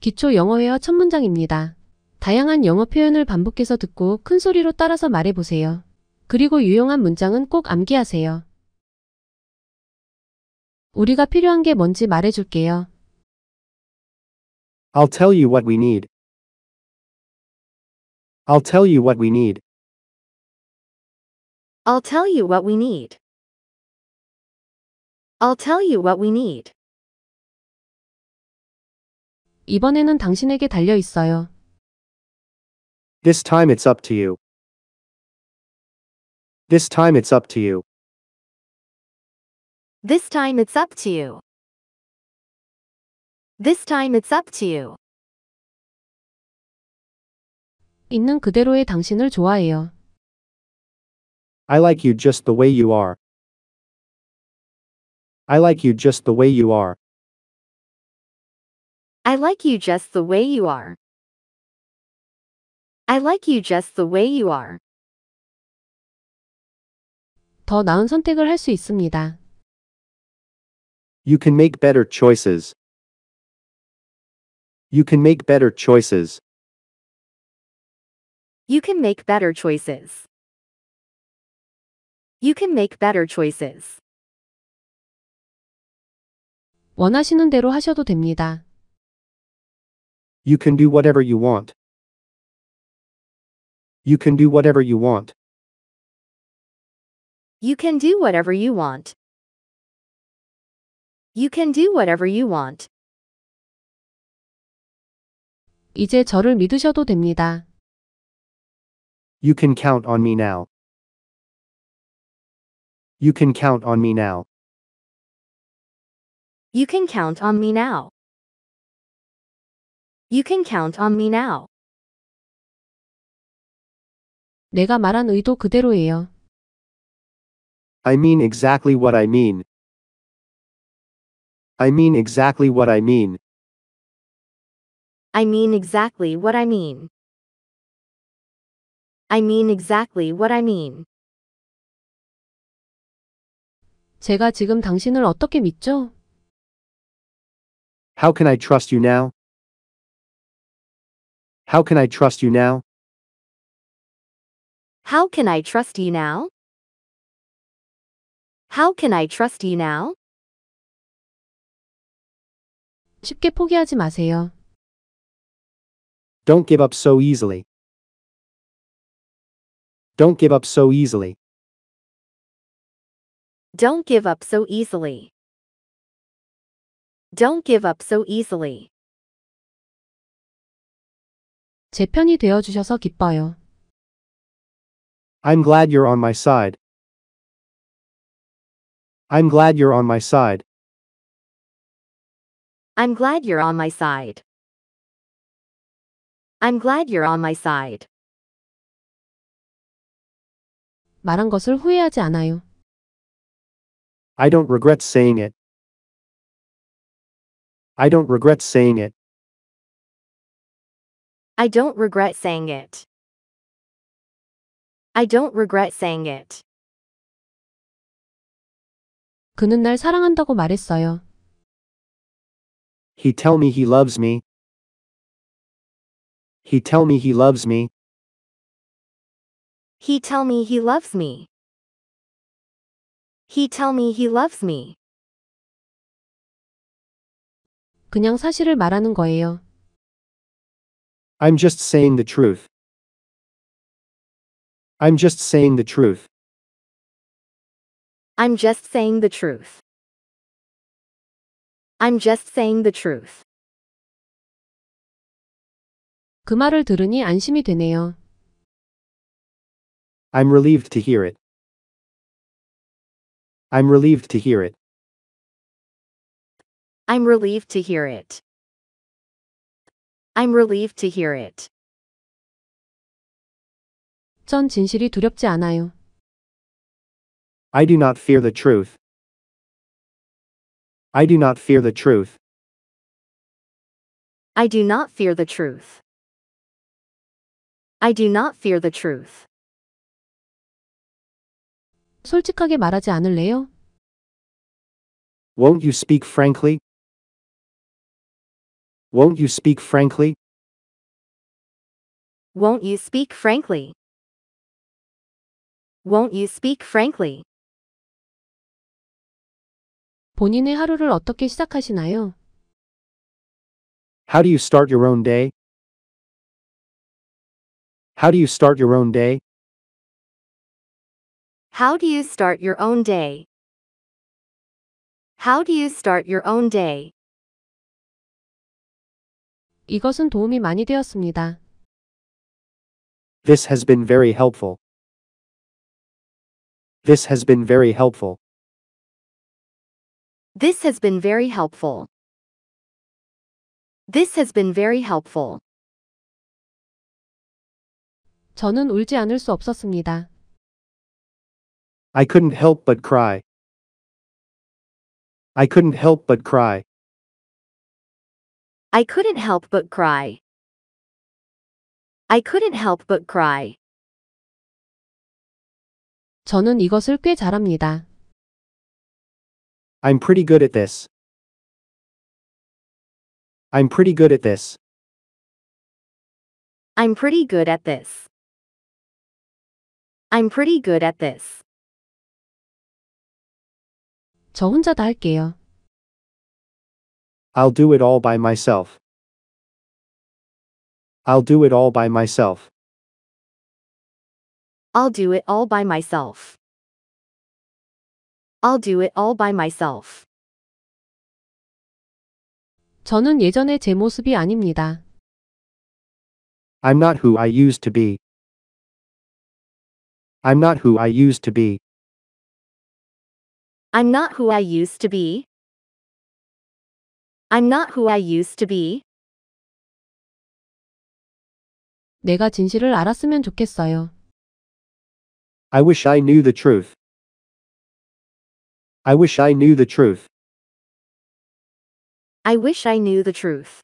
기초 영어회화 첫 문장입니다. 다양한 영어 표현을 반복해서 듣고 큰 소리로 따라서 말해보세요. 그리고 유용한 문장은 꼭 암기하세요. 우리가 필요한 게 뭔지 말해줄게요. I'll tell you what we need. I'll tell you what we need. I'll tell you what we need. I'll tell you what we need. 이번에는 당신에게 달려 있어요. This time it's up to you. This time it's up to you. This time it's up to you. This time it's up to you. 있는 그대로의 당신을 좋아해요. I like you just the way you are. I like you just the way you are. I like you just the way you are. I like you just the way you are. 더 나은 선택을 할 있습니다. You can make better choices. You can make better choices. You can make better choices. You can make better choices. 원하시는 대로 하셔도 됩니다. You can do whatever you want. You can do whatever you want. You can do whatever you want. You can do whatever you want. 이제 저를 믿으셔도 됩니다. You can count on me now. You can count on me now. You can count on me now. You can count on me now. 내가 말한 의도 그대로예요. I mean exactly what I mean. I mean exactly what I mean. I mean exactly what I mean. I mean exactly what I mean. 제가 지금 당신을 어떻게 믿죠? How can I trust you now? How can I trust you now? How can I trust you now? How can I trust you now? 쉽게 포기하지 마세요. Don't give up so easily. Don't give up so easily. Don't give up so easily. Don't give up so easily. 제 편이 되어주셔서 기뻐요. I'm glad you're on my side. I'm glad you're on my side. I'm glad you're on my side. I'm glad you're on my side. 말한 것을 후회하지 않아요. I don't regret saying it. I don't regret saying it. I don't regret saying it. I don't regret saying it. 그는 날 사랑한다고 말했어요. He tell me he loves me. He tell me he loves me. He tell me he loves me. He tell me he loves me. 그냥 사실을 말하는 거예요. I'm just saying the truth. I'm just saying the truth. I'm just saying the truth. I'm just saying the truth. 그 말을 들으니 안심이 되네요. I'm relieved to hear it. I'm relieved to hear it. I'm relieved to hear it. I'm relieved to hear it. 전 진실이 두렵지 않아요. I do not fear the truth. I do not fear the truth. I do not fear the truth. I do not fear the truth. 솔직하게 말하지 않을래요? Won't you speak frankly? Won't you speak frankly? Won't you speak frankly? Won't you speak frankly? 본인의 하루를 어떻게 시작하시나요? How do you start your own day? How do you start your own day? How do you start your own day? How do you start your own day? 이것은 도움이 많이 되었습니다. This has been very helpful. This has been very helpful. This has been very helpful. This has been very helpful. 저는 울지 않을 수 없었습니다. I couldn't help but cry. I couldn't help but cry. I couldn't help but cry. I couldn't help but cry. 저는 이것을 꽤 잘합니다. I'm pretty good at this. I'm pretty good at this. I'm pretty good at this. I'm pretty good at this. 저 혼자 다 할게요. I'll do it all by myself. I'll do it all by myself. I'll do it all by myself. I'll do it all by myself. 저는 예전의 제 모습이 아닙니다. I'm not who I used to be. I'm not who I used to be. I'm not who I used to be. I'm not who I used to be. 내가 진실을 알았으면 좋겠어요. I wish I knew the truth. I wish I knew the truth. I wish I knew the truth.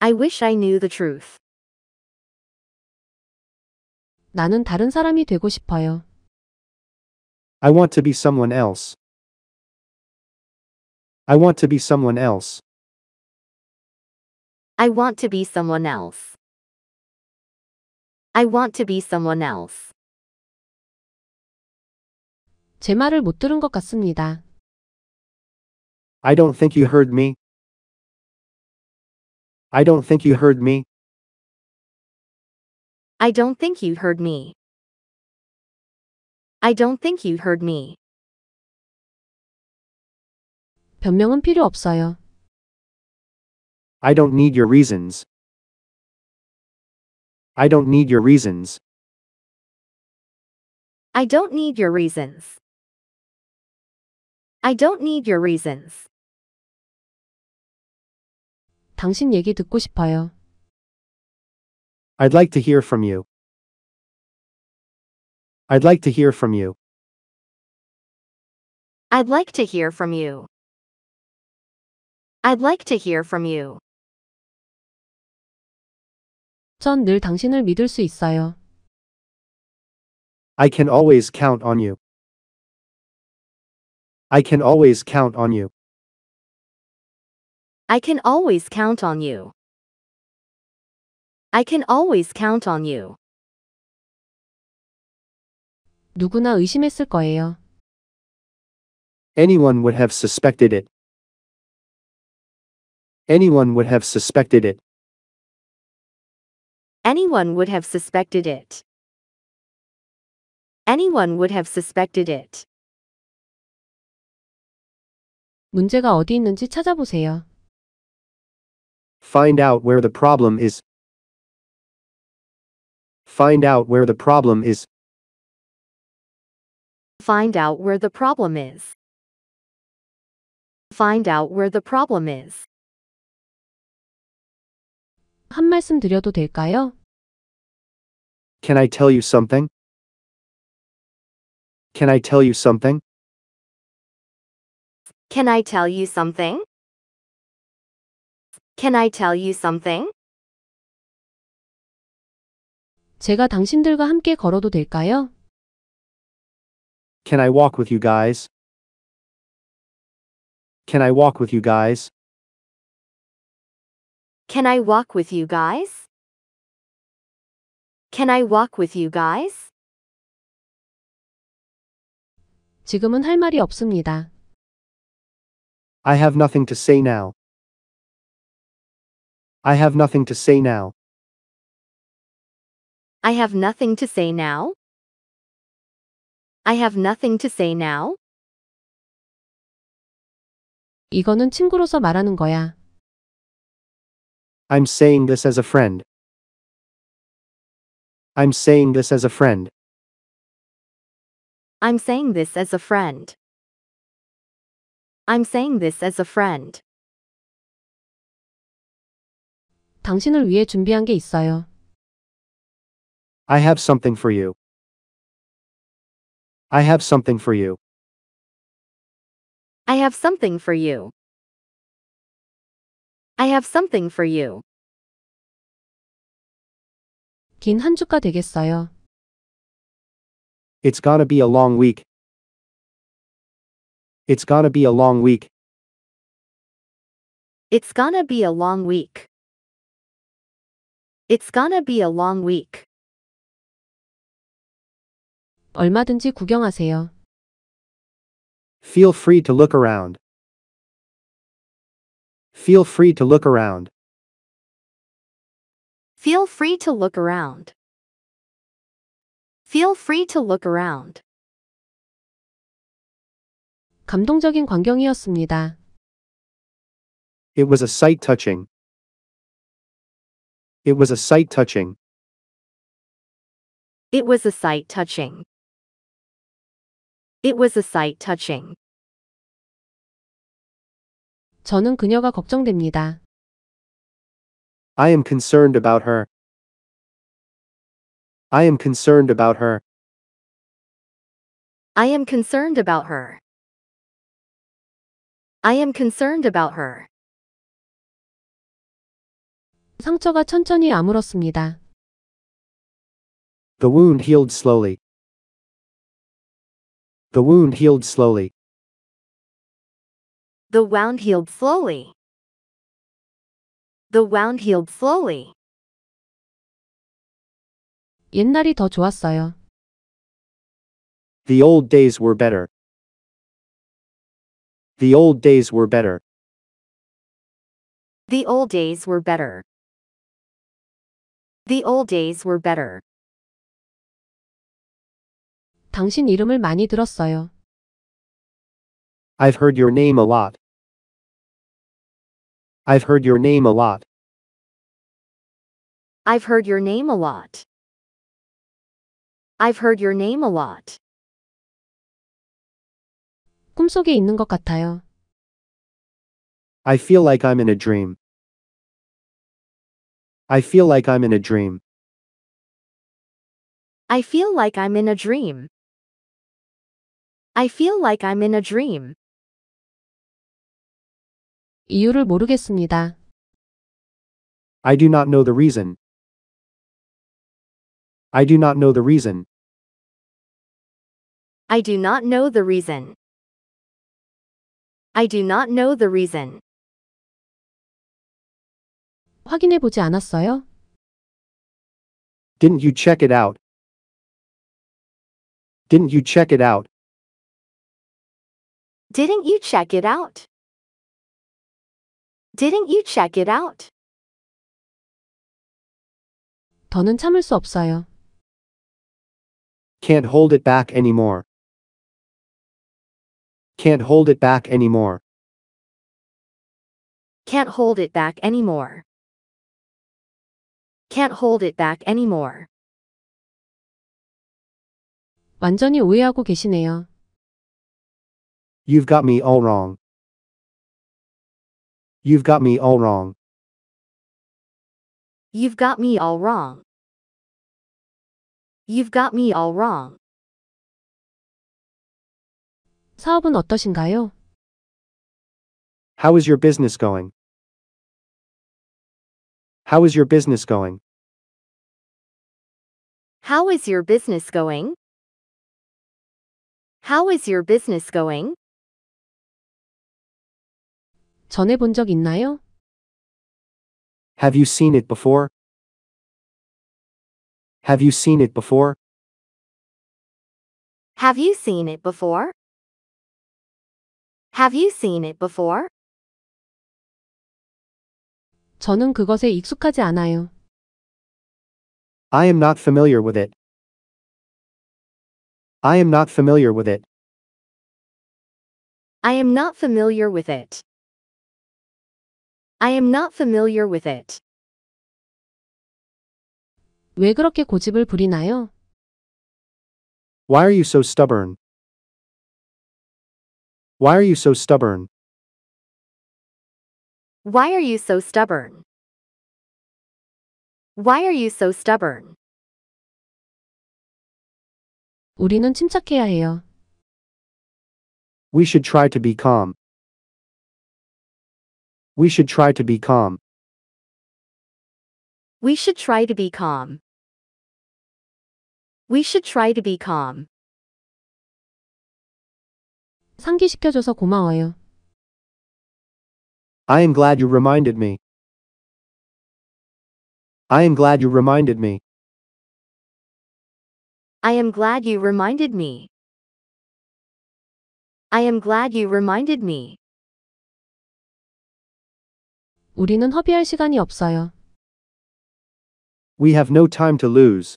I wish I knew the truth. 나는 다른 사람이 되고 싶어요. I want to be someone else. I want to be someone else. I want to be someone else. I want to be someone else. 제 말을 못 들은 것 같습니다. I don't think you heard me. I don't think you heard me. I don't think you heard me. I don't think you heard me. 변명은 필요 없어요. I don't need your reasons. I don't need your reasons. I don't need your reasons. I don't need your reasons. 당신 얘기 듣고 싶어요. I'd like to hear from you. I'd like to hear from you. I'd like to hear from you. I'd like to hear from you. 당신을 믿을 수 있어요. I can always count on you. I can always count on you. I can always count on you. I can always count on you. 누구나 의심했을 거예요. Anyone would have suspected it. Anyone would have suspected it. Anyone would have suspected it. Anyone would have suspected it. 문제가 어디 있는지 찾아보세요. Find out where the problem is. Find out where the problem is. Find out where the problem is. Find out where the problem is. 한 말씀 드려도 될까요? Can I tell you something? Can I tell you something? Can I tell you something? Can I tell you something? 제가 당신들과 함께 걸어도 될까요? Can I walk with you guys? Can I walk with you guys? Can I walk with you guys? Can I walk with you guys? 지금은 할 말이 없습니다. I have nothing to say now. I have nothing to say now. I have nothing to say now. I have nothing to say now. 이거는 친구로서 말하는 거야. I'm saying this as a friend. I'm saying this as a friend. I'm saying this as a friend. I'm saying this as a friend. 당신을 위해 준비한 게 있어요. I have something for you. I have something for you. I have something for you. I have something for you. 긴 주가 되겠어요. It's gonna be a long week. It's gonna be a long week. It's gonna be a long week. It's gonna be a long week. 얼마든지 구경하세요. Feel free to look around. Feel free to look around. Feel free to look around. Feel free to look around. 감동적인 광경이었습니다. It was a sight touching. It was a sight touching. It was a sight touching. It was a sight touching. 저는 그녀가 걱정됩니다. I am concerned about her. I am concerned about her. I am concerned about her. I am concerned about her. 상처가 천천히 아물었습니다. The wound healed slowly. The wound healed slowly. The wound healed slowly. The wound healed slowly. 옛날이 더 좋았어요. The old days were better. The old days were better. The old days were better. The old days were better. 당신 이름을 많이 들었어요. I've heard your name a lot. I've heard your name a lot. I've heard your name a lot. I've heard your name a lot. 꿈속에 있는 것 같아요. I feel like I'm in a dream. I feel like I'm in a dream. I feel like I'm in a dream. I feel like I'm in a dream. 이유를 모르겠습니다. I do not know the reason. I do not know the reason. I do not know the reason. I do not know the reason. 확인해 보지 않았어요? Didn't you check it out? Didn't you check it out? Didn't you check it out? Didn't you check it out? 더는 참을 수 없어요. Can't hold it back anymore. Can't hold it back anymore. Can't hold it back anymore. Can't hold it back anymore. 완전히 오해하고 계시네요. You've got me all wrong. You've got me all wrong. You've got me all wrong. You've got me all wrong. 사업은 어떠신가요? How is your business going? How is your business going? How is your business going? How is your business going? 전해본 적 있나요? Have you seen it before? Have you seen it before? Have you seen it before? Have you seen it before? 저는 그것에 익숙하지 않아요. I am not familiar with it. I am not familiar with it. I am not familiar with it. I am not familiar with it. 왜 그렇게 고집을 부리나요? Why are you so stubborn? Why are you so stubborn? Why are you so stubborn? Why are you so stubborn? 우리는 침착해야 해요. We should try to be calm. We should try to be calm. We should try to be calm. We should try to be calm. 상기시켜줘서 고마워요. I am glad you reminded me. I am glad you reminded me. I am glad you reminded me. I am glad you reminded me. 우리는 허비할 시간이 없어요. We have no time to lose.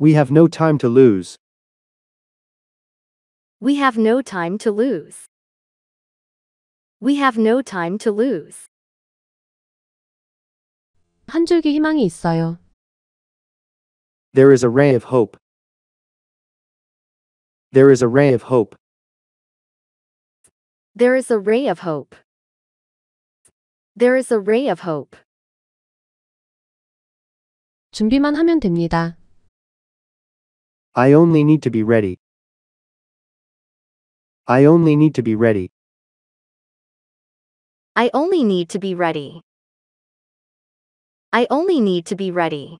We have no time to lose. We have no time to lose. We have no time to lose. 한 줄기 희망이 있어요. There is a ray of hope. There is a ray of hope. There is a ray of hope. There is a ray of hope. 준비만 하면 됩니다. I only need to be ready. I only need to be ready. I only need to be ready. I only need to be ready.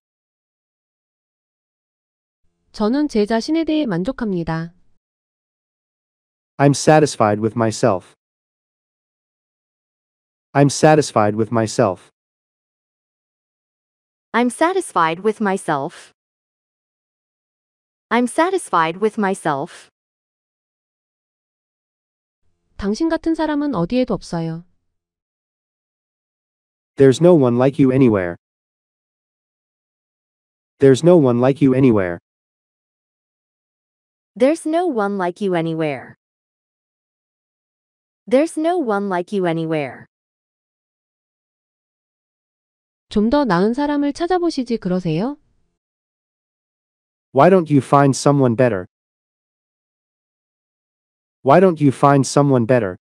저는 제 자신에 대해 만족합니다. I'm satisfied with myself. I'm satisfied with myself. I'm satisfied with myself. I'm satisfied with myself. 당신 같은 사람은 어디에도 없어요. There's no one like you anywhere. There's no one like you anywhere. There's no one like you anywhere. There's no one like you anywhere. 좀더 나은 사람을 찾아보시지 그러세요? Why don't you find someone better? Why don't you find someone better?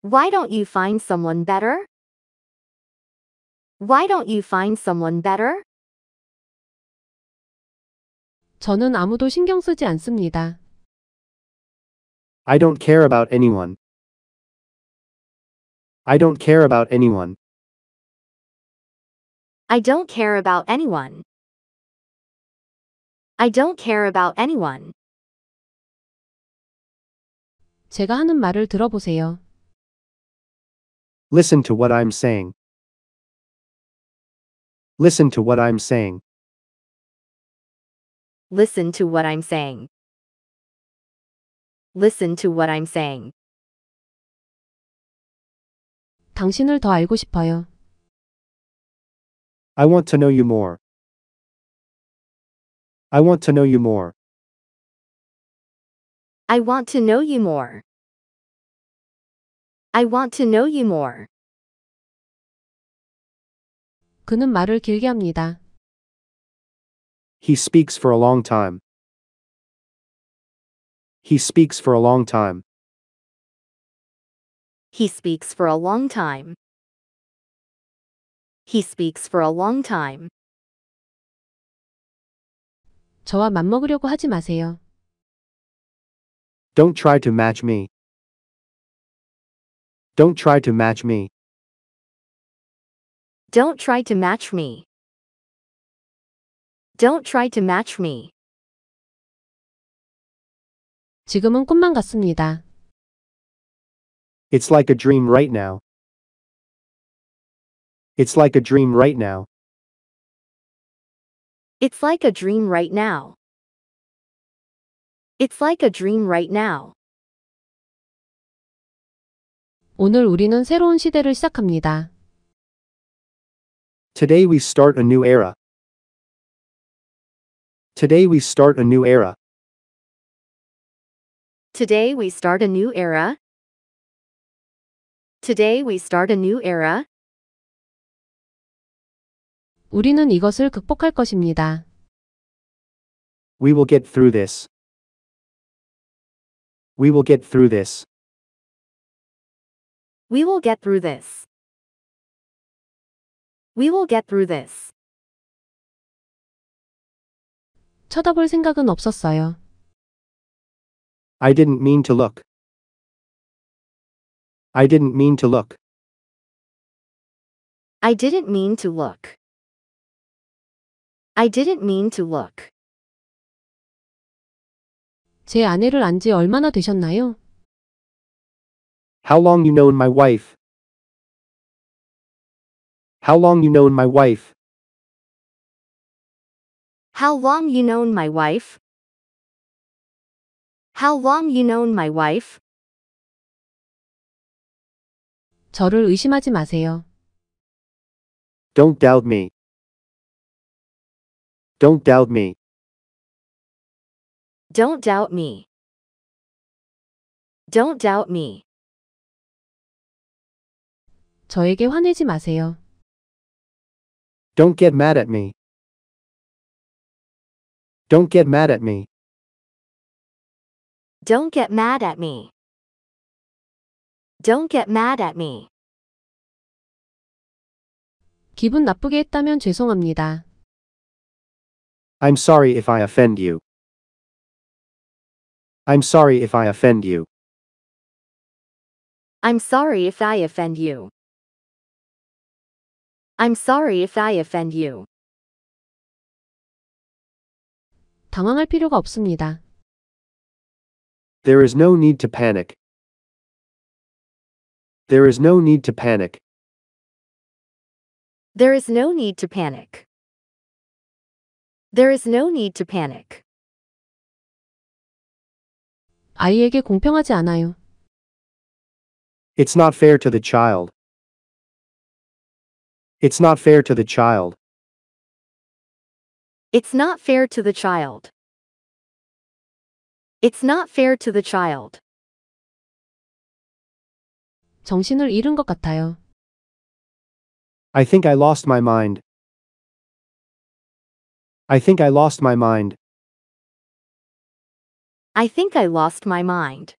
Why don't you find someone better? Why don't you find someone better? 저는 아무도 신경 쓰지 않습니다. I don't care about anyone. I don't care about anyone. I don't care about anyone. I don't care about anyone. 제가 하는 말을 들어보세요. Listen to what I'm saying. Listen to what I'm saying. Listen to what I'm saying. Listen to what I'm saying. 당신을 더 알고 싶어요. I want to know you more. I want to know you more. I want to know you more. I want to know you more. 그는 말을 길게 합니다. He speaks for a long time. He speaks for a long time. He speaks for a long time. He speaks for a long time. 저와 맞먹으려고 하지 마세요. Don't try to match me. Don't try to match me. Don't try to match me. Don't try to match me. 지금은 꿈만 같습니다. It's like a dream right now. It's like a dream right now. It's like a dream right now. It's like a dream right now. 오늘 우리는 새로운 시대를 시작합니다. Today we start a new era. Today we start a new era. Today we start a new era. Today we start a new era. 우리는 이것을 극복할 것입니다. We will get through this. We will get through this. We will get through this. We will get through this. 쳐다볼 생각은 없었어요. I didn't mean to look. I didn't mean to look. I didn't mean to look. I didn't mean to look. 제 아내를 안 얼마나 되셨나요? How long you known my wife? How long you known my wife? How long you known my wife? How long you known my wife? 저를 의심하지 마세요. Don't doubt me. Don't doubt me. Don't doubt me. Don't doubt me. 저에게 화내지 마세요. Don't get mad at me. Don't get mad at me. Don't get mad at me. Don't get mad at me. 기분 나쁘게 했다면 죄송합니다. I'm sorry if I offend you. I'm sorry if I offend you. I'm sorry if I offend you. I'm sorry if I offend you. 당황할 필요가 없습니다. There is no need to panic. There is no need to panic. There is no need to panic. There is no need to panic. 아이에게 공평하지 않아요. It's not fair to the child. It's not fair to the child. It's not fair to the child. It's not fair to the child. 정신을 잃은 것 같아요. I think I lost my mind. I think I lost my mind. I think I lost my mind.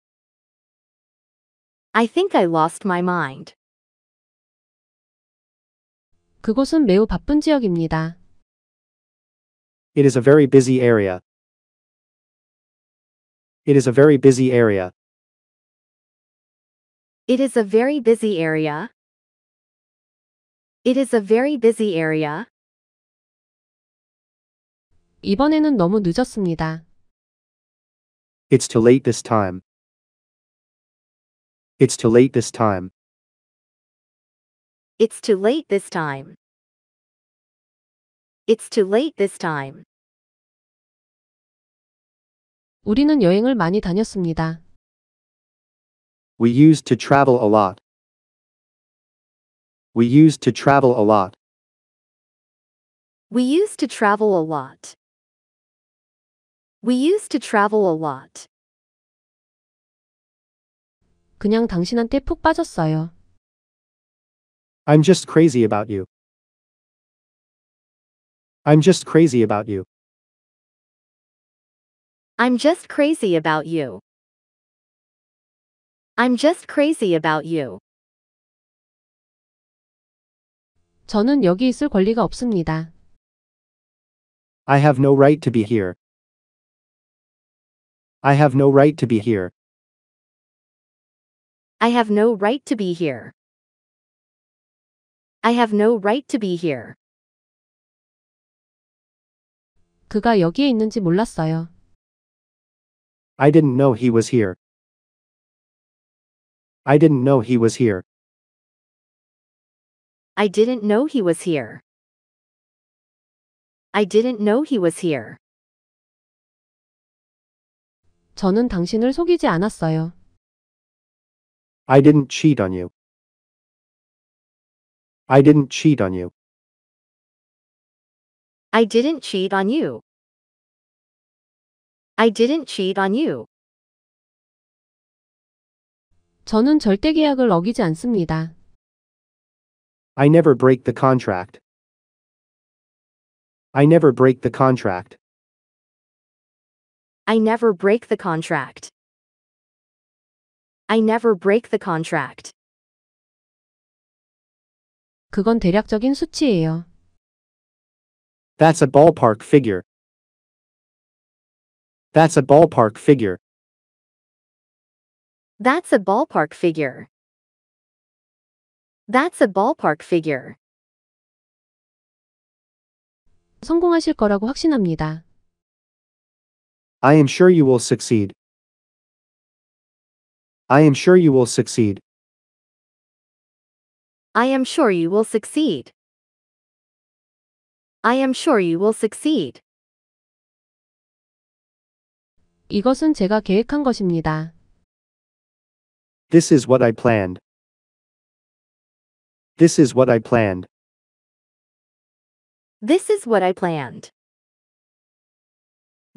I think I lost my mind. 그곳은 매우 바쁜 지역입니다. It is a very busy area. It is a very busy area. It is a very busy area. It is a very busy area. 이번에는 너무 늦었습니다. It's too late this time. It's too late this time. It's too late this time. It's too late this time. 우리는 여행을 많이 다녔습니다. We used to travel a lot. We used to travel a lot. We used to travel a lot. We used to travel a lot. 그냥 당신한테 푹 빠졌어요. I'm just crazy about you. I'm just crazy about you. I'm just crazy about you. I'm just crazy about you. 저는 여기 있을 권리가 없습니다. I have no right to be here. I have no right to be here. I have no right to be here. I have no right to be here. 그가 여기에 있는지 몰랐어요. I didn't know he was here. I didn't know he was here. I didn't know he was here. I didn't know he was here. 저는 당신을 속이지 않았어요. I didn't cheat on you. I didn't cheat on you. I didn't cheat on you. I didn't cheat on you. 저는 절대 계약을 어기지 않습니다. I never break the contract. I never break the contract. I never break the contract. I never break the contract. 그건 대략적인 수치예요. That's a ballpark figure. That's a ballpark figure. That's a ballpark figure. That's a ballpark figure. 성공하실 거라고 확신합니다. I am sure you will succeed. I am sure you will succeed. I am sure you will succeed. I am sure you will succeed. 이것은 제가 계획한 것입니다. This is what I planned. This is what I planned. This is what I planned.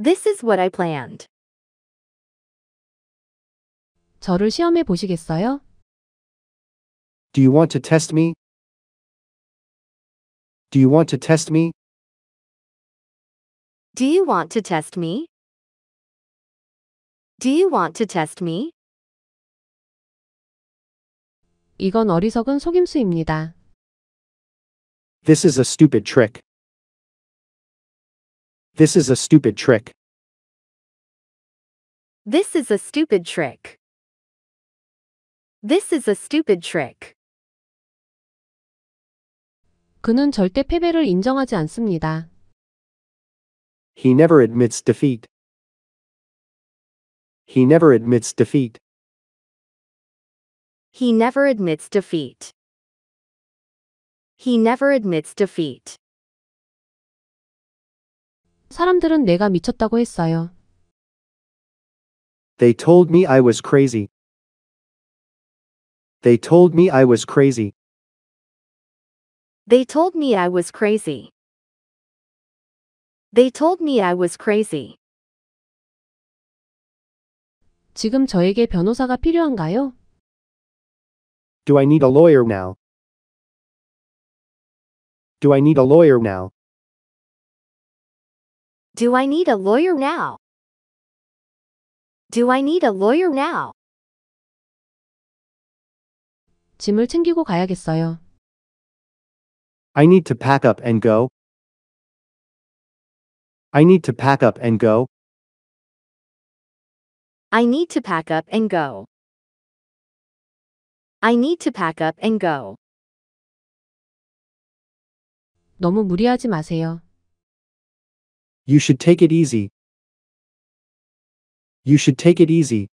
This is what I planned. 저를 시험해 보시겠어요? Do you want to test me? Do you want to test me? Do you want to test me? Do you want to test me? 이건 어리석은 속임수입니다. This is a stupid trick. This is a stupid trick. This is a stupid trick. This is a stupid trick. 그는 절대 패배를 인정하지 않습니다. He never admits defeat. He never admits defeat. He never admits defeat. He never admits defeat. 사람들은 내가 미쳤다고 했어요. They told me I was crazy. They told me I was crazy. They told me I was crazy. They told me I was crazy. 지금 저에게 변호사가 필요한가요? Do I need a lawyer now? Do I need a lawyer now? Do I need a lawyer now? Do I need a lawyer now? 짐을 챙기고 가야겠어요. I need to pack up and go. I need to pack up and go. I need to pack up and go. I need to pack up and go. 너무 무리하지 마세요. You should take it easy. You should take it easy.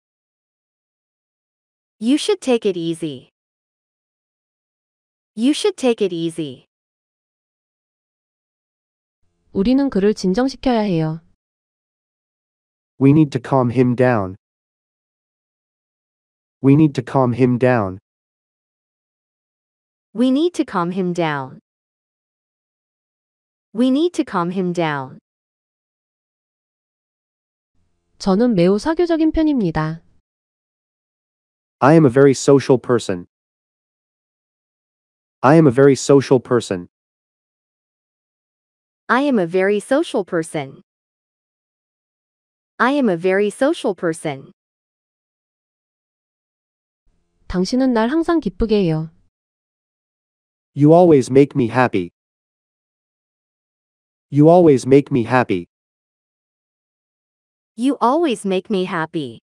You should take it easy. You should take it easy. 우리는 그를 진정시켜야 해요. We need to calm him down. We need to calm him down. We need to calm him down. We need to calm him down. 저는 매우 사교적인 편입니다. I am a very social person. I am a very social person. I am a very social person. I am a very social person. 당신은 날 항상 기쁘게 해요. You always make me happy. You always make me happy. You always make me happy.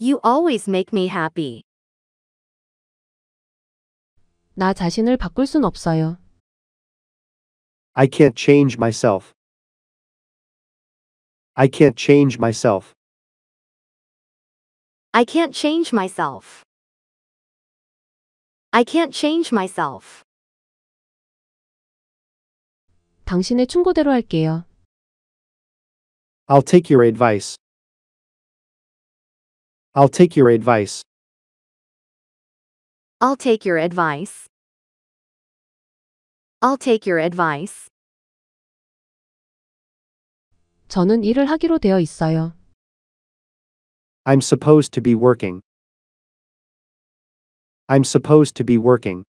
You always make me happy. 나 자신을 바꿀 순 없어요. I can't change myself. I can't change myself. I can't change myself. I can't change myself. 당신의 충고대로 할게요. I'll take your advice. I'll take your advice. I'll take your advice. I'll take your advice. 저는 일을 하기로 되어 있어요. I'm supposed to be working. I'm supposed to be working.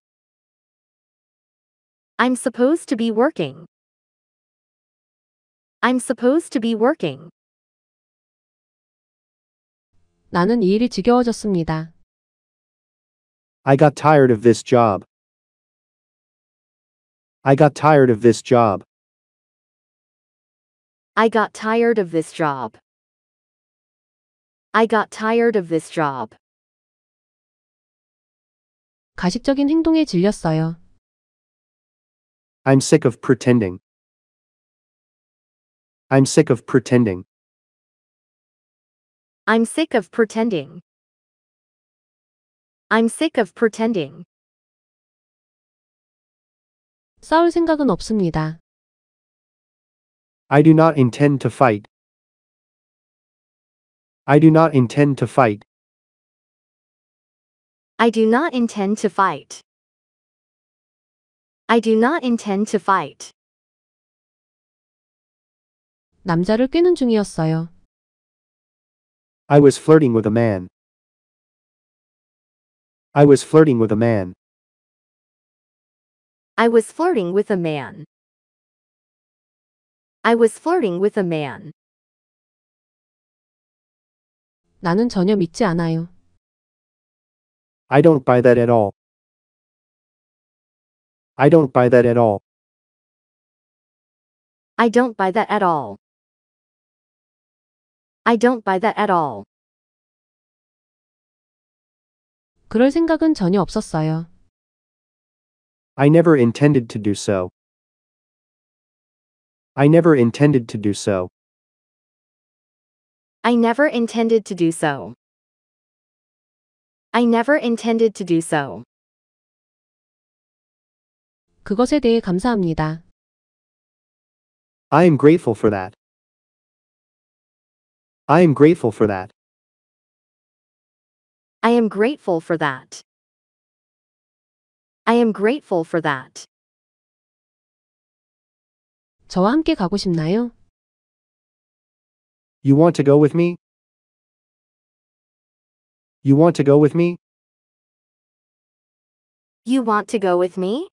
I'm supposed to be working. I'm supposed to be working. 나는 이 일이 지겨워졌습니다. I got tired of this job. I got tired of this job. I got tired of this job. I got tired of this job. 가식적인 행동에 질렸어요. I'm sick of pretending. I'm sick of pretending. I'm sick of pretending. I'm sick of pretending. 싸울 생각은 없습니다. I do not intend to fight. I do not intend to fight. I do not intend to fight. I do not intend to fight. 남자를 중이었어요. I was flirting with a man. I was flirting with a man. I was flirting with a man. I was flirting with a man. 나는 전혀 믿지 않아요. I don't buy that at all. I don't buy that at all. I don't buy that at all. I don't buy that at all. 그럴 생각은 전혀 없었어요. I never intended to do so. I never intended to do so. I never intended to do so. I never intended to do so. 그것에 대해 감사합니다. I am grateful for that. I am grateful for that. I am grateful for that. I am grateful for that. 저와 함께 가고 싶나요? You want to go with me? You want to go with me? You want to go with me?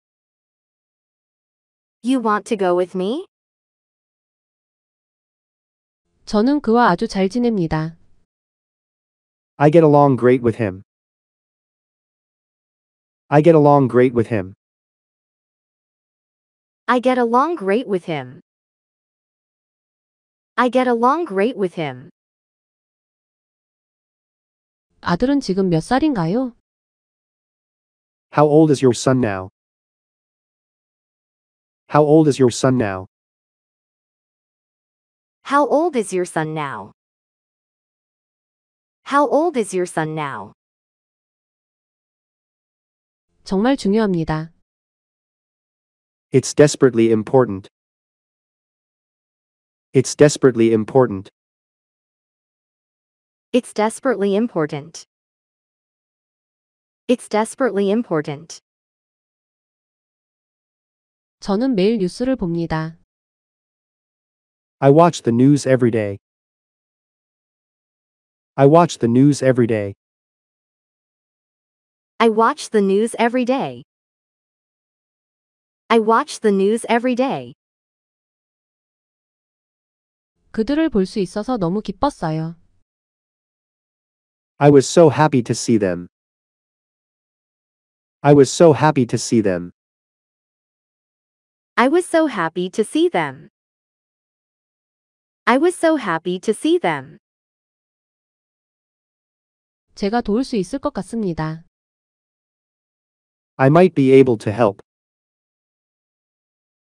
You want to go with me? 저는 그와 아주 잘 지냅니다. I get along great with him. I get along great with him. I get along great with him. I get along great with him. 아들은 지금 몇 살인가요? How old is your son now? How old is your son now? How old is your son now? How old is your son now? 정말 중요합니다. It's desperately important. It's desperately important. It's desperately important. It's desperately important. 저는 매일 뉴스를 봅니다. I watch the news every day. I watch the news every day. I watch the news every day. I watch the news every day. 수 있어서 너무 기뻤어요. I was so happy to see them. I was so happy to see them. I was so happy to see them. I was so happy to see them. 제가 도울 수 있을 것 같습니다. I might be able to help.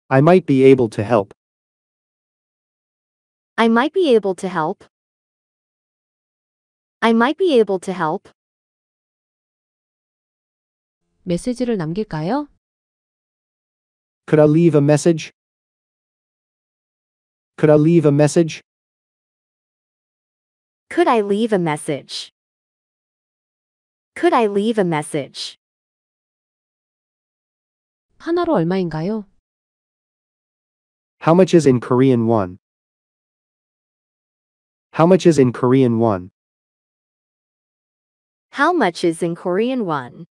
I might be able to help. I might be able to help. I might be able to help. 메시지를 남길까요? Could I leave a message? Could I leave a message? Could I leave a message? Could I leave a message? 하나로 얼마인가요? How much is in Korean won? How much is in Korean won? How much is in Korean won?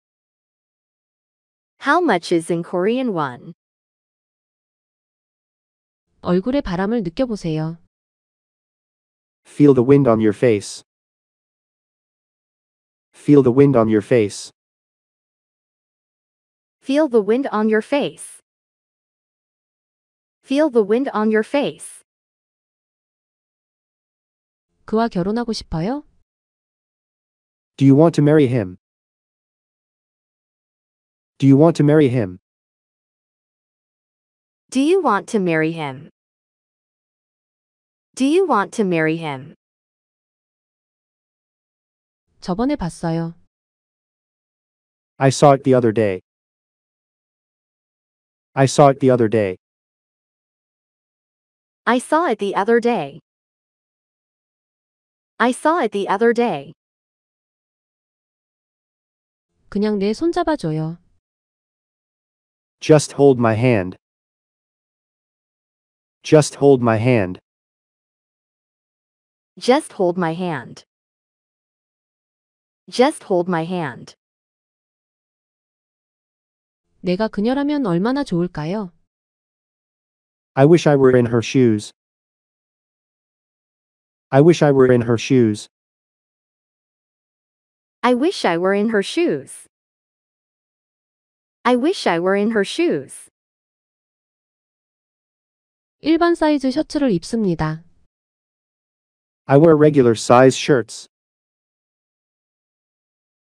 How much is in Korean won? 얼굴의 바람을 느껴보세요. Feel the wind on your face. Feel the wind on your face. Feel the wind on your face. Feel the wind on your face. 그와 결혼하고 싶어요? Do you want to marry him? Do you want to marry him? Do you want to marry him? Do you want to marry him? 저번에 봤어요. I saw it the other day. I saw it the other day. I saw it the other day. I saw it the other day. 그냥 내 Just hold my hand. Just hold my hand. Just hold my hand. Just hold my hand. 내가 그녀라면 얼마나 좋을까요? I wish I were in her shoes. I wish I were in her shoes. I wish I were in her shoes. I wish I were in her shoes. 일반 사이즈 셔츠를 입습니다. I wear regular size shirts.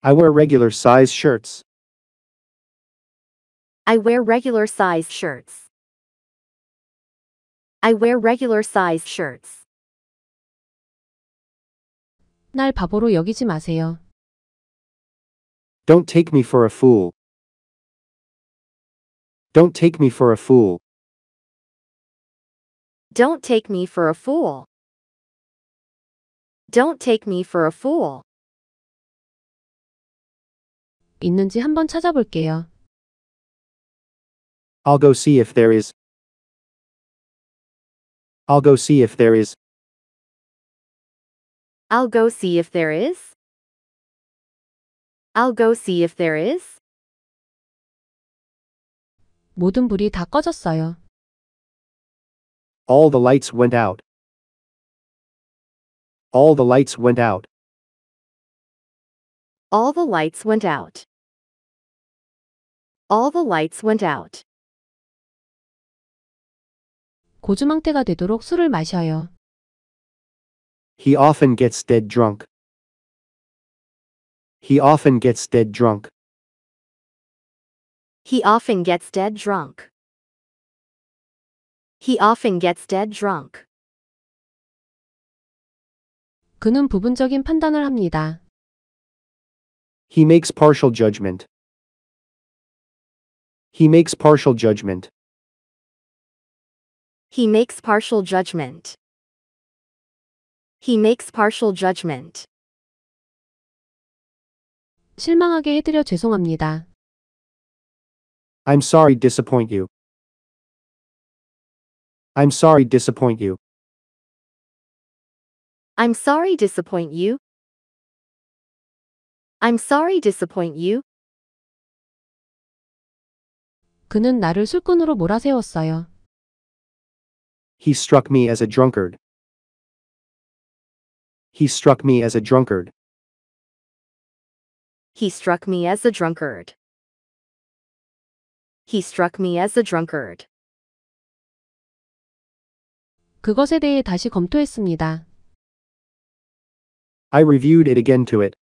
I wear regular size shirts. I wear regular size shirts. I wear regular size shirts. 날 바보로 여기지 마세요. Don't take me for a fool. Don't take me for a fool. Don't take me for a fool. Don't take me for a fool. 있는지 한번 찾아볼게요. I'll go see if there is. I'll go see if there is. I'll go see if there is. I'll go see if there is. 모든 불이 다 꺼졌어요. All the lights went out. All the lights went out. All the lights went out. All the lights went out. 고주망태가 되도록 술을 마셔요. He often gets dead drunk. He often gets dead drunk. He often gets dead drunk. He often gets dead drunk. 그는 부분적인 판단을 합니다. He makes partial judgment. He makes partial judgment. He makes partial judgment. He makes partial judgment. 실망하게 해드려 죄송합니다. I'm sorry disappoint you. I'm sorry disappoint you. I'm sorry disappoint you. I'm sorry disappoint you. 그는 나를 술꾼으로 몰아세웠어요. He struck me as a drunkard. He struck me as a drunkard. He struck me as a drunkard. He struck me as a drunkard. 그것에 대해 다시 검토했습니다. I reviewed it again to it.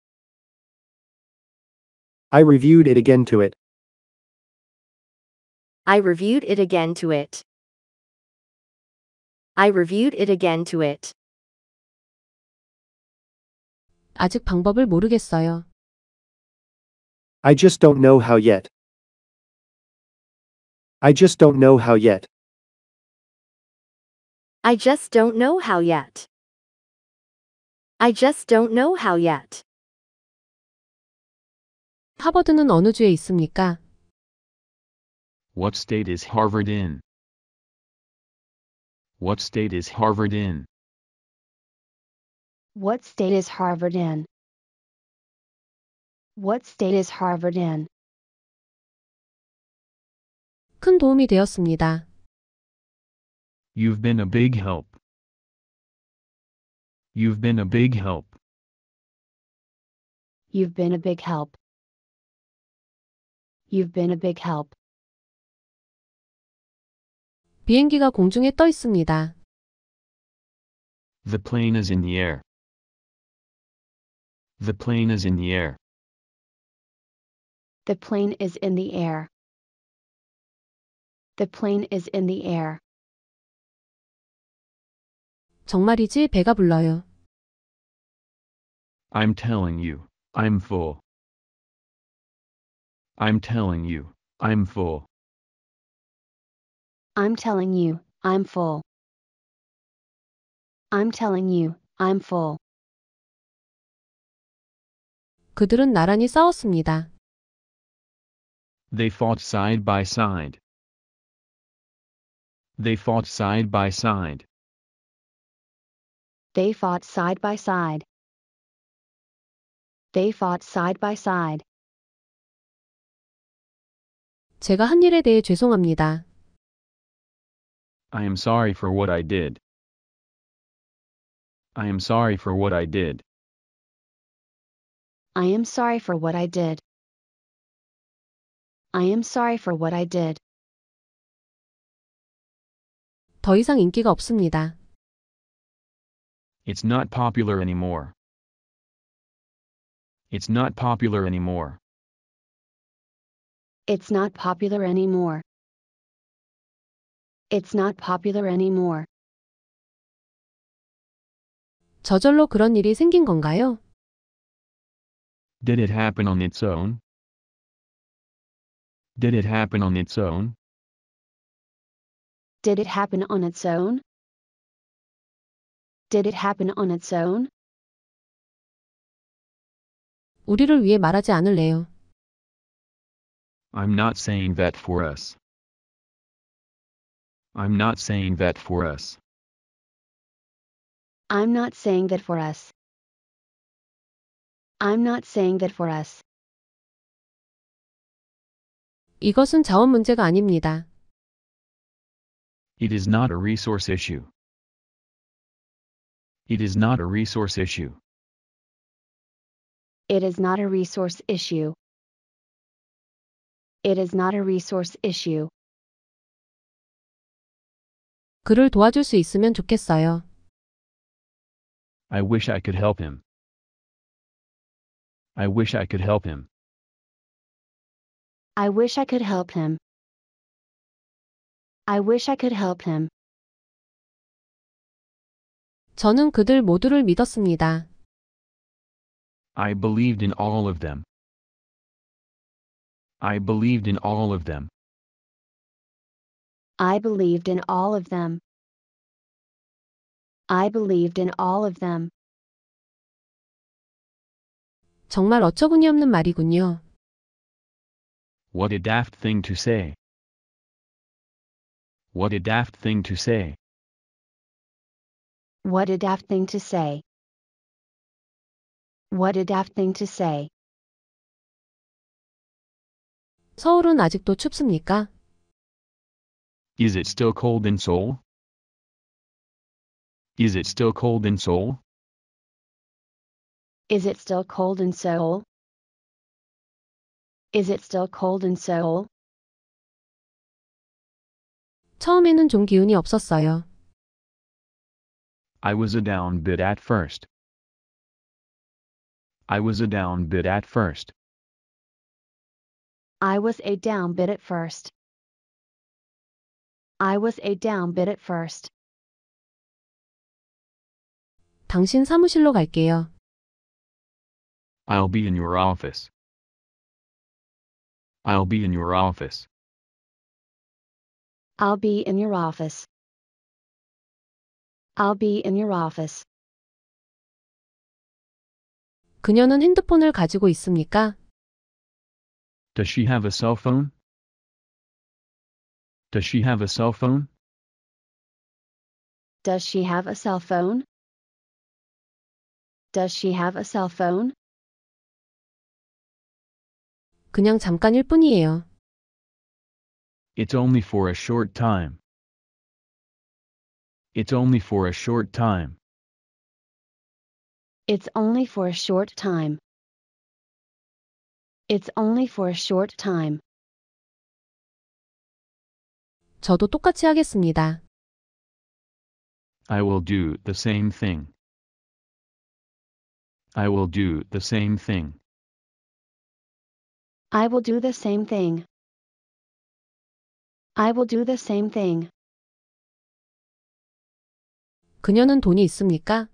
I reviewed it again to it. I reviewed it again to it. I reviewed it again to it. 아직 방법을 모르겠어요. I just don't know how yet. I just don't know how yet. I just don't know how yet. I just don't know how yet. 하버드는 어느 주에 있습니까? What state is Harvard in? What state is Harvard in? What state is Harvard in? What state is Harvard in? 큰 도움이 되었습니다. You've been a big help. You've been a big help. You've been a big help. You've been a big help. 비행기가 공중에 떠 있습니다. The plane is in the air. The plane is in the air. The plane is in the air. The plane is in the air. 정말이지 배가 불러요. I'm telling you, I'm full. I'm telling you, I'm full. I'm telling you, I'm full. I'm telling you, I'm full. 그들은 나란히 싸웠습니다. They fought side by side. They fought side by side. They fought side by side. They fought side by side. 제가 한 일에 대해 죄송합니다. I am sorry for what I did. I am sorry for what I did. I am sorry for what I did. I am sorry for what I did. 더 이상 인기가 없습니다. It's not popular anymore. It's not popular anymore. It's not popular anymore. It's not popular anymore. 저절로 그런 일이 생긴 건가요? Did it happen on its own? Did it happen on its own? Did it happen on its own? Did it happen on its own? 우리를 위해 말하지 않을래요. I'm not saying that for us. I'm not saying that for us. I'm not saying that for us. I'm not saying that for us. 이것은 자원 문제가 아닙니다. It is not a resource issue. It is not a resource issue. It is not a resource issue. It is not a resource issue. 그를 도와줄 수 있으면 좋겠어요. I wish I could help him. I wish I could help him. I wish I could help him. I wish I could help him. 저는 그들 모두를 믿었습니다. I believed in all of them. I believed in all of them. I believed in all of them. I believed in all of them. 정말 어처구니없는 말이군요. What a daft thing to say. What a daft thing to say. What a daft thing to say. What a daft thing to say. 서울은 아직도 춥습니까? Is it still cold in Seoul? Is it still cold in Seoul? Is it still cold in Seoul? Is it still cold in Seoul? 처음에는 좀 기운이 없었어요. I was a down bit at first. I was a down bit at first. I was a down bit at first. I was a down bit at first. 당신 사무실로 갈게요. I'll be in your office. I'll be in your office. I'll be in your office. I'll be in your office. 그녀는 핸드폰을 가지고 있습니까? Does she have a cell phone? Does she have a cell phone? Does she have a cell phone? Does she have a cell phone? 그냥 잠깐일 뿐이에요. It's only for a short time. It's only for a short time. It's only for a short time. It's only for a short time. 저도 똑같이 하겠습니다. I will do the same thing. I will do the same thing. I will do the same thing. I will do the same thing. 그녀는 돈이 있습니까?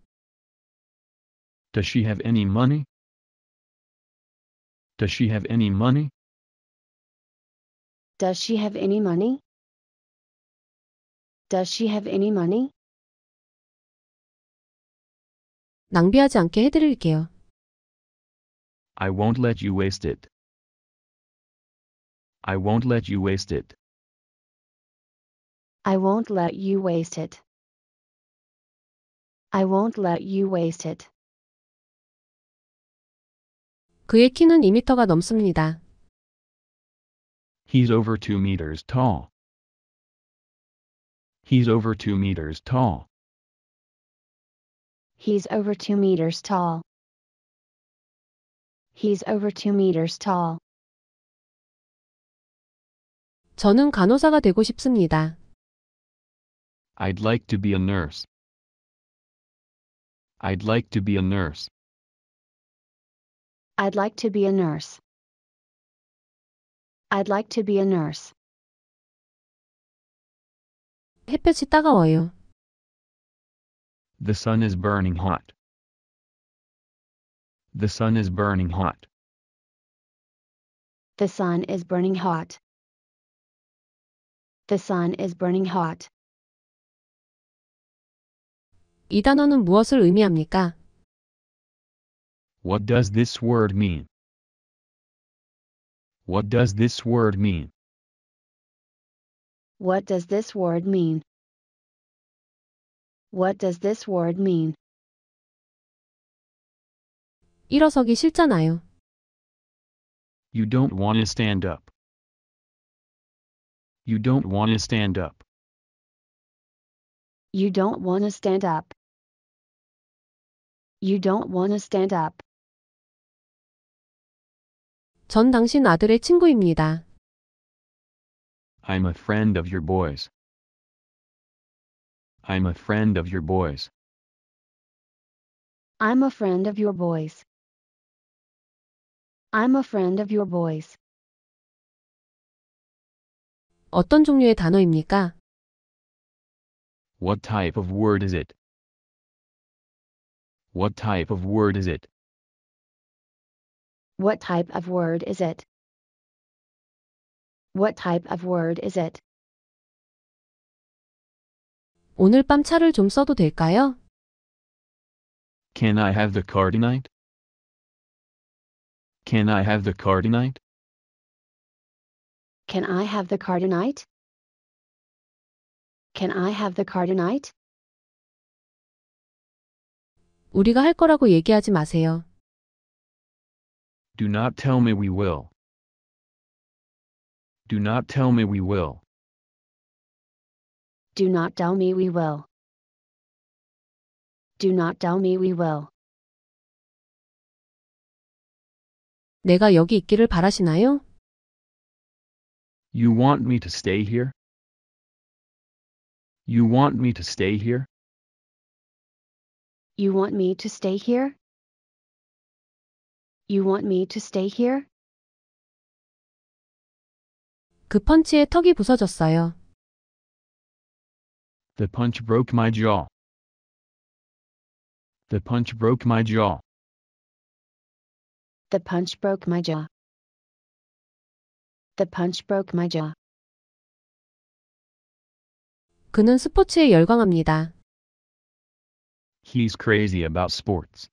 Does she have any money? Does she have any money? Does she have any money? Does she have any money? 낭비하지 않게 해드릴게요. I won't let you waste it. I won't let you waste it. I won't let you waste it. I won't let you waste it. 그의 키는 넘습니다. He's over 2 meters tall. He's over 2 meters tall. He's over 2 meters tall. He's over 2 meters tall. 저는 간호사가 되고 싶습니다. I'd like to be a nurse. I'd like to be a nurse. I'd like to be a nurse. I'd like to be a nurse. 햇볕이 따가워요. The sun is burning hot. The sun is burning hot. The sun is burning hot. The sun is burning hot. 이 단어는 무엇을 의미합니까? What does this word mean? What does this word mean? What does this word mean? What does this word mean? 일어서기 싫잖아요. You don't want to stand up. You don't want to stand up. You don't want to stand up. You don't want to stand up. 전 당신 아들의 친구입니다. I'm a friend of your boys. I'm a friend of your boys. I'm a friend of your boys. I'm a friend of your boys. 어떤 종류의 단어입니까? What type of word is it? What type of word is it? What type of word is it? What type of word is it? 오늘 밤 차를 좀 써도 될까요? Can I have the car tonight? Can I have the car tonight? Can I have the car tonight? Can I have the car tonight? 우리가 할 거라고 얘기하지 마세요. Do not tell me we will. Do not tell me we will. Do not tell me we will. Do not tell me we will. 내가 여기 있기를 바라시나요? You want me to stay here? You want me to stay here? You want me to stay here? You want me to stay here? 그 펀치에 턱이 부서졌어요. The punch broke my jaw. The punch broke my jaw. The punch broke my jaw. The punch broke my jaw. 그는 스포츠에 열광합니다. He's crazy about sports.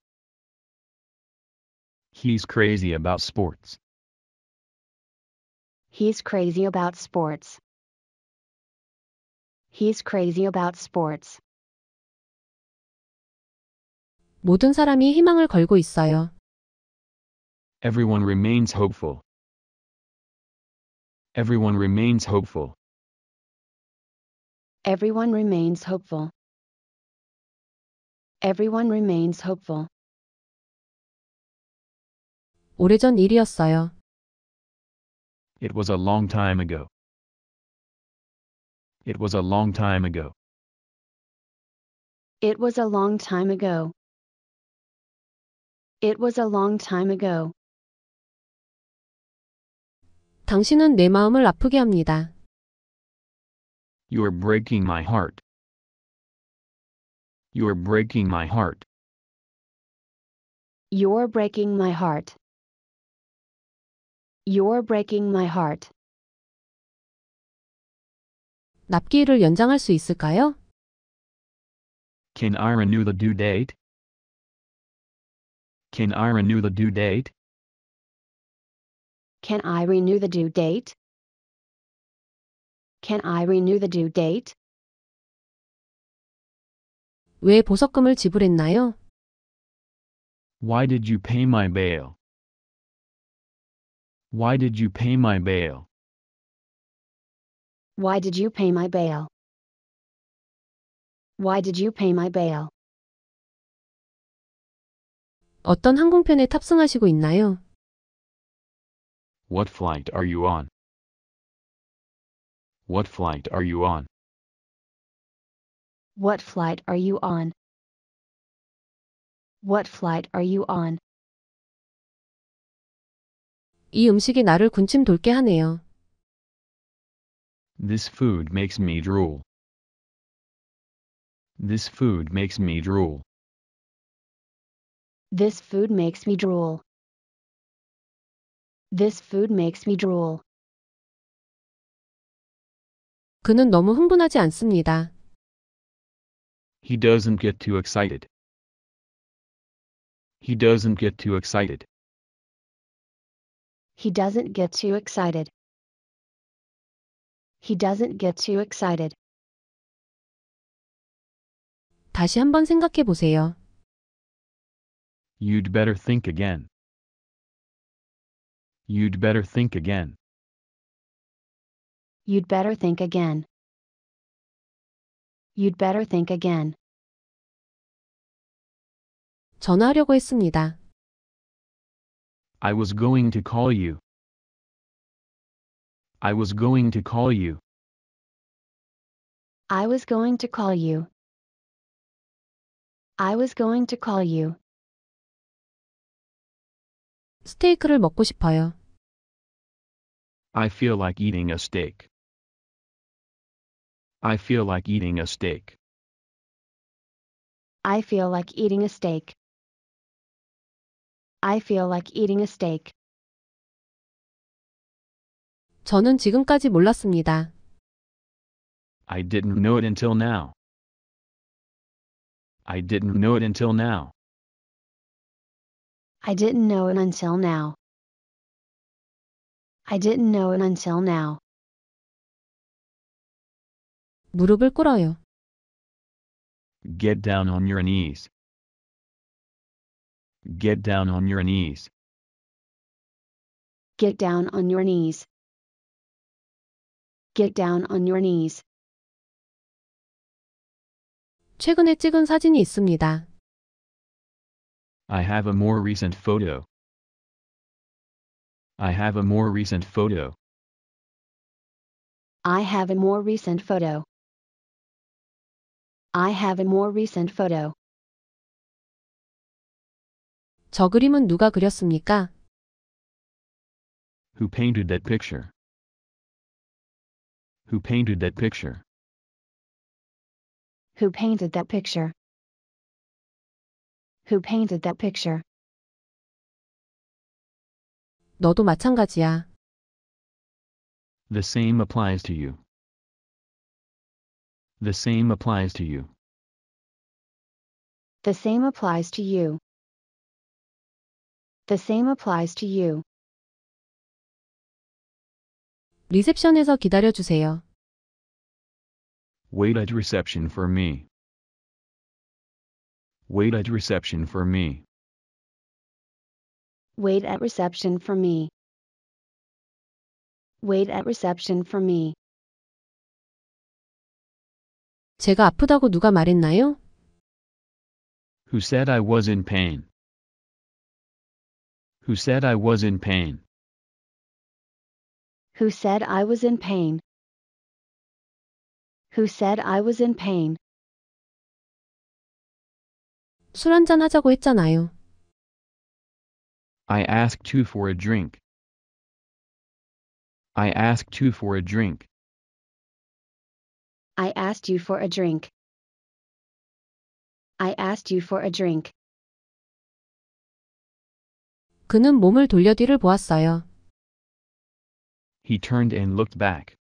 He's crazy about sports. He's crazy about sports. He's crazy about sports. 모든 사람이 희망을 걸고 있어요. Everyone remains hopeful. Everyone remains hopeful. Everyone remains hopeful everyone remains hopeful. 오래전 일이었어요. It was a long time ago. It was a long time ago. It was a long time ago. It was a long time ago. 당신은 내 마음을 아프게 합니다. You are breaking my heart. You're breaking my heart. You're breaking my heart. You're breaking my heart. 납기일을 연장할 수 있을까요? Can I renew the due date? Can I renew the due date? Can I renew the due date? Can I renew the due date? 왜 보석금을 지불했나요? Why did you pay my bail? Why did you pay my bail? Why did you pay my bail? Why did you pay my bail? 어떤 항공편에 탑승하시고 있나요? What flight are you on? What flight are you on? What flight are you on? What flight are you on? 이 음식이 나를 군침 돌게 하네요. This food makes me drool. This food makes me drool. This food makes me drool. This food makes me drool. 그는 너무 흥분하지 않습니다. He doesn't get too excited. He doesn't get too excited. He doesn't get too excited. He doesn't get too excited. 다시 한번 생각해 보세요. You'd better think again. You'd better think again. You'd better think again you'd better think again. 전화하려고 했습니다. I was going to call you. I was going to call you. I was going to call you. I was going to call you. 스테이크를 먹고 싶어요. I feel like eating a steak. I feel like eating a steak. I feel like eating a steak. I feel like eating a steak. 저는 지금까지 몰랐습니다. I didn't know it until now. I didn't know it until now. I didn't know it until now. I didn't know it until now. 무릎을 꿇어요. Get down on your knees. Get down on your knees. Get down on your knees. Get down on your knees. 최근에 찍은 사진이 있습니다. I have a more recent photo. I have a more recent photo. I have a more recent photo. I have a more recent photo. 저 그림은 누가 그렸습니까? Who painted that picture? Who painted that picture? Who painted that picture? Who painted that picture? 너도 마찬가지야. The same applies to you. The same applies to you. The same applies to you. The same applies to you. 리셉션에서 기다려 주세요. Wait at reception for me. Wait at reception for me. Wait at reception for me. Wait at reception for me. 제가 아프다고 누가 말했나요? Who said I was in pain? Who said I was in pain? Who said I was in pain? Who said I was in pain? 술 한잔 하자고 했잖아요. I asked you for a drink. I asked you for a drink. I asked you for a drink. I asked you for a drink. 그는 몸을 돌려 뒤를 보았어요. He turned and looked back.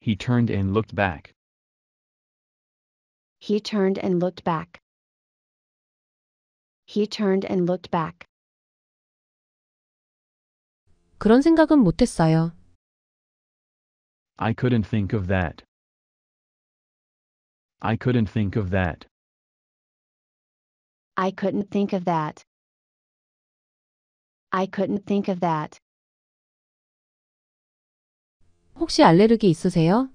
He turned and looked back. He turned and looked back. He turned and looked back. 그런 생각은 못했어요. I couldn't think of that. I couldn't think of that. I couldn't think of that. I couldn't think of that. 혹시 알레르기 있으세요?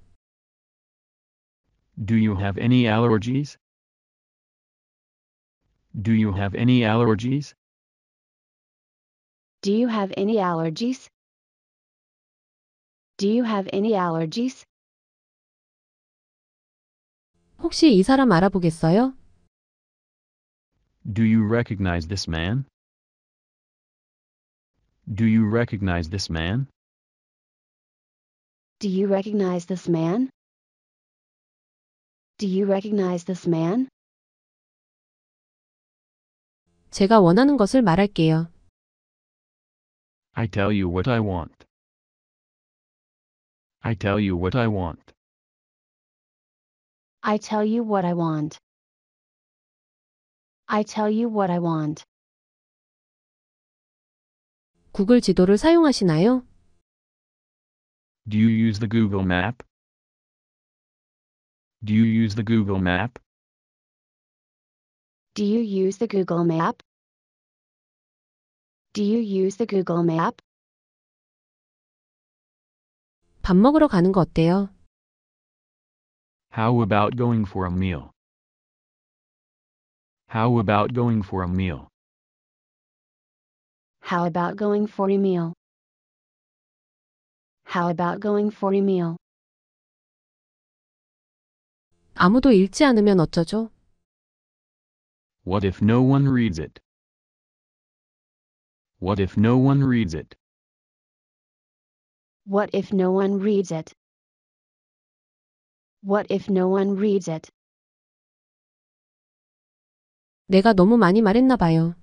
Do you have any allergies? Do you have any allergies? Do you have any allergies? Do you have any allergies? 혹시 이 사람 알아보겠어요? Do you recognize this man? Do you recognize this man? Do you recognize this man? Do you recognize this man? 제가 원하는 것을 말할게요. I tell you what I want. I tell you what I want. I tell you what I want. I tell you what I want. 구글 지도를 사용하시나요? Do you use the Google Map? Do you use the Google Map? Do you use the Google Map? Do you use the Google Map? 밥 먹으러 가는 거 어때요? How about going for a meal? How about going for a meal? How about going for a meal? How about going for a meal? 아무도 읽지 않으면 어쩌죠? What if no one reads it? What if no one reads it? What if no one reads it? What if no one reads it? 내가 너무 많이 말했나 봐요.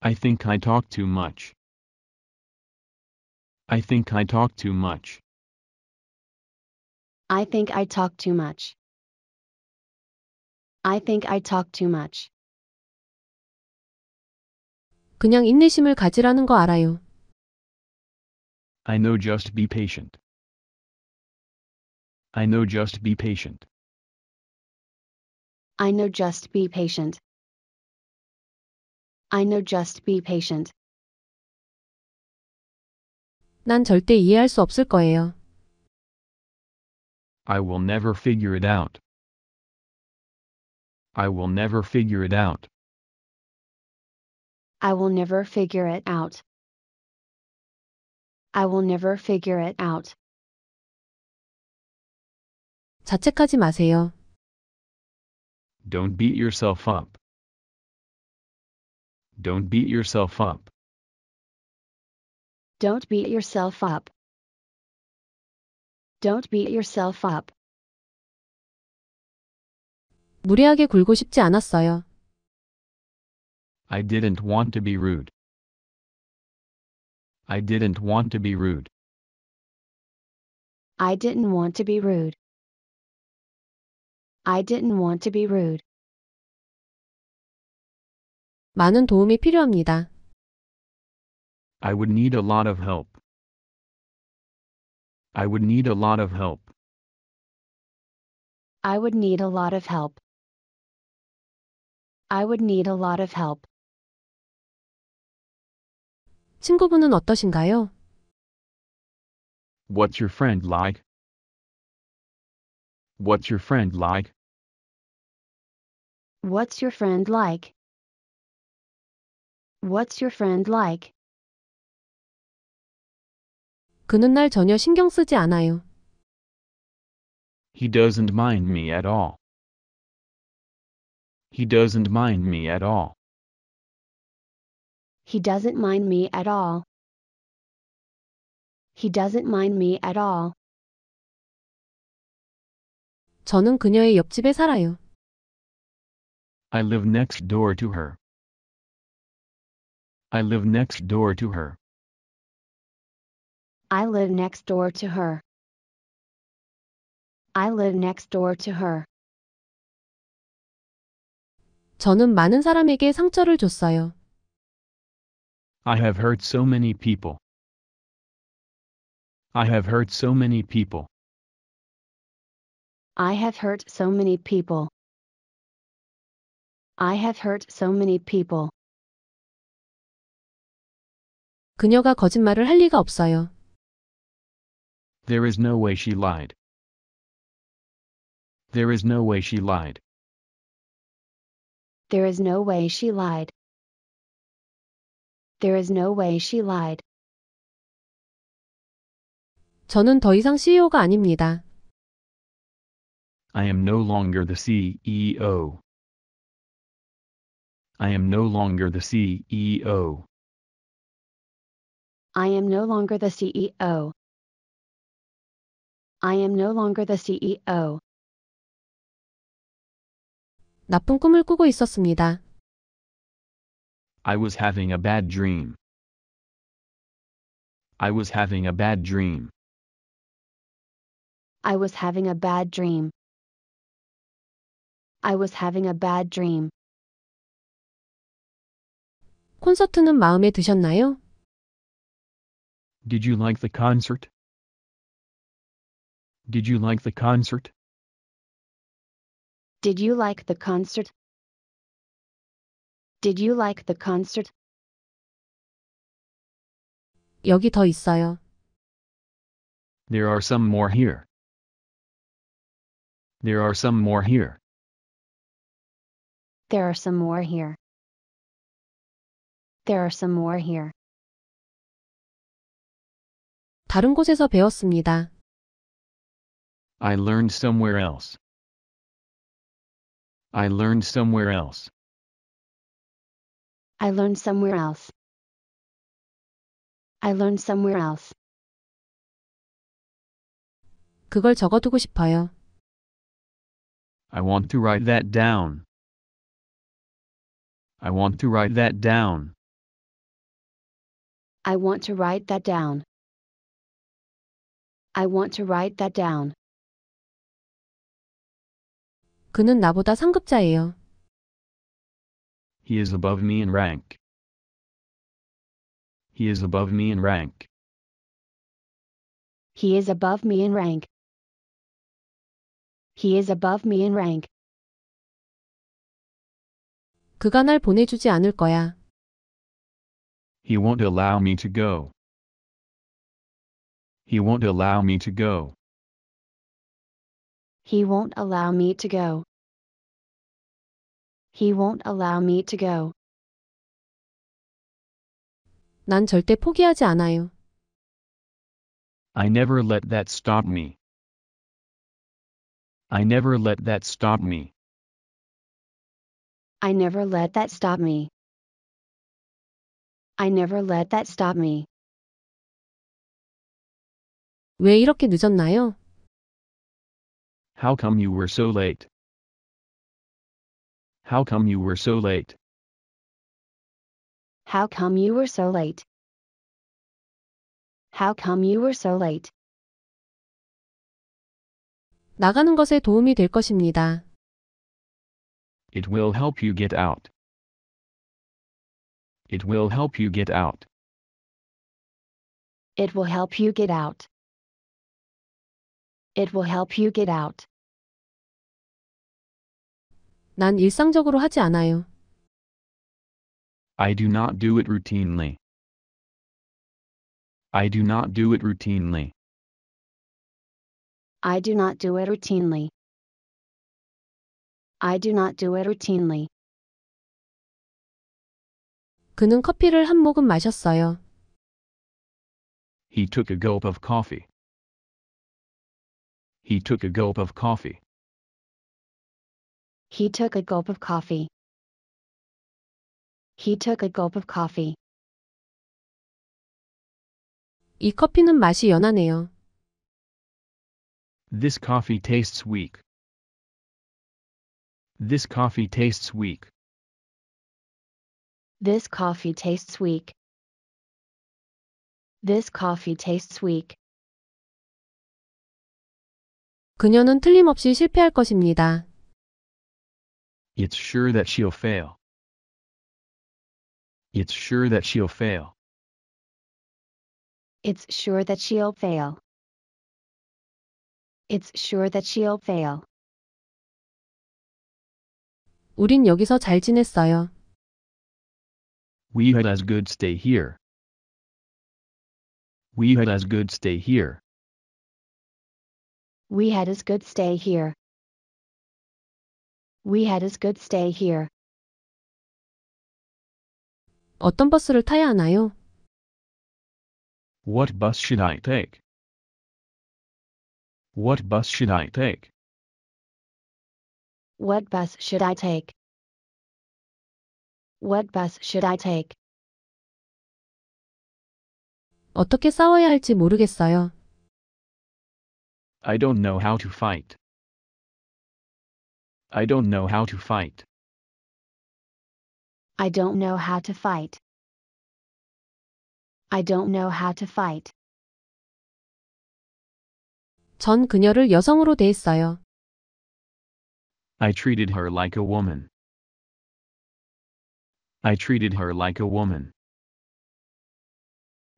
I think I talk too much. I think I talk too much. I think I talk too much. I think I talk too much. 그냥 인내심을 가지라는 거 알아요. I know just be patient. I know just be patient. I know just be patient. I know just be patient. 난 절대 이해할 수 없을 거예요. I will never figure it out. I will never figure it out. I will never figure it out. I will never figure it out. 자책하지 마세요. Don't beat yourself up. Don't beat yourself up. Don't beat yourself up. Don't beat yourself up. 굴고 싶지 않았어요. I didn't want to be rude. I didn't want to be rude. I didn't want to be rude. I didn't want to be rude. 많은 도움이 필요합니다. I would need a lot of help. I would need a lot of help. I would need a lot of help. I would need a lot of help. 친구분은 어떠신가요? What's your friend like? What's your friend like? What's your friend like? What's your friend like? 그는 날 전혀 신경 쓰지 않아요. He doesn't mind me at all. He doesn't mind me at all. He doesn't mind me at all. He doesn't mind me at all. 저는 그녀의 옆집에 살아요. I live next door to her. I live next door to her. I live next door to her. I live next door to her. 저는 많은 사람에게 상처를 줬어요. I have hurt so many people. I have hurt so many people. I have hurt so many people. I have hurt so many people. 그녀가 거짓말을 할 리가 없어요. There is no way she lied. There is no way she lied. There is no way she lied. There is no way she lied. 저는 더 이상 CEO가 아닙니다. I am no longer the CEO. I am no longer the CEO. I am no longer the CEO. I am no longer the CEO. 나쁜 꿈을 꾸고 있었습니다. I was having a bad dream. I was having a bad dream. I was having a bad dream. I was having a bad dream. 콘서트는 마음에 드셨나요? Did you like the concert? Did you like the concert? Did you like the concert? Did you like the concert? 여기 더 있어요. There are some more here. There are some more here. There are some more here. There are some more here. 다른 곳에서 배웠습니다. I learned somewhere else. I learned somewhere else. I learned somewhere else. I learned somewhere else. 그걸 적어두고 싶어요. I want to write that down. I want to write that down. I want to write that down. I want to write that down. 그는 나보다 상급자예요. He is above me in rank. He is above me in rank. He is above me in rank. He is above me in rank. 그가 날 보내주지 않을 거야. He won't allow me to go. He won't allow me to go. He won't allow me to go. He won't allow me to go. 난 절대 포기하지 않아요. I never let that stop me. I never let that stop me. I never let that stop me. I never let that stop me. 왜 이렇게 늦었나요? How come you were so late? How come you were so late? How come you were so late? How come you were so late? 나가는 것에 도움이 될 것입니다. It will help you get out. It will help you get out. It will help you get out. It will help you get out. 난 일상적으로 하지 않아요. I do not do it routinely. I do not do it routinely. I do not do it routinely. I do not do it routinely. 그는 커피를 한 모금 마셨어요. He took a gulp of coffee. He took a gulp of coffee. He took a gulp of coffee. He took a gulp of coffee. 이 커피는 맛이 연하네요. This coffee tastes weak. This coffee tastes weak. This coffee tastes weak. This coffee tastes weak. 그녀는 틀림없이 실패할 것입니다. It's sure that she'll fail. It's sure that she'll fail. It's sure that she'll fail. It's sure that she'll fail. 우린 여기서 잘 지냈어요. We had as good stay here. We had as good stay here. We had as good stay here. We had as good stay here. 어떤 버스를 타야 하나요? What bus should I take? What bus should I take? What bus should I take? What bus should I take? 어떻게 싸워야 할지 모르겠어요. I don't know how to fight. I don't know how to fight. I don't know how to fight. I don't know how to fight. 전 그녀를 여성으로 대했어요. I treated her like a woman. I treated her like a woman.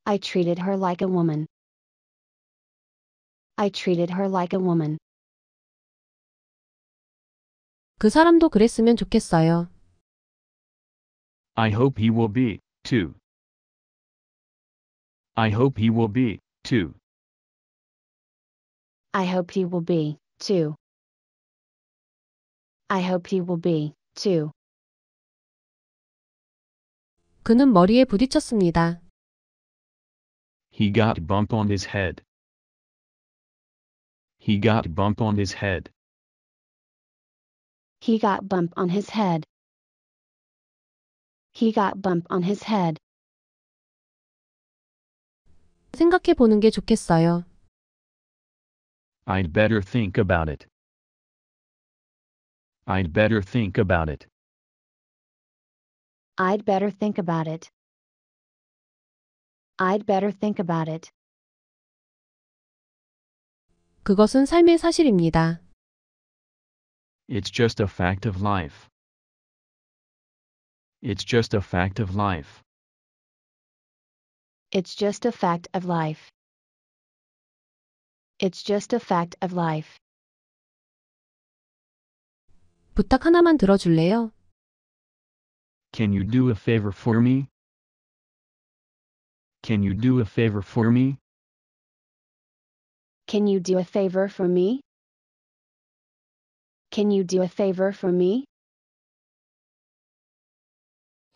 I treated her like a woman. I treated her like a woman. 그 사람도 그랬으면 좋겠어요. I hope he will be, too. I hope he will be, too. I hope he will be, too. I hope he will be, too. 그는 머리에 부딪혔습니다. He got bump on his head. He got bump on his head. He got bump on his head. He got bump on his head. 생각해 보는 게 좋겠어요. I'd better think about it. I'd better think about it. I'd better think about it. I'd better think about it. 그것은 삶의 사실입니다. It's just a fact of life. It's just a fact of life. It's just a fact of life. It's just a fact of life. 부탁 하나만 들어줄래요? Can you do a favor for me? Can you do a favor for me? Can you do a favor for me? Can you do a favor for me?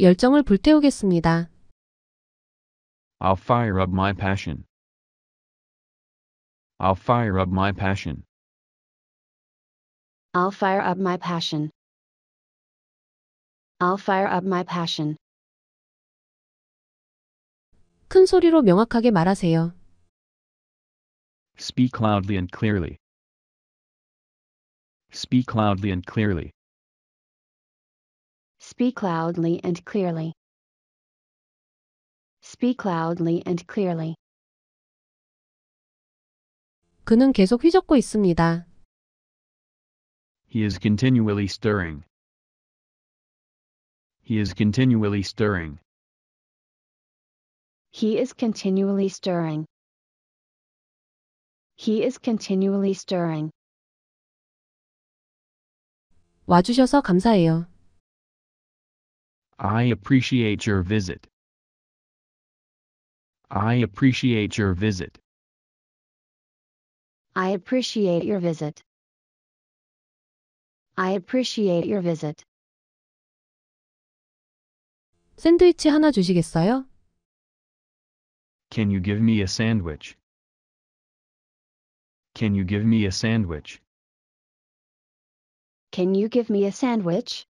열정을 불태우겠습니다. I'll fire up my passion. I'll fire up my passion. I'll fire up my passion. I'll fire up my passion. 큰 소리로 명확하게 말하세요. Speak loudly and clearly. Speak loudly and clearly. Speak loudly and clearly. Speak loudly and clearly. 그는 계속 휘젓고 있습니다. He is continually stirring. He is continually stirring. He is continually stirring. He is continually stirring. 와주셔서 감사해요. I appreciate your visit. I appreciate your visit. I appreciate your visit. I appreciate your visit. 샌드위치 하나 주시겠어요? Can you give me a sandwich? Can you give me a sandwich? Can you give me a sandwich?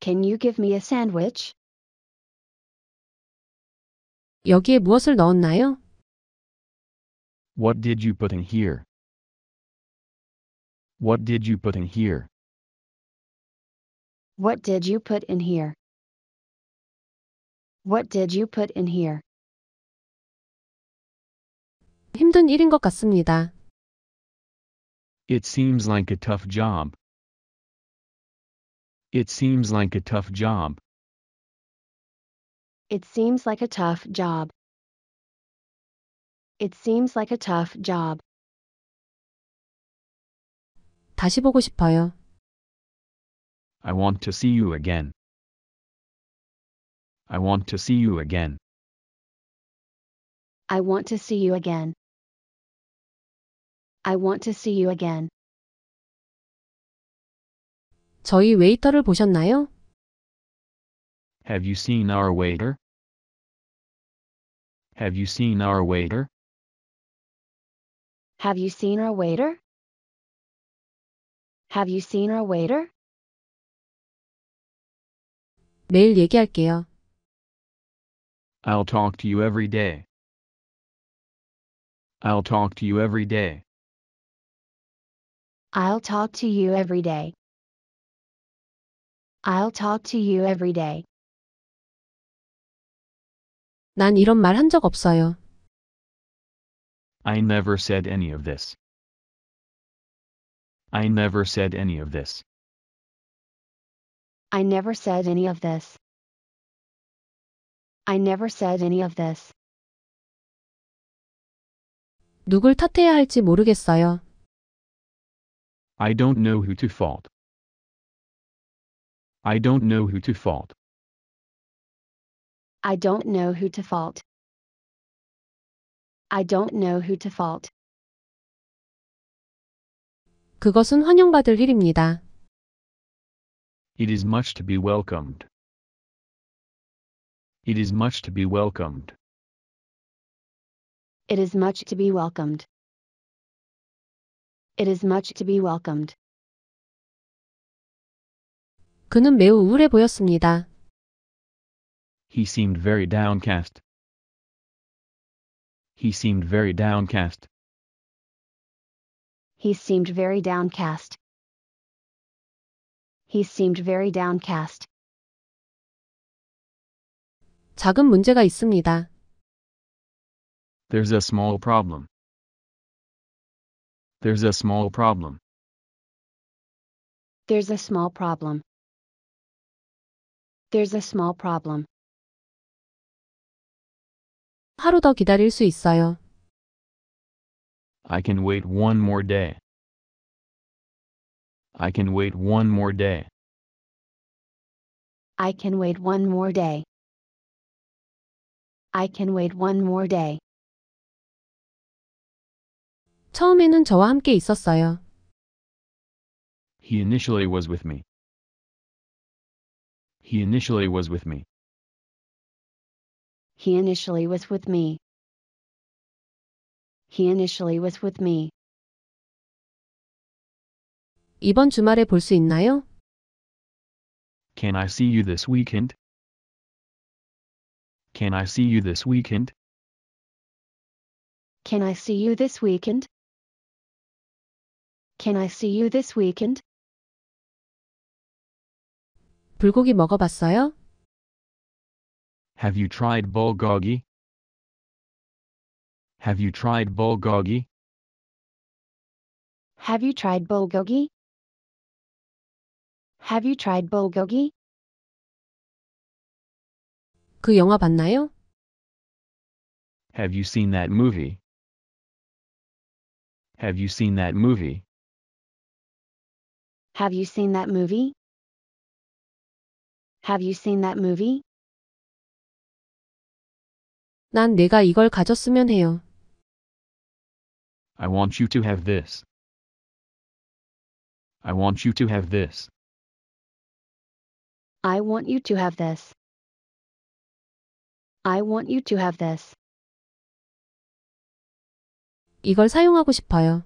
Can you give me a sandwich? 여기에 무엇을 넣었나요? What did you put in here? What did you put in here? What did you put in here? What did you put in here? 힘든 일인 것 같습니다. It seems like a tough job. It seems like a tough job. It seems like a tough job. It seems like a tough job. 다시 보고 싶어요. I want to see you again. I want to see you again. I want to see you again. I want to see you again. 저희 웨이터를 보셨나요? Have you seen our waiter? Have you seen our waiter? Have you seen our waiter? Have you seen our waiter? 매일 얘기할게요. I'll talk to you every day. I'll talk to you every day. I'll talk to you every day. I'll talk to you every day. 난 이런 적 없어요. I never said any of this. I never said any of this. I never said any of this. I never said any of this. 누굴 탓해야 할지 모르겠어요. I don't know who to fault. I don't know who to fault. I don't know who to fault. I don't know who to fault. 그것은 환영받을 일입니다. It is much to be welcomed. It is much to be welcomed. It is much to be welcomed it is much to be welcomed. 그는 매우 우울해 보였습니다. He seemed very downcast. He seemed very downcast. He seemed very downcast. He seemed very downcast. 작은 문제가 있습니다. There's a small problem. There's a small problem. There's a small problem. There's a small problem. 하루 더 기다릴 수 있어요. I can wait one more day. I can wait one more day. I can wait one more day. I can wait one more day. 처음에는 저와 함께 있었어요. He initially was with me. He initially was with me. He initially was with me. He initially was with me. 이번 주말에 있나요? Can I see you this weekend? Can I see you this weekend? Can I see you this weekend? Can I see you this weekend? 불고기 먹어봤어요? Have you tried bulgogi? Have you tried bulgogi? Have you tried bulgogi? Have you tried bulgogi? 그 영화 봤나요? Have you seen that movie? Have you seen that movie? Have you seen that movie? Have you seen that movie? 난 내가 이걸 가졌으면 해요. I want you to have this. I want you to have this. I want you to have this. I want you to have this. 이걸 사용하고 싶어요.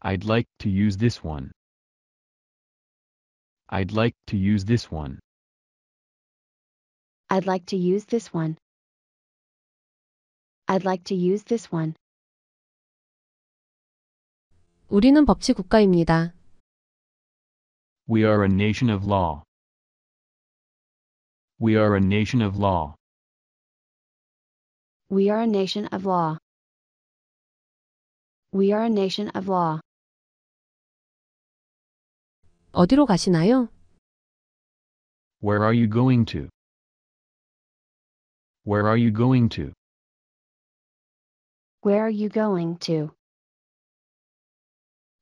I'd like to use this one. I'd like to use this one. I'd like to use this one. I'd like to use this one. 우리는 법치 국가입니다. We are a nation of law. We are a nation of law. We are a nation of law. We are a nation of law. 어디로 가시나요? Where are you going to? Where are you going to? Where are you going to?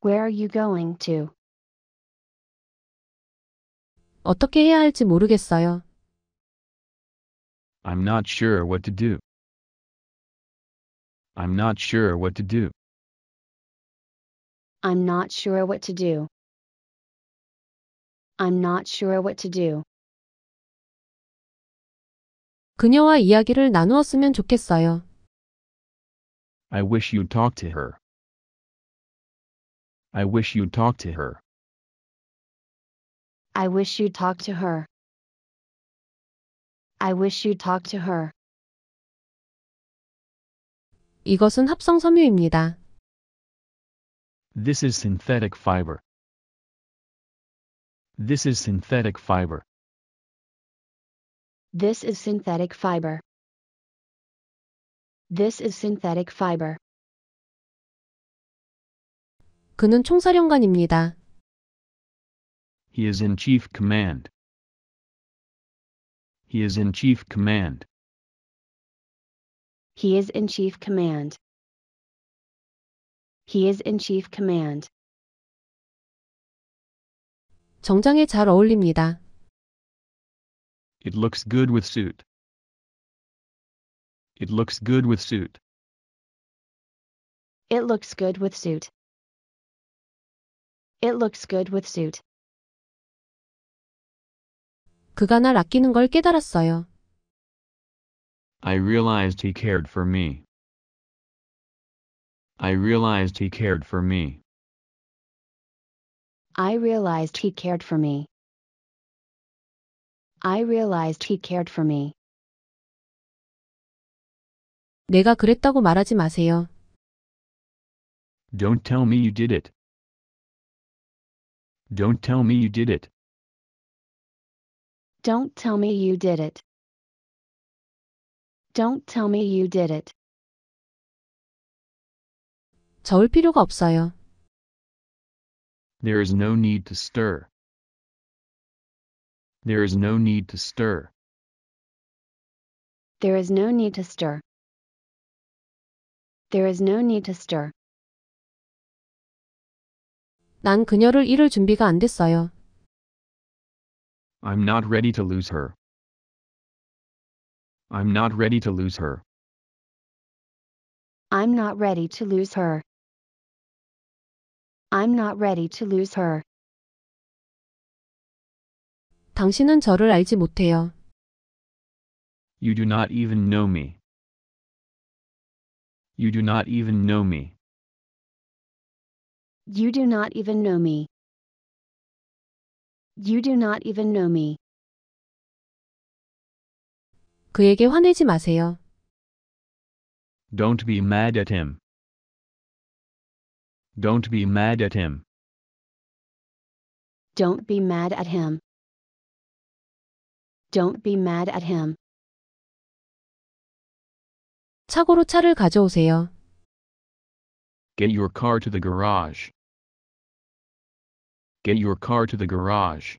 Where are you going to? 어떻게 해야 할지 모르겠어요. I'm not sure what to do. I'm not sure what to do. I'm not sure what to do. I'm not sure what to do. 그녀와 이야기를 나누었으면 좋겠어요. I wish you'd talk to her. I wish you'd talk to her. I wish you'd talk to her. I wish you'd talk to her. 이것은 합성 섬유입니다. This is synthetic fiber. This is synthetic fiber. This is synthetic fiber. This is synthetic fiber. 그는 총사령관입니다. He is in chief command. He is in chief command. He is in chief command. He is in chief command. 정장에 잘 어울립니다. It looks good with suit. It looks good with suit. It looks good with suit. It looks good with suit. 그가 날 아끼는 걸 깨달았어요. I realized he cared for me. I realized he cared for me. I realized he cared for me. I realized he cared for me. 내가 그랬다고 말하지 마세요. Don't tell me you did it. Don't tell me you did it. Don't tell me you did it. Don't tell me you did it. 저울 필요가 없어요. There is no need to stir. There is no need to stir. There is no need to stir. There is no need to stir. 난 그녀를 잃을 준비가 안 됐어요. I'm not ready to lose her. I'm not ready to lose her. I'm not ready to lose her. I'm not ready to lose her. 당신은 저를 알지 못해요. You do not even know me. You do not even know me. You do not even know me. You do not even know me. 그에게 화내지 마세요. Don't be mad at him. Don't be mad at him. Don't be mad at him. Don't be mad at him. 차고로 차를 가져오세요. Get your car to the garage. Get your car to the garage.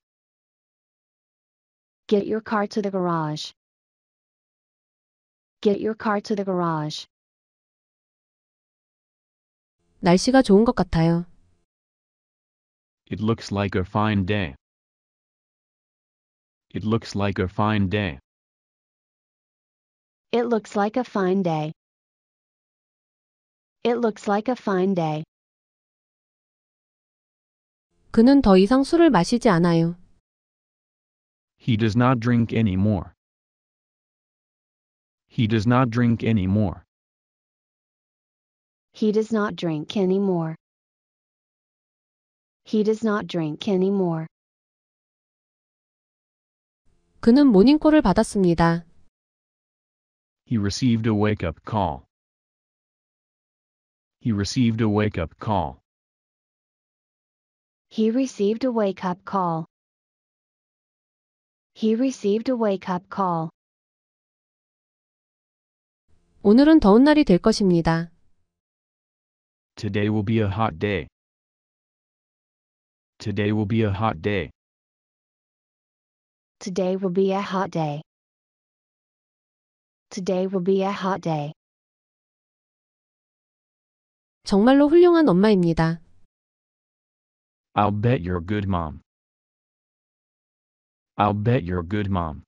Get your car to the garage. Get your car to the garage. 날씨가 좋은 것 같아요. It looks like a fine day. It looks like a fine day. It looks like a fine day. It looks like a fine day. 그는 더 이상 술을 마시지 않아요. He does not drink anymore. He does not drink anymore. He does not drink anymore. He does not drink anymore. 그는 모닝콜을 받았습니다. He received a wake-up call. He received a wake-up call. He received a wake-up call. He received a wake-up call. 오늘은 더운 날이 될 것입니다. Today will be a hot day. Today will be a hot day. Today will be a hot day. Today will be a hot day. 정말로 훌륭한 엄마입니다. I'll bet you're a good mom. I'll bet you're a good mom.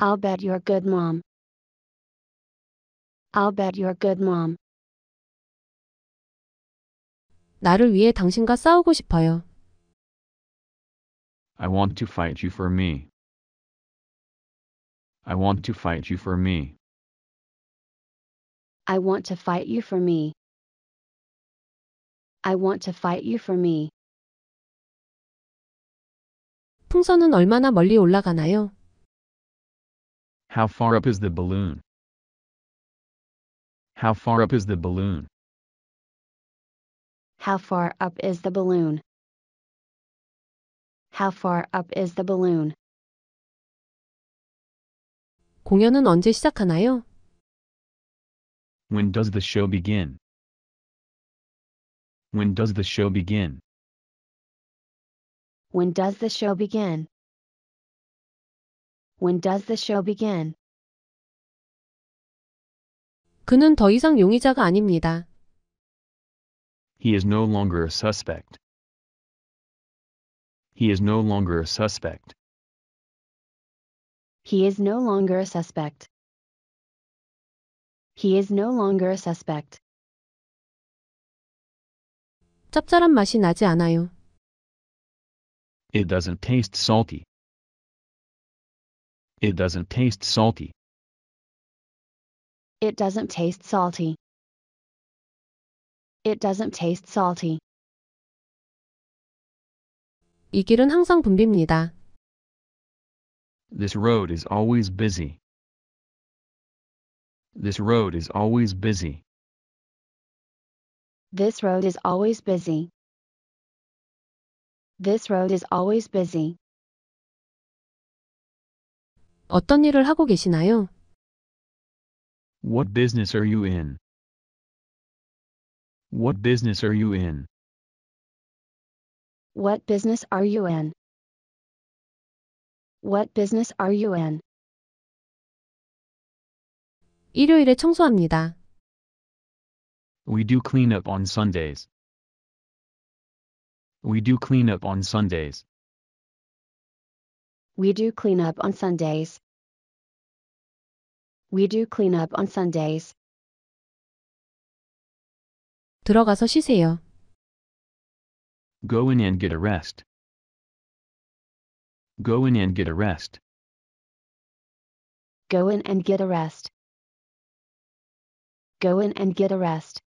I'll bet you're a good mom. I'll bet you're a good mom. 나를 위해 당신과 싸우고 싶어요. I want to fight you for me. I want to fight you for me. I want to fight you for me. I want to fight you for me. 풍선은 얼마나 멀리 올라가나요? How far up is the balloon? How far up is the balloon? How far up is the balloon? How far up is the balloon? 공연은 언제 시작하나요? When does the show begin? When does the show begin? When does the show begin? When does the show begin? 그는 더 이상 용의자가 아닙니다. He is no longer a suspect. He is no longer a suspect. He is no longer a suspect. He is no longer a suspect. 짭짤한 맛이 나지 않아요. It doesn't taste salty. It doesn't taste salty. It doesn't taste salty. It doesn't taste salty. 이 길은 항상 붐빕니다. This road is always busy. This road is always busy. This road is always busy. This road is always busy. 어떤 일을 하고 계시나요? What business are you in? What business are you in? What business are you in? What business are you in? 일요일에 청소합니다. We do clean up on Sundays. We do clean up on Sundays. We do clean up on Sundays. We do clean up on Sundays. 들어가서 쉬세요. Go in and get a rest. Go in and get a rest. Go in and get a rest. Go in and get a rest.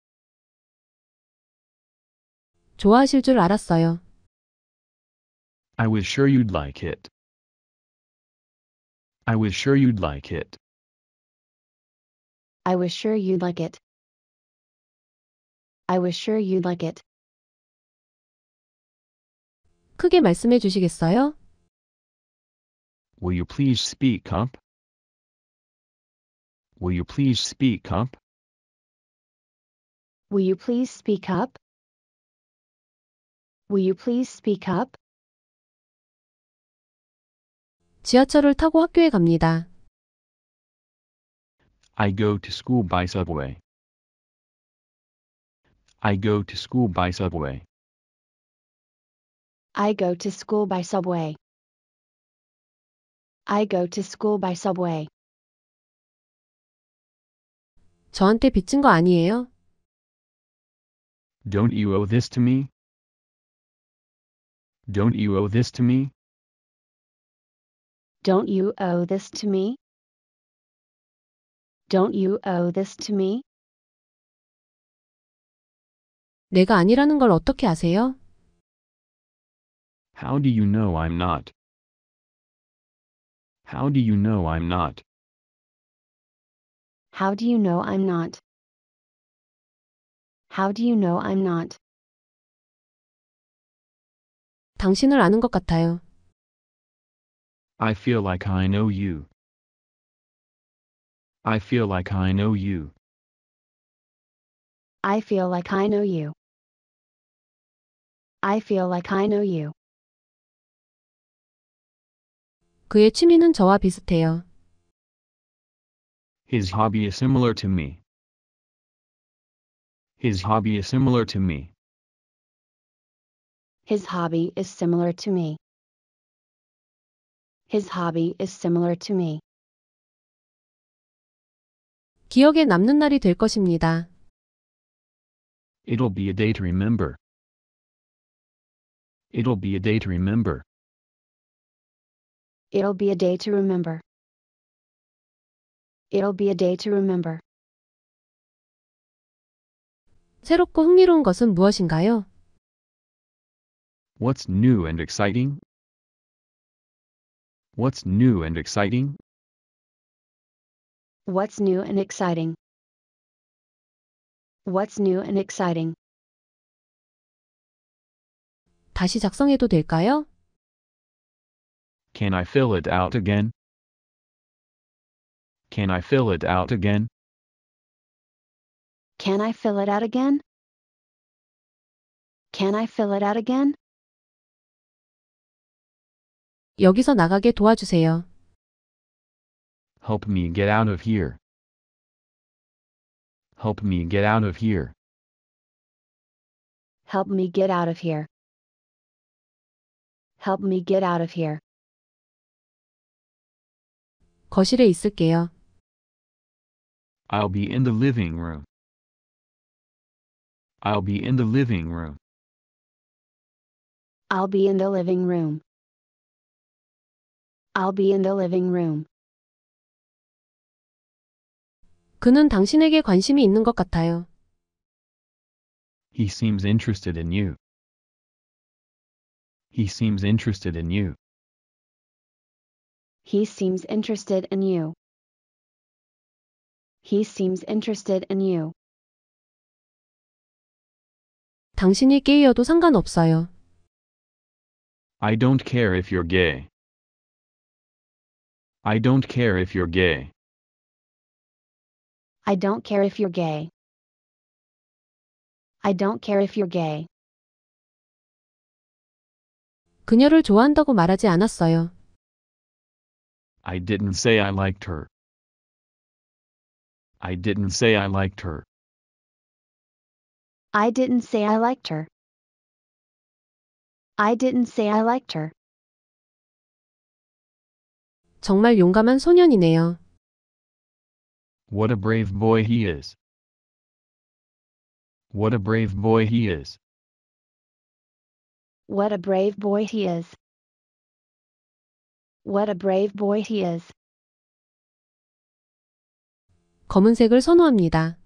좋아하실 줄 알았어요. I was sure you'd like it. I was sure you'd like it. I was sure you'd like it. I was sure you'd like it. 크게 말씀해 주시겠어요? Will you please speak up? Will you please speak up? Will you please speak up? Will you please speak up? 지하철을 타고 학교에 갑니다. I go to school by subway. I go to school by subway. I go to school by subway. I go to school by subway. 저한테 빚진 거 아니에요? Don't you owe this to me? Don't you owe this to me? Don't you owe this to me? Don't you owe this to me? 내가 아니라는 걸 어떻게 아세요? How do you know I'm not? How do you know I'm not? How do you know I'm not? How do you know I'm not? 당신을 아는 것 같아요. I feel like I know you. I feel like I know you. I feel like I know you. I feel like I know you. 그의 취미는 저와 비슷해요. His hobby is similar to me. His hobby is similar to me. His hobby is similar to me. His hobby is similar to me. 기억에 남는 날이 될 것입니다. It'll be a day to remember. It'll be a day to remember. It'll be a day to remember. It'll be a day to remember. 새롭고 흥미로운 것은 무엇인가요? What's new and exciting? What's new and exciting? What's new and exciting? What's new and exciting? 다시 작성해도 될까요? Can I fill it out again? Can I fill it out again? Can I fill it out again? Can I fill it out again? 여기서 나가게 도와주세요. Help me get out of here. Help me get out of here. Help me get out of here. Help me get out of here. 거실에 있을게요. I'll be in the living room. I'll be in the living room. I'll be in the living room. I'll be in the living room. 그는 당신에게 관심이 있는 것 같아요. He seems interested in you. He seems interested in you. He seems interested in you. He seems interested in you. 당신이 상관없어요. I don't care if you're gay. I don't care if you're gay. I don't care if you're gay. I don't care if you're gay. 그녀를 좋아한다고 말하지 않았어요. I didn't say I liked her. I didn't say I liked her. I didn't say I liked her. I didn't say I liked her. 정말 용감한 소년이네요. What a brave boy he is. What a brave boy he is. What a brave boy he is. What a brave boy he is. 검은색을 선호합니다.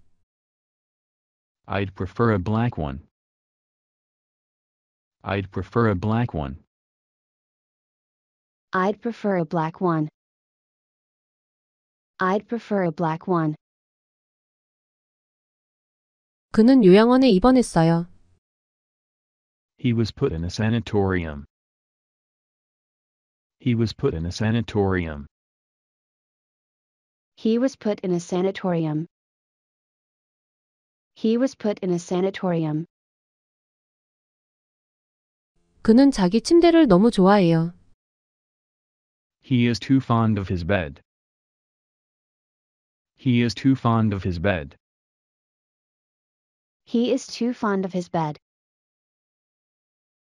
I'd prefer a black one. I'd prefer a black one. I'd prefer a black one. I'd prefer a black one. 그는 요양원에 입원했어요. He was put in a sanatorium. He was put in a sanatorium. He was put in a sanatorium. He was put in a sanatorium. 그는 자기 침대를 너무 좋아해요. He is too fond of his bed. He is too fond of his bed. He is too fond of his bed.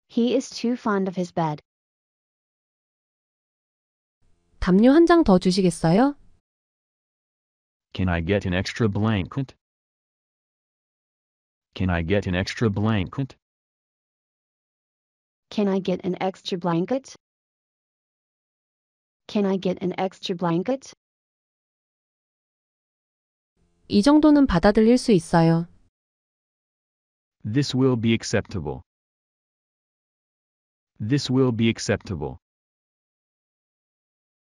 He is too fond of his bed. 담요 주시겠어요? Can I get an extra blanket? Can I get an extra blanket? Can I get an extra blanket? Can I get an extra blanket? 이 정도는 받아들일 수 있어요. This will be acceptable. This will be acceptable.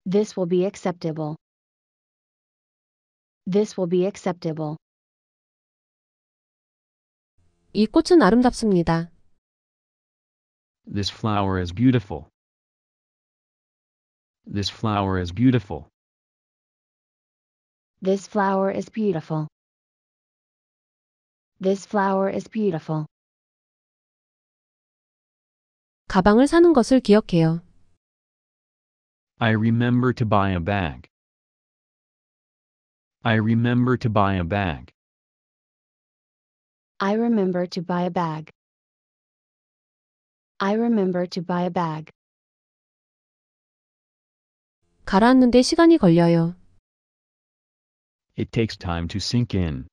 This will be acceptable. This will be acceptable. 이 꽃은 아름답습니다. This flower is beautiful. This flower is beautiful. This flower is beautiful. This flower is beautiful. 가방을 사는 것을 기억해요. I remember to buy a bag. I remember to buy a bag. I remember to buy a bag. I remember to buy a bag. 가라앉는데 시간이 걸려요. It takes time to sink in.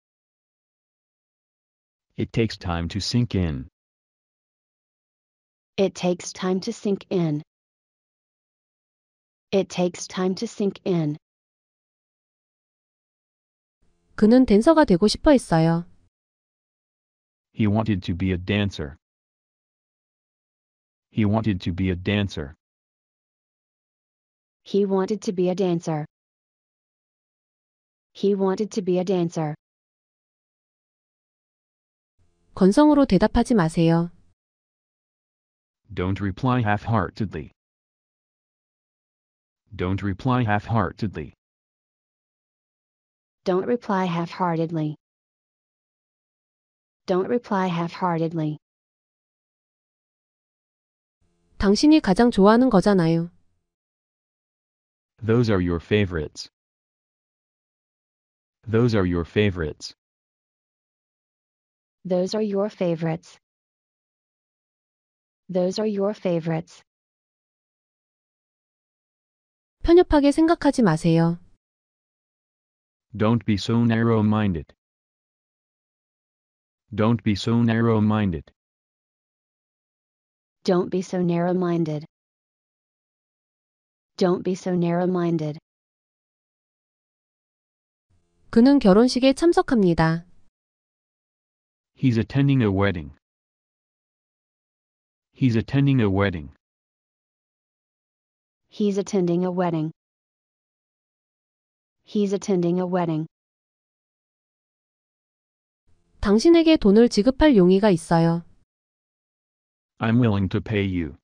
It takes time to sink in. It takes time to sink in. It takes time to sink in. 그는 댄서가 되고 싶어 했어요. He wanted to be a dancer. He wanted to be a dancer. He wanted to be a dancer. He wanted to be a dancer. 건성으로 대답하지 마세요. Don't reply half-heartedly. Don't reply half-heartedly. Don't reply half-heartedly. Don't reply half-heartedly. 당신이 가장 좋아하는 거잖아요. Those are your favorites. Those are your favorites. Those are your favorites. Those are your favorites. 편협하게 생각하지 마세요. Don't be so narrow-minded. Don't be so narrow-minded. Don't be so narrow-minded. Don't be so narrow-minded. 그는 결혼식에 참석합니다. He's attending a wedding. He's attending a wedding. He's attending a wedding. He's attending a wedding. 당신에게 돈을 지급할 용의가 있어요. I'm willing to pay you.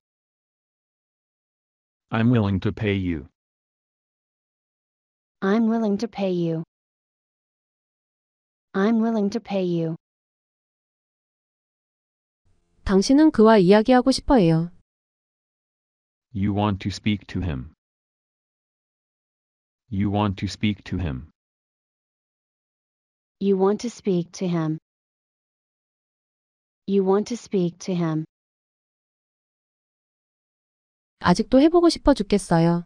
I'm willing to pay you. I'm willing to pay you. I'm willing to pay you. 당신은 그와 이야기하고 싶어 해요. You want to speak to him. You want to speak to him. You want to speak to him. You want to speak to him. 아직도 해보고 싶어 죽겠어요.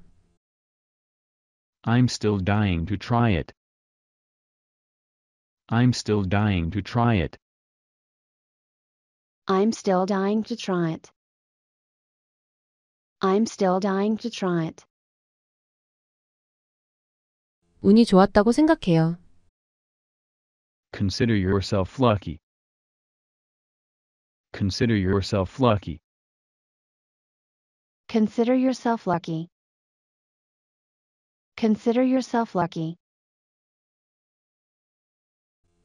I'm still dying to try it. I'm still dying to try it. I'm still dying to try it. I'm still dying to try it. 운이 좋았다고 생각해요. Consider yourself lucky. Consider yourself lucky. Consider yourself lucky. Consider yourself lucky.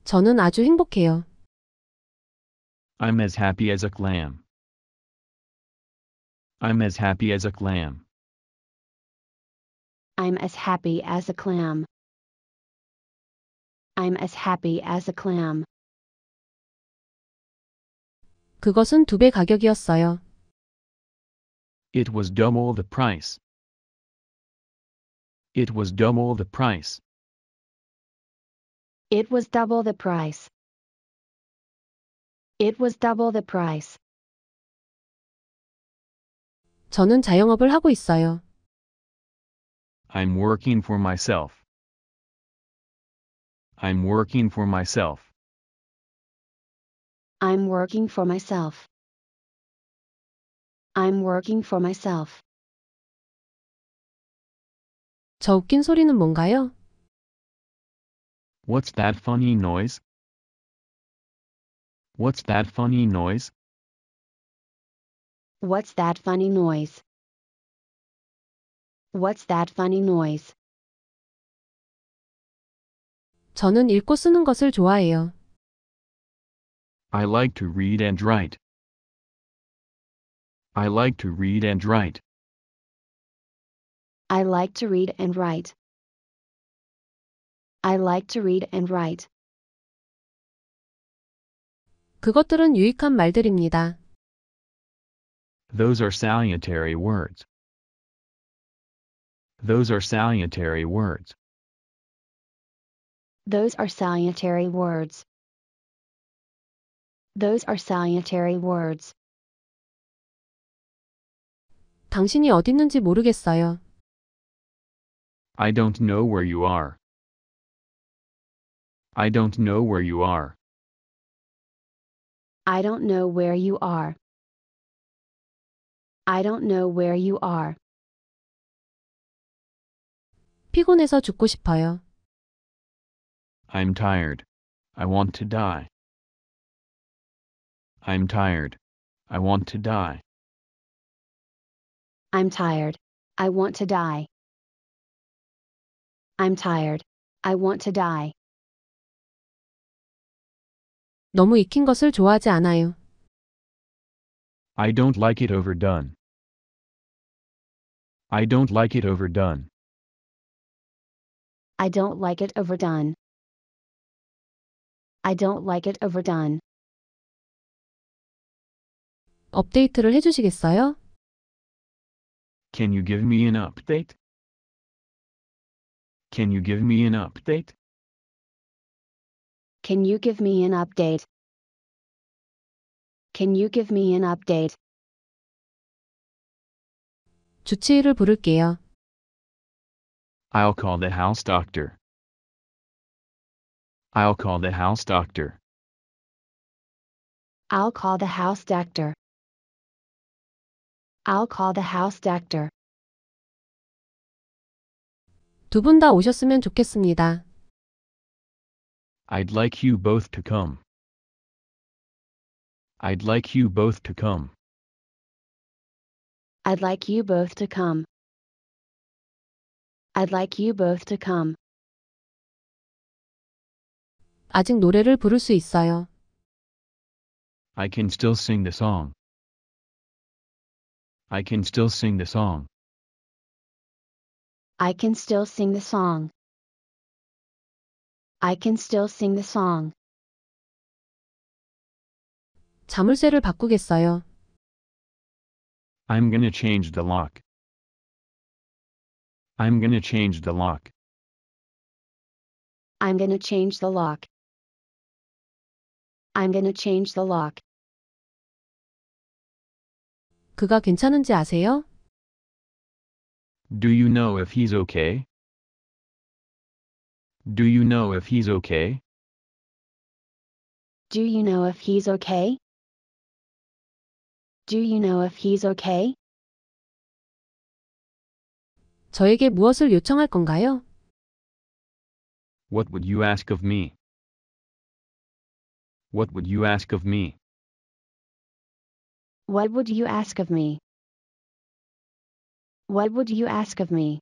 저는 아주 행복해요. I'm as happy as a clam. I'm as happy as a clam. I'm as happy as a clam. I'm as happy as a clam. 그것은 두 배 가격이었어요. It was double the price. It was double the price. It was double the price. It was double the price. 저는 자영업을 하고 있어요. I'm working for myself. I'm working for myself. I'm working for myself. I'm working for myself. 저 웃긴 소리는 뭔가요? What's that funny noise? What's that funny noise? What's that funny noise? What's that funny noise? 저는 읽고 쓰는 것을 좋아해요. I like to read and write. I like to read and write. I like to read and write. I like to read and write. 그것들은 유익한 말들입니다. Those are salutary words. Those are salutary words. Those are salutary words. Those are salutary words. 당신이 어디 있는지 모르겠어요. I don't know where you are. I don't know where you are. I don't know where you are. I don't know where you are. 피곤해서 죽고 싶어요. I'm tired. I want to die. I'm tired. I want to die. I'm tired. I want to die. I'm tired. I want to die. 너무 익힌 것을 좋아하지 않아요. I don't like it overdone. I don't like it overdone. I don't like it overdone. I don't like it overdone. 업데이트를 Can you give me an update? Can you give me an update? Can you give me an update? Can you give me an update? 주치의를 부를게요. I'll call the house doctor. I'll call the house doctor. I'll call the house doctor. I'll call the house doctor. 두다 오셨으면 좋겠습니다. I'd like you both to come. I'd like you both to come. I'd like you both to come. I'd like you both to come. 아직 노래를 부를 수 있어요. I can still sing the song. I can still sing the song. I can still sing the song. I can still sing the song. 자물쇠를 바꾸겠어요. I'm gonna change the lock. I'm gonna change the lock. I'm gonna change the lock. I'm gonna change the lock. 그가 괜찮은지 아세요? Do you know if he's okay? Do you know if he's okay? Do you know if he's okay? Do you know if he's okay? 저에게 무엇을 요청할 건가요? What would you ask of me? What would you ask of me? What would you ask of me? What would you ask of me?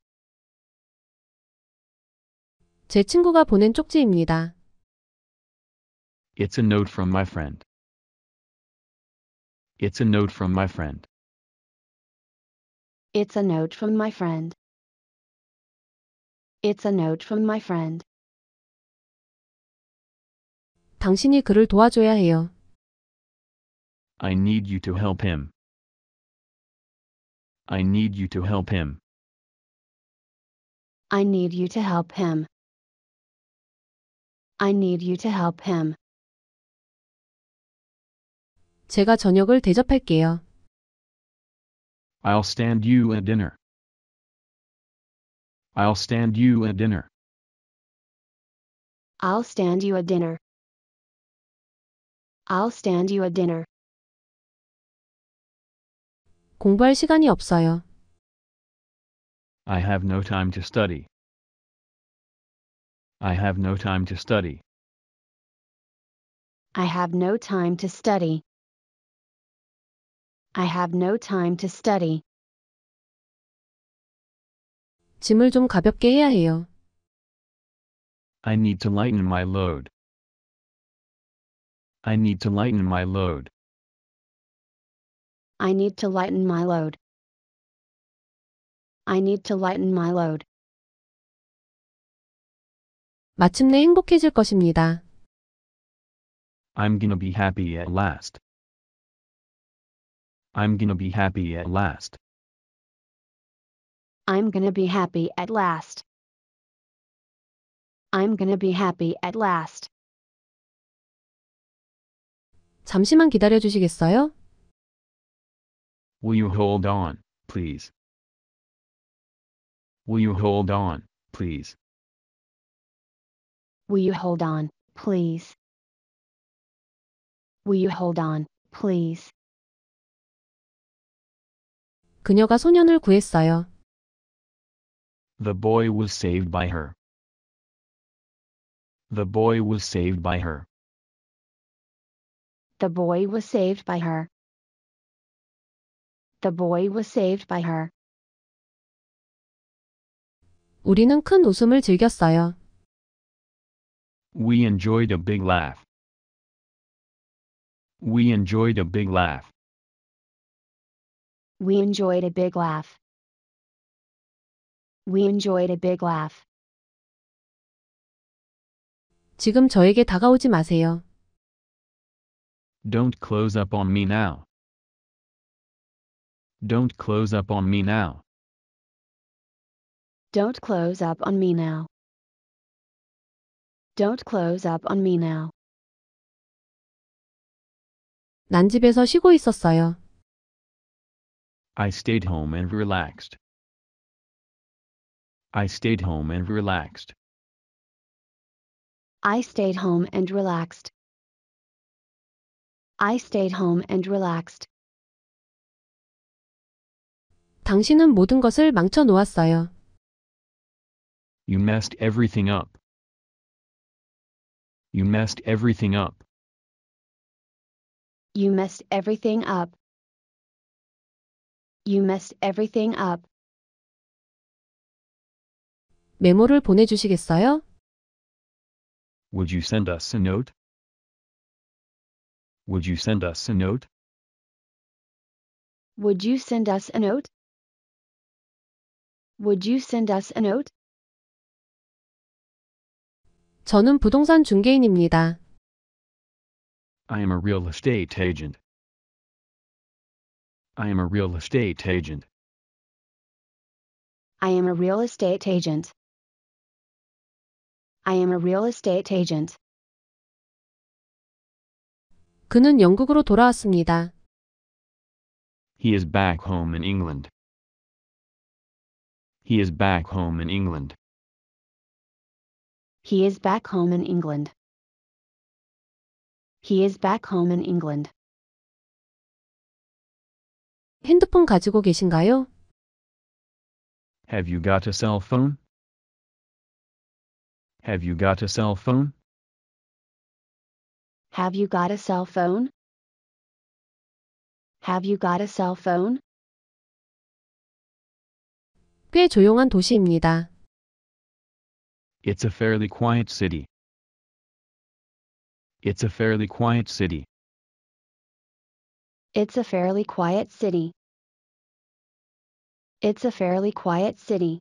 제 친구가 보낸 쪽지입니다. It's a note from my friend. It's a note from my friend. It's a note from my friend. It's a note from my friend. 당신이 그를 도와줘야 해요. I need you to help him. I need you to help him. I need you to help him. I need you to help him. 제가 저녁을 대접할게요. I'll stand you a dinner. I'll stand you a dinner. I'll stand you a dinner. I'll stand you a dinner. 공부할 시간이 없어요. I have no time to study. I have no time to study. I have no time to study. I have no time to study. 짐을 좀 가볍게 해야 해요. I need to lighten my load. I need to lighten my load. I need to lighten my load. I need to lighten my load. 마침내 행복해질 것입니다. I'm gonna be happy at last. I'm gonna be happy at last. I'm gonna be happy at last. I'm gonna be happy at last. 잠시만 기다려 주시겠어요? Will you hold on, please? Will you hold on, please? Will you hold on, please? Will you hold on, please? 그녀가 소년을 구했어요. The boy was saved by her. The boy was saved by her. The boy was saved by her. The boy was saved by her. 우리는 큰 웃음을 즐겼어요. We enjoyed a big laugh. We enjoyed a big laugh. We enjoyed a big laugh. We enjoyed a big laugh. 지금 저에게 다가오지 마세요. Don't close up on me now. Don't close up on me now. Don't close up on me now. Don't close up on me now. 난 집에서 쉬고 있었어요. I stayed home and relaxed. I stayed home and relaxed. I stayed home and relaxed. I stayed home and relaxed. 당신은 모든 것을 망쳐 놓았어요. You messed everything up. You messed everything up. You messed everything up. You messed everything up. 메모를 보내주시겠어요? Would you send us a note? Would you send us a note? Would you send us a note? Would you send us a note? 저는 부동산 중개인입니다. I am a real estate agent. I am a real estate agent. I am a real estate agent. I am a real estate agent. 그는 영국으로 돌아왔습니다. He is back home in England. He is back home in England. He is back home in England. He is back home in England. 핸드폰 가지고 계신가요? Have you got a cell phone? Have you got a cell phone? Have you got a cell phone? Have you got a cell phone? 꽤 조용한 도시입니다. It's a fairly quiet city. It's a fairly quiet city. It's a fairly quiet city. It's a fairly quiet city.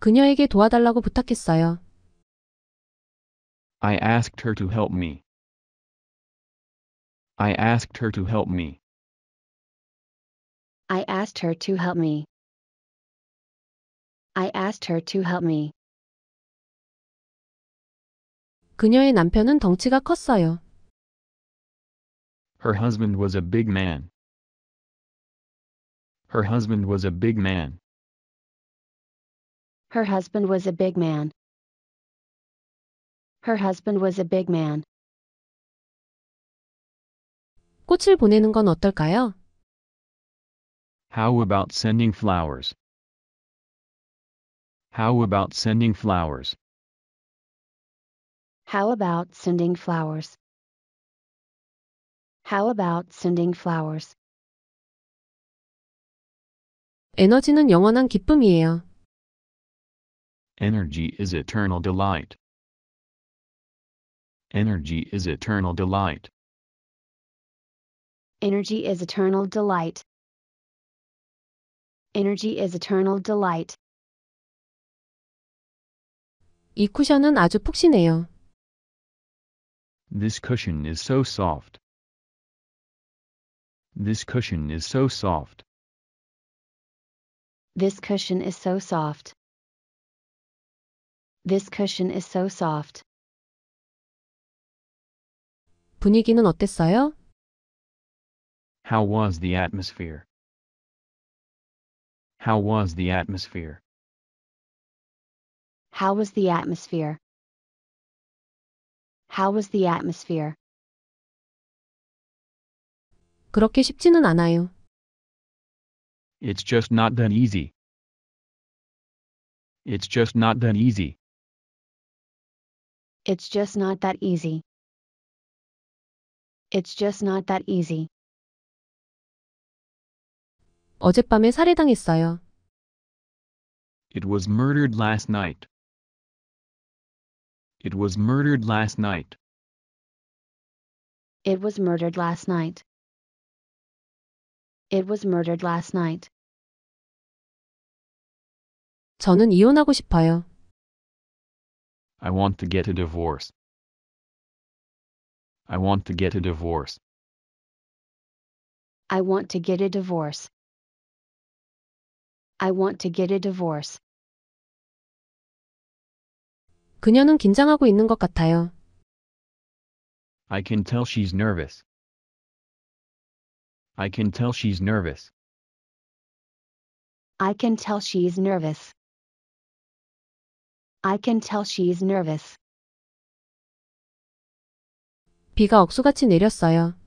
그녀에게 도와달라고 부탁했어요. I asked her to help me. I asked her to help me. I asked her to help me. I asked her to help me. 그녀의 남편은 덩치가 컸어요. Her husband was a big man. Her husband was a big man. Her husband was a big man. Her husband was a big man. 꽃을 보내는 건 어떨까요? How about sending flowers? How about sending flowers? How about sending flowers? How about sending flowers? 에너지는 영원한 기쁨이에요. Energy is eternal delight. Energy is eternal delight. Energy is eternal delight. Energy is eternal delight. 이 쿠션은 아주 푹신해요. This cushion is so soft. This cushion is so soft. This cushion is so soft. This cushion is so soft. 분위기는 어땠어요? How was the atmosphere? How was the atmosphere? How was the atmosphere? How was the atmosphere? 그렇게 쉽지는 않아요. It's just not that easy. It's just not that easy. It's just not that easy. It's just not that easy. 어젯밤에 살해당했어요. It was murdered last night. It was murdered last night. It was murdered last night. It was murdered last night. 저는 이혼하고 싶어요. I want to get a divorce. I want to get a divorce. I want to get a divorce. I want to get a divorce. 그녀는 긴장하고 있는 것 같아요. I can tell she's nervous. I can tell she's nervous. I can tell she's nervous. I can tell she's nervous. 비가 억수같이 내렸어요.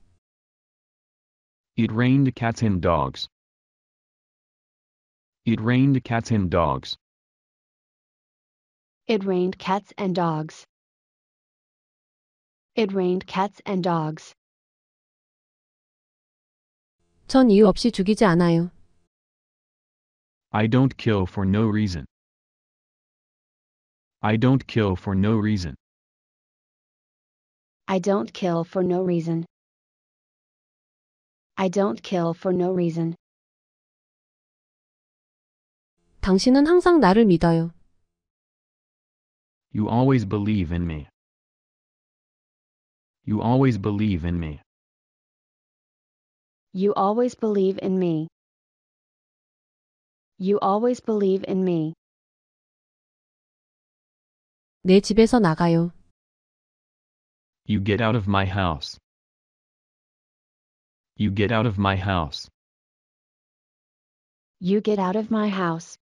It rained cats and dogs. It rained cats and dogs. It rained cats and dogs. It rained cats and dogs. 전 이유 없이 죽이지 않아요. I don't kill for no reason. I don't kill for no reason. I don't kill for no reason. I don't kill for no reason. 당신은 항상 나를 믿어요. You always believe in me. You always believe in me. You always believe in me. You always believe in me. 내 집에서 나가요. You get out of my house. You get out of my house. You get out of my house.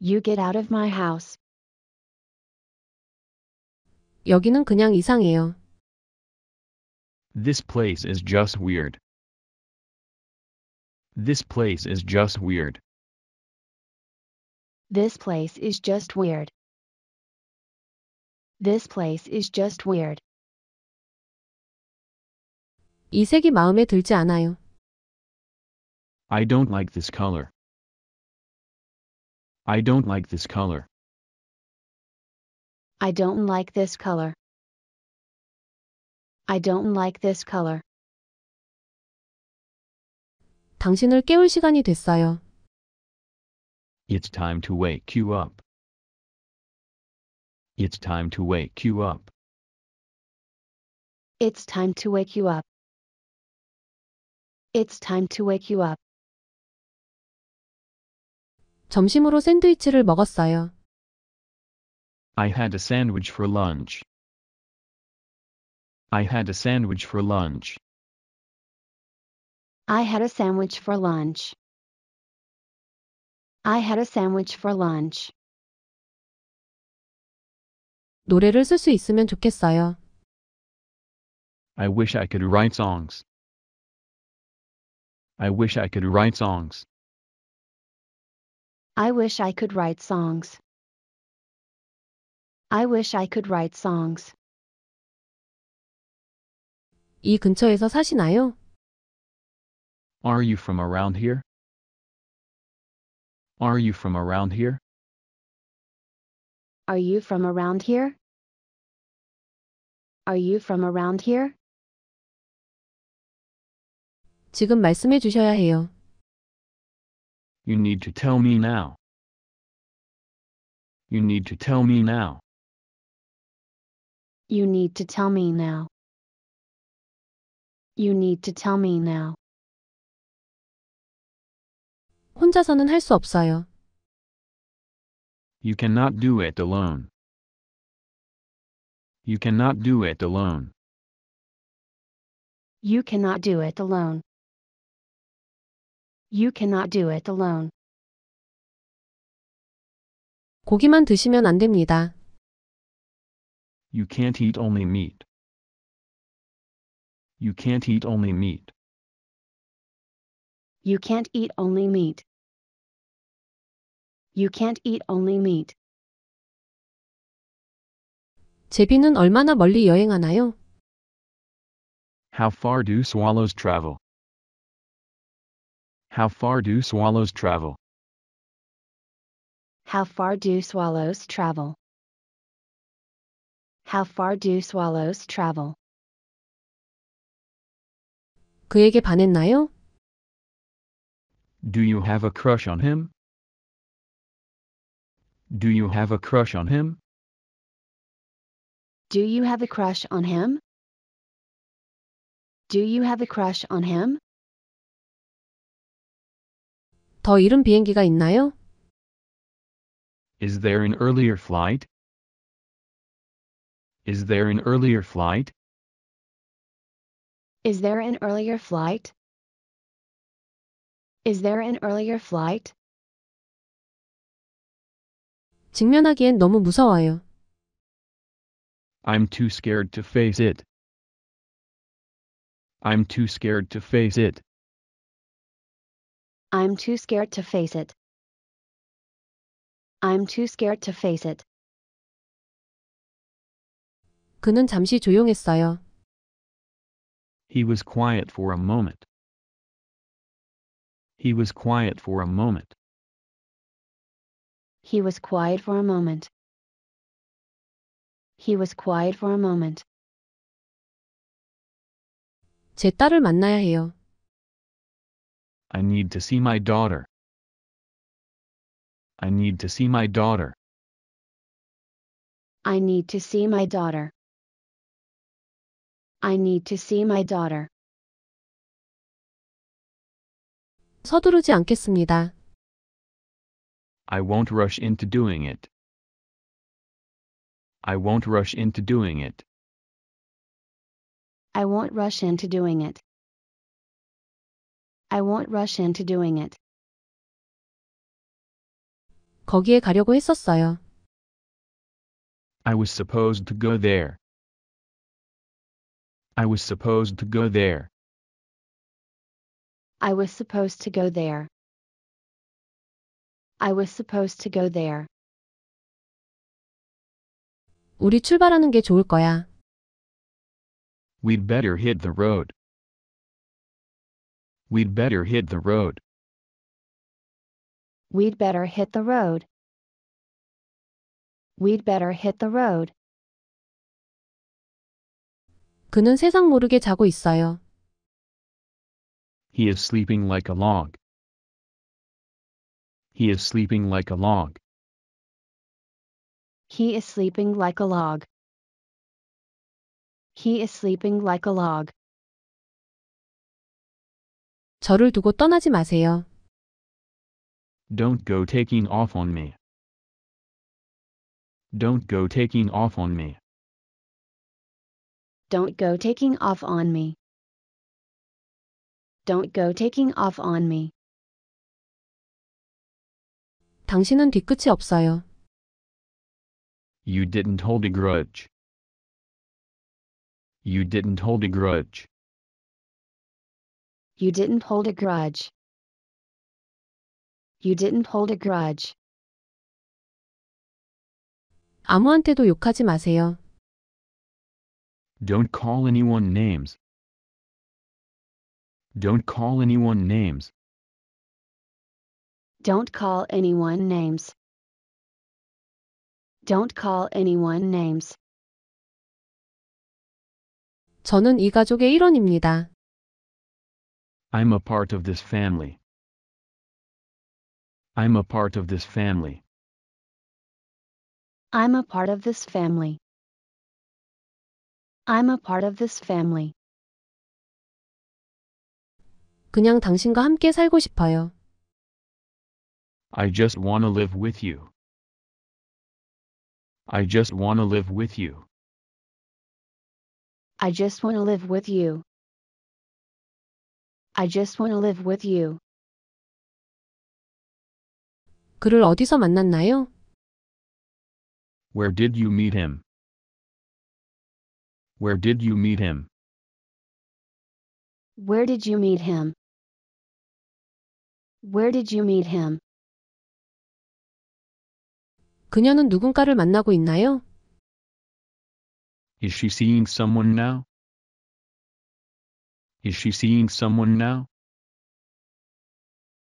You get out of my house. 여기는 그냥 이상해요. This place is just weird. This place is just weird. This place is just weird. This place is just weird. 이 색이 마음에 들지 않아요. I don't like this color. I don't like this color. I don't like this color. I don't like this color. 당신을 깨울 시간이 됐어요. It's time to wake you up. It's time to wake you up. It's time to wake you up. It's time to wake you up. 점심으로 샌드위치를 먹었어요. I had a sandwich for lunch. I had a sandwich for lunch. I had a sandwich for lunch. I had a sandwich for lunch. 노래를 있으면 좋겠어요. I wish I could write songs. I wish I could write songs. I wish I could write songs. I wish I could write songs. 이 근처에서 사시나요? Are you from around here? Are you from around here? Are you from around here? Are you from around here? 지금 말씀해 주셔야 해요. You need to tell me now. You need to tell me now. You need to tell me now. You need to tell me now. 혼자서는 없어요. You cannot do it alone. You cannot do it alone. You cannot do it alone. You cannot do it alone. 고기만 드시면 안 됩니다. You can't eat only meat. You can't eat only meat. You can't eat only meat. You can't eat only meat. 제비는 얼마나 멀리 여행하나요? How far do swallows travel? How far do swallows travel? How far do swallows travel? How far do swallows travel? 그에게 반했나요? Do you have a crush on him? Do you have a crush on him? Do you have a crush on him? Do you have a crush on him? 더 이른 비행기가 있나요? Is there an earlier flight? Is there an earlier flight? Is there an earlier flight? Is there an earlier flight? 직면하기엔 너무 무서워요. I'm too scared to face it. I'm too scared to face it. I'm too scared to face it. I'm too scared to face it. 그는 잠시 조용했어요. He was quiet for a moment. He was quiet for a moment. He was quiet for a moment. He was quiet for a moment. 제 딸을 만나야 해요. I need to see my daughter. I need to see my daughter. I need to see my daughter. I need to see my daughter. 서두르지 않겠습니다. I won't rush into doing it. I won't rush into doing it. I won't rush into doing it. I won't rush into doing it. 거기에 가려고 했었어요. I was supposed to go there. I was supposed to go there. I was supposed to go there. I was supposed to go there. 우리 출발하는 게 좋을 거야. We'd better hit the road. We'd better hit the road. We'd better hit the road. We'd better hit the road. 그는 세상 모르게 자고 있어요. He is sleeping like a log. He is sleeping like a log. He is sleeping like a log. He is sleeping like a log. 저를 두고 떠나지 마세요. Don't go taking off on me. Don't go taking off on me. Don't go taking off on me. Don't go taking off on me. 당신은 뒤끝이 없어요. You didn't hold a grudge. You didn't hold a grudge. You didn't hold a grudge. You didn't hold a grudge. 아무한테도 욕하지 마세요. Don't call anyone names. Don't call anyone names. Don't call anyone names. Don't call anyone names. 저는 이 가족의 일원입니다. I'm a part of this family. I'm a part of this family. I'm a part of this family. I'm a part of this family. 그냥 당신과 함께 살고 싶어요. I just wanna live with you. I just wanna live with you. I just wanna live with you. I just wanna live with you. 그를 어디서 만났나요? Where did you meet him? Where did you meet him? Where did you meet him? Where did you meet him? 그녀는 누군가를 만나고 있나요? Is she seeing someone now? Is she seeing someone now?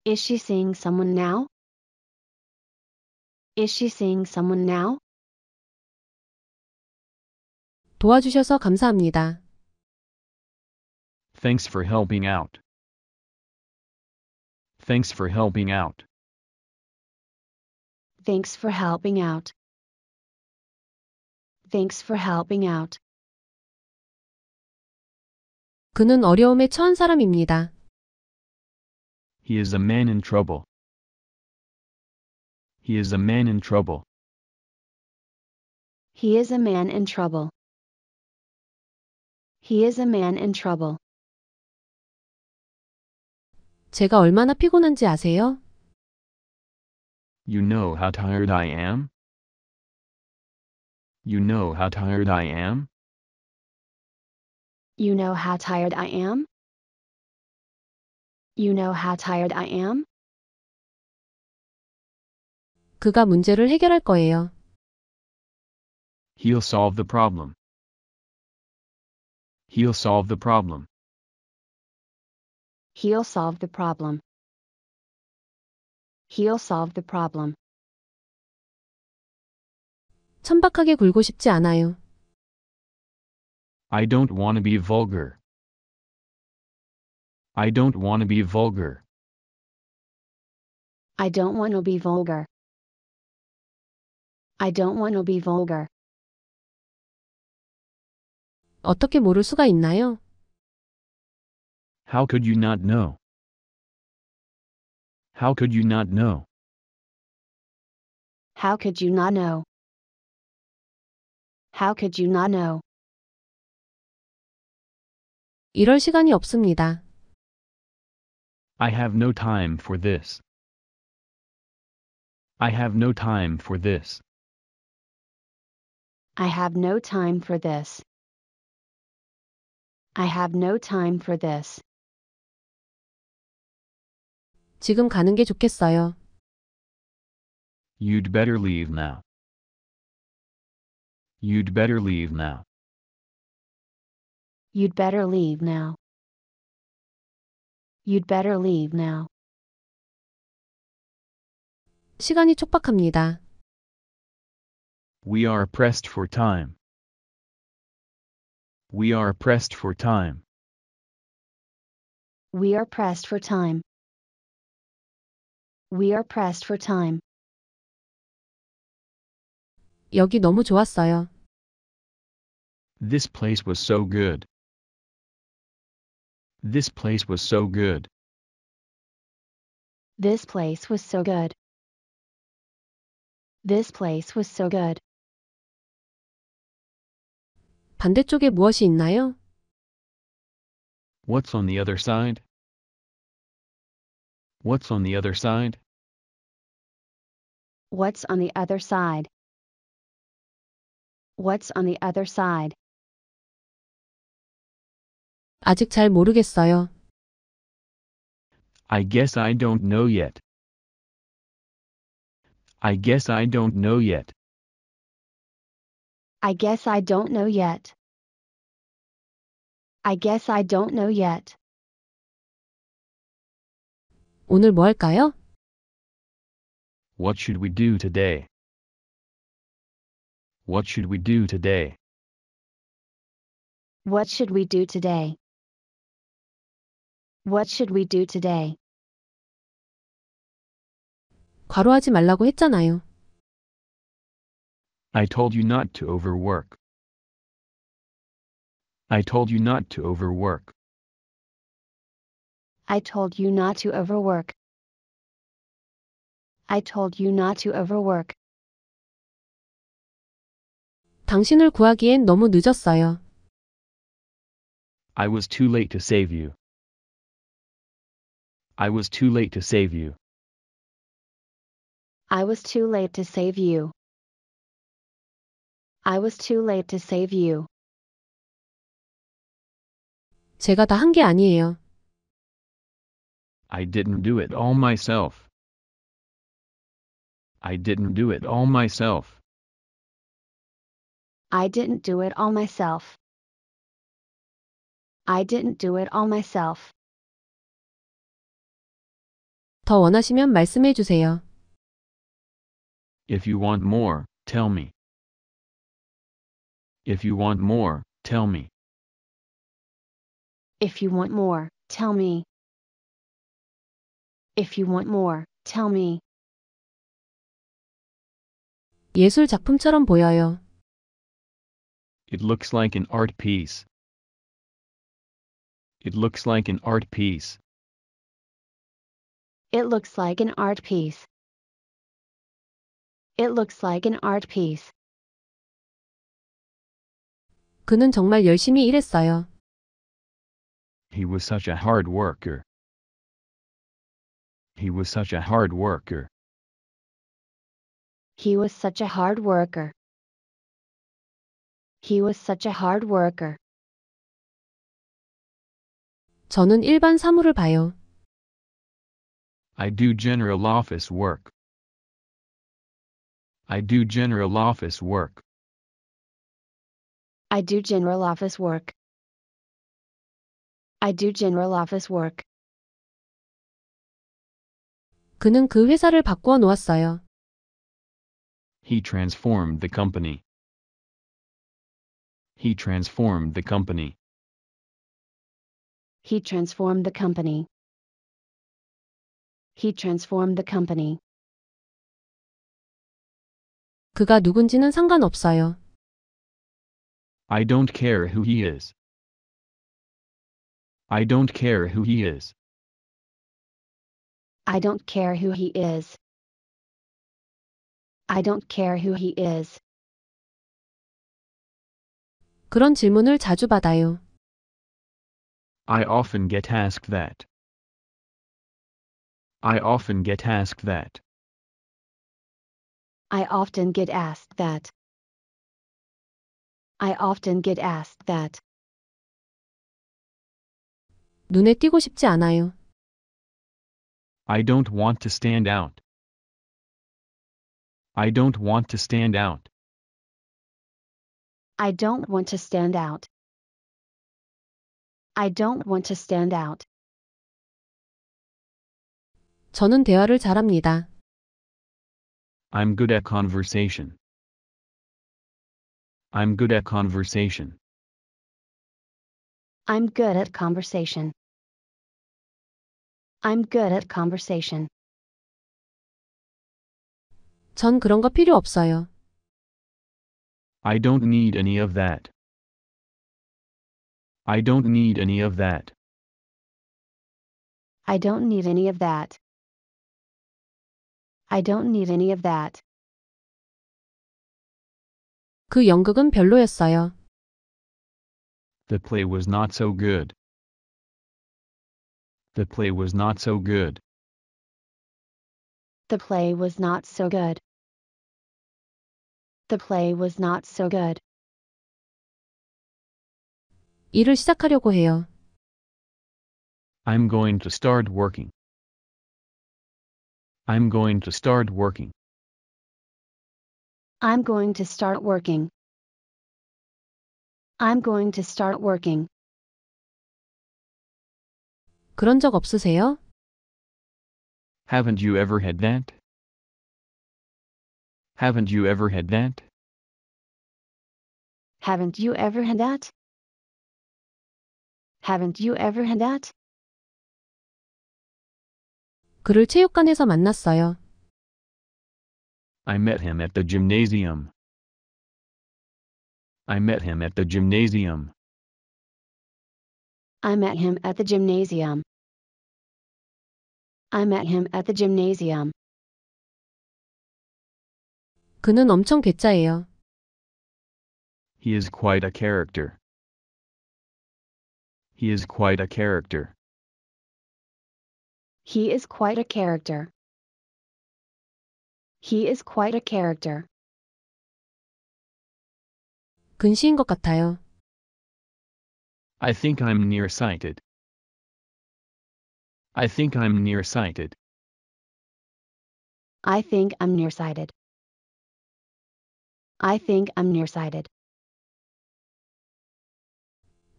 Is she seeing someone now? Is she seeing someone now? 도와주셔서 감사합니다. Thanks for helping out. Thanks for helping out. Thanks for helping out. Thanks for helping out. 그는 어려움에 처한 사람입니다. He is a man in trouble. He is a man in trouble. He is a man in trouble. He is a man in trouble. 제가 얼마나 피곤한지 아세요? You know how tired I am? You know how tired I am? You know how tired I am? You know how tired I am? 그가 문제를 해결할 거예요. He'll solve the problem. He'll solve the problem. He'll solve the problem. He'll solve the problem. 천박하게 굴고 싶지 않아요. I don't want to be vulgar. I don't want to be vulgar. I don't want to be vulgar. I don't want to be vulgar. 어떻게 모를 수가 있나요? How could you not know? How could you not know? How could you not know? How could you not know? 이럴 시간이 없습니다. I have no time for this. I have no time for this. I have no time for this. I have no time for this. 지금 가는 게 좋겠어요. You'd better leave now. You'd better leave now. You'd better leave now. You'd better leave now. 시간이 촉박합니다. We are pressed for time. We are pressed for time. We are pressed for time. We are pressed for time. 여기 너무 좋았어요. This place was so good. This place was so good. This place was so good. This place was so good. 반대쪽에 무엇이 있나요? What's on the other side? What's on the other side? What's on the other side? What's on the other side? 아직 잘 모르겠어요. I guess I don't know yet. I guess I don't know yet. I guess I don't know yet. I guess I don't know yet. 오늘 뭐 할까요? What should we do today? What should we do today? What should we do today? What should we do today? 과로하지 말라고 했잖아요. I told you not to overwork. I told you not to overwork. I told you not to overwork. I told you not to overwork. 당신을 구하기엔 너무 늦었어요. I was too late to save you. I was too late to save you. I was too late to save you. I was too late to save you. 제가 다 아니에요. I didn't do it all myself. I didn't do it all myself. I didn't do it all myself. I didn't do it all myself. 더 원하시면 말씀해 주세요. If you want more, tell me. If you want more, tell me. If you want more, tell me. If you want more, tell me. 예술 작품처럼 보여요. It looks like an art piece. It looks like an art piece. It looks like an art piece. It looks like an art piece. 그는 정말 열심히 일했어요. He was such a hard worker. He was such a hard worker. He was such a hard worker. He was such a hard worker. 저는 일반 사무를 봐요. I do general office work. I do general office work. I do general office work. I do general office work. 그는 그 회사를 바꿔 놓았어요. He transformed the company. He transformed the company. He transformed the company. He transformed the company. 그가 누군지는 상관없어요. I don't care who he is. I don't care who he is. I don't care who he is. I don't care who he is. 그런 질문을 자주 받아요. I often get asked that. I often get asked that. I often get asked that. I often get asked that. 눈에 띄고 싶지 않아요. I don't want to stand out. I don't want to stand out. I don't want to stand out. I don't want to stand out. 저는 대화를 잘합니다. I'm good at conversation. I'm good at conversation. I'm good at conversation. I'm good at conversation. 전 그런 거 필요 없어요. I don't need any of that. I don't need any of that. I don't need any of that. I don't need any of that. 그 연극은 별로였어요. The play was not so good. The play was not so good. The play was not so good. The play was not so good. 일을 시작하려고 해요. I'm going to start working. I'm going to start working. I'm going to start working. I'm going to start working. 그런 적 없으세요? Haven't you ever had that? Haven't you ever had that? Haven't you ever had that? Haven't you ever had that? 그를 체육관에서 만났어요. I met him at the gymnasium. I met him at the gymnasium. I met him at the gymnasium. I met him at the gymnasium. 그는 엄청 괴짜예요. He is quite a character. He is quite a character. He is quite a character. He is quite a character. 근시인 것 같아요. I think I'm nearsighted. I think I'm nearsighted. I think I'm nearsighted. I think I'm nearsighted.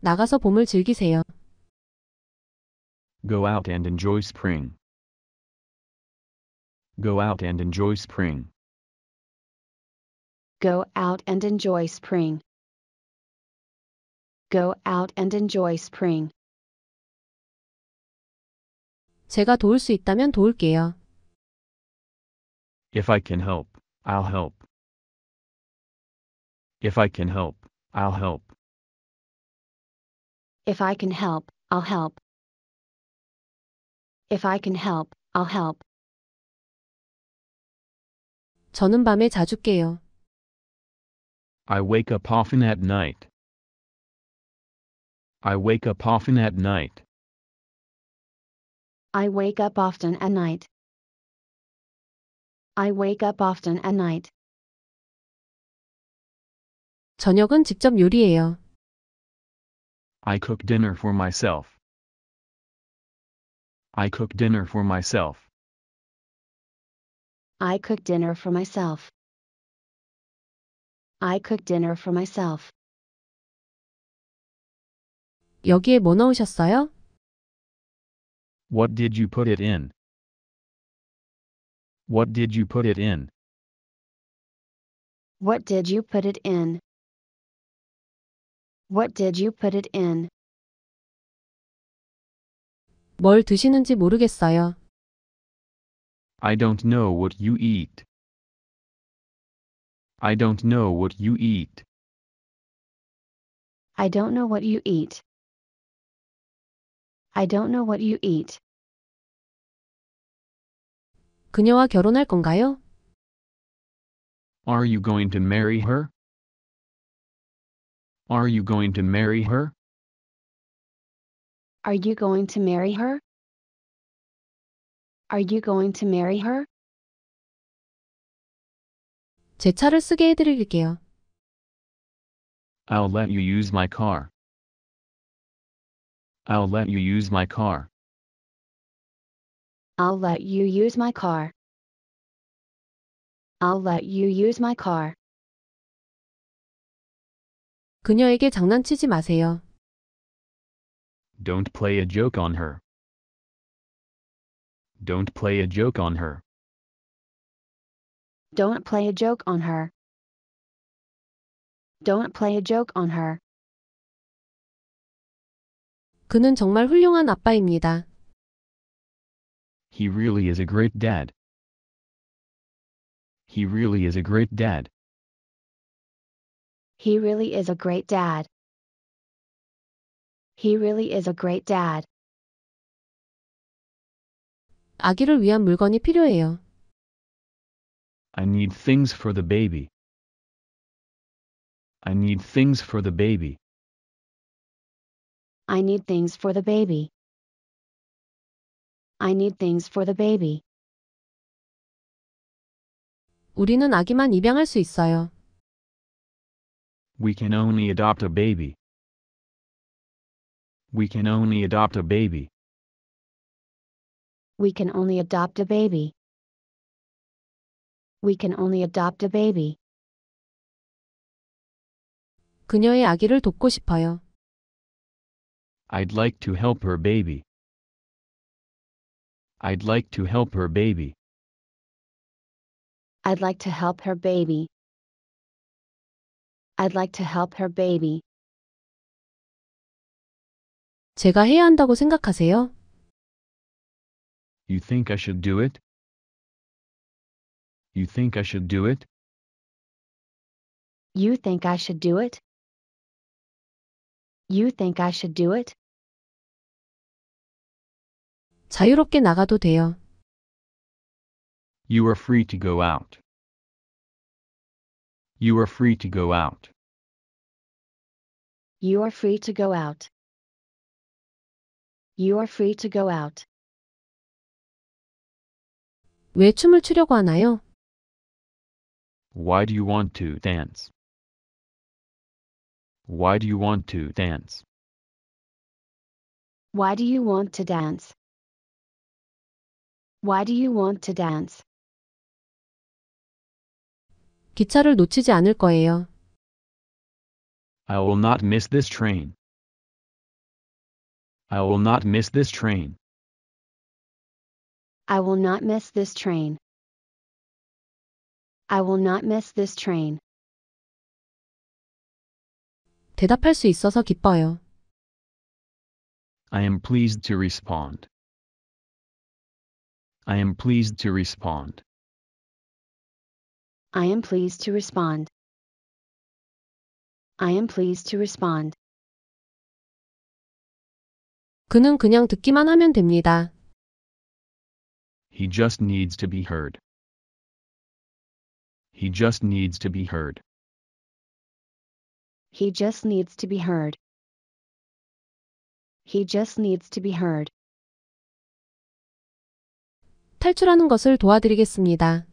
나가서 봄을 즐기세요. Go out and enjoy spring. Go out and enjoy spring. Go out and enjoy spring. Go out and enjoy spring. 제가 도울 수 있다면 도울게요. If I can help, I'll help. If I can help, I'll help. If I can help, I'll help. If I can help, I'll help. 저는 밤에 자주 깨요. I wake up often at night. I wake up often at night. I wake up often at night. I wake up often at night. 저녁은 직접 요리해요. I cook dinner for myself. I cook dinner for myself. I cook dinner for myself. I cook dinner for myself. 여기에 뭐 넣으셨어요? What did you put it in? What did you put it in? What did you put it in? What did you put it in? 뭘 드시는지 모르겠어요. I don't know what you eat. I don't know what you eat. I don't know what you eat. I don't know what you eat. 그녀와 결혼할 건가요? Are you going to marry her? Are you going to marry her? Are you going to marry her? Are you going to marry her? 제 차를 쓰게 해드릴게요. I'll let you use my car. I'll let you use my car. I'll let you use my car. I'll let you use my car. 그녀에게 장난치지 마세요. Don't play a joke on her. Don't play a joke on her. Don't play a joke on her. Don't play a joke on her. 그는 정말 훌륭한 아빠입니다. He really is a great dad. He really is a great dad. He really is a great dad. He really is a great dad. 아기를 위한 물건이 필요해요. I need things for the baby. I need things for the baby. I need things for the baby. I need things for the baby. 우리는 아기만 입양할 수 있어요. We can only adopt a baby. We can only adopt a baby. We can only adopt a baby. We can only adopt a baby. 그녀의 아기를 돕고 싶어요. I'd like to help her baby. I'd like to help her baby. I'd like to help her baby. I'd like to help her baby. 제가 해야 한다고 생각하세요? You think I should do it? You think I should do it? You think I should do it? You think I should do it? 자유롭게 나가도 돼요. You are free to go out. You are free to go out. You are free to go out. You are free to go out. 왜 춤을 추려고 하나요? Why do you want to dance? Why do you want to dance? Why do you want to dance? Why do you want to dance? 기차를 놓치지 않을 거예요. I will not miss this train. I will not miss this train. I will not miss this train. I will not miss this train. 대답할 수 있어서 기뻐요. I am pleased to respond. I am pleased to respond. I am pleased to respond. I am pleased to respond. 그는 그냥 듣기만 하면 됩니다. He just needs to be heard. He just needs to be heard. He just needs to be heard. He just needs to be heard. 탈출하는 것을 도와드리겠습니다.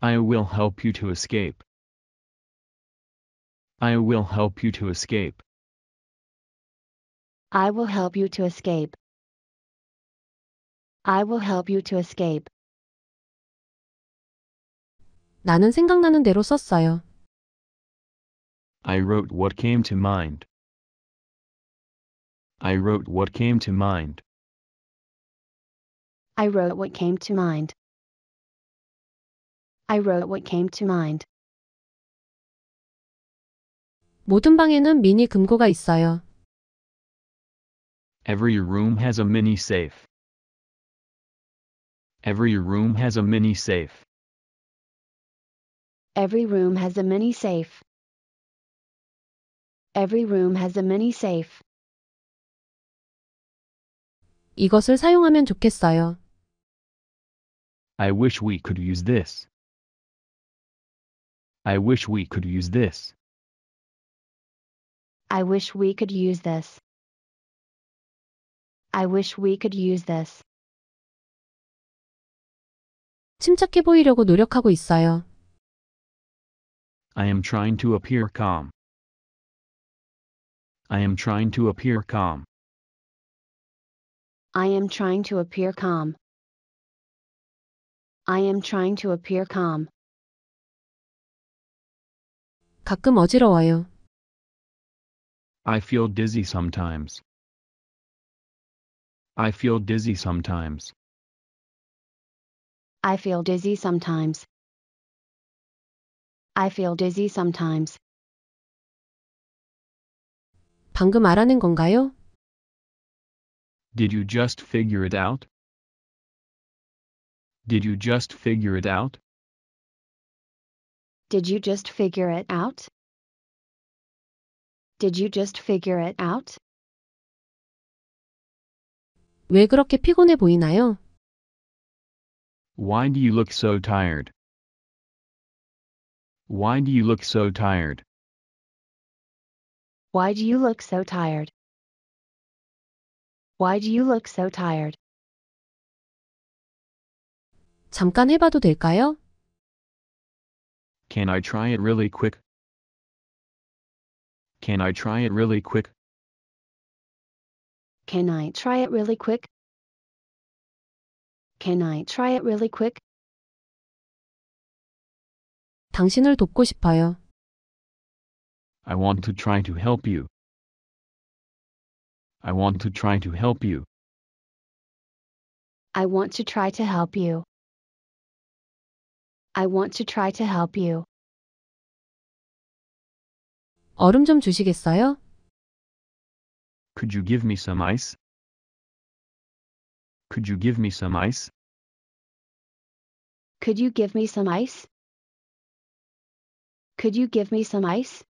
I will help you to escape. I will help you to escape. I will help you to escape. I will help you to escape. 나는 생각나는 대로 썼어요. I wrote what came to mind. I wrote what came to mind. I wrote what came to mind. I wrote what came to mind. 모든 방에는 미니 금고가 있어요. Every room has a mini safe. Every room has a mini safe. Every room has a mini safe. Every room has a mini safe. 이것을 사용하면 좋겠어요. I wish we could use this. I wish we could use this. I wish we could use this. I wish we could use this. 침착해 보이려고 노력하고 있어요. I am trying to appear calm. I am trying to appear calm. I am trying to appear calm. I am trying to appear calm. 가끔 어지러워요. I feel dizzy sometimes. I feel dizzy sometimes. I feel dizzy sometimes. I feel dizzy sometimes. 방금 건가요? Did you just figure it out? Did you just figure it out? Did you just figure it out? Did you just figure it out? 왜 그렇게 피곤해 보이나요? Why do you look so tired? Why do you look so tired? Why do you look so tired? Why do you look so tired? 잠깐 해봐도 될까요? Can I try it really quick? Can I try it really quick? Can I try it really quick? Can I try it really quick? 당신을 돕고 싶어요. I want to try to help you. I want to try to help you. I want to try to help you. I want to try to help you. 얼음 좀 주시겠어요? Could you give me some ice? Could you give me some ice? Could you give me some ice? Could you give me some ice?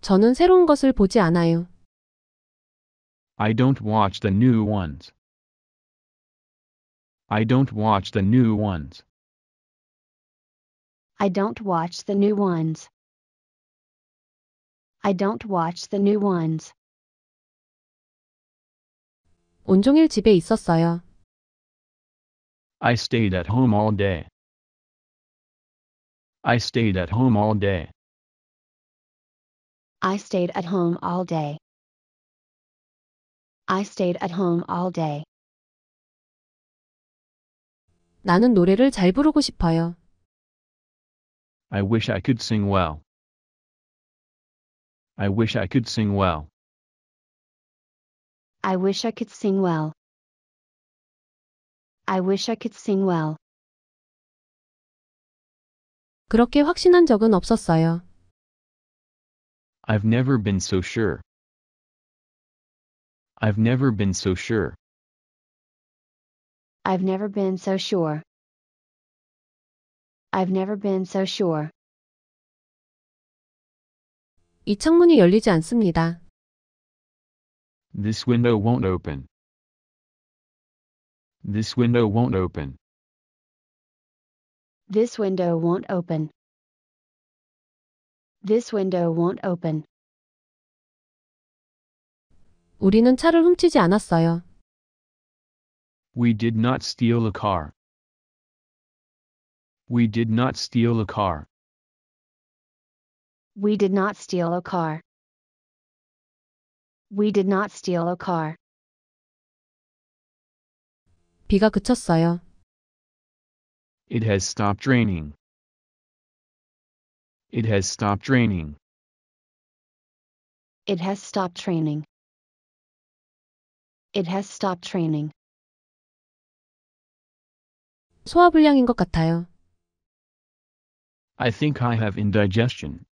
저는 새로운 것을 보지 않아요. I don't watch the new ones. I don't watch the new ones. I don't watch the new ones. I don't watch the new ones. 온종일 집에 있었어요. I stayed at home all day. I stayed at home all day. I stayed at home all day. I stayed at home all day. 나는 노래를 잘 부르고 싶어요. I wish I could sing well. I wish I could sing well. I wish I could sing well. I wish I could sing well. 그렇게 확신한 적은 없었어요. I've never been so sure. I've never been so sure. I've never been so sure. I've never been so sure. 이 창문이 열리지 않습니다. This window won't open. This window won't open. This window won't open. This window won't open. 우리는 차를 훔치지 않았어요. We did not steal a car. We did not steal a car. We did not steal a car. We did not steal a car. 비가 그쳤어요. It has stopped raining. It has stopped raining. It has stopped raining. It has stopped raining. 소화불량인 것 같아요. I think I have indigestion.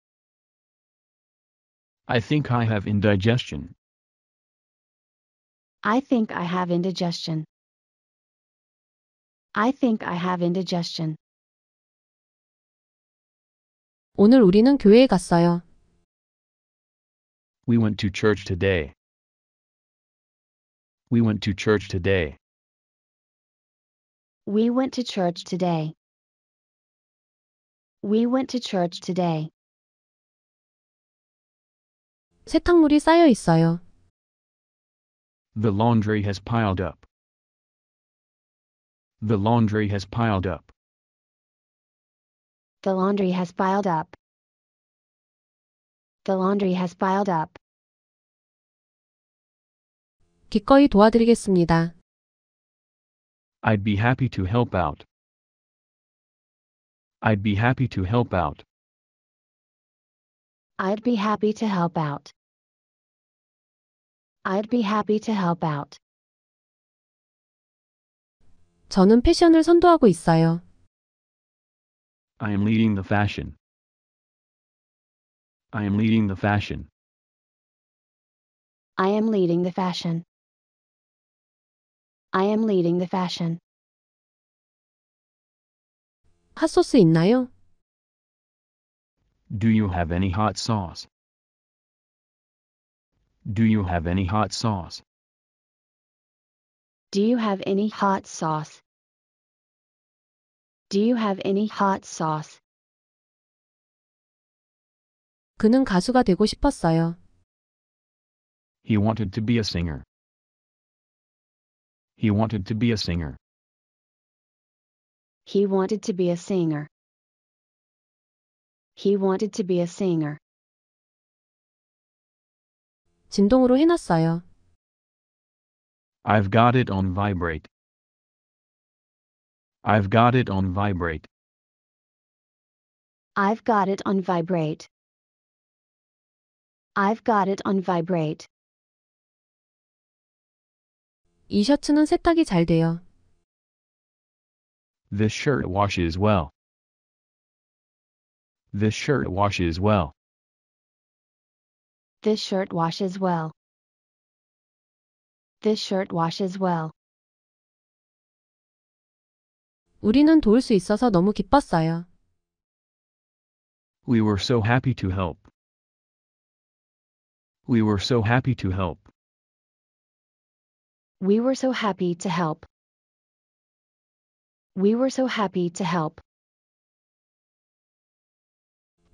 I think I have indigestion. I think I have indigestion. I think I have indigestion. 오늘 우리는 교회에 갔어요. We went to church today. We went to church today. We went to church today. We went to church today. 세탁물이 쌓여 있어요. The laundry has piled up. The laundry has piled up. The laundry has piled up. The laundry has piled up. 기꺼이 도와드리겠습니다. I'd be happy to help out. I'd be happy to help out. I'd be happy to help out. I'd be happy to help out. 저는 패션을 선도하고 있어요. I am leading the fashion. I am leading the fashion. I am leading the fashion. I am leading the fashion. 핫소스 있나요? Do you have any hot sauce? Do you have any hot sauce? Do you have any hot sauce? Do you have any hot sauce? 그는 가수가 되고 싶었어요. He wanted to be a singer. He wanted to be a singer. He wanted to be a singer. He wanted to be a singer. 진동으로 해놨어요. I've got it on vibrate. I've got it on vibrate. I've got it on vibrate. I've got it on vibrate. 이 셔츠는 세탁이 잘 돼요. This shirt washes well. This shirt washes well. This shirt washes well. This shirt washes well. 우리는 도울 수 있어서 너무 기뻤어요. We were so happy to help. We were so happy to help. We were so happy to help. We were so happy to help.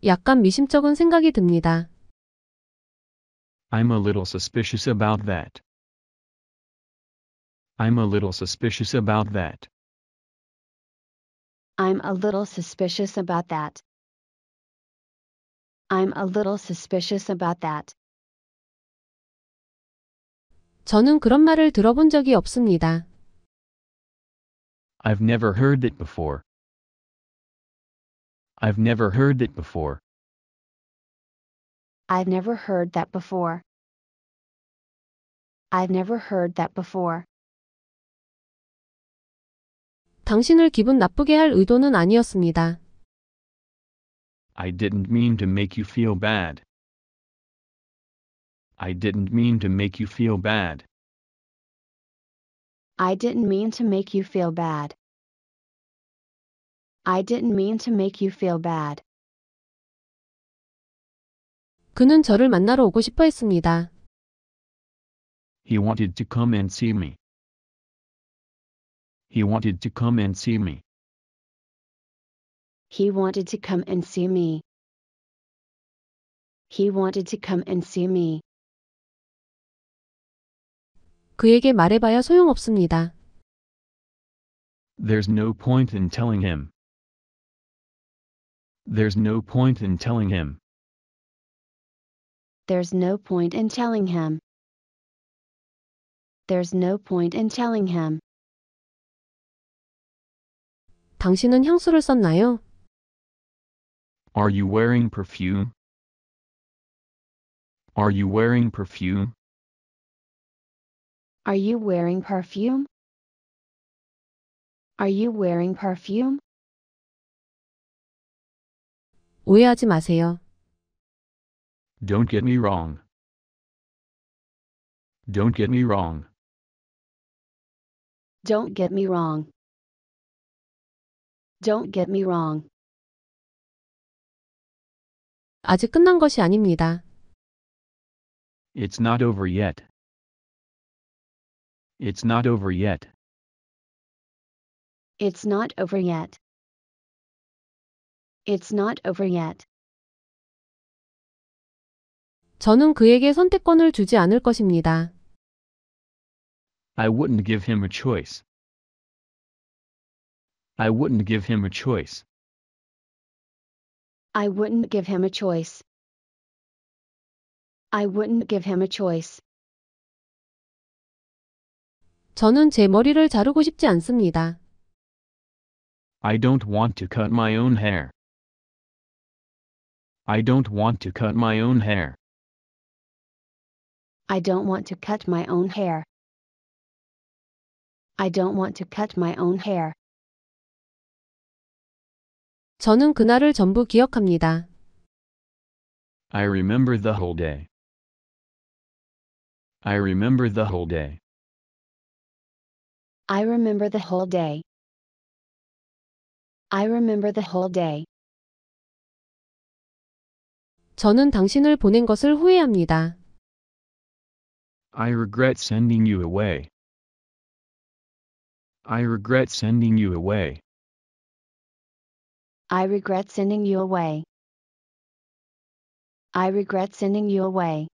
약간 미심쩍은 생각이 듭니다. I'm a little suspicious about that. I'm a little suspicious about that. I'm a little suspicious about that. I'm a little suspicious about that. 저는 그런 말을 들어본 적이 없습니다. I've never heard it before. I've never heard it before. I've never heard that before. I've never heard that before. 당신을 기분 나쁘게 할 의도는 아니었습니다. I didn't mean to make you feel bad. I didn't mean to make you feel bad. I didn't mean to make you feel bad. I didn't mean to make you feel bad. 그는 저를 만나러 오고 싶어 했습니다. He wanted to come and see me. He wanted to come and see me. He wanted to come and see me. He wanted to come and see me. 그에게 말해봐야 소용없습니다. There's no point in telling him. There's no point in telling him. There's no point in telling him. There's no point in telling him. 당신은 향수를 썼나요? Are you wearing perfume? Are you wearing perfume? Are you wearing perfume? Are you wearing perfume? 오해하지 마세요. Don't get me wrong. Don't get me wrong. Don't get me wrong. Don't get me wrong. 아직 끝난 것이 아닙니다. It's not over yet. It's not over yet. It's not over yet. It's not over yet. 저는 그에게 선택권을 주지 않을 것입니다. I wouldn't give him a choice. I wouldn't give him a choice. I wouldn't give him a choice. I wouldn't give him a choice. 저는 제 머리를 자르고 싶지 않습니다. I don't want to cut my own hair. I don't want to cut my own hair. I don't want to cut my own hair. I don't want to cut my own hair. 저는 그날을 전부 기억합니다. I remember the whole day. I remember the whole day. I remember the whole day. I remember the whole day. 저는 당신을 보낸 것을 후회합니다. I regret sending you away. I regret sending you away. I regret sending you away. I regret sending you away.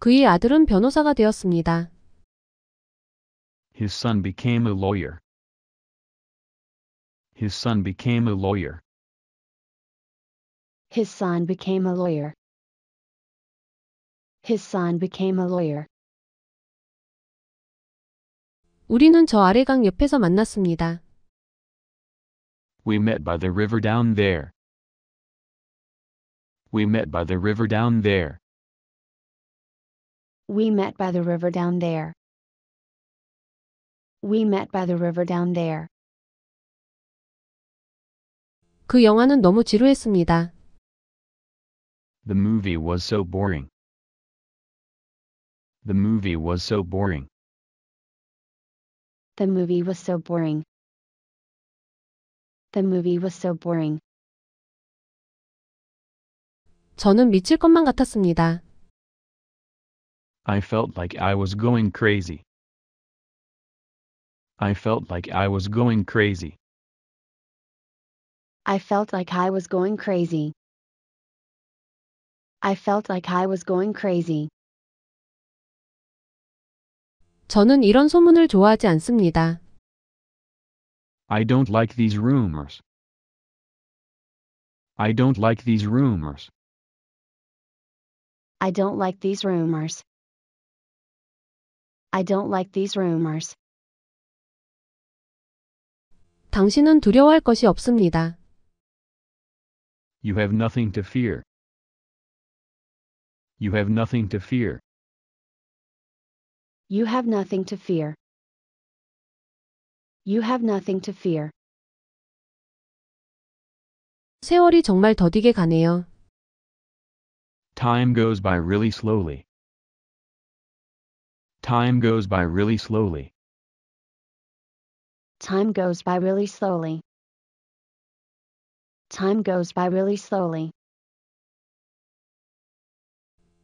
그의 아들은 변호사가 되었습니다. His son became a lawyer. His son became a lawyer. His son became a lawyer. His son became a lawyer. 우리는 저 아래강 옆에서 만났습니다. We met by the river down there. We met by the river down there. We met by the river down there. We met by the river down there. 그 영화는 너무 지루했습니다. The movie was so boring. The movie was so boring. The movie was so boring. The movie was so boring. 저는 미칠 것만 같았습니다. I felt like I was going crazy. I felt like I was going crazy. I felt like I was going crazy. I felt like I was going crazy. 저는 이런 소문을 좋아하지 않습니다. I don't like these rumors. I don't like these rumors. I don't like these rumors. I don't like these rumors. 당신은 두려워할 것이 없습니다. You have nothing to fear. You have nothing to fear. You have nothing to fear. You have nothing to fear. 세월이 정말 더디게 가네요. Time goes by really slowly. Time goes by really slowly. Time goes by really slowly. Time goes by really slowly.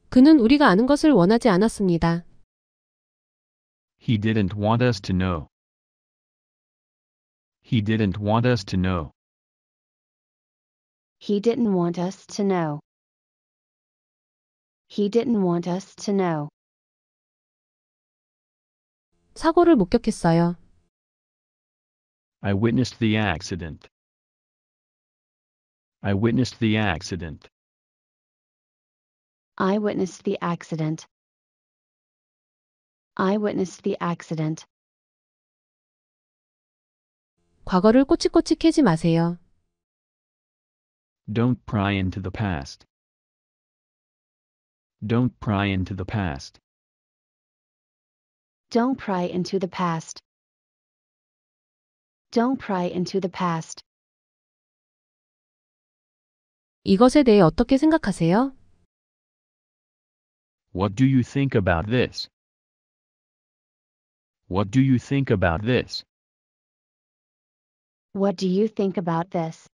그는 우리가 아는 것을 원하지 않았습니다. He didn't want us to know. He didn't want us to know. He didn't want us to know. He didn't want us to know. 사고를 목격했어요. I witnessed the accident. I witnessed the accident. I witnessed the accident. I witnessed the accident. 과거를 꼬치꼬치 캐지 마세요. Don't pry into the past. Don't pry into the past. Don't pry into the past. Don't pry into the past. 이것에 대해 어떻게 생각하세요? What do you think about this? What do you think about this? What do you think about this?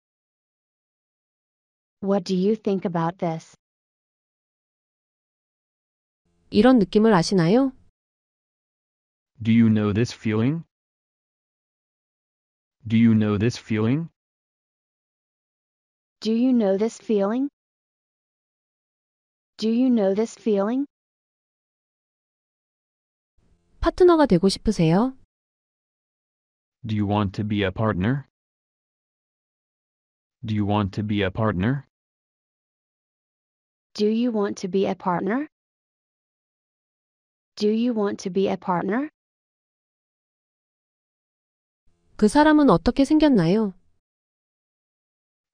What do you think about this? 이런 느낌을 아시나요? Do you know this feeling? Do you know this feeling? Do you know this feeling? Do you know this feeling? 파트너가 되고 싶으세요? Do you want to be a partner? Do you want to be a partner? Do you want to be a partner? Do you want to be a partner? 그 사람은 어떻게 생겼나요?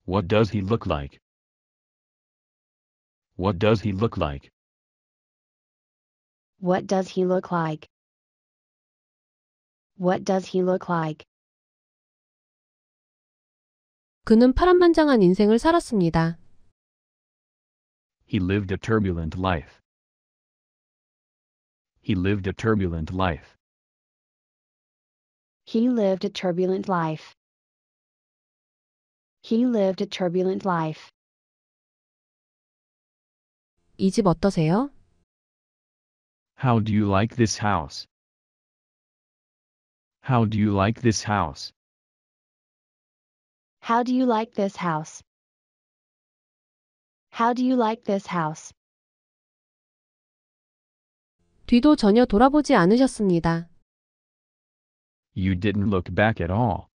What does he look like? What does he look like? What does he look like? What does he look like? 그는 파란만장한 인생을 살았습니다. He lived a turbulent life. He lived a turbulent life. He lived a turbulent life. He lived a turbulent life. 이 어떠세요? How do you like this house? How do you like this house? How do you like this house? How do you like this house? 뒤도 전혀 돌아보지 않으셨습니다. You didn't look back at all.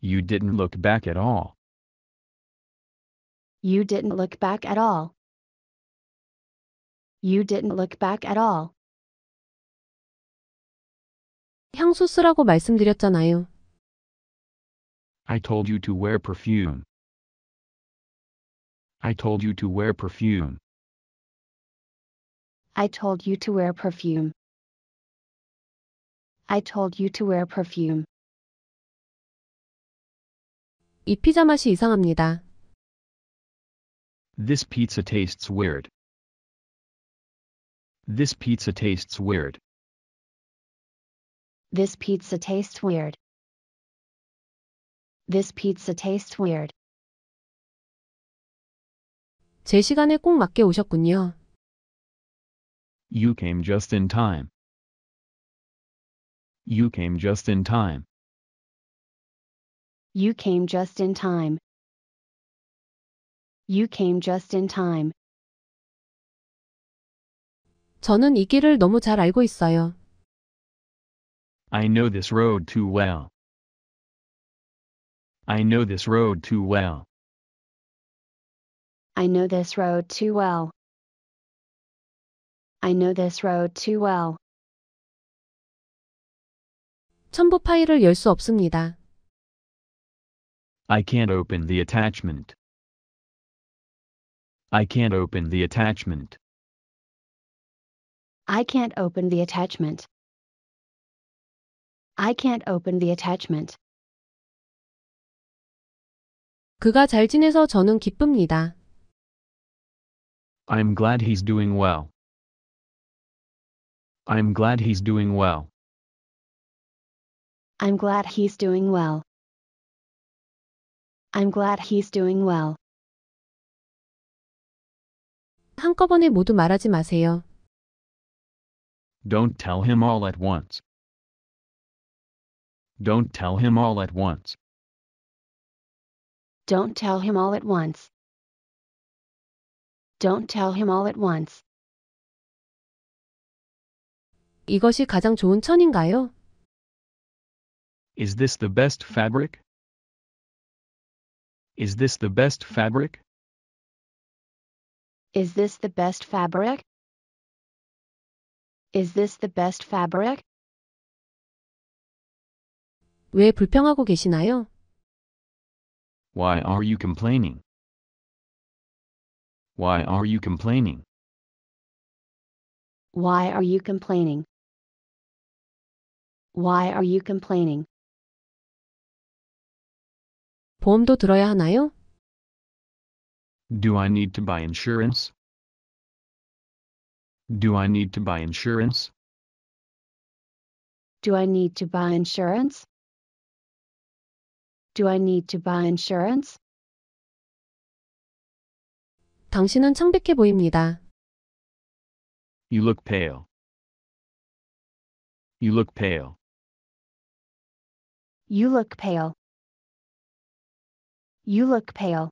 You didn't look back at all. You didn't look back at all. You didn't look back at all. 향수 쓰라고 말씀드렸잖아요. I told you to wear perfume. I told you to wear perfume. I told you to wear perfume. I told you to wear perfume. 이 피자 맛이 이상합니다. This pizza tastes weird. This pizza tastes weird. This pizza tastes weird. This pizza tastes weird. 제 시간에 꼭 맞게 오셨군요. You came just in time. You came just in time. You came just in time. You came just in time. 저는 이 길을 너무 잘 알고 있어요. I know this road too well. I know this road too well. I know this road too well. I know this road too well. 첨부 파일을 없습니다. I can't open the attachment. I can't open the attachment. I can't open the attachment. I can't open the attachment. 그가 잘 지내서 저는 기쁩니다. I'm glad he's doing well. I'm glad he's doing well. I'm glad he's doing well. I'm glad he's doing well. 한꺼번에 모두 말하지 마세요. Don't tell him all at once. Don't tell him all at once. Don't tell him all at once. Don't tell him all at once. 이것이 가장 좋은 천인가요? Is this the best fabric? Is this the best fabric? Is this the best fabric? Is this the best fabric? 왜 불평하고 계시나요? Why are you complaining? Why are you complaining? Why are you complaining? Why are you complaining? 보험도 들어야 하나요? Do I need to buy insurance? Do I need to buy insurance? Do I need to buy insurance? Do I need to buy insurance? 당신은 창백해 보입니다. You look pale. You look pale. You look pale. You look pale.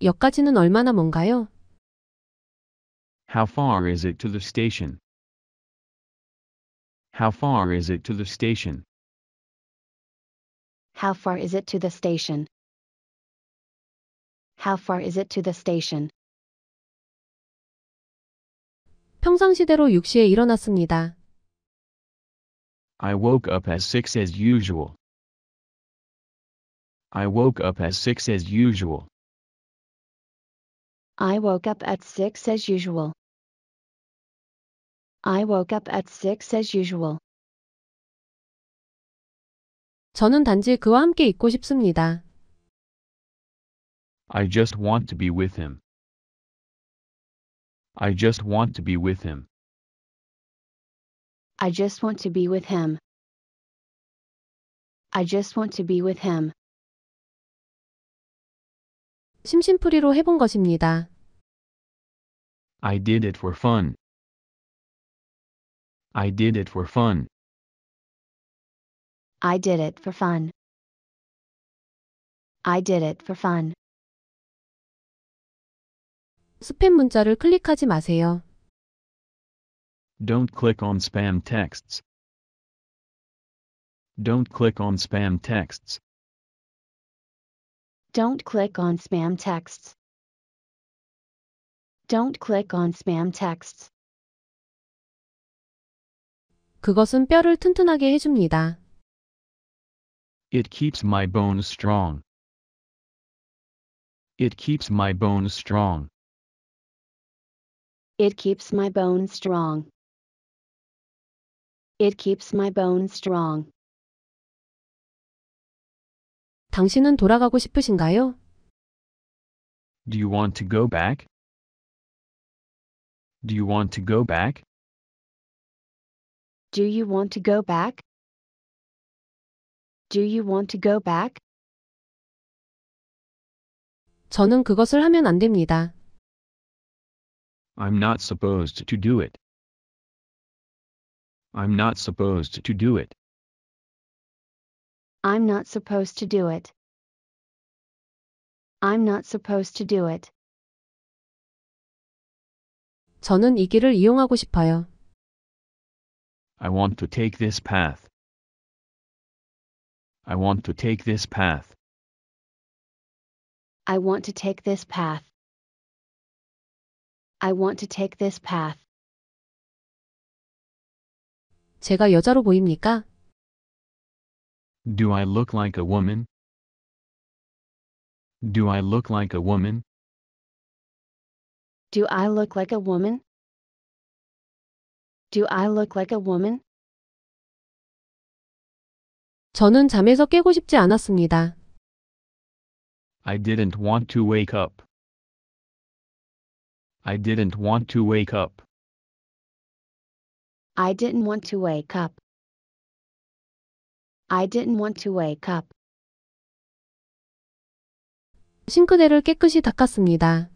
역까지는 얼마나 먼가요? How far is it to the station? How far is it to the station? How far is it to the station? How far is it to the station? 평상시대로 6시에 일어났습니다. I woke up at 6 as usual. I woke up at 6 as usual. I woke up at 6 as usual. I woke up at 6 as usual. 저는 단지 그와 함께 있고 싶습니다. I just want to be with him. I just want to be with him. I just want to be with him. I just want to be with him. 심심풀이로 해본 것입니다. I did it for fun. I did it for fun. I did it for fun. I did it for fun. 스팸 문자를 클릭하지 마세요. Don't click on spam texts. Don't click on spam texts. Don't click on spam texts. Don't click on spam texts. 그것은 뼈를 튼튼하게 해줍니다. It keeps my bones strong. It keeps my bones strong. It keeps my bones strong. It keeps my bones strong. 당신은 돌아가고 싶으신가요? Do you want to go back? Do you want to go back? Do you want to go back? Do you want to go back? 저는 그것을 하면 안 됩니다. I'm not supposed to do it. I'm not supposed to do it. I'm not supposed to do it. I'm not supposed to do it. 저는 이 길을 이용하고 싶어요. I want to take this path. I want to take this path. I want to take this path. I want to take this path. 제가 여자로 보입니까? Do I look like a woman? Do I look like a woman? Do I look like a woman? Do I look like a woman? 저는 잠에서 깨고 싶지 않았습니다. I didn't want to wake up. I didn't want to wake up. I didn't want to wake up. I didn't want to wake up. 싱크대를 깨끗이 닦았습니다.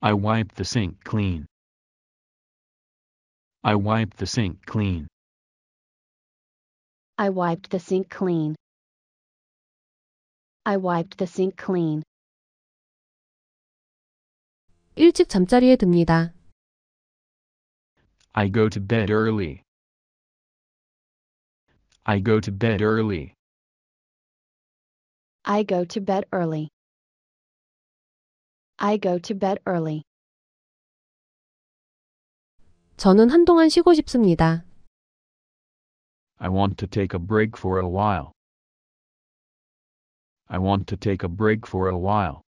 I wiped the sink clean. I wiped the sink clean. I wiped the sink clean. I wiped the sink clean. 일찍 잠자리에 듭니다. I go to bed early. I go to bed early. I go to bed early. I go to bed early. 저는 한동안 쉬고 싶습니다. I want to take a break for a while. I want to take a break for a while.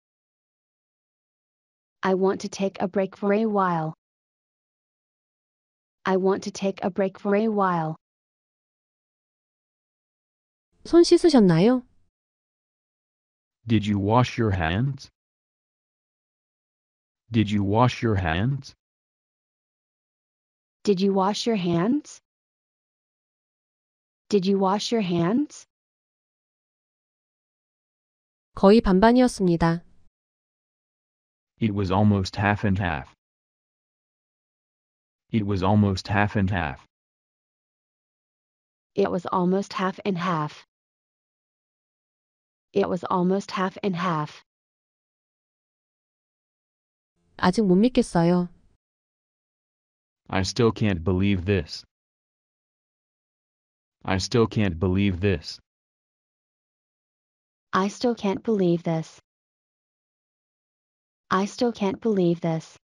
I want to take a break for a while. I want to take a break for a while. 손 씻으셨나요? Did you wash your hands? Did you wash your hands? Did you wash your hands? Did you wash your hands? 거의 반반이었습니다. It was almost half and half. It was almost half and half. It was almost half and half. It was almost half and half. 아직 못 믿겠어요. I still can't believe this. I still can't believe this. I still can't believe this. I still can't believe this.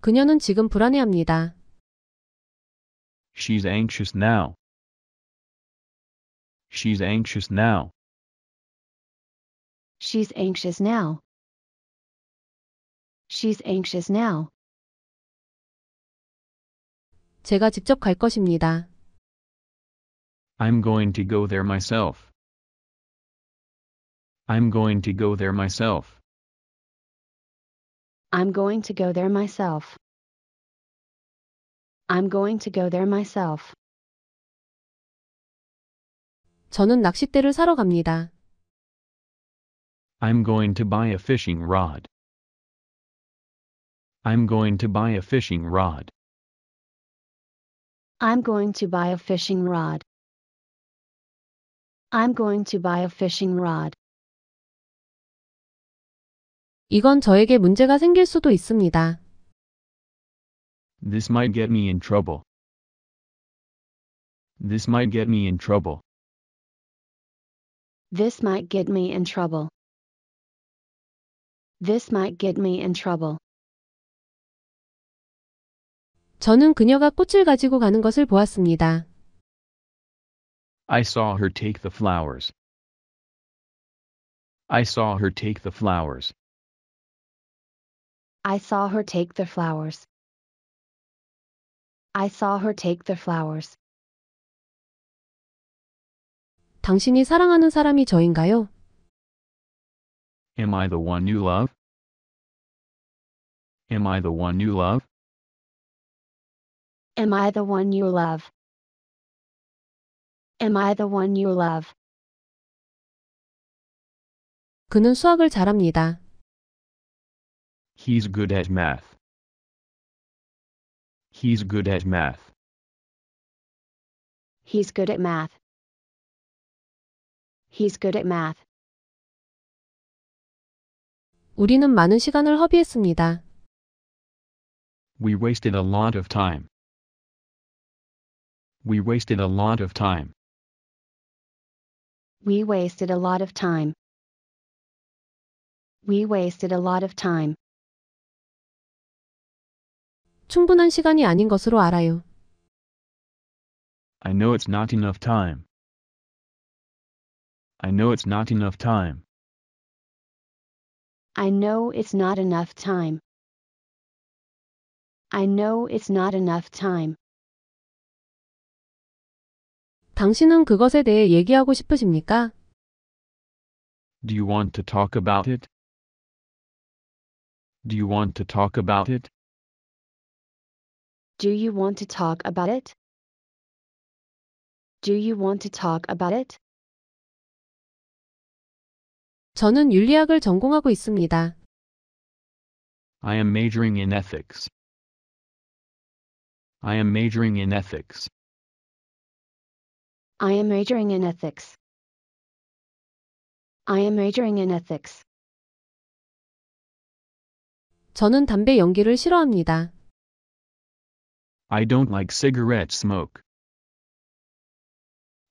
그녀는 지금 불안해합니다. She's anxious now. She's anxious now. She's anxious now. She's anxious now. 제가 직접 갈 것입니다. I'm going to go there myself. I'm going to go there myself. I'm going to go there myself. I'm going to go there myself. 저는 낚싯대를 사러 갑니다. I'm going to buy a fishing rod. I'm going to buy a fishing rod. I'm going to buy a fishing rod. I'm going to buy a fishing rod. 이건 저에게 문제가 생길 수도 있습니다. This might get me in trouble. This might get me in trouble. This might get me in trouble. This might get me in trouble. 저는 그녀가 꽃을 가지고 가는 것을 보았습니다. I saw her take the flowers. I saw her take the flowers. I saw her take the flowers. I saw her take the flowers. 당신이 사랑하는 사람이 저인가요? Am I the one you love? Am I the one you love? Am I the one you love? Am I the one you love? 그는 수학을 잘합니다. He's good at math. He's good at math. He's good at math. He's good at math. 우리는 많은 시간을 허비했습니다. We wasted a lot of time. We wasted a lot of time. We wasted a lot of time. We wasted a lot of time. 충분한 시간이 아닌 것으로 알아요. I know it's not enough time. I know it's not enough time. I know it's not enough time. I know it's not enough time. 당신은 그것에 대해 얘기하고 싶으십니까? Do you want to talk about it? Do you want to talk about it? Do you want to talk about it? Do you want to talk about it? 저는 윤리학을 전공하고 있습니다. I am majoring in ethics. I am majoring in ethics. I am majoring in ethics. I am majoring in ethics. 저는 담배 연기를 싫어합니다. I don't like cigarette smoke.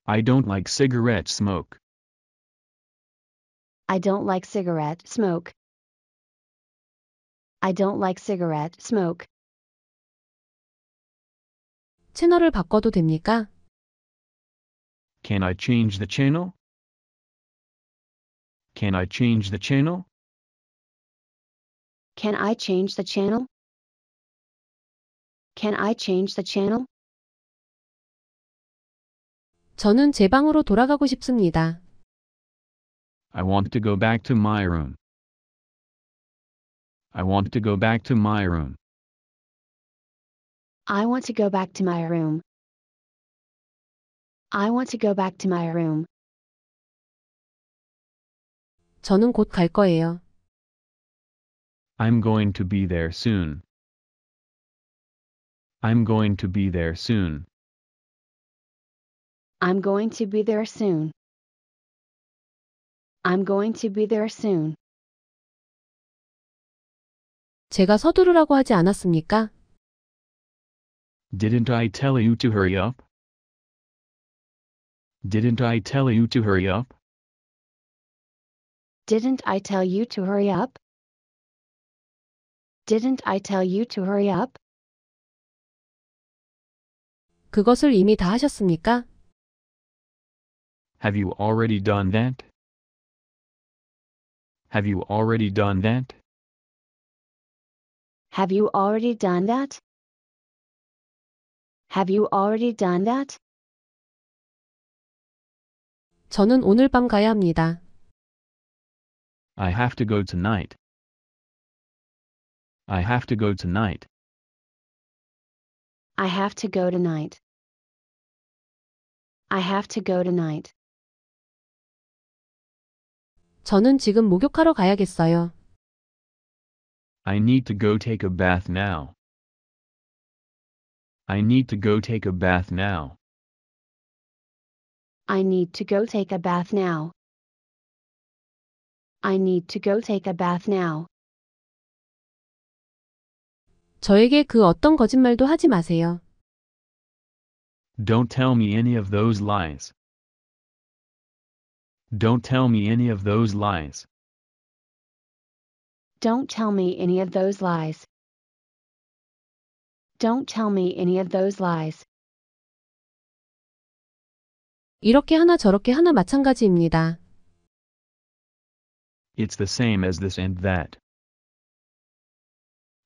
I don't like cigarette smoke. I don't like cigarette smoke. I don't like cigarette smoke. 채널을 바꿔도 됩니까? Can I change the channel? Can I change the channel? Can I change the channel? Can I change the channel? 저는 제 방으로 돌아가고 싶습니다. I want to go back to my room. I want to go back to my room. I want to go back to my room. I want to go back to my room. 저는 갈 거예요. I'm going to be there soon. I'm going to be there soon. I'm going to be there soon. I'm going to be there soon. 제가 서두르라고 하지 않았습니까? Didn't I tell you to hurry up? Didn't I tell you to hurry up? Didn't I tell you to hurry up? Didn't I tell you to hurry up? 그것을 이미 다 하셨습니까? Have you already done that? Have you already done that? Have you already done that? Have you already done that? 저는 오늘 밤 가야 합니다. I have to go tonight. I have to go tonight. I have to go tonight. I have to go tonight. 저는 지금 목욕하러 가야겠어요. I need to go take a bath now. I need to go take a bath now. I need to go take a bath now. I need to go take a bath now. 저에게 그 어떤 거짓말도 하지 마세요. Don't tell me any of those lies. Don't tell me any of those lies. Don't tell me any of those lies. Don't tell me any of those lies. 이렇게 하나 저렇게 하나 마찬가지입니다. It's the same as this and that.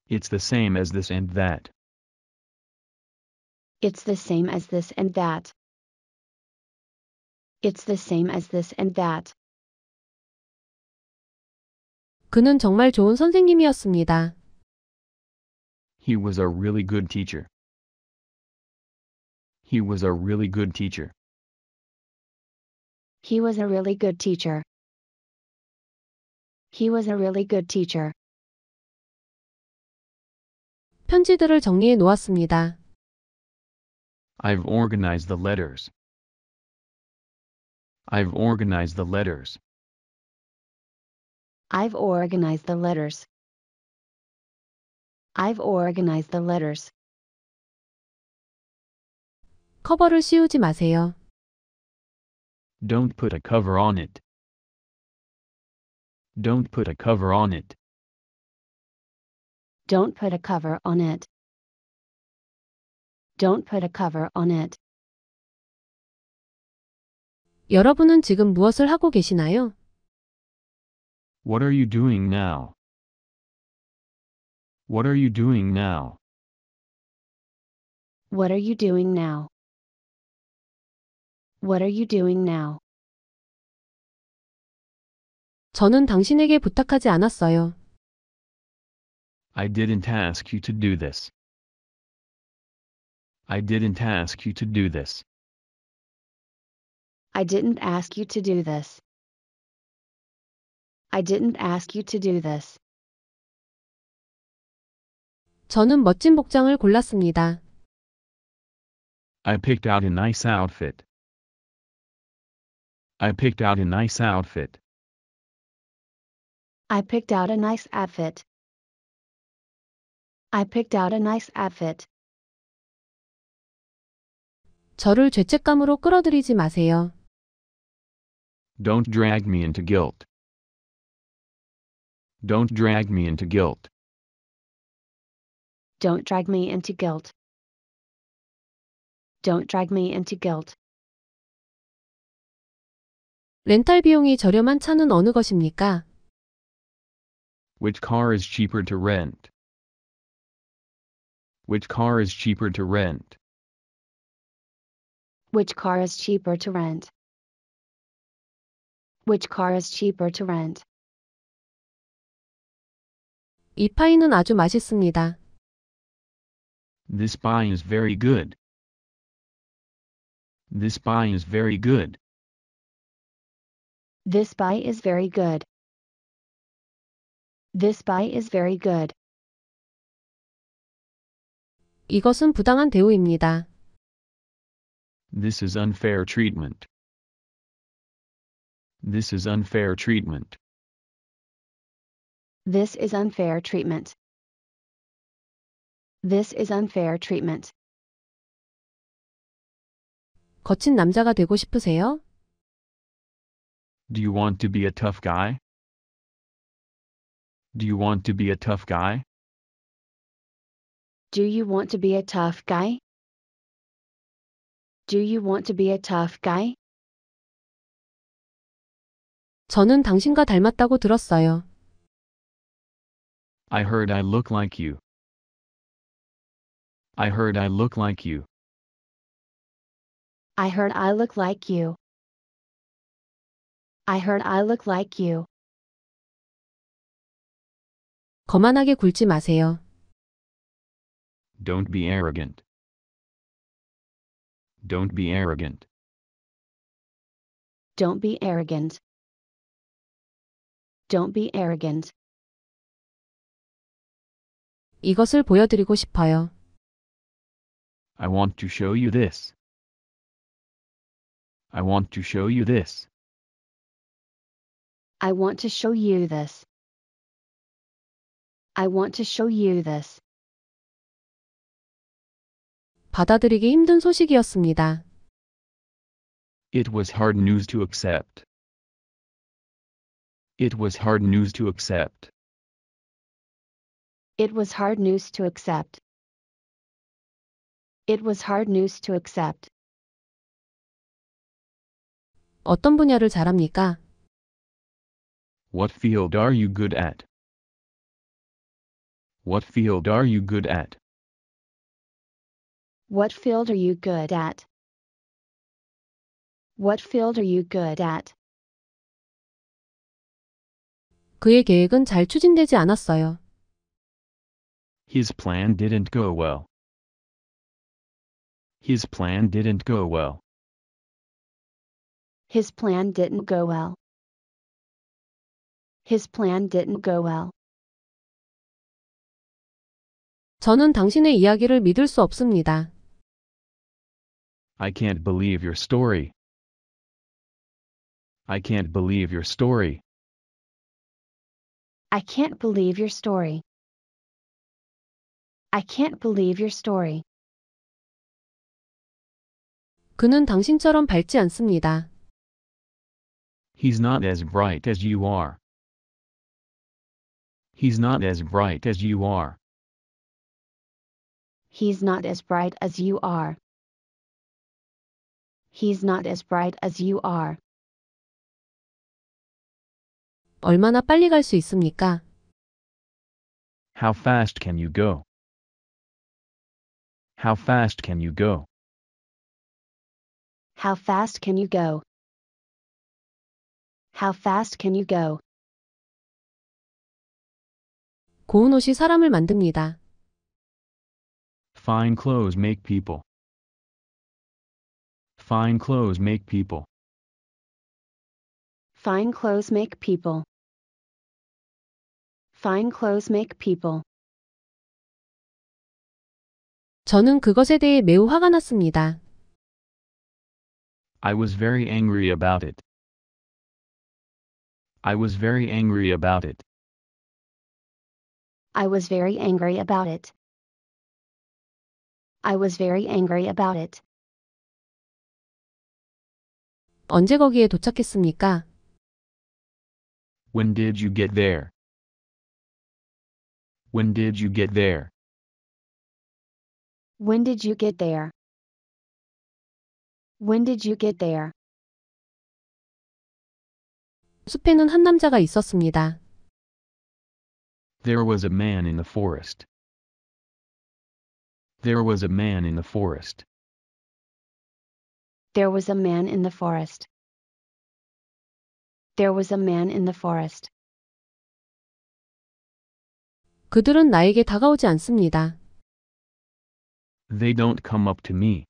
It's the same as this and that. It's the same as this and that. It's the same as this and that. 그는 정말 좋은 선생님이었습니다. He was a really good teacher. He was a really good teacher. He was a really good teacher. He was a really good teacher. 편지들을 정리해 놓았습니다. I've organized the letters. I've organized the letters. I've organized the letters. I've organized the letters. 커버를 씌우지 마세요. Don't put a cover on it. Don't put a cover on it. Don't put a cover on it. Don't put a cover on it. 여러분은 지금 무엇을 하고 계시나요? What are you doing now? What are you doing now? What are you doing now? What are you doing now? 저는 당신에게 부탁하지 않았어요. I didn't ask you to do this. I didn't ask you to do this. I didn't ask you to do this. I didn't ask you to do this. 저는 멋진 복장을 골랐습니다. I picked out a nice outfit. I picked out a nice outfit. I picked out a nice outfit. I picked out a nice outfit. 저를 죄책감으로 끌어들이지 마세요. Don't drag me into guilt. Don't drag me into guilt. Don't drag me into guilt. Don't drag me into guilt. 렌탈 비용이 저렴한 차는 어느 것입니까? Which car is cheaper to rent? Which car is cheaper to rent? Which car is cheaper to rent? Which car is cheaper to rent? 이 파이는 아주 맛있습니다. This pie is very good. This pie is very good. This buy is very good. This buy is very good. 이것은 부당한 대우입니다. This is unfair treatment. This is unfair treatment. This is unfair treatment. This is unfair treatment. 거친 남자가 되고 싶으세요? Do you want to be a tough guy? Do you want to be a tough guy? Do you want to be a tough guy? Do you want to be a tough guy? 저는 당신과 닮았다고 들었어요. I heard I look like you. I heard I look like you. I heard I look like you. I heard I look like you. 거만하게 굴지 마세요. Don't be arrogant. Don't be arrogant. Don't be arrogant. Don't be arrogant. 이것을 보여드리고 싶어요. I want to show you this. I want to show you this. I want to show you this. I want to show you this. 받아들이기 힘든 소식이었습니다. It was hard news to accept. It was hard news to accept. It was hard news to accept. It was hard news to accept. 어떤 분야를 잘합니까? What field are you good at? What field are you good at? What field are you good at? What field are you good at? 그의 계획은 잘 추진되지 않았어요. His plan didn't go well. His plan didn't go well. His plan didn't go well. His plan didn't go well. 저는 당신의 이야기를 믿을 수 없습니다. I can't believe your story. I can't believe your story. I can't believe your story. I can't believe your story. 그는 당신처럼 밝지 않습니다. He's not as bright as you are. He's not as bright as you are. He's not as bright as you are. He's not as bright as you are. 얼마나 빨리 있습니까? How fast can you go? How fast can you go? How fast can you go? How fast can you go? 고운 옷이 사람을 만듭니다. Fine clothes make people. Fine clothes make people. Fine clothes make people. Fine clothes make people. 저는 그것에 대해 매우 화가 났습니다. I was very angry about it. I was very angry about it. I was very angry about it. I was very angry about it. 언제 거기에 도착했습니까? When did you get there? When did you get there? When did you get there? When did you get there? 숲에는 한 남자가 있었습니다. There was a man in the forest. There was a man in the forest. There was a man in the forest. There was a man in the forest. 그들은 나에게 다가오지 않습니다. They don't come up to me.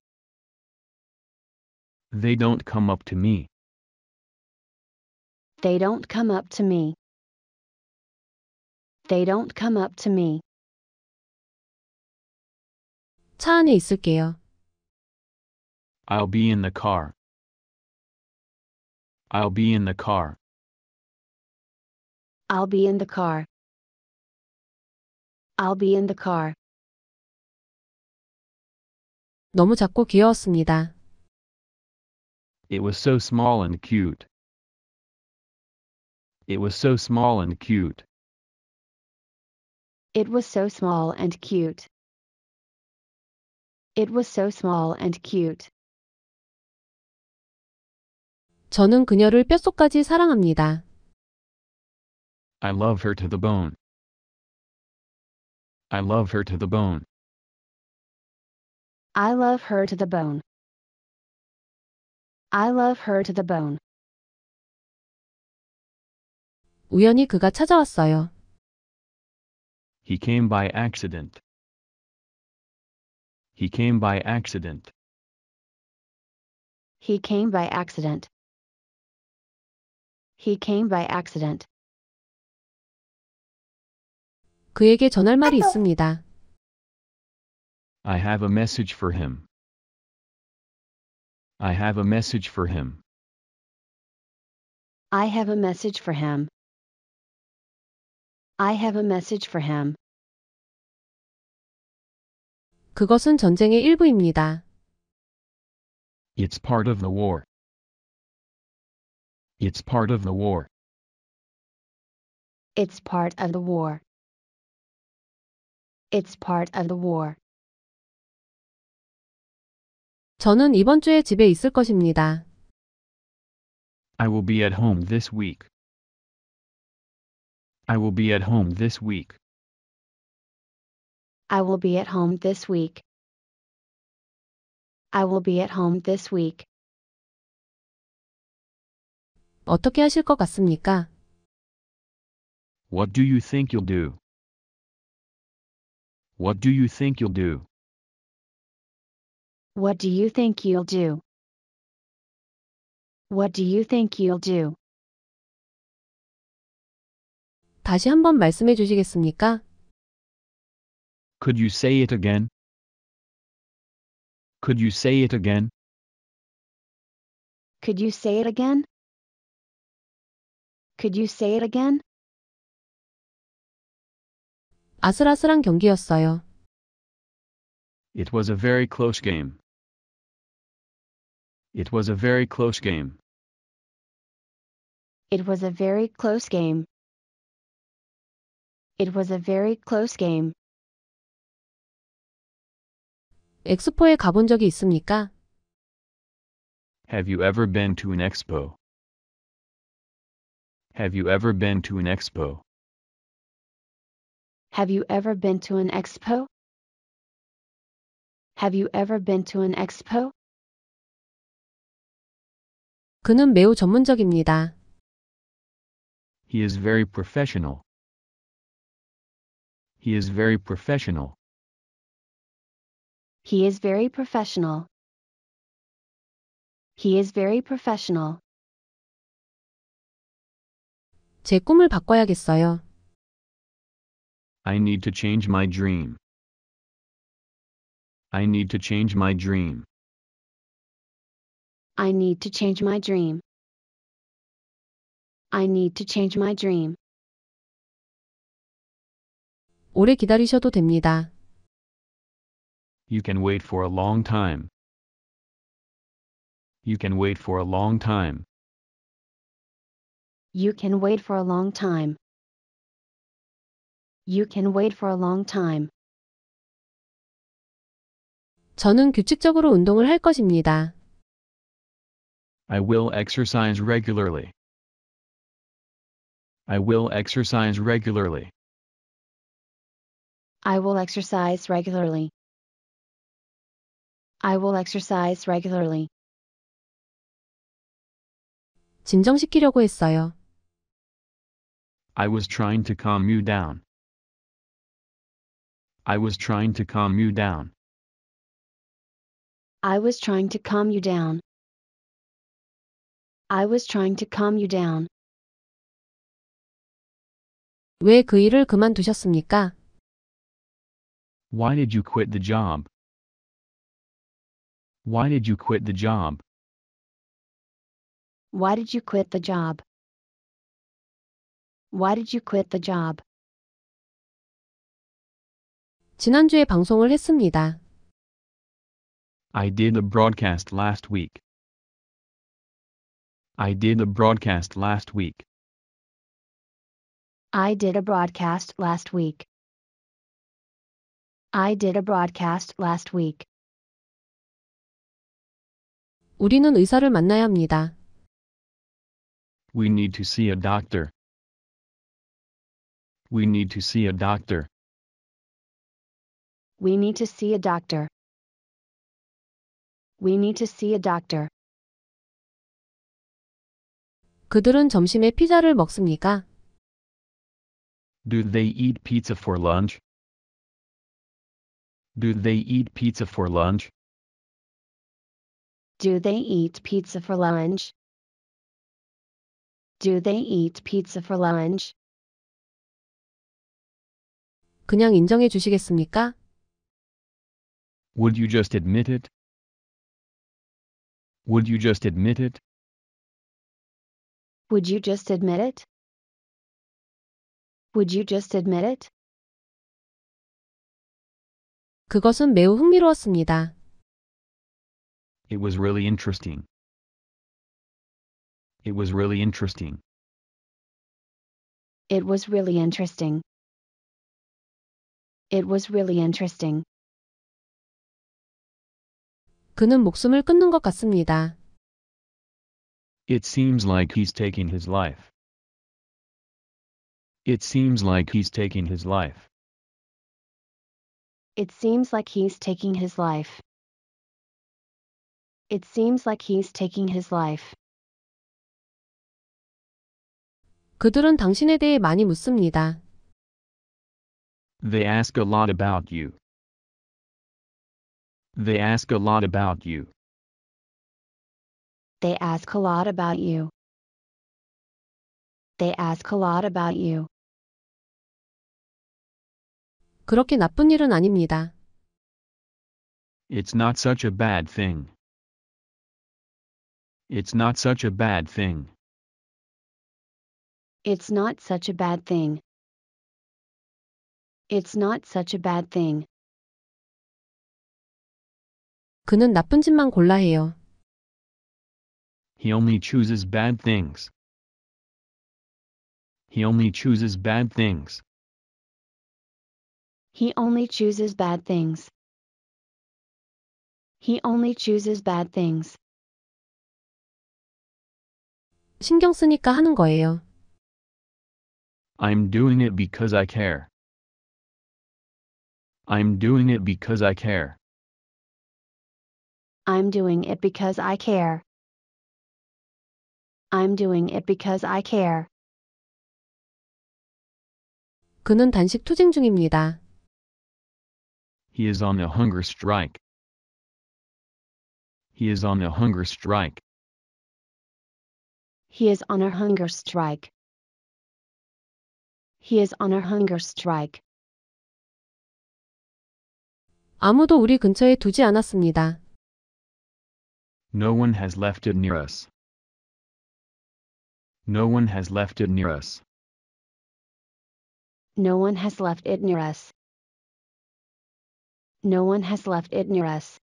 They don't come up to me. They don't come up to me. They don't come up to me. 차 안에 있을게요. I'll be in the car. I'll be in the car. I'll be in the car. I'll be in the car. 너무 작고 귀여웠습니다. It was so small and cute. It was so small and cute. It was so small and cute. It was so small and cute. 저는 그녀를 뼛속까지 사랑합니다. I love her to the bone. I love her to the bone. I love her to the bone. I love her to the bone. 우연히 그가 찾아왔어요. He came by accident. He came by accident. He came by accident. He came by accident. 그에게 전할 말이 있습니다. I have a message for him. I have a message for him. I have a message for him. I have a message for him. 그것은 전쟁의 일부입니다. It's part of the war. It's part of the war. It's part of the war. It's part of the war. 저는 이번 주에 집에 있을 것입니다. I will be at home this week. I will be at home this week. I will be at home this week. I will be at home this week. 어떻게 하실 것 같습니까? What do you think you'll do? What do you think you'll do? What do you think you'll do? What do you think you'll do? 다시 한번 말씀해 주시겠습니까? Could you say it again? Could you say it again? Could you say it again? Could you say it again? 아슬아슬한 경기였어요. It was a very close game. It was a very close game. It was a very close game. It was a very close game. 엑스포에 가본 적이 있습니까? Have you ever been to an expo? Have you ever been to an expo? Have you ever been to an expo? Have you ever been to an expo? 그는 매우 전문적입니다. He is very professional. He is very professional. He is very professional. He is very professional. 제 꿈을 바꿔야겠어요. I need to change my dream. I need to change my dream. I need to change my dream. I need to change my dream. 오래 기다리셔도 됩니다. You can wait for a long time. You can wait for a long time. You can wait for a long time. You can wait for a long time. 저는 규칙적으로 운동을 할 것입니다. I will exercise regularly. I will exercise regularly. I will exercise regularly. I will exercise regularly. 진정시키려고 했어요. I was trying to calm you down. I was trying to calm you down. I was trying to calm you down. I was trying to calm you down. 왜 일을 그만두셨습니까? Why did you quit the job? Why did you quit the job? Why did you quit the job? Why did you quit the job? 지난주에 방송을 했습니다. I did a broadcast last week. I did a broadcast last week. I did a broadcast last week. I did a broadcast last week. 우리는 의사를 만나야 합니다. We need to see a doctor. We need to see a doctor. We need to see a doctor. We need to see a doctor. 그들은 점심에 피자를 먹습니까? Do they eat pizza for lunch? Do they eat pizza for lunch? Do they eat pizza for lunch? Do they eat pizza for lunch? 그냥 인정해 주시겠습니까? Would you just admit it? Would you just admit it? Would you just admit it? Would you just admit it? 그것은 매우 흥미로웠습니다. It was really interesting. It was really interesting. It was really interesting. It was really interesting. 그는 목숨을 끊는 것 같습니다. It seems like he's taking his life. It seems like he's taking his life. It seems like he's taking his life. It seems like he's taking his life. 그들은 당신에 대해 많이 묻습니다. They ask a lot about you. They ask a lot about you. They ask a lot about you. They ask a lot about you. 그렇게 나쁜 일은 아닙니다. It's not such a bad thing. It's not such a bad thing. It's not such a bad thing. It's not such a bad thing. 그는 나쁜 짓만 골라 해요. He only chooses bad things. He only chooses bad things. He only chooses bad things. He only chooses bad things. 신경 쓰니까 하는 거예요. I'm doing it because I care. I'm doing it because I care. I'm doing it because I care. I'm doing it because I care. 그는 단식 투쟁 중입니다. He is on a hunger strike. He is on a hunger strike. He is on a hunger strike. He is on a hunger strike. 아무도 우리 근처에 두지 않았습니다. No one has left it near us. No one has left it near us. No one has left it near us no one has left it near us.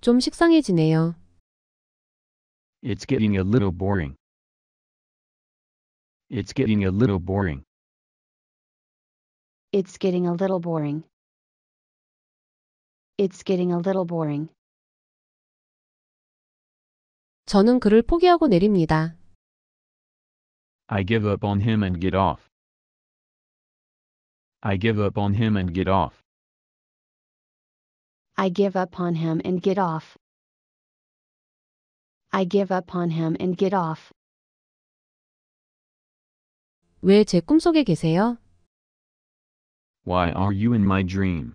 좀 식상해지네요. It's getting a little boring. It's getting a little boring. It's getting a little boring. It's getting a little boring. 저는 그를 포기하고 내립니다. I give up on him and get off. I give up on him and get off. I give up on him and get off. I give up on him and get off. 꿈속에 계세요? Why are you in my dream?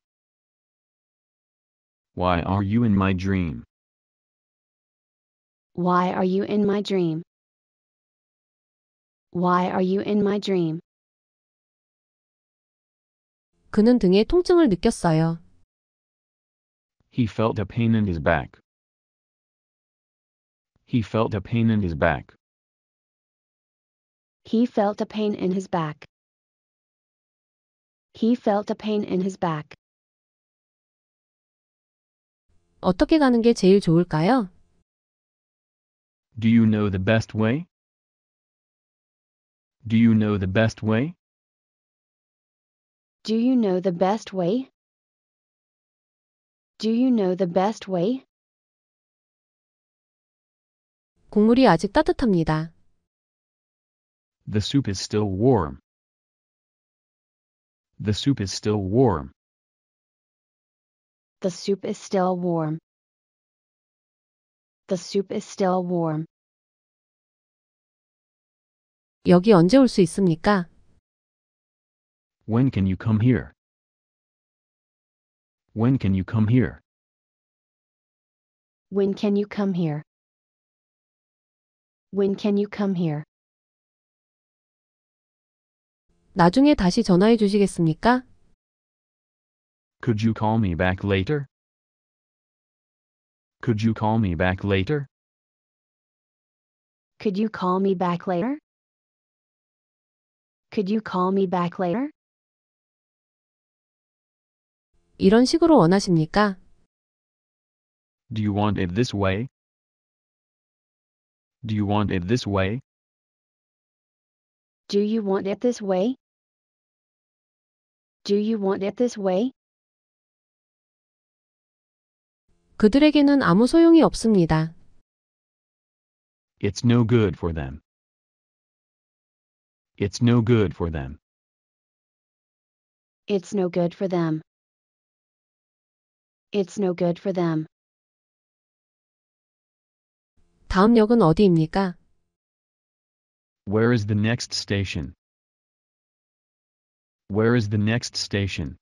Why are you in my dream? Why are you in my dream? Why are you in my dream? 그는 등에 통증을 느꼈어요. He felt a pain in his back. He felt a pain in his back. He felt a pain in his back. He felt a pain in his back. 어떻게 가는 게 제일 좋을까요? Do you know the best way? Do you know the best way? Do you know the best way? Do you know the best way? 국물이 아직 따뜻합니다. The soup is still warm. The soup is still warm. The soup is still warm. The soup is still warm. 여기 언제 올 수 있습니까? When can you come here? When can you come here? When can you come here? When can you come here? 나중에 다시 전화해 주시겠습니까? Could you call me back later? Could you call me back later? Could you call me back later? Could you call me back later? 이런 식으로 원하십니까? Do you want it this way? Do you want it this way? Do you want it this way? Do you want it this way? 그들에게는 아무 소용이 없습니다. It's no good for them. It's no good for them. It's no good for them. It's no good for them. 다음 역은 어디입니까? Where is the next station? Where is the next station?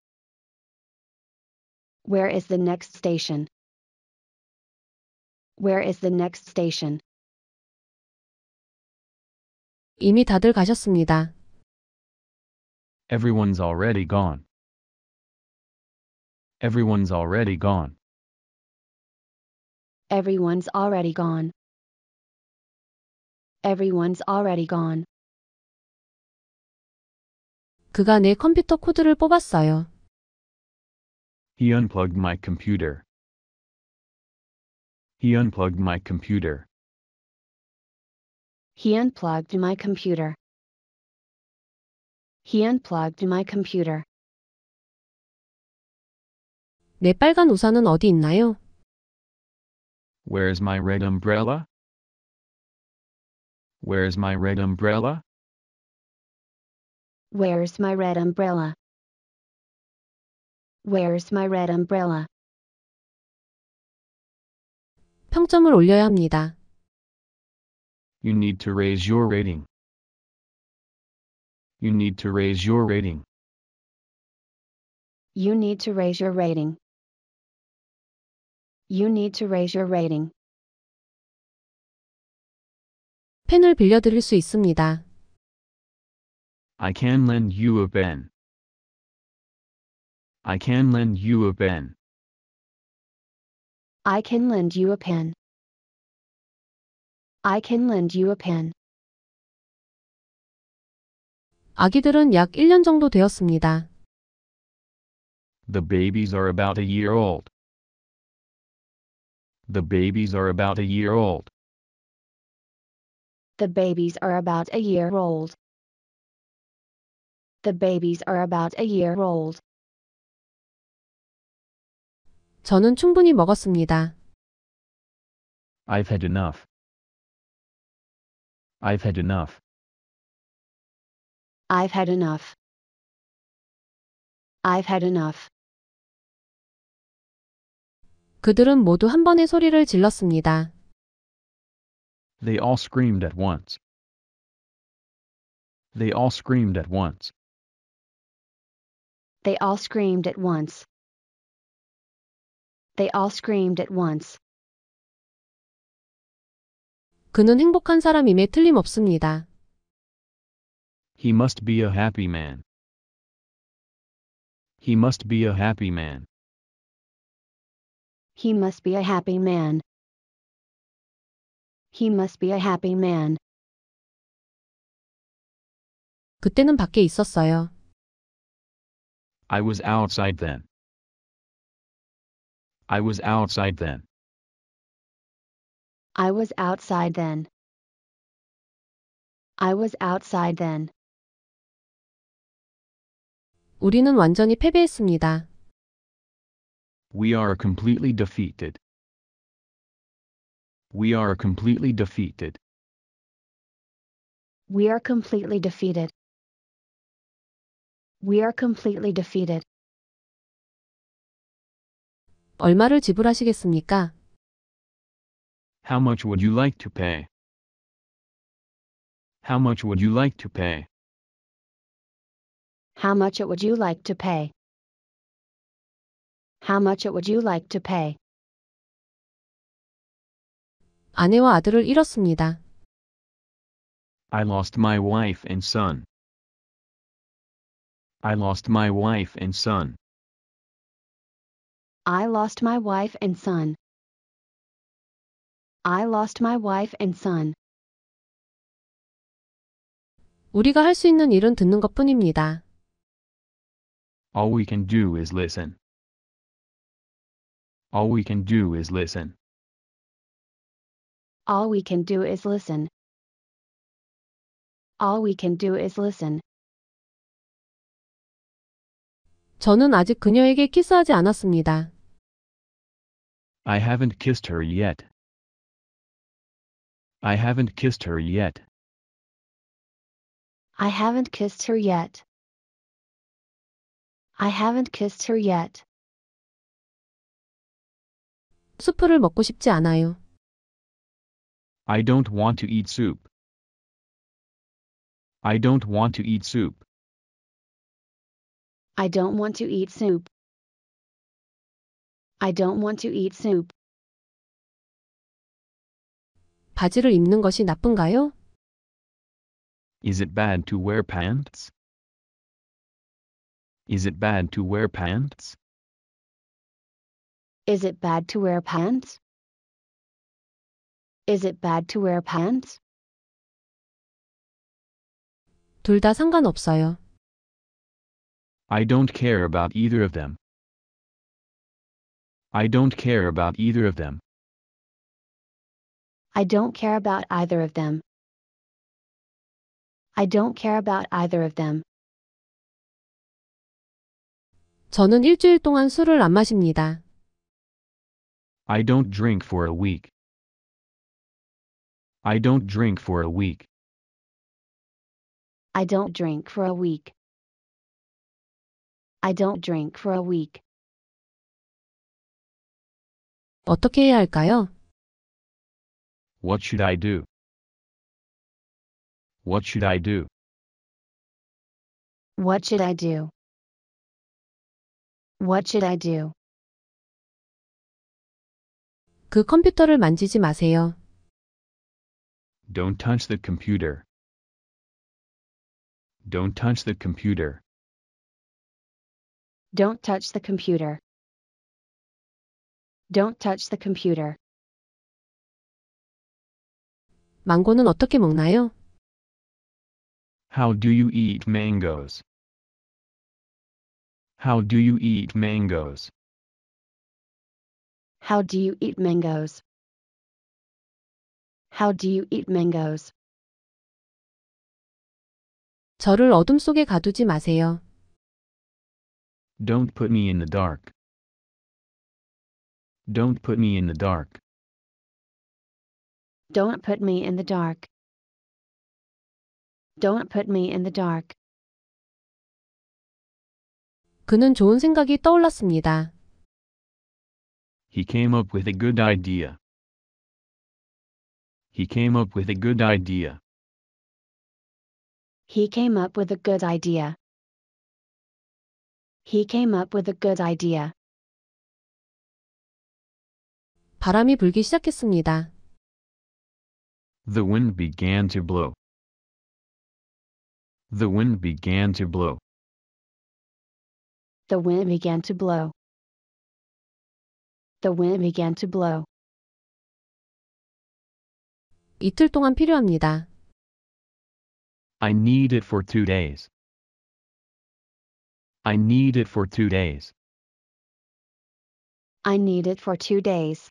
Where is the next station? Where is the next station? 이미 다들 가셨습니다. Everyone's already gone. Everyone's already gone. Everyone's already gone. Everyone's already gone. 그가 내 컴퓨터 코드를 뽑았어요. He unplugged my computer. He unplugged my computer. He unplugged my computer. He unplugged my computer. 내 빨간 우산은 어디 있나요? Where's my red umbrella? Where's my red umbrella? Where's my red umbrella? Where's my red umbrella? 평점을 올려야 합니다. You need to raise your rating. You need to raise your rating. You need to raise your rating. You need to raise your rating. 펜을 빌려드릴 수 있습니다. I can lend you a pen. I can lend you a pen. I can lend you a pen. I can lend you a pen. 아기들은 약 1년 정도 되었습니다. The babies are about a year old. The babies are about a year old. The babies are about a year old. The babies are about a year old. 저는 충분히 먹었습니다. I've had enough. I've had enough. I've had enough. I've had enough. 그들은 모두 한 번에 소리를 질렀습니다. They all screamed at once. They all screamed at once. They all screamed at once. They all screamed at once. 그는 행복한 사람임에 틀림없습니다. He must be a happy man. He must be a happy man. He must be a happy man. He must be a happy man. 그때는 밖에 있었어요. I was outside then. I was outside then. I was outside then. I was outside then. 우리는 완전히 패배했습니다. We are completely defeated. We are completely defeated. We are completely defeated. We are completely defeated. 얼마를 지불하시겠습니까? How much would you like to pay? How much would you like to pay? How much would you like to pay? How much would you like to pay? 아내와 아들을 잃었습니다. I lost my wife and son. I lost my wife and son. I lost my wife and son. I lost my wife and son. 우리가 있는 일은 듣는 것뿐입니다. All we can do is listen. All we can do is listen. All we can do is listen. All we can do is listen. 저는 아직 그녀에게 키스하지 않았습니다. I haven't kissed her yet. I haven't kissed her yet. I haven't kissed her yet. I haven't kissed her yet. 수프를 먹고 싶지 않아요. I don't want to eat soup. I don't want to eat soup. I don't want to eat soup. I don't want to eat soup. 바지를 입는 것이 나쁜가요? Is it bad to wear pants? Is it bad to wear pants? Is it bad to wear pants? Is it bad to wear pants? 상관없어요. I don't care about either of them. I don't care about either of them. I don't care about either of them. I don't care about either of them. 저는 일주일 동안 술을 안 마십니다. I don't drink for a week. I don't drink for a week. I don't drink for a week. I don't drink for a week. 어떻게 해야 할까요? What should I do? What should I do? What should I do? What should I do? 그 컴퓨터를 만지지 마세요. Don't touch the computer. Don't touch the computer. Don't touch the computer. Don't touch the computer. 망고는 어떻게 먹나요? How do you eat mangoes? How do you eat mangoes? How do you eat mangoes? How do you eat mangoes? 저를 어둠 속에 가두지 마세요. Don't put me in the dark. Don't put me in the dark. Don't put me in the dark. Don't put me in the dark. 그는 좋은 생각이 떠올랐습니다. He came up with a good idea. He came up with a good idea. He came up with a good idea. He came up with a good idea. 바람이 불기 시작했습니다. The wind began to blow. The wind began to blow. The wind began to blow the wind began to blow. 이틀 동안 필요합니다. I need it for two days. I need it for two days. I need it for two days.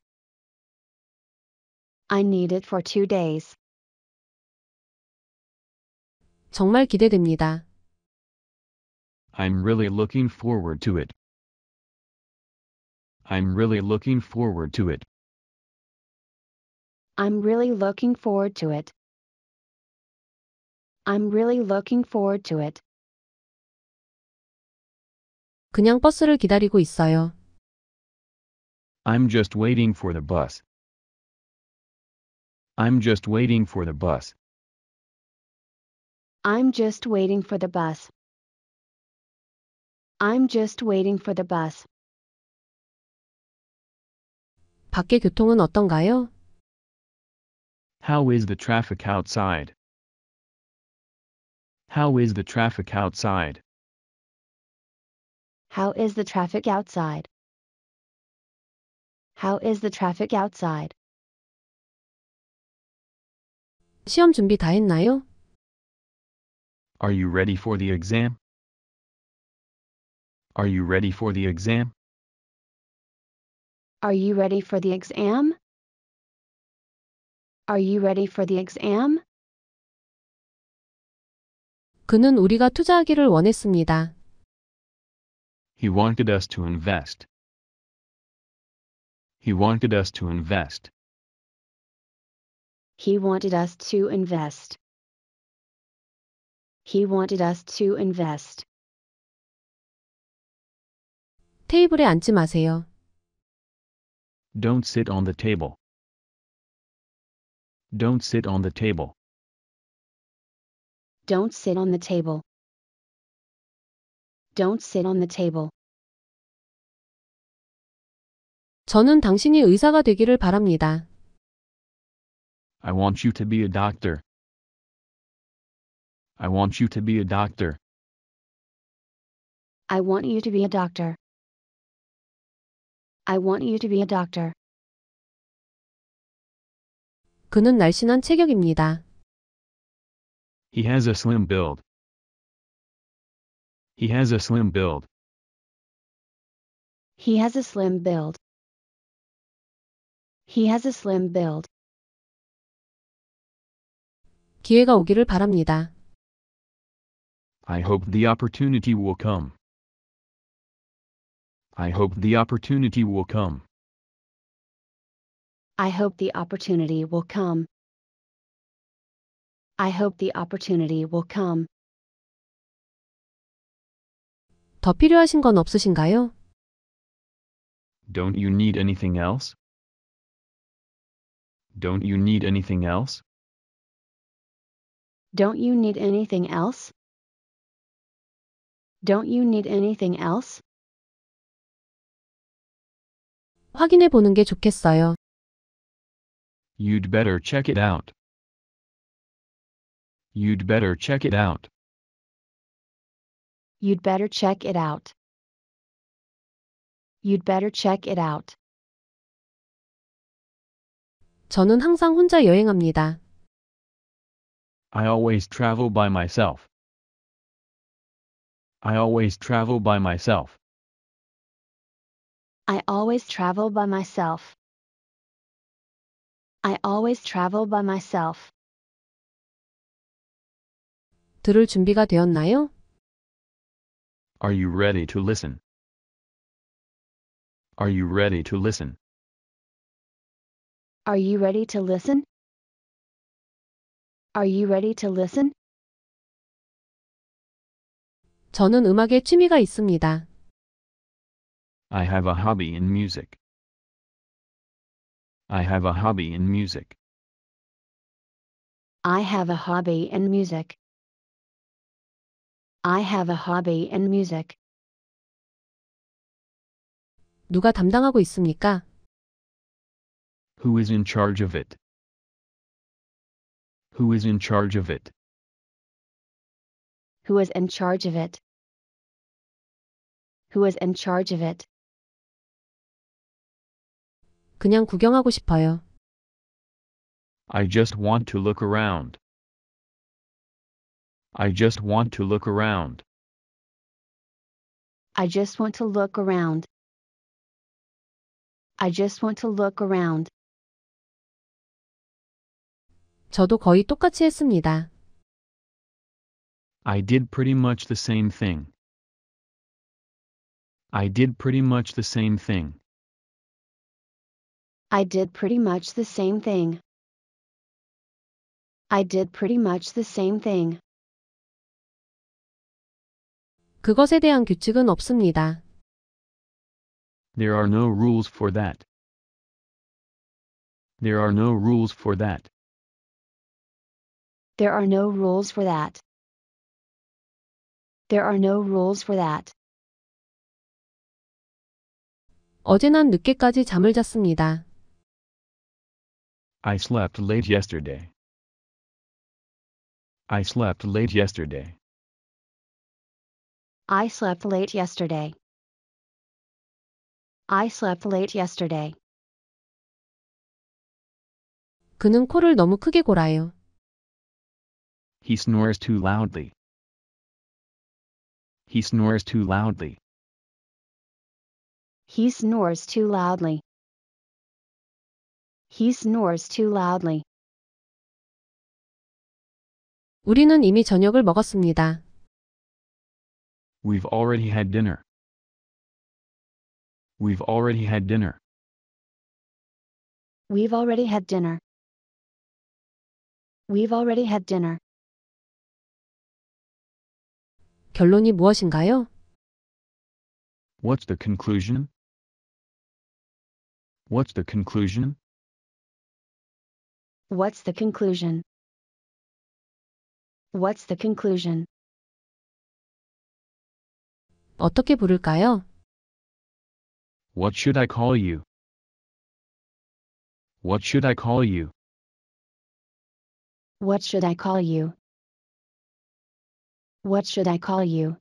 I need it for two days. 정말 기대됩니다. I'm really looking forward to it. I'm really looking forward to it. I'm really looking forward to it. I'm really looking forward to it. 그냥 버스를 기다리고 있어요. I'm just waiting for the bus. I'm just waiting for the bus. I'm just waiting for the bus. I'm just waiting for the bus. 교통은 어떤가요? How is the traffic outside? How is the traffic outside? How is the traffic outside? How is the traffic outside? 시험 준비 다 했나요? Are you ready for the exam? Are you ready for the exam? Are you ready for the exam? Are you ready for the exam? 그는 우리가 투자하기를 원했습니다. He wanted us to invest. He wanted us to invest. He wanted us to invest. He wanted us to invest. 테이블에 앉지 마세요. Don't sit on the table. Don't sit on the table. Don't sit on the table. Don't sit on the table. 저는 당신이 의사가 되기를 바랍니다. I want you to be a doctor. I want you to be a doctor. I want you to be a doctor. I want you to be a doctor. 그는 날씬한 체격입니다. He has a slim build. He has a slim build. He has a slim build. He has a slim build. 기회가 오기를 바랍니다. I hope the opportunity will come. I hope the opportunity will come. I hope the opportunity will come. I hope the opportunity will come. 더 필요하신 건 없으신가요? Don't you need anything else? Don't you need anything else? Don't you need anything else? Don't you need anything else? 확인해 보는 게 좋겠어요. You'd better check it out. You'd better check it out. You'd better check it out. You'd better check it out. 저는 항상 혼자 여행합니다. I always travel by myself. I always travel by myself. I always travel by myself. I always travel by myself. 들을 준비가 되었나요? Are you ready to listen? Are you ready to listen? Are you ready to listen? Are you ready to listen? 저는 음악에 취미가 있습니다. I have a hobby in music. I have a hobby in music. I have a hobby in music. I have a hobby in music. 누가 담당하고 있습니까? Who is in charge of it? Who is in charge of it? Who is in charge of it? Who is in charge of it? 그냥 구경하고 싶어요. I just want to look around. I just want to look around. I just want to look around. I just want to look around. 저도 거의 똑같이 했습니다. I did pretty much the same thing. I did pretty much the same thing. I did pretty much the same thing. I did pretty much the same thing. 그것에 대한 규칙은 없습니다. There are no rules for that. There are no rules for that. There are no rules for that. There are no rules for that. 어제 난 늦게까지 잠을 잤습니다. I slept late yesterday. I slept late yesterday. I slept late yesterday. I slept late yesterday. 그는 코를 너무 크게 골아요. He snores too loudly. He snores too loudly. He snores too loudly. He snores too loudly. 우리는 이미 저녁을 먹었습니다. We've already had dinner. We've already had dinner. We've already had dinner. We've already had dinner. 결론이 무엇인가요? What's the conclusion? What's the conclusion? What's the conclusion? What's the conclusion? 어떻게 부를까요? What should I call you? What should I call you? What should I call you? What should I call you?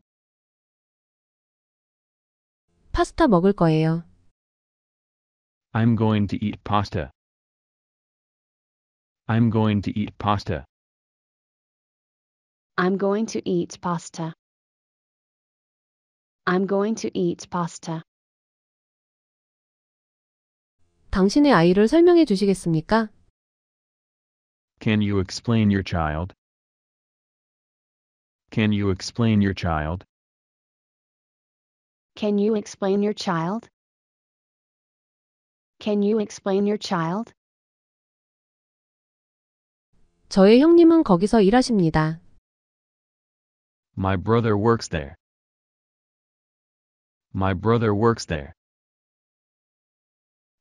파스타 먹을 거예요. I'm going to eat pasta. I'm going to eat pasta. I'm going to eat pasta. I'm going to eat pasta. 당신의 아이를 설명해 주시겠습니까? Can you explain your child? Can you explain your child? Can you explain your child? Can you explain your child? 저의 형님은 거기서 일하십니다. My brother works there. My brother works there.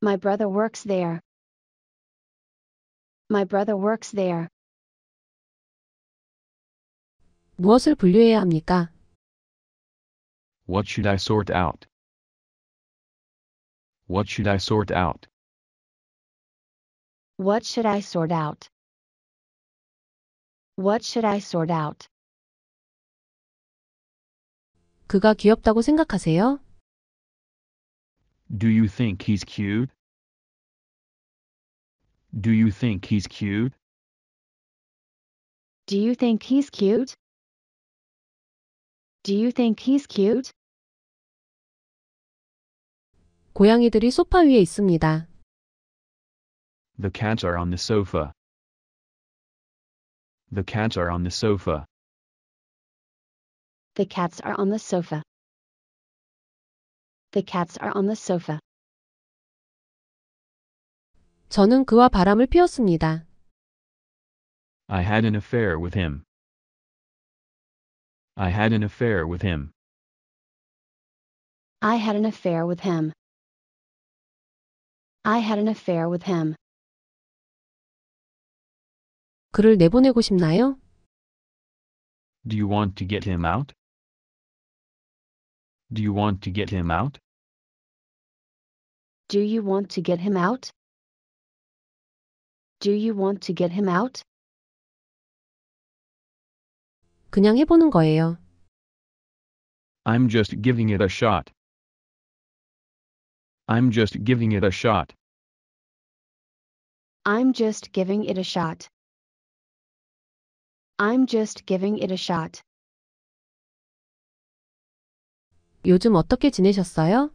My brother works there. My brother works there. 무엇을 분류해야 합니까? What should I sort out? What should I sort out? What should I sort out? What should I sort out? 그가 귀엽다고 생각하세요? Do you think he's cute? Do you think he's cute? Do you think he's cute? Do you think he's cute? 고양이들이 소파 위에 있습니다. The cats are on the sofa. The cats are on the sofa. The cats are on the sofa. The cats are on the sofa. 저는 그와 바람을 피웠습니다. I had an affair with him. I had an affair with him. I had an affair with him. I had an affair with him. 그를 내보내고 싶나요? Do you want to get him out? Do you want to get him out? Do you want to get him out? Do you want to get him out? 그냥 해보는 거예요. I'm just giving it a shot. I'm just giving it a shot. I'm just giving it a shot. I'm just giving it a shot. 요즘 어떻게 지내셨어요?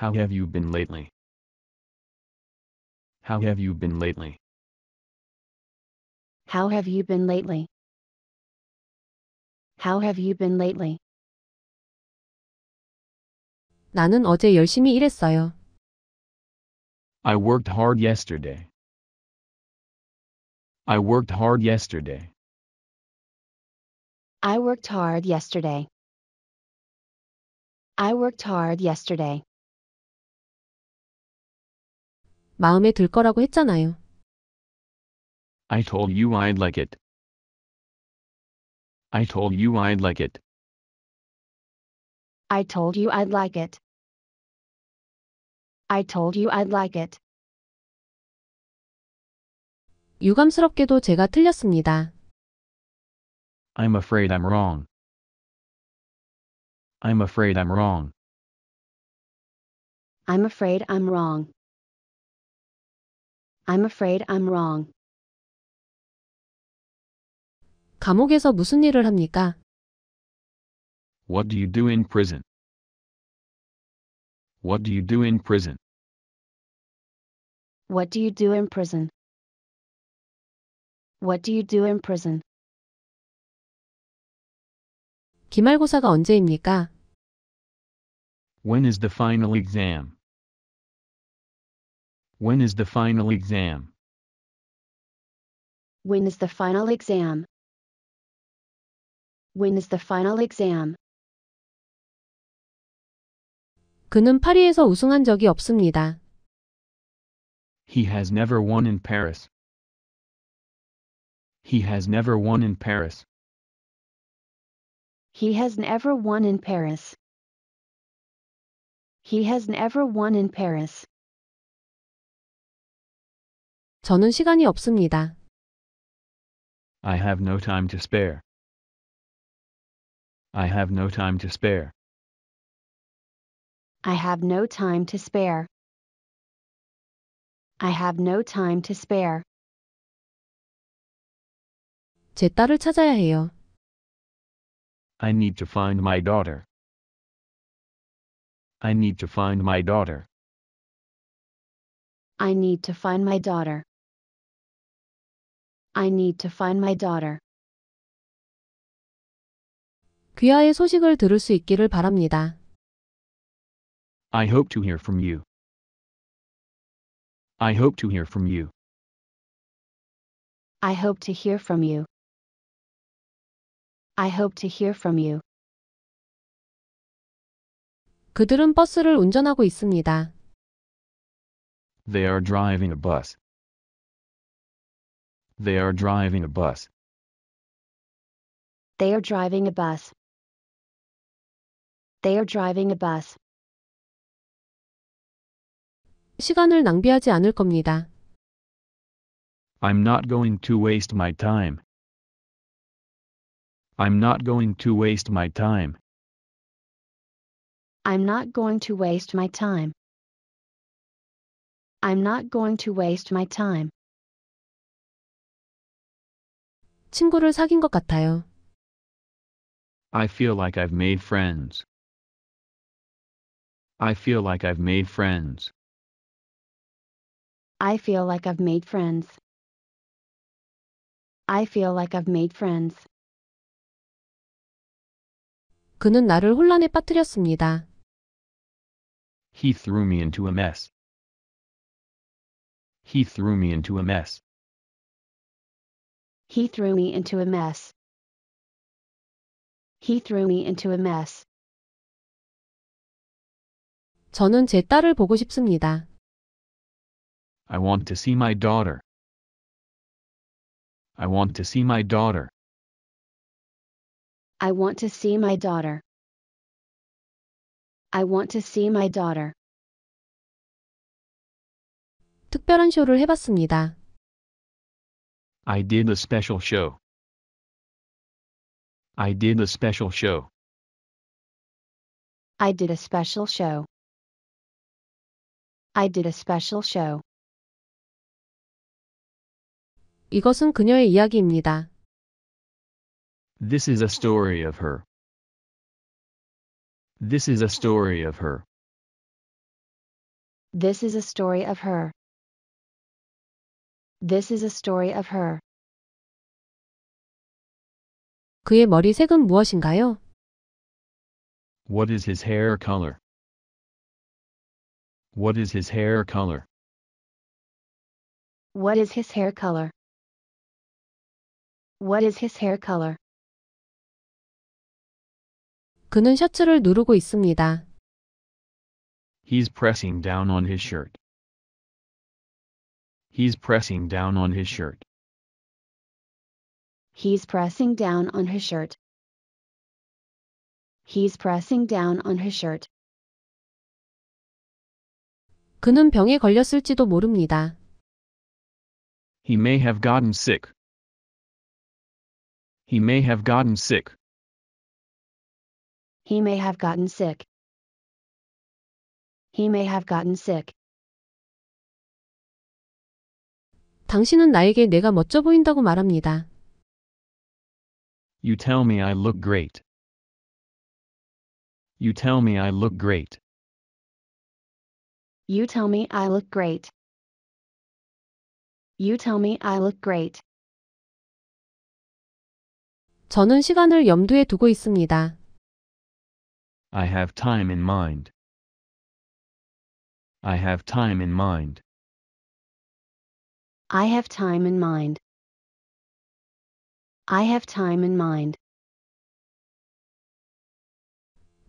How have you been lately? How have you been lately? How have you been lately? How have you been lately? 나는 어제 열심히 일했어요. I worked hard yesterday. I worked hard yesterday. I worked hard yesterday. I worked hard yesterday. 마음에 들 거라고 했잖아요. I told you I'd like it. I told you I'd like it. I told you I'd like it. I told you I'd like it. 유감스럽게도 제가 틀렸습니다. I'm afraid I'm wrong. I'm afraid I'm wrong. I'm afraid I'm wrong. I'm afraid I'm wrong. 감옥에서 무슨 일을 합니까? What do you do in prison? What do you do in prison? What do you do in prison? What do you do in prison? 기말고사가 언제입니까? When is the final exam? When is the final exam? When is the final exam? When is the final exam? 그는 파리에서 우승한 적이 없습니다. He has never won in Paris. He has never won in Paris. He has never won in Paris. He has never won in Paris. 저는 시간이 없습니다. I have no time to spare. I have no time to spare. I have no time to spare. I have no time to spare. 제 딸을 찾아야 해요. I need to find my daughter. I need to find my daughter. I need to find my daughter. I need to find my daughter. 귀하의 소식을 들을 수 있기를 바랍니다. I hope to hear from you. I hope to hear from you. I hope to hear from you. I hope to hear from you. 그들은 버스를 운전하고 있습니다. They are driving a bus. They are driving a bus. They are driving a bus. They are driving a bus. 시간을 낭비하지 않을 겁니다. I'm not going to waste my time. I'm not going to waste my time. I'm not going to waste my time. I'm not going to waste my time. 친구를 사귄 것 같아요. I feel like I've made friends. I feel like I've made friends. I feel like I've made friends. I feel like I've made friends. 그는 나를 혼란에 빠뜨렸습니다. He threw me into a mess. He threw me into a mess. He threw me into a mess. He threw me into a mess. 저는 제 딸을 보고 싶습니다. I want to see my daughter. I want to see my daughter. I want to see my daughter. I want to see my daughter. 특별한 쇼를 해봤습니다. I did a special show. I did a special show. I did a special show. I did a special show. 이것은 그녀의 이야기입니다. This is a story of her. This is a story of her. This is a story of her. This is a story of her. 그의 무엇인가요? What is his hair color? What is his hair color? What is his hair color? What is his hair color? 그는 셔츠를 누르고 있습니다. He's pressing down on his shirt. He's pressing down on his shirt. He's pressing down on his shirt. He's pressing down on his shirt. 그는 병에 걸렸을지도 모릅니다. He may have gotten sick. He may have gotten sick. He may have gotten sick. He may have gotten sick. 당신은 나에게 내가 멋져 보인다고 말합니다. You tell me I look great. You tell me I look great. You tell me I look great. You tell me I look great. 저는 시간을 염두에 두고 있습니다. I have time in mind. I have time in mind. I have time in mind. I have time in mind.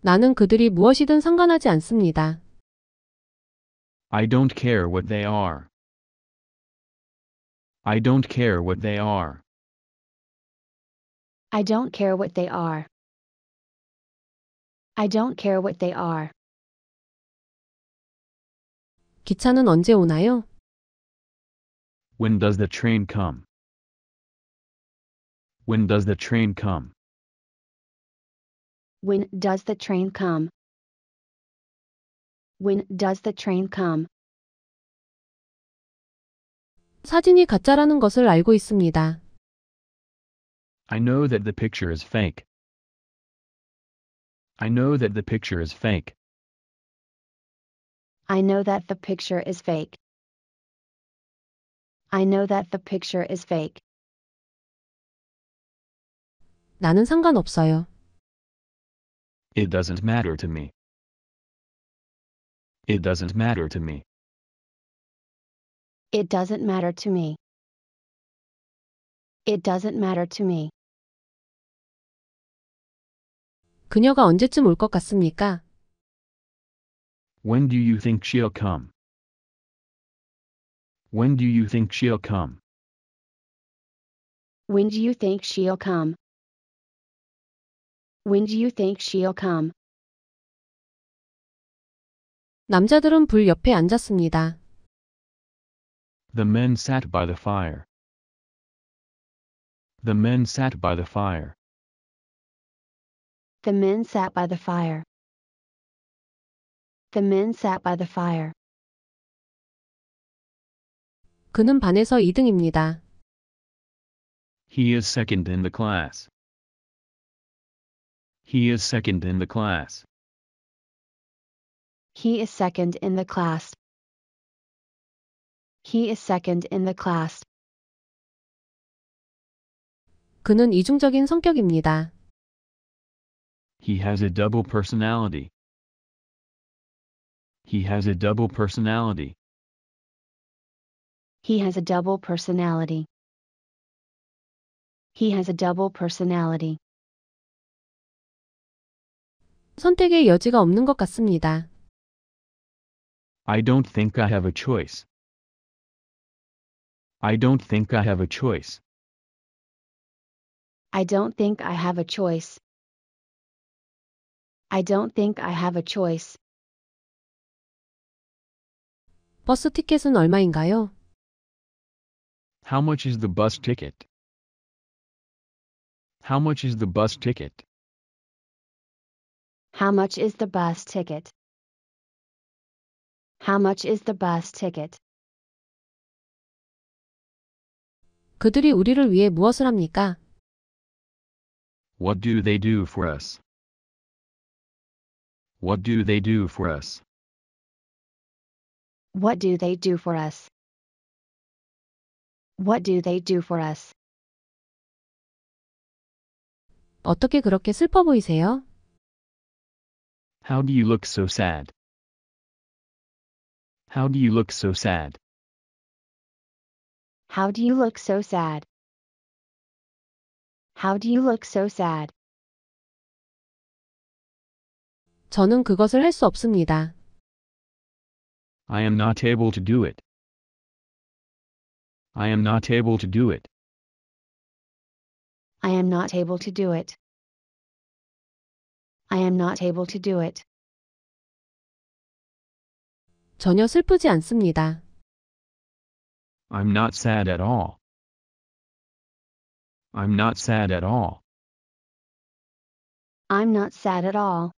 나는 그들이 무엇이든 상관하지 않습니다. I don't care what they are. I don't care what they are. I don't care what they are. I don't care what they are. 기차는 언제 오나요? When does the train come? When does the train come? When does the train come? When does the train come? 사진이 가짜라는 것을 알고 있습니다. I know that the picture is fake. I know that the picture is fake. I know that the picture is fake. I know that the picture is fake. 나는 상관없어요. It doesn't matter to me. It doesn't matter to me. It doesn't matter to me. It doesn't matter to me. 그녀가 언제쯤 같습니까? When do you think she'll come? When do you think she'll come? When do you think she'll come? When do you think she'll come? 남자들은 불 옆에 앉았습니다. The men sat by the fire. The men sat by the fire. The men sat by the fire. The men sat by the fire. 그는 반에서 2등입니다. He is second in the class. He is second in the class. He is second in the class. He is second in the class. 그는 이중적인 성격입니다. He has a double personality. He has a double personality. He has a double personality. He has a double personality. 선택의 여지가 없는 것 같습니다. I don't think I have a choice. I don't think I have a choice. I don't think I have a choice. I don't think I have a choice. 버스 티켓은 얼마인가요? How much is the bus ticket? How much is the bus ticket? How much is the bus ticket? How much is the bus ticket? 그들이 우리를 위해 무엇을 합니까? What do they do for us? What do they do for us? What do they do for us? What do they do for us? 어떻게 그렇게 슬퍼 보이세요? How do you look so sad? How do you look so sad? How do you look so sad? How do you look so sad? 저는 그것을 할 수 없습니다. I am not able to do it. I am not able to do it. I am not able to do it. I am not able to do it. 전혀 슬프지 않습니다. I'm not sad at all. I'm not sad at all. I'm not sad at all.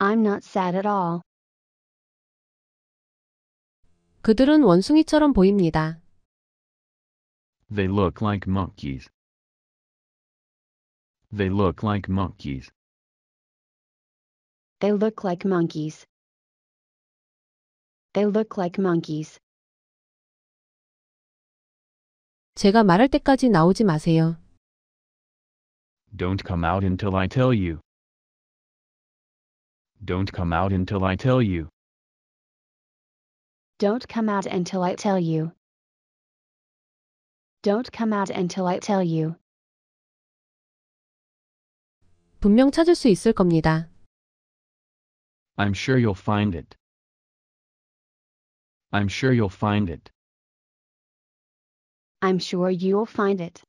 I'm not sad at all. 그들은 원숭이처럼 보입니다. They look like monkeys. They look like monkeys. They look like monkeys. They look like monkeys. 제가 말할 때까지 나오지 마세요. Don't come out until I tell you. Don't come out until I tell you. Don't come out until I tell you. Don't come out until I tell you. 분명 찾을 수 있을 겁니다. I'm sure you'll find it. I'm sure you'll find it. I'm sure you'll find it.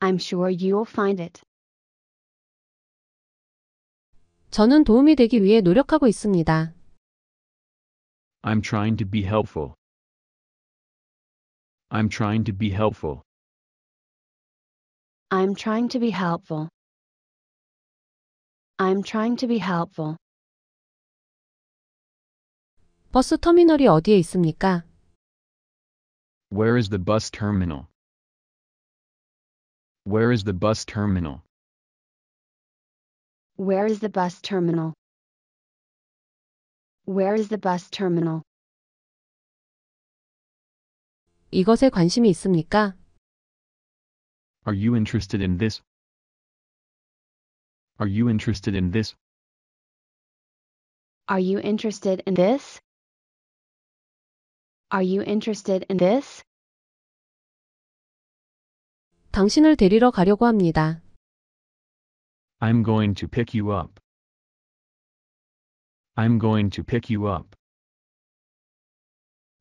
I'm sure you'll find it. 저는 도움이 되기 위해 노력하고 있습니다. I'm trying to be helpful. I'm trying to be helpful. I'm trying to be helpful. I'm trying to be helpful. 버스 터미널이 어디에 있습니까? Where is the bus terminal? Where is the bus terminal? Where is the bus terminal? Where is the bus terminal? 이것에 관심이 있습니까? Are you interested in this? Are you interested in this? Are you interested in this? Are you interested in this? 당신을 데리러 가려고 합니다. I'm going to pick you up. I'm going to pick you up.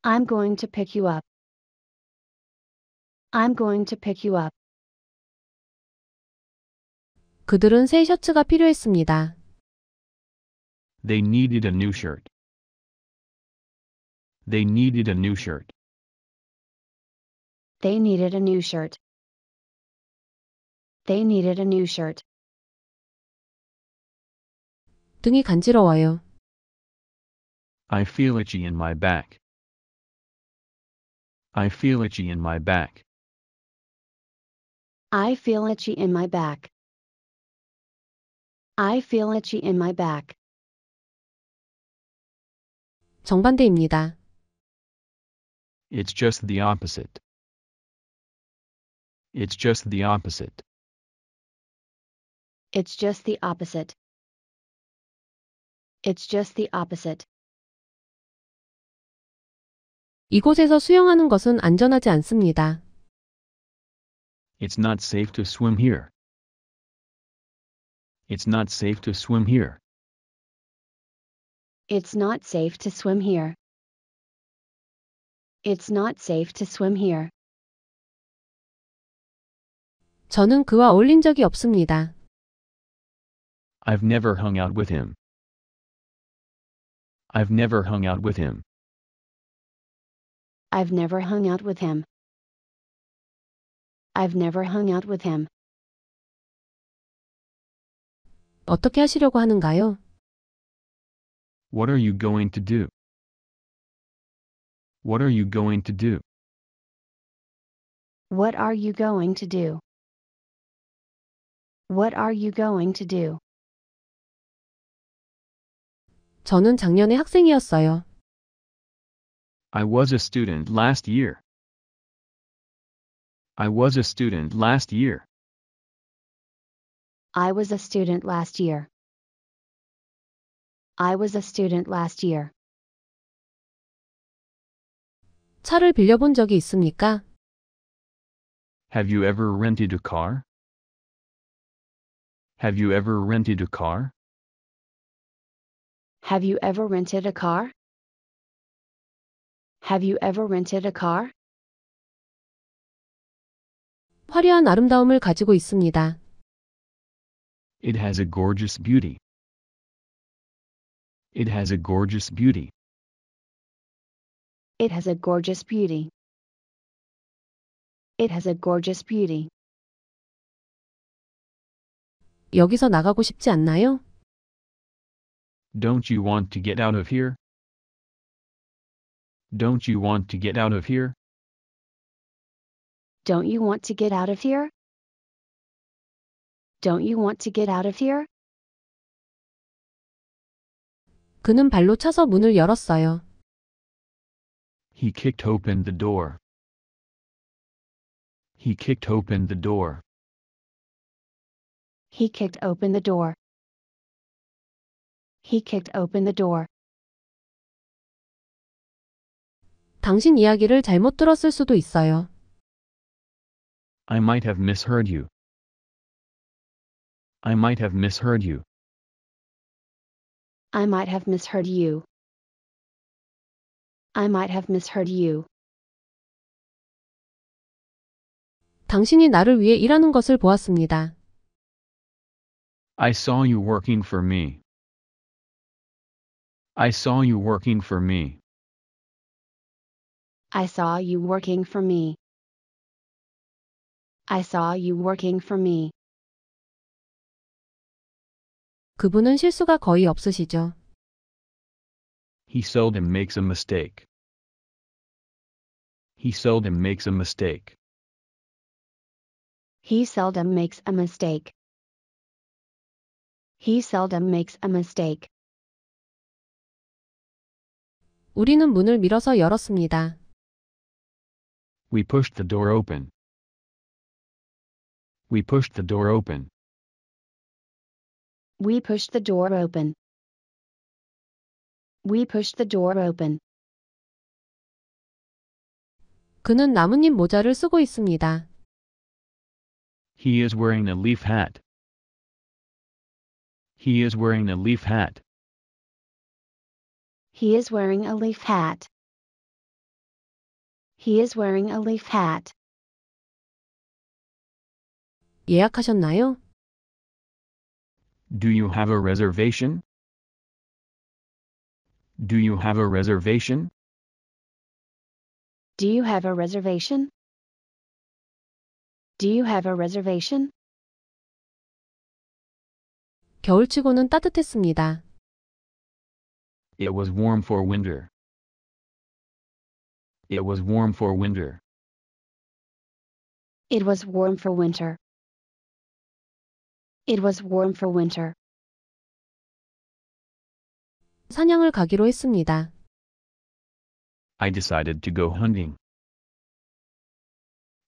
I'm going to pick you up. I'm going to pick you up. 그들은 새 셔츠가 필요했습니다. They needed a new shirt. They needed a new shirt. They needed a new shirt. They needed a new shirt. 등이 간지러워요. I feel itchy in my back. I feel itchy in my back. I feel itchy in my back. I feel itchy in my back. 정반대입니다. It's just the opposite. It's just the opposite. It's just the opposite. It's just the opposite. 이곳에서 수영하는 것은 안전하지 않습니다. It's not safe to swim here. It's not safe to swim here. It's not safe to swim here. It's not safe to swim here. 저는 그와 어울린 적이 없습니다. I've never hung out with him. I've never hung out with him. I've never hung out with him. I've never hung out with him. 어떻게 하시려고 하는가요? What are you going to do? What are you going to do? What are you going to do? What are you going to do? 저는 작년에 학생이었어요. I was a student last year. I was a student last year. I was a student last year. I was a student last year. 차를 빌려본 적이 있습니까? Have you ever rented a car? Have you ever rented a car? Have you ever rented a car? Have you ever rented a car? 화려한 아름다움을 가지고 있습니다. It has a gorgeous beauty. It has a gorgeous beauty. It has a gorgeous beauty. It has a gorgeous beauty. 여기서 나가고 싶지 않나요? Don't you want to get out of here? Don't you want to get out of here? Don't you want to get out of here? Don't you want to get out of here? 그는 발로 차서 문을 열었어요. He kicked open the door. He kicked open the door. He kicked open the door. He kicked open the door. 당신 이야기를 잘못 들었을 수도 있어요. I might have misheard you. I might have misheard you. I might have misheard you. I might have misheard you. 당신이 나를 위해 일하는 것을 보았습니다. I saw you working for me. I saw you working for me. I saw you working for me. I saw you working for me. 그분은 실수가 거의 없으시죠? He seldom makes a mistake. He seldom makes a mistake. He seldom makes a mistake. He seldom makes a mistake. 우리는 문을 밀어서 열었습니다. We pushed the door open. We pushed the door open. We pushed the door open. We pushed the door open. 그는 나뭇잎 모자를 쓰고 있습니다. He is wearing a leaf hat. He is wearing a leaf hat. He is wearing a leaf hat. He is wearing a leaf hat. 예약하셨나요? Do you have a reservation? Do you have a reservation? Do you have a reservation? Do you have a reservation? 겨울치고는 따뜻했습니다. It was warm for winter. It was warm for winter. It was warm for winter. It was warm for winter. 사냥을 가기로 했습니다. I decided to go hunting.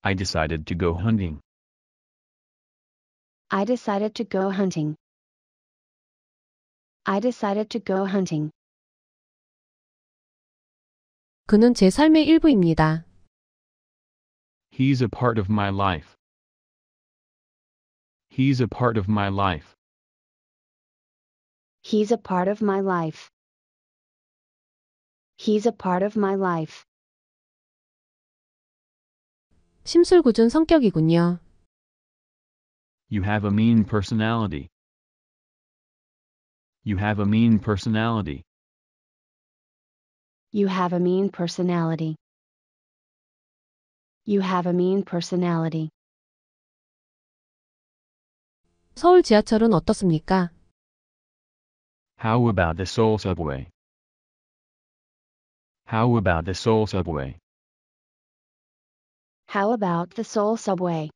I decided to go hunting. I decided to go hunting. I decided to go hunting. 그는 제 삶의 일부입니다. He's a part of my life. He's a part of my life. He's a part of my life. He's a part of my life. 성격이군요. You have a mean personality. You have a mean personality. You have a mean personality. You have a mean personality. 서울 지하철은 어떻습니까? How about the Seoul subway? How about the Seoul subway? How about the Seoul subway?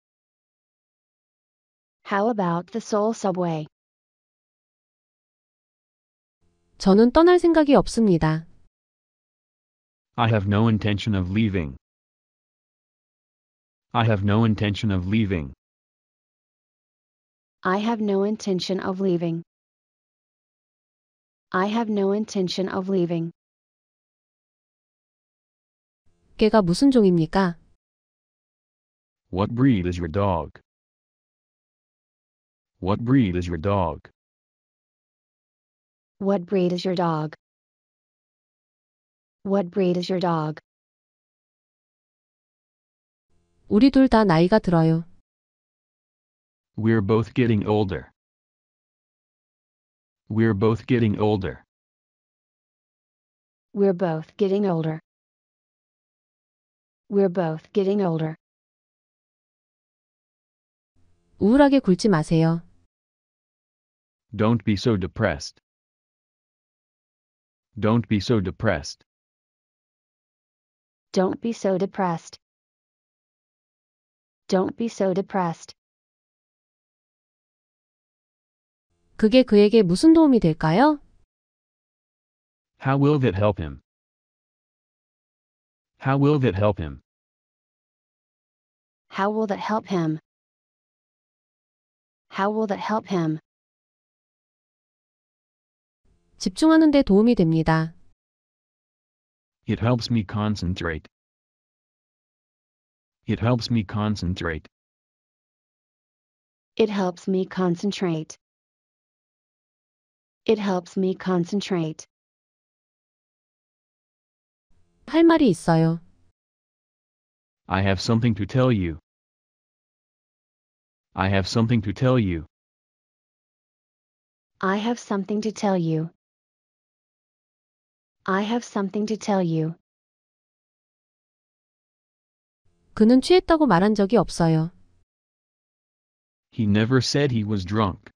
How about the Seoul subway? 저는 떠날 생각이 없습니다. I have no intention of leaving. I have no intention of leaving. I have no intention of leaving. I have no intention of leaving. 개가 무슨 종입니까? What breed is your dog? What breed is your dog? What breed is your dog? What breed is your dog? 우리 다 나이가 들어요. We're both getting older. We're both getting older. We're both getting older. We're both getting older. 우울하게 굴지 마세요. Don't be so depressed. Don't be so depressed. Don't be so depressed. Don't be so depressed. 그게 그에게 무슨 도움이 될까요? How will that help him? How will that help him? How will that help him? How will that help him? 집중하는 데 도움이 됩니다. It helps me concentrate. It helps me concentrate. It helps me concentrate. It helps me concentrate. 할 말이 있어요. I have something to tell you. I have something to tell you. I have something to tell you. I have something to tell you. 그는 취했다고 말한 적이 없어요. He never said he was drunk.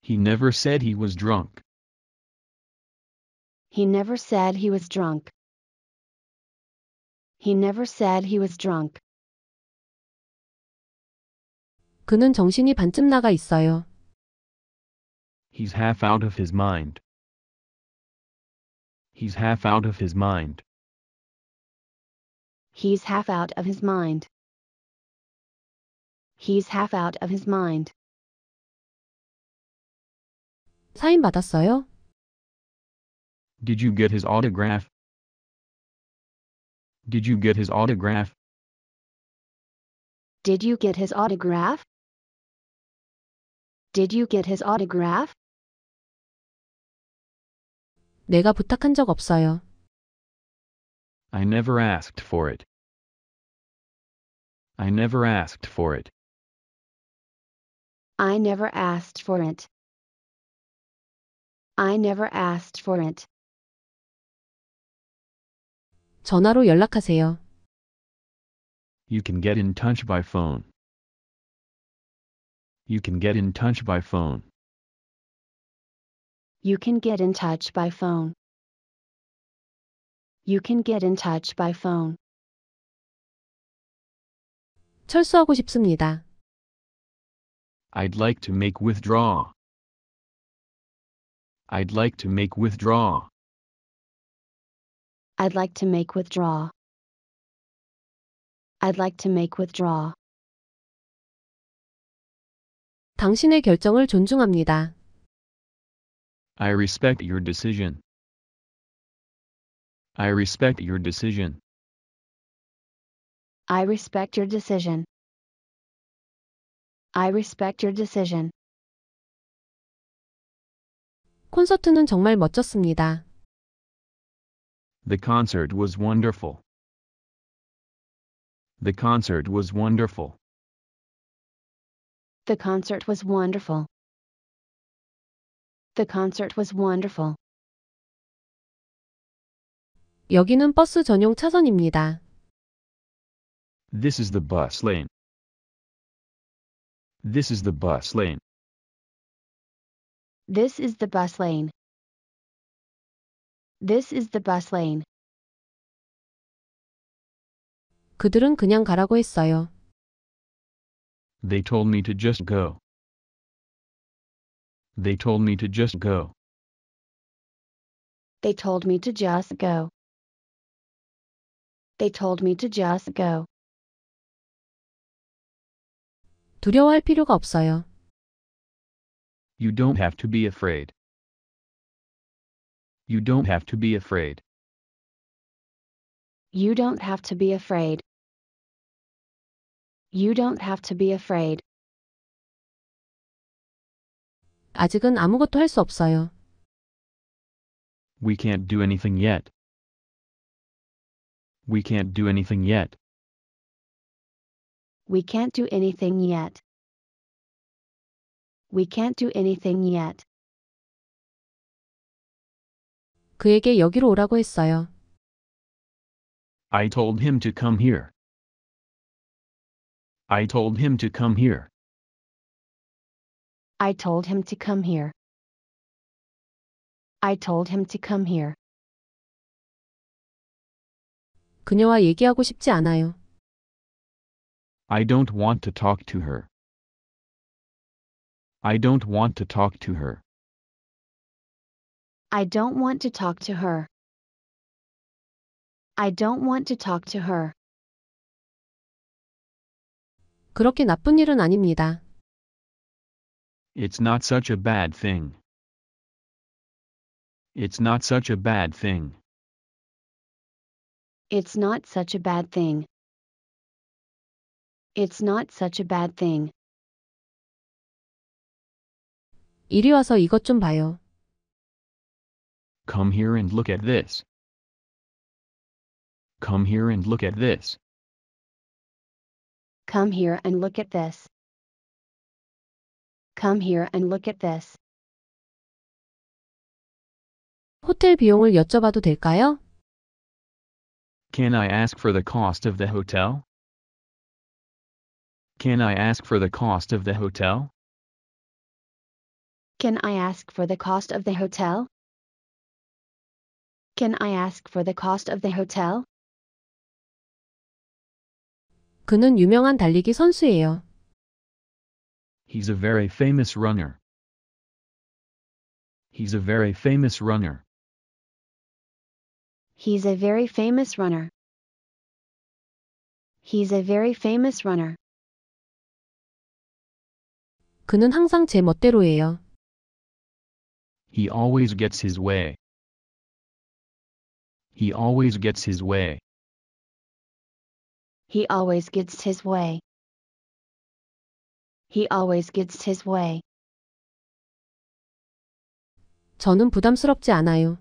He never said he was drunk. He never said he was drunk. He never said he was drunk. 그는 정신이 반쯤 나가 있어요. He's half out of his mind. He's half out of his mind. He's half out of his mind. He's half out of his mind. 사인 받았어요? Did you get his autograph? Did you get his autograph? Did you get his autograph? Did you get his autograph? 내가 부탁한 적 없어요. I never asked for it. I never asked for it. I never asked for it. I never asked for it. 전화로 연락하세요. You can get in touch by phone. You can get in touch by phone. You can get in touch by phone. You can get in touch by phone. 철수하고 싶습니다. I'd like to make withdraw. I'd like to make withdraw. I'd like to make withdraw. I'd like to make withdraw. 당신의 결정을 존중합니다. I respect your decision. I respect your decision. I respect your decision. I respect your decision. 콘서트는 정말 멋졌습니다. The concert was wonderful. The concert was wonderful. The concert was wonderful. The concert was wonderful. 여기는 버스 전용 차선입니다. This is the bus lane. This is the bus lane. This is the bus lane. This is the bus lane. 그들은 그냥 가라고 했어요. They told me to just go. They told me to just go. They told me to just go. They told me to just go. 두려워할 필요가 없어요. You don't have to be afraid. You don't have to be afraid. You don't have to be afraid. You don't have to be afraid. 아직은 아무것도 할 없어요. We can't do anything yet. We can't do anything yet. We can't do anything yet. We can't do anything yet. 그에게 여기로 오라고 했어요. I told him to come here. I told him to come here. I told him to come here. I told him to come here. 그녀와 얘기하고 싶지 않아요. I don't want to talk to her. I don't want to talk to her. I don't want to talk to her. I don't want to talk to her. 그렇게 나쁜 일은 아닙니다. It's not such a bad thing. It's not such a bad thing. It's not such a bad thing. It's not such a bad thing. 이리 와서 이것 좀 봐요. Come here and look at this. Come here and look at this. Come here and look at this. Come here and look at this. 호텔 비용을 여쭤봐도 될까요? Can I ask for the cost of the hotel? Can I ask for the cost of the hotel? Can I ask for the cost of the hotel? Can I ask for the cost of the hotel? 그는 유명한 달리기 선수예요. He's a very famous runner. He's a very famous runner. He's a very famous runner. He's a very famous runner. 그는 항상 제 He always gets his way. He always gets his way. He always gets his way. He always gets his way. 저는 부담스럽지 않아요.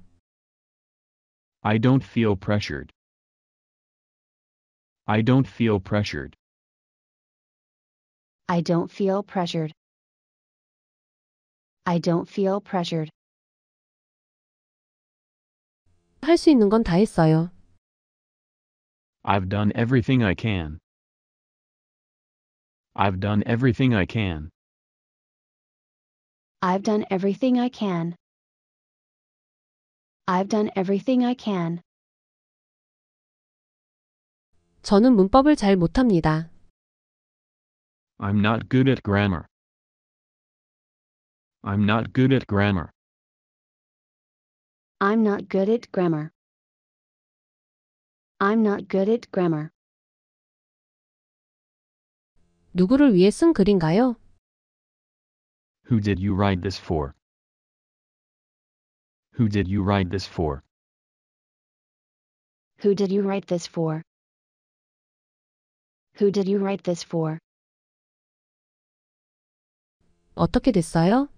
I don't feel pressured. I don't feel pressured. I don't feel pressured. I don't feel pressured. 할 수 있는 건 다 했어요. I've done everything I can. I've done everything I can. I've done everything I can. I've done everything I can. 저는 문법을 잘 못합니다. I'm not good at grammar. I'm not good at grammar. I'm not good at grammar. I'm not good at grammar. 누구를 위해 쓴 글인가요? Who did you write this for? Who did you write this for? Who did you write this for? Who did you write this for? 어떻게 됐어요?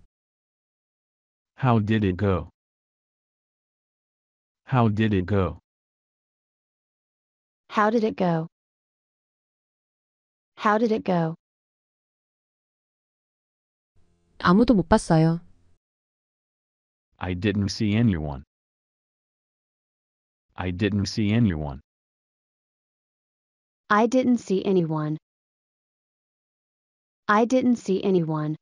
How did it go? How did it go? How did it go? How did it go? 아무도 못 봤어요. I didn't see anyone. I didn't see anyone. I didn't see anyone. I didn't see anyone.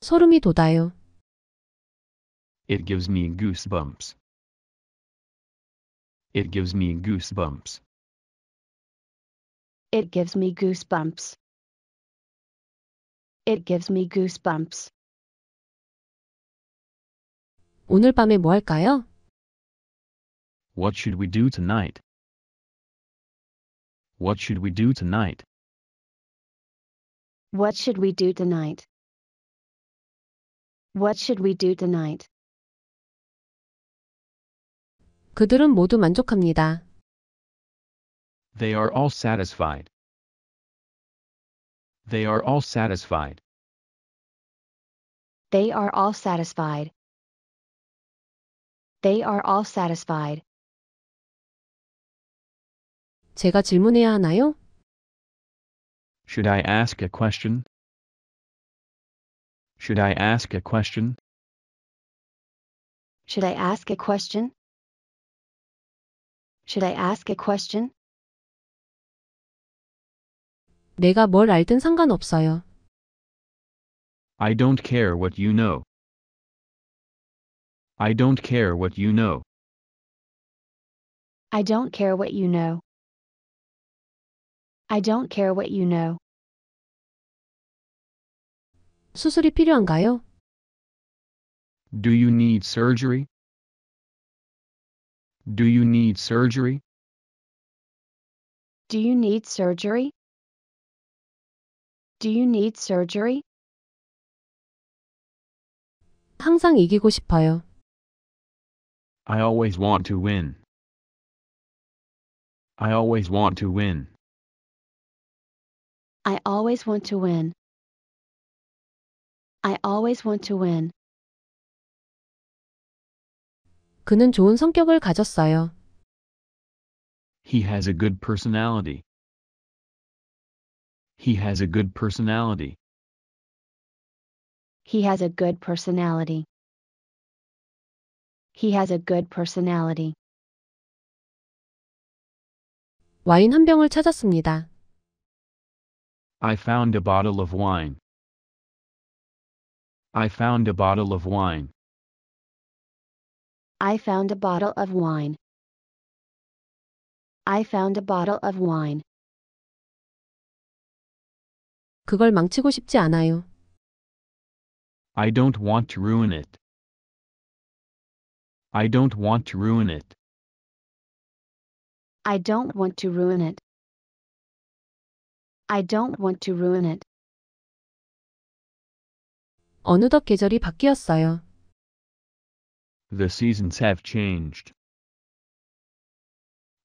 소름이 돋아요. It gives me goosebumps. It gives me goosebumps. It gives me goosebumps. It gives me goosebumps. 오늘 밤에 뭐 할까요? What should we do tonight? What should we do tonight? What should we do tonight? What should we do tonight? 그들은 모두 만족합니다. They are all satisfied. They are all satisfied. They are all satisfied. They are all satisfied. 제가 질문해야 하나요? Should I ask a question? Should I ask a question? Should I ask a question? Should I ask a question? 내가 뭘 알든 상관없어요. I don't care what you know. I don't care what you know. I don't care what you know. I don't care what you know. 수술이 필요한가요? Do you need surgery? Do you need surgery? Do you need surgery? Do you need surgery? 항상 이기고 싶어요. I always want to win. I always want to win. I always want to win. I always want to win. 그는 좋은 성격을 가졌어요. He has a good personality. He has a good personality. He has a good personality. He has a good personality. 와인 한 병을 찾았습니다. I found a bottle of wine. I found a bottle of wine. I found a bottle of wine. I found a bottle of wine. 그걸 망치고 싶지 않아요. I don't want to ruin it. I don't want to ruin it. I don't want to ruin it. I don't want to ruin it. 어느덧 계절이 바뀌었어요. The seasons have changed.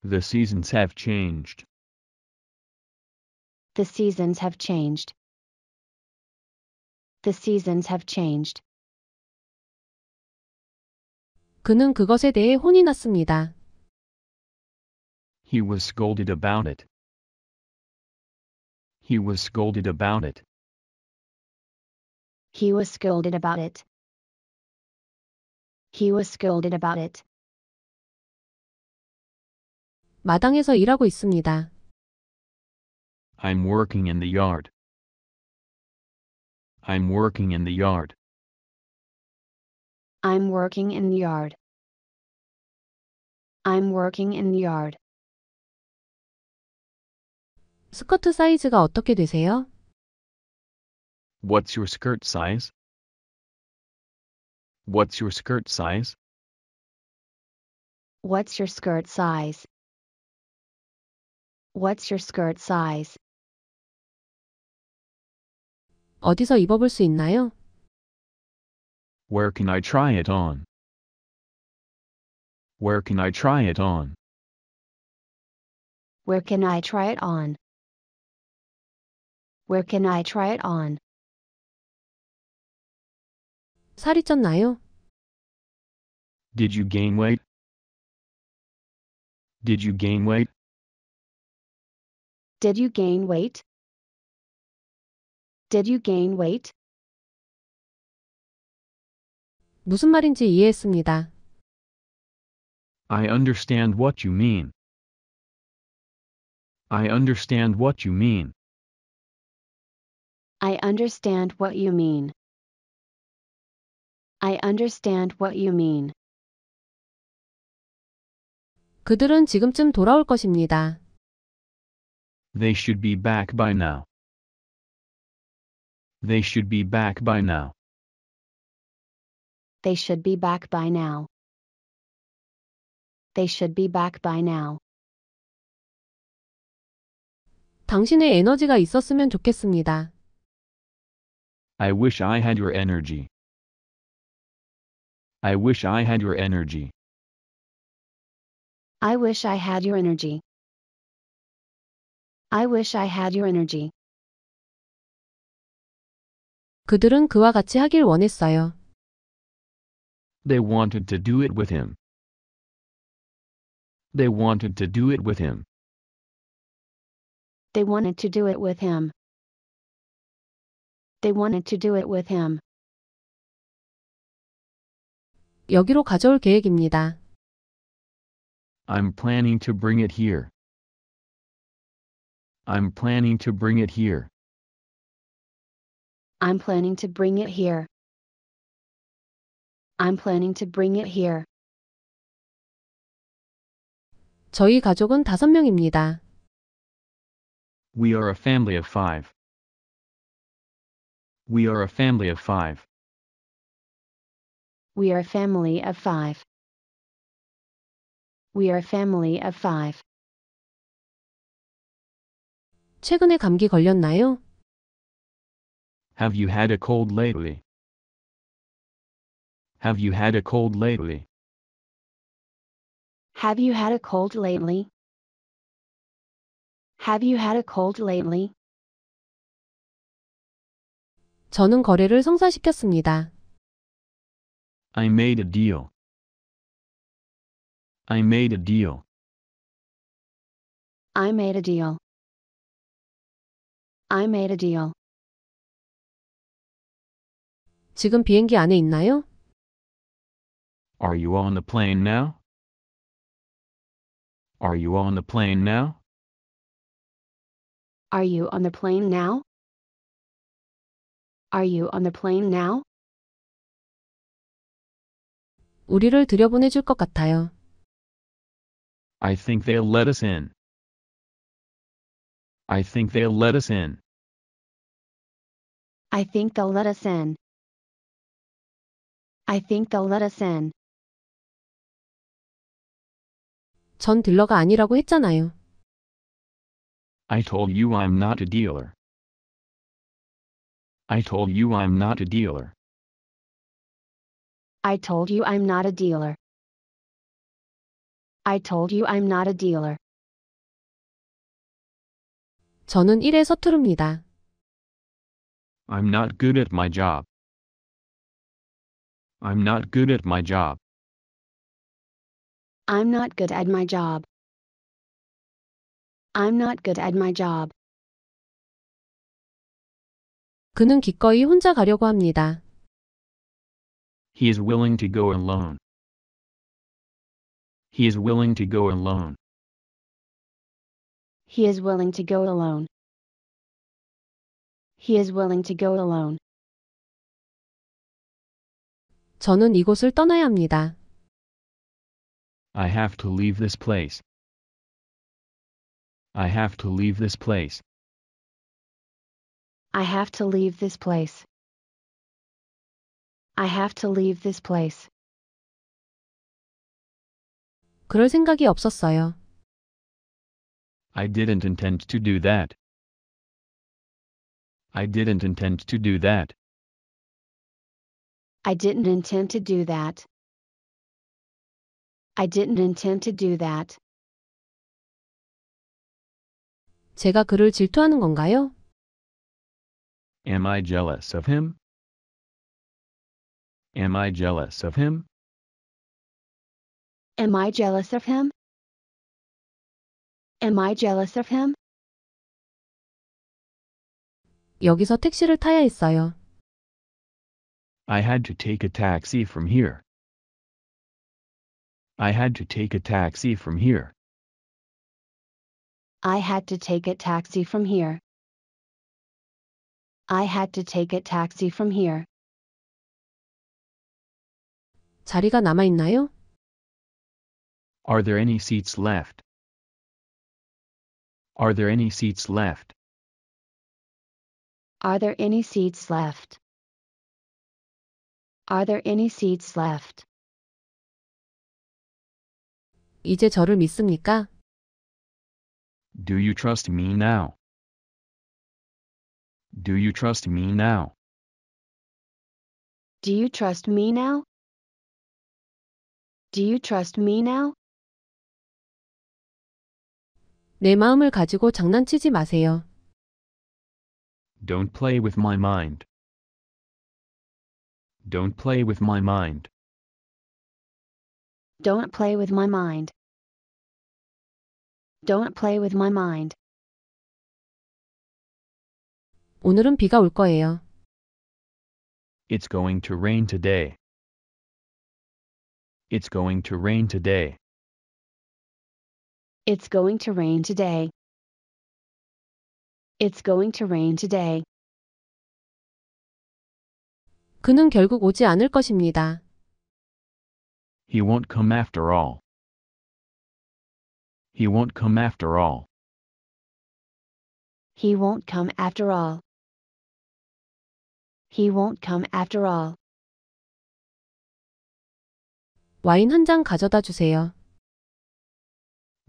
The seasons have changed. The seasons have changed. The seasons have changed. 그는 그것에 대해 혼이 났습니다. He was scolded about it. He was scolded about it. He was scolded about it. He was scolded about it. 마당에서 일하고 있습니다. I'm working in the yard. I'm working in the yard. I'm working in the yard. I'm working in the yard. 스커트 사이즈가 어떻게 되세요? What's your skirt size? What's your skirt size? What's your skirt size? What's your skirt size? 어디서 입어볼 수 있나요? Where can I try it on? Where can I try it on? Where can I try it on? Where can I try it on? 살이 쪘나요? Did you gain weight? Did you gain weight? Did you gain weight? Did you gain weight? 무슨 말인지 이해했습니다. I understand what you mean. I understand what you mean. I understand what you mean. I understand what you mean. 그들은 지금쯤 돌아올 것입니다. They should be back by now. They should be back by now. They should be back by now. They should be back by now. 당신의 에너지가 있었으면 좋겠습니다. I wish I had your energy. I wish I had your energy. I wish I had your energy. I wish I had your energy. 그들은 그와 같이 하길 원했어요. They wanted to do it with him. They wanted to do it with him. They wanted to do it with him. They wanted to do it with him. 여기로 가져올 계획입니다. I'm planning to bring it here. I'm planning to bring it here. I'm planning to bring it here. I'm planning to bring it here. 저희 가족은 다섯 명입니다. We are a family of five. We are a family of five. We are a family of five. We are a family of five. 최근에 감기 걸렸나요? Have you had a cold lately? Have you had a cold lately? Have you had a cold lately? Have you had a cold lately? 저는 거래를 성사시켰습니다. I made a deal. I made a deal. I made a deal. I made a deal. 지금 비행기 안에 있나요? Are you on the plane now? Are you on the plane now? Are you on the plane now? Are you on the plane now? 우리를 들여보내 줄것 같아요. I think they'll let us in. I think they'll let us in. I think they'll let us in. I think they'll let us in. 전 딜러가 아니라고 했잖아요. I told you I'm not a dealer. I told you I'm not a dealer. I told you I'm not a dealer. I told you I'm not a dealer. 저는 일에 서투릅니다. I'm not good at my job. I'm not good at my job. I'm not good at my job. I'm not good at my job. 그는 기꺼이 혼자 가려고 합니다. He is willing to go alone. He is willing to go alone. He is willing to go alone. He is willing to go alone. 저는 이곳을 떠나야 합니다. I have to leave this place. I have to leave this place. I have to leave this place. I have to leave this place. 그럴 생각이 없었어요. I didn't intend to do that. I didn't intend to do that. I didn't intend to do that. I didn't intend to do that. 제가 그를 질투하는 건가요? Am I jealous of him? Am I jealous of him? Am I jealous of him? Am I jealous of him? 여기서 택시를 타야 했어요. I had to take a taxi from here. I had to take a taxi from here. I had to take a taxi from here. I had to take a taxi from here. 자리가 남아 있나요? Are there any seats left? Are there any seats left? Are there any seats left? Are there any seats left? 이제 저를 믿습니까? Do you trust me now? Do you trust me now? Do you trust me now? Do you trust me now? 내 마음을 가지고 장난치지 마세요. Don't play with my mind. Don't play with my mind. Don't play with my mind. Don't play with my mind. 오늘은 비가 올 거예요. It's going to rain today. It's going to rain today. It's going to rain today. It's going to rain today. 그는 결국 오지 않을 것입니다. He won't come after all. He won't come after all. He won't come after all. He won't come after all. 와인 가져다 주세요.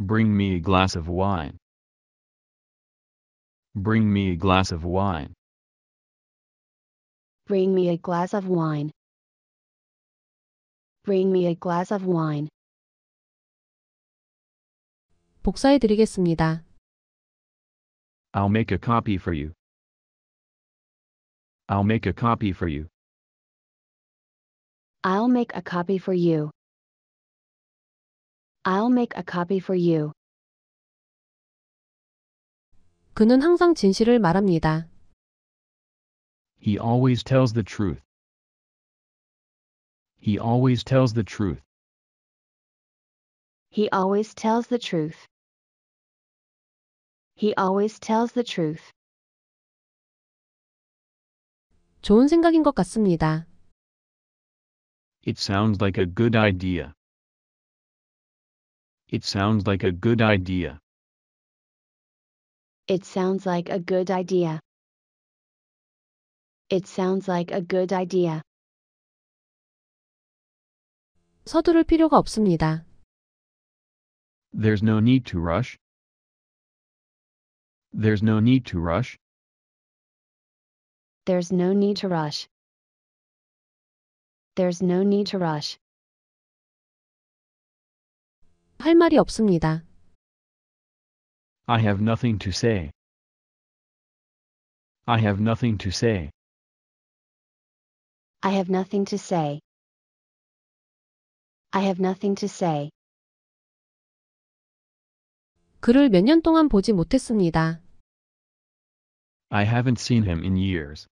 Bring me a glass of wine. Bring me a glass of wine. Bring me a glass of wine. Bring me a glass of wine. 복사해 드리겠습니다. I'll make a copy for you. I'll make a copy for you. I'll make a copy for you. I'll make a copy for you. 그는 항상 진실을 말합니다. He always tells the truth. He always tells the truth. He always tells the truth. He always tells the truth. 좋은 생각인 것 같습니다. It sounds like a good idea. It sounds like a good idea. It sounds like a good idea. It sounds like a good idea. 서두를 필요가 없습니다. There's no need to rush. There's no need to rush. There's no need to rush. There's no need to rush. 할 말이 없습니다. I have nothing to say. I have nothing to say. I have nothing to say. I have nothing to say. 그를 동안 보지 못했습니다. I haven't seen him in years.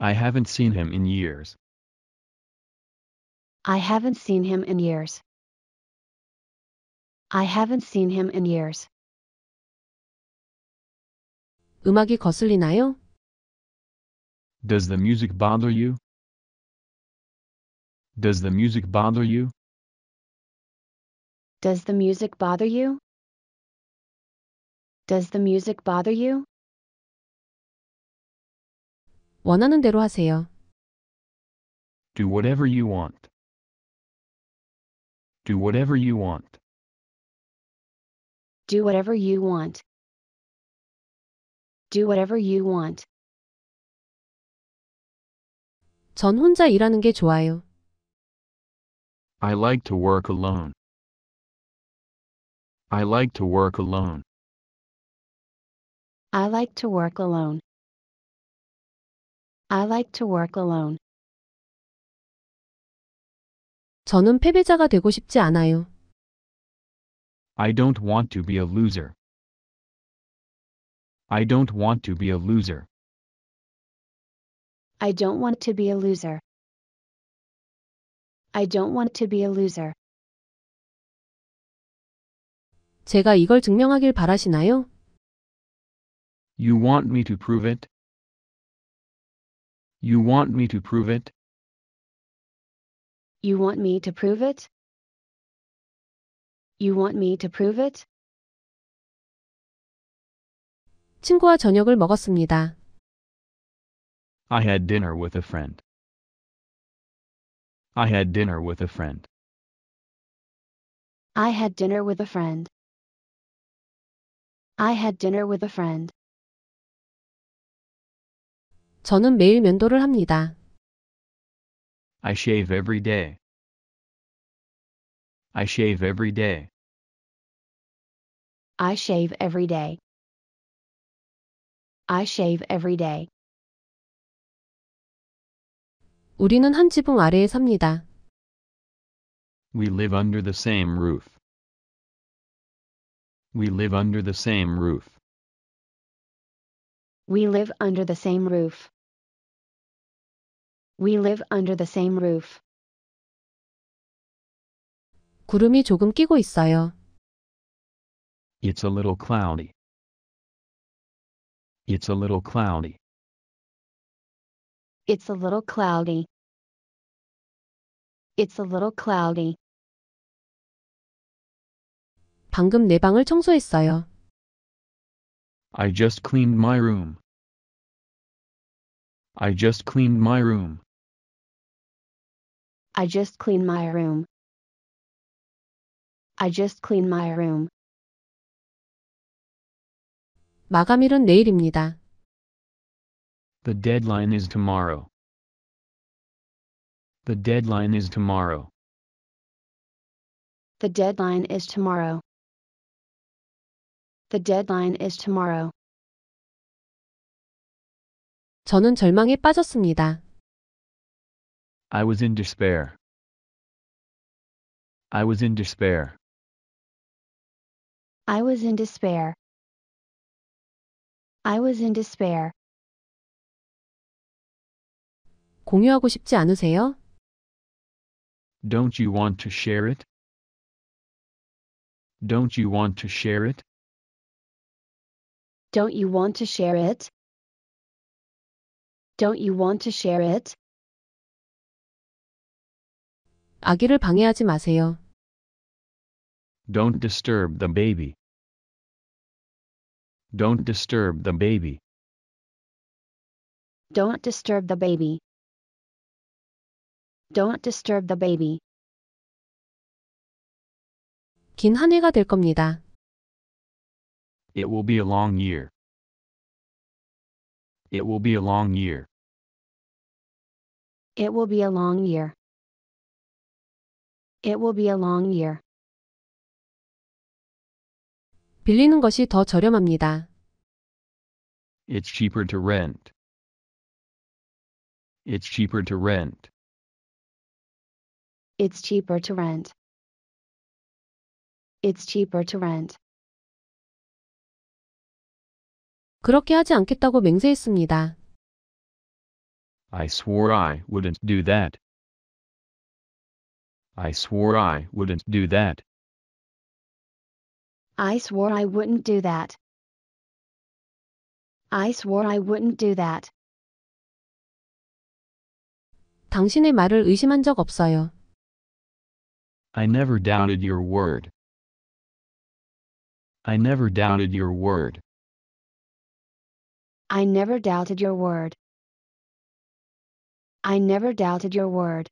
I haven't seen him in years. I haven't seen him in years. I haven't seen him in years. 음악이 거슬리나요? Does the music bother you? Does the music bother you? Does the music bother you? Does the music bother you? 원하는 대로 하세요. Do whatever you want. Do whatever you want. Do whatever you want. Do whatever you want. 전 혼자 일하는 게 좋아요. I like to work alone. I like to work alone. I like to work alone. I like to work alone. 저는 패배자가 되고 싶지 않아요. I don't want to be a loser. I don't want to be a loser. I don't want to be a loser. I don't want to be a loser. 제가 이걸 증명하길 바라시나요? You want me to prove it? You want me to prove it? You want me to prove it? You want me to prove it? 친구와 저녁을 먹었습니다. I had dinner with a friend. I had dinner with a friend. I had dinner with a friend. I had dinner with a friend. 저는 매일 면도를 합니다. I shave every day. I shave every day. I shave every day. I shave every day. 우리는 한 지붕 아래에 삽니다. We live under the same roof. We live under the same roof. We live under the same roof. We live under the same roof. 구름이 조금 끼고 있어요. It's a little cloudy. It's a little cloudy. It's a little cloudy. It's a little cloudy. 방금 내 방을 청소했어요. I just cleaned my room. I just cleaned my room. I just cleaned my room. I just cleaned my room. 마감일은 내일입니다. The deadline is tomorrow. The deadline is tomorrow. The deadline is tomorrow. The deadline is tomorrow. 저는 절망에 빠졌습니다. I was in despair. I was in despair. I was in despair. I was in despair. 공유하고 싶지 않으세요? Don't you want to share it? Don't you want to share it? Don't you want to share it? Don't you want to share it? 아기를 방해하지 마세요. Don't disturb the baby. Don't disturb the baby. Don't disturb the baby. Don't disturb the baby. 긴될 겁니다. It will be a long year. It will be a long year. It will be a long year. It will be a long year. 빌리는 것이 더 저렴합니다. It's cheaper to rent. It's cheaper to rent. It's cheaper to rent. It's cheaper to rent. 그렇게 하지 않겠다고 맹세했습니다. I swore I wouldn't do that. I swore I wouldn't do that. I swore I wouldn't do that. I swore I wouldn't do that. 당신의 말을 의심한 적 없어요. I never doubted your word. I never doubted your word. I never doubted your word. I never doubted your word.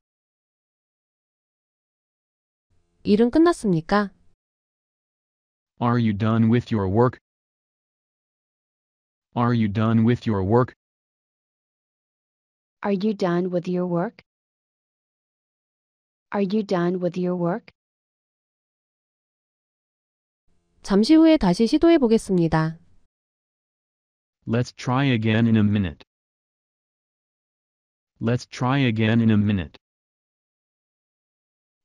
일은 끝났습니까? Are you done with your work? Are you done with your work? Are you done with your work? Are you done with your work? 잠시 후에 다시 시도해 보겠습니다. Let's try again in a minute. Let's try again in a minute.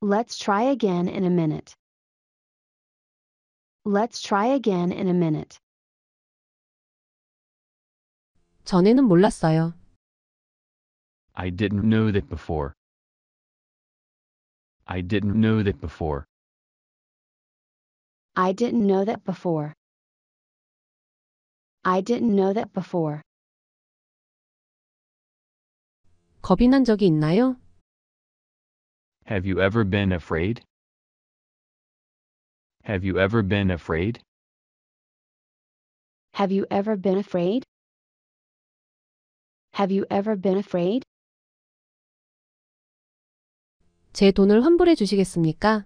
Let's try again in a minute. Let's try again in a minute. 전에는 몰랐어요. I didn't know that before. I didn't know that before. I didn't know that before. I didn't know that before. 겁이 난 적이 있나요? Have you ever been afraid? Have you ever been afraid? Have you ever been afraid? Have you ever been afraid? 제 돈을 환불해 주시겠습니까?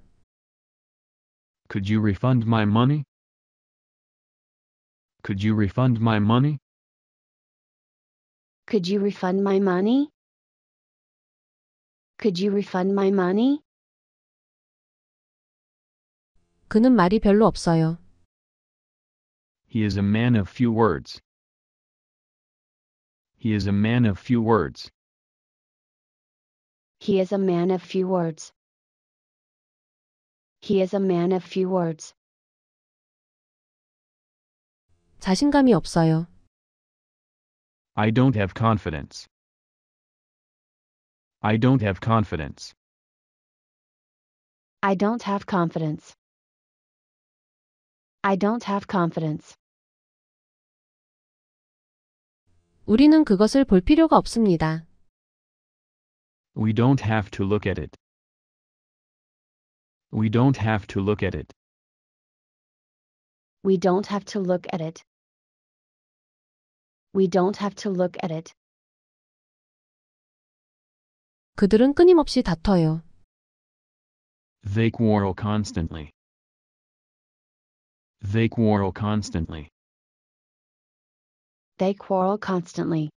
Could you refund my money? Could you refund my money? Could you refund my money? Could you refund my money? 그는 말이 별로 없어요. He is a man of few words. He is a man of few words. He is a man of few words. He is a man of few words. 자신감이 없어요. I don't have confidence. I don't have confidence. I don't have confidence. I don't have confidence. 우리는 그것을 볼 필요가 없습니다. We don't have to look at it. We don't have to look at it. We don't have to look at it. We don't have to look at it. 그들은 끊임없이 다퉈요. They quarrel constantly. They quarrel constantly. They quarrel constantly.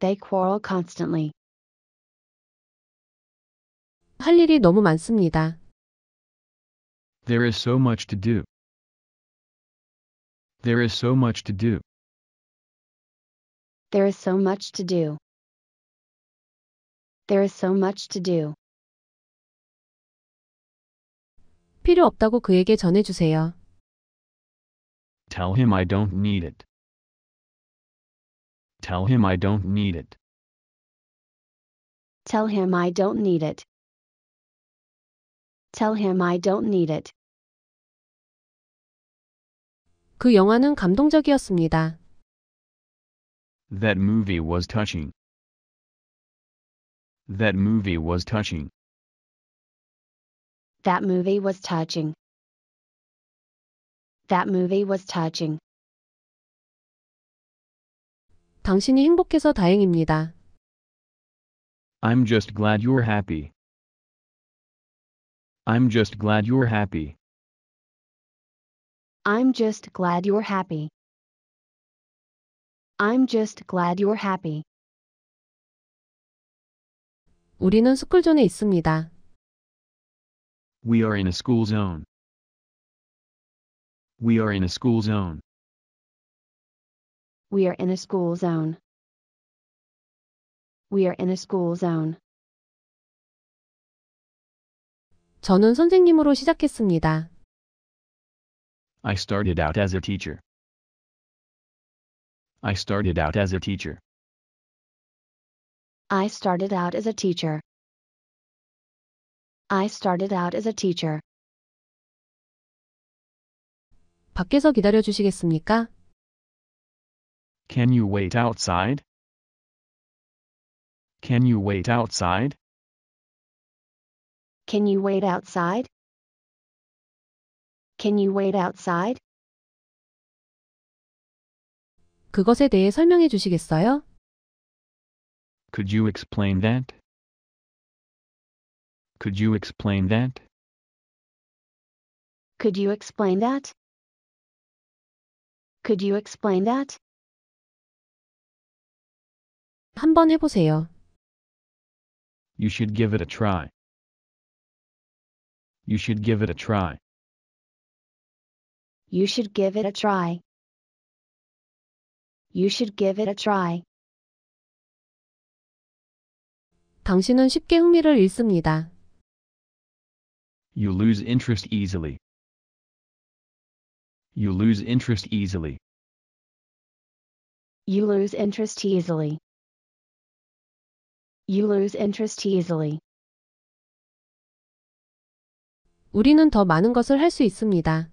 They quarrel constantly. 할 일이 너무 많습니다. There is so much to do. There is so much to do. There is so much to do. There is so much to do. 필요 없다고 그에게 Tell him I don't need it. Tell him I don't need it. Tell him I don't need it. Tell him I don't need it. 그 영화는 감동적이었습니다. That movie was touching. That movie was touching. That movie was touching. That movie was touching. 당신이 행복해서 다행입니다. I'm just glad you're happy. I'm just glad you're happy. I'm just glad you're happy. I'm just glad you're happy. 우리는 스쿨존에 있습니다. We are in a school zone. We are in a school zone. We are in a school zone. We are in a school zone. 저는 선생님으로 시작했습니다. I started out as a teacher. I started out as a teacher. I started out as a teacher. I started out as a teacher. 밖에서 기다려 주시겠습니까? Can you wait outside? Can you wait outside? Can you wait outside? Can you wait outside? 그것에 대해 설명해 주시겠어요? Could you explain that? Could you explain that? Could you explain that? Could you explain that? 한번 해보세요. You should give it a try. You should give it a try. You should give it a try. You should give it a try. 당신은 쉽게 흥미를 잃습니다. You lose interest easily. You lose interest easily. You lose interest easily you lose interest easily. 우리는 더 많은 것을 있습니다.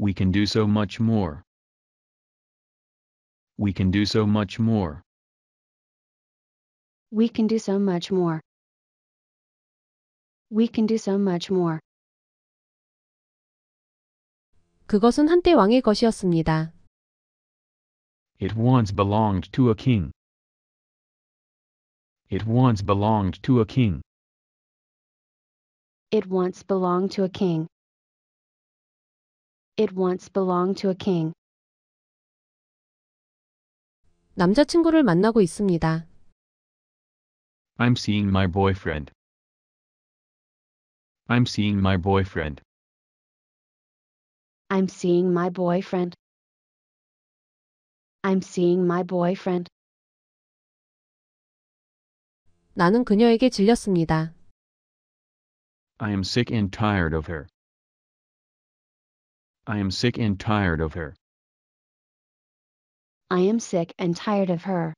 We can do so much more. We can do so much more. We can do so much more. We can do so much more. 그것은 한때 왕의 것이었습니다. It once belonged to a king. It once belonged to a king. It once belonged to a king. It once belonged to a king. 남자친구를 만나고 있습니다. I'm seeing my boyfriend. I'm seeing my boyfriend. I'm seeing my boyfriend. I'm seeing my boyfriend. 나는 그녀에게 질렸습니다. I am sick and tired of her. I am sick and tired of her. I am sick and tired of her.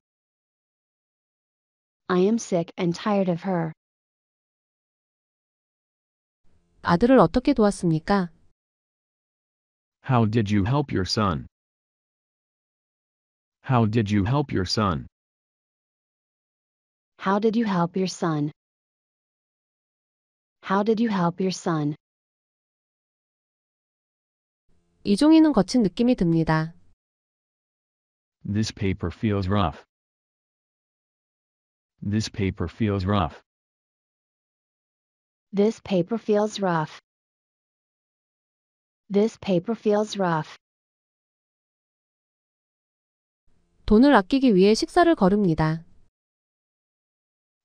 I am sick and tired of her. 아들을 어떻게 도왔습니까? How did you help your son? How did you help your son? How did you help your son? How did you help your son? 거친 느낌이 듭니다. This paper feels rough. This paper feels rough. This paper feels rough. This paper feels rough. 돈을 아끼기 위해 식사를 거릅니다.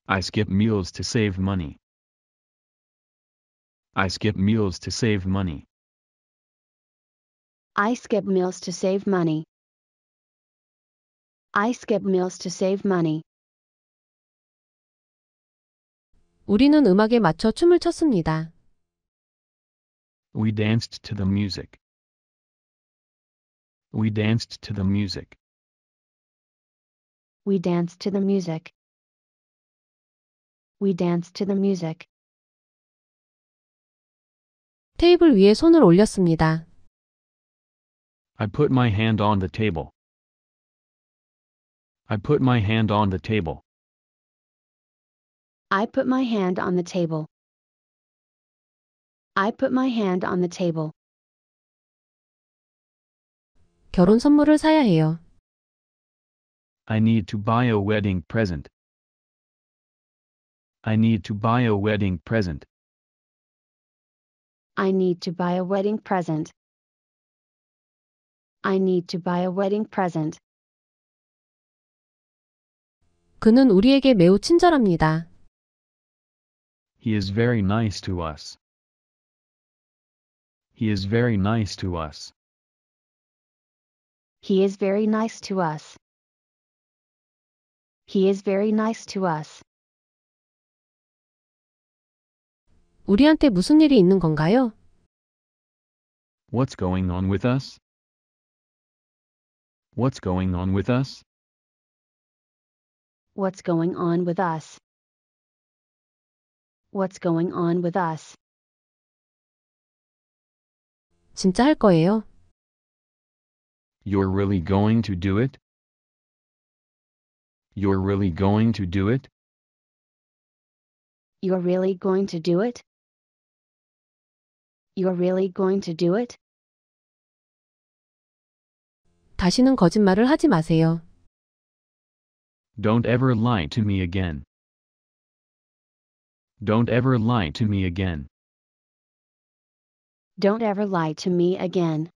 I skip meals to save money. I skip meals to save money. I skip meals to save money. I skip meals to save money. 우리는 음악에 맞춰 춤을 췄습니다. We danced to the music. We danced to the music. We danced to the music. We dance to the music. 테이블 위에 손을 올렸습니다. I put my hand on the table. I put my hand on the table. I put my hand on the table. I put my hand on the table. 결혼 선물을 사야 해요. I need to buy a wedding present. I need to buy a wedding present. I need to buy a wedding present. I need to buy a wedding present. 그는 우리에게 매우 친절합니다. He is very nice to us. He is very nice to us. He is very nice to us. He is very nice to us. 우리한테 무슨 일이 있는 건가요? What's going on with us? What's going on with us? What's going on with us? What's going on with us? 진짜 할 거예요. You're really going to do it? You're really going to do it? You're really going to do it? You're really going to do it? 다시는 거짓말을 하지 마세요. Don't ever lie to me again. Don't ever lie to me again. Don't ever lie to me again.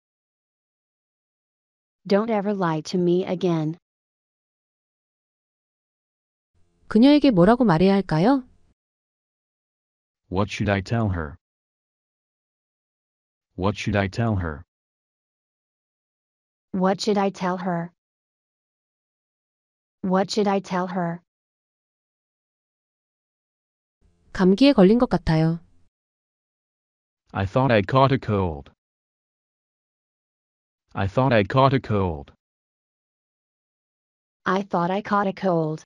Don't ever lie to me again. 그녀에게 뭐라고 말해야 할까요? What should I tell her? What should I tell her? What should I tell her? What should I tell her? 감기에 걸린 것 같아요. I thought I caught a cold. I thought I caught a cold. I thought I caught a cold.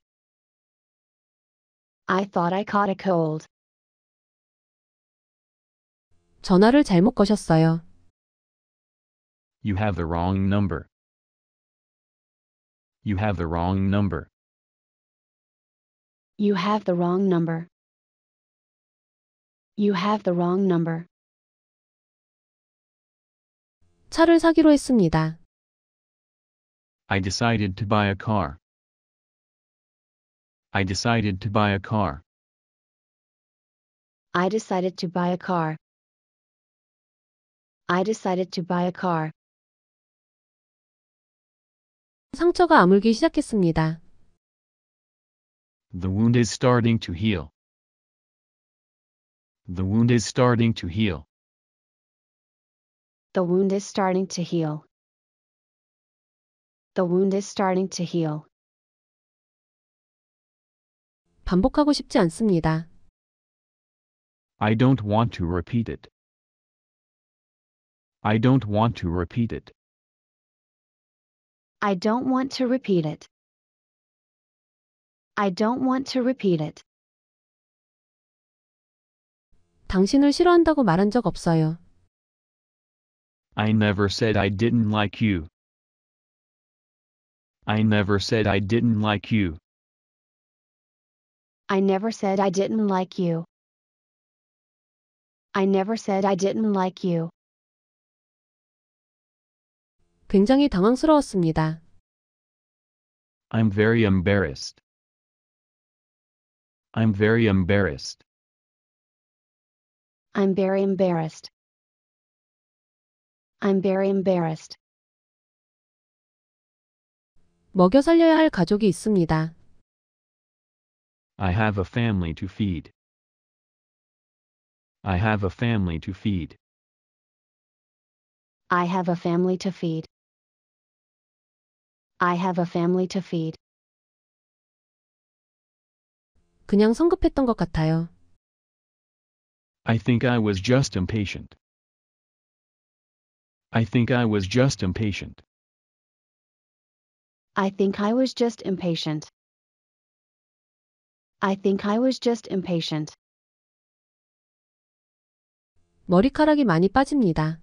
I thought I caught a cold. 전화를 잘못 거셨어요. You have the wrong number. You have the wrong number. You have the wrong number. You have the wrong number. 차를 사기로 했습니다. I decided to buy a car. I decided to buy a car. I decided to buy a car. I decided to buy a car. 상처가 아물기 시작했습니다. The wound is starting to heal. The wound is starting to heal. The wound is starting to heal. The wound is starting to heal. 반복하고 싶지 않습니다. I don't want to repeat it. I don't want to repeat it. I don't want to repeat it. I don't want to repeat it. 당신을 싫어한다고 말한 적 없어요. I never said I didn't like you. I never said I didn't like you. I never said I didn't like you. I never said I didn't like you. 굉장히 당황스러웠습니다. I'm very embarrassed. I'm very embarrassed. I'm very embarrassed. I'm very embarrassed. 먹여 살려야 할 가족이 있습니다. I have a family to feed. I have a family to feed. I have a family to feed. I have a family to feed. 그냥 성급했던 것 같아요. I think I was just impatient. I think I was just impatient. I think I was just impatient. I think I was just impatient. 머리카락이 많이 빠집니다.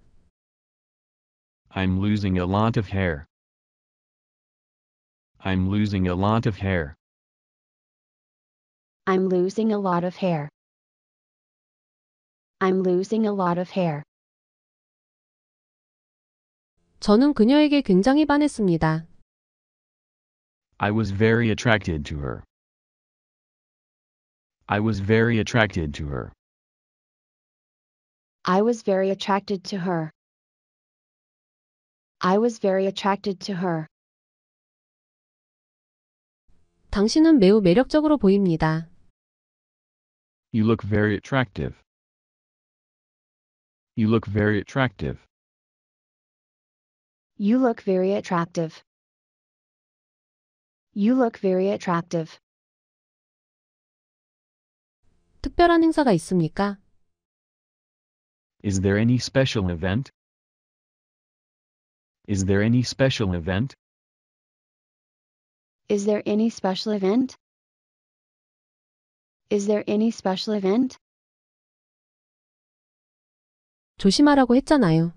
I'm losing a lot of hair. I'm losing a lot of hair. I'm losing a lot of hair. I'm losing a lot of hair. 저는 그녀에게 굉장히 반했습니다. I was very attracted to her. I was very attracted to her. I was very attracted to her. I was very attracted to her. 당신은 매우 매력적으로 보입니다. You look very attractive. You look very attractive. You look very attractive. You look very attractive. 특별한 행사가 있습니까? Is there any special event? Is there any special event? Is there any special event? Is there any special event? 조심하라고 했잖아요.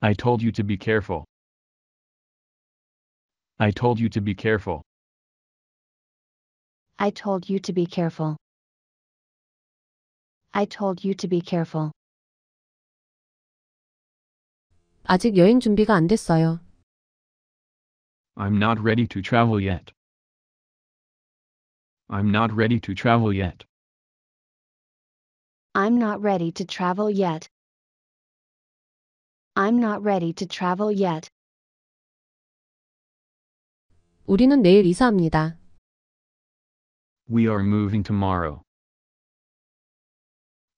I told you to be careful. I told you to be careful. I told you to be careful. I told you to be careful. 아직 여행 준비가 안 됐어요. I'm not ready to travel yet. I'm not ready to travel yet. I'm not ready to travel yet. I'm not ready to travel yet. 우리는 내일 이사합니다. We are moving tomorrow.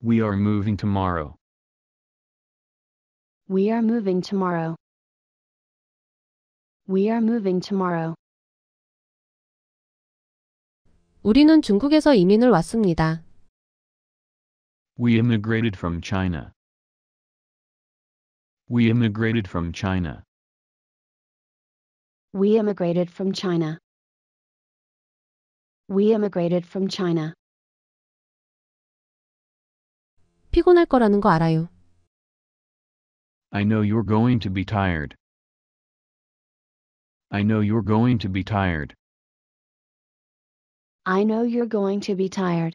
We are moving tomorrow. We are moving tomorrow. We are moving tomorrow. 우리는 중국에서 이민을 왔습니다. We immigrated from China. We immigrated from China. We immigrated from China. We immigrated from China. 피곤할 거라는 거 알아요. I know you're going to be tired. I know you're going to be tired. I know you're going to be tired.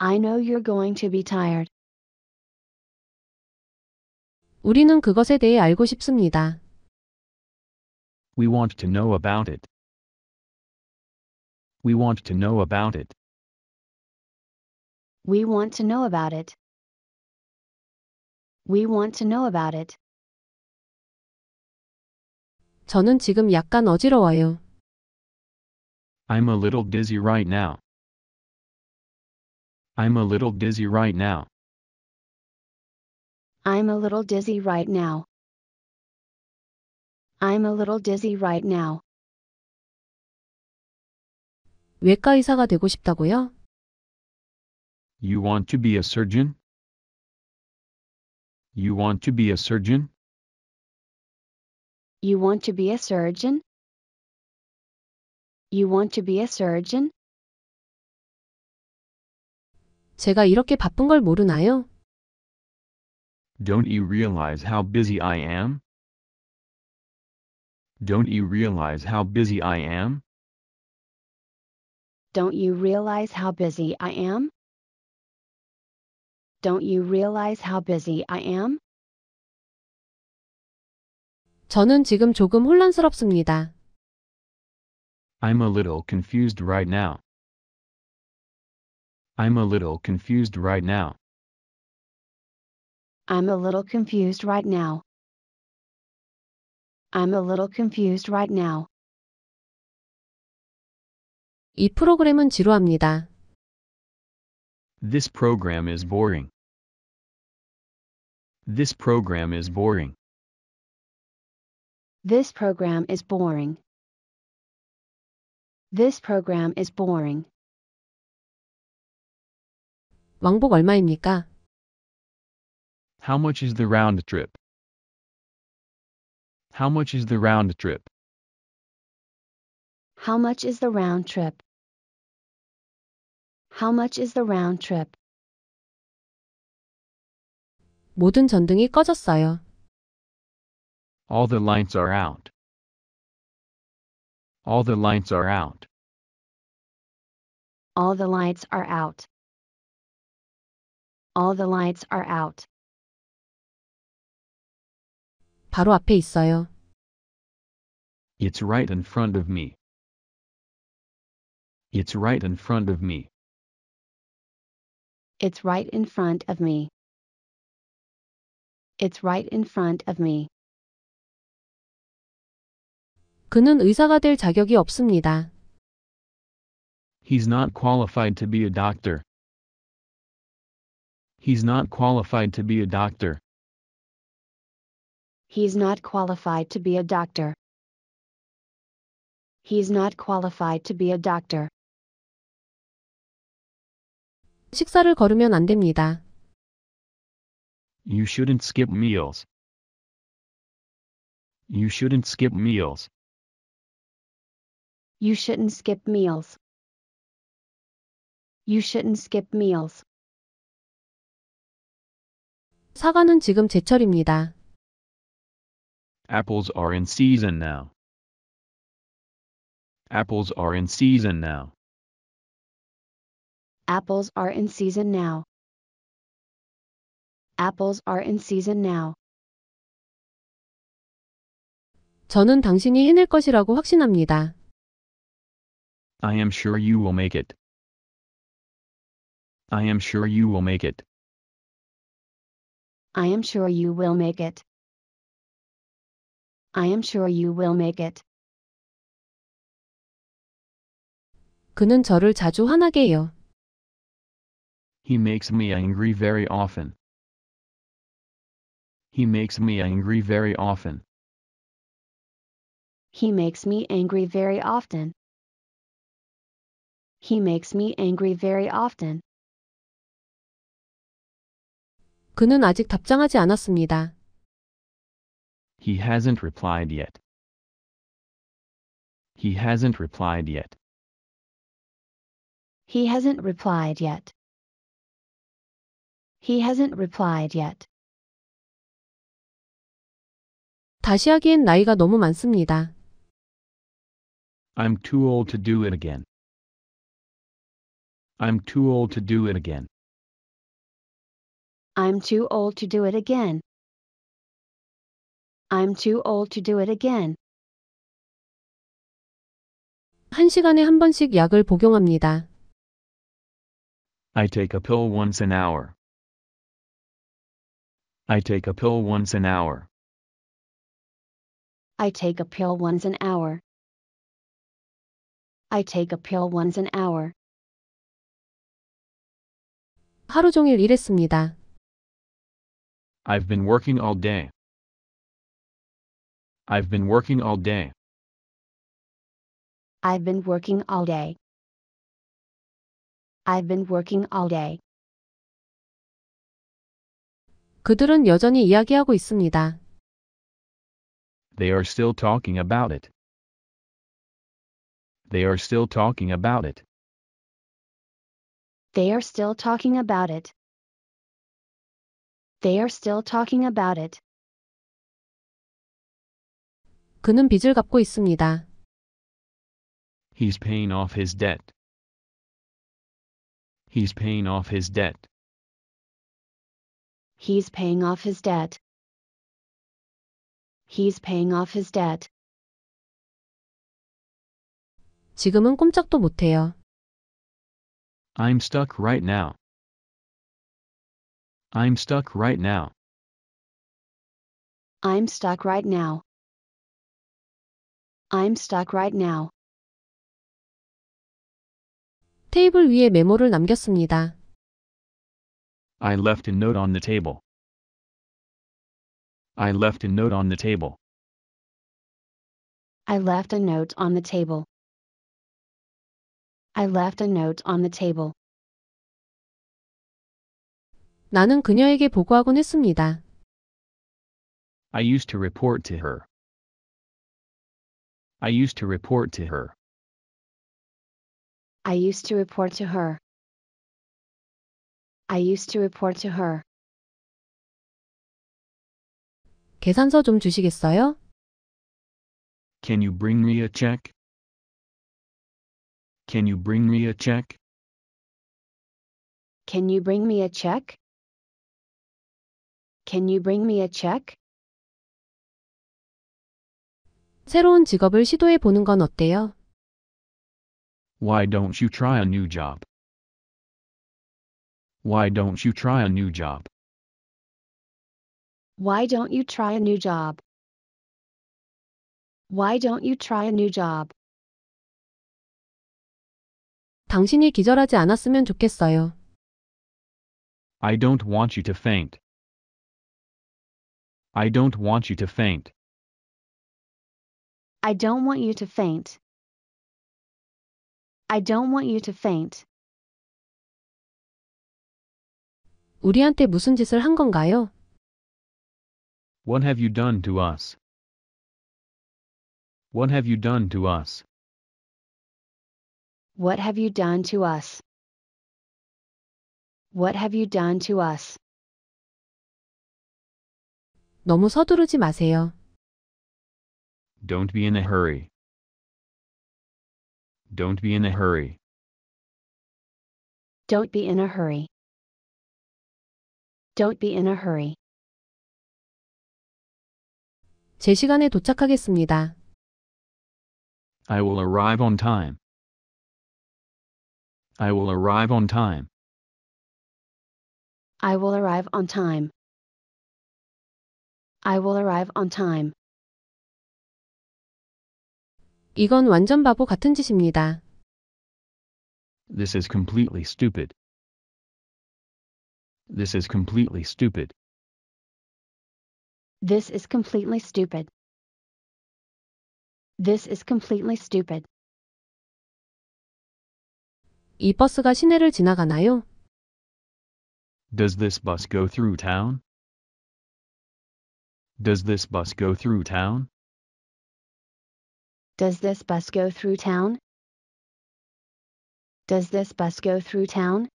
I know you're going to be tired. 우리는 그것에 대해 알고 싶습니다. We want to know about it. We want to know about it. We want to know about it. We want to know about it. 저는 지금 약간 어지러워요. I'm a little dizzy right now. I'm a little dizzy right now. I'm a little dizzy right now. I'm a little dizzy right now. 외과 의사가 되고 싶다고요? You want to be a surgeon? You want to be a surgeon? You want to be a surgeon? You want to be a surgeon? 제가 이렇게 바쁜 걸 모르나요? Don't you realize how busy I am? Don't you realize how busy I am? Don't you realize how busy I am? Don't you realize how busy I am? 저는 지금 조금 혼란스럽습니다. I'm a little confused right now. I'm a little confused right now. I'm a little confused right now. I'm a little confused right now. 이 프로그램은 지루합니다. This program is boring. This program is boring. This program is boring. This program is boring. 왕복 얼마입니까? How much is the round trip? How much is the round trip? How much is the round trip? How much is the round trip? 모든 전등이 꺼졌어요. All the lights are out. All the lights are out. All the lights are out. All the lights are out. 바로 앞에 있어요. It's right in front of me. It's right in front of me. It's right in front of me. It's right in front of me. 그는 의사가 될 자격이 없습니다. He's not qualified to be a doctor. He's not qualified to be a doctor. He's not qualified to be a doctor. He's not qualified to be a doctor. 식사를 거르면 안 됩니다. You shouldn't skip meals. You shouldn't skip meals. You shouldn't skip meals. You shouldn't skip meals. 사과는 지금 제철입니다. Apples are in season now. Apples are in season now. Apples are in season now. Apples are in season now. 저는 당신이 해낼 것이라고 확신합니다. I am sure you will make it. I am sure you will make it. I am sure you will make it. I am sure you will make it. 그는 저를 자주 화나게 해요. He makes me angry very often. He makes me angry very often. He makes me angry very often. He makes me angry very often. 그는 아직 답장하지 않았습니다. He hasn't replied yet. He hasn't replied yet. He hasn't replied yet. He hasn't replied yet. 다시 하기엔 나이가 너무 많습니다. I'm too old to do it again. I'm too old to do it again. I'm too old to do it again. I'm too old to do it again. 한 시간에 한 번씩 약을 복용합니다. I take a pill once an hour. I take a pill once an hour. I take a pill once an hour. I take a pill once an hour. 하루 종일 일했습니다. I've been working all day. I've been working all day. I've been working all day. I've been working all day. 그들은 여전히 이야기하고 있습니다. They are still talking about it. They are still talking about it. They are still talking about it. They are still talking about it. 그는 빚을 갚고 있습니다. He's paying off his debt. He's paying off his debt. He's paying off his debt. He's paying off his debt. 지금은 꼼짝도 못해요. I'm stuck right now. I'm stuck right now. I'm stuck right now. I'm stuck right now. 테이블 위에 메모를 남겼습니다. I left a note on the table. I left a note on the table. I left a note on the table. I left a note on the table. 나는 그녀에게 보고하곤 했습니다. I used to report to her. I used to report to her. I used to report to her. I used to report to her. 계산서 좀 주시겠어요? Can you bring me a check? Can you bring me a check? Can you bring me a check? Can you bring me a check? 새로운 직업을 시도해 보는 건 어때요? Why don't you try a new job? Why don't you try a new job? Why don't you try a new job? Why don't you try a new job? 당신이 기절하지 않았으면 좋겠어요. I don't want you to faint. I don't want you to faint. I don't want you to faint. I don't want you to faint. 우리한테 무슨 짓을 한 건가요? What have you done to us? What have you done to us? What have you done to us? What have you done to us? 너무 서두르지 마세요. Don't be in a hurry. Don't be in a hurry. Don't be in a hurry. Don't be in a hurry. 제 시간에 도착하겠습니다. I will arrive on time. I will arrive on time. I will arrive on time. I will arrive on time. 이건 완전 바보 같은 짓입니다. This is completely stupid. This is completely stupid. This is completely stupid. This is completely stupid. 이 버스가 시내를 지나가나요? Does this bus go through town? Does this bus go through town? Does this bus go through town? Does this bus go through town?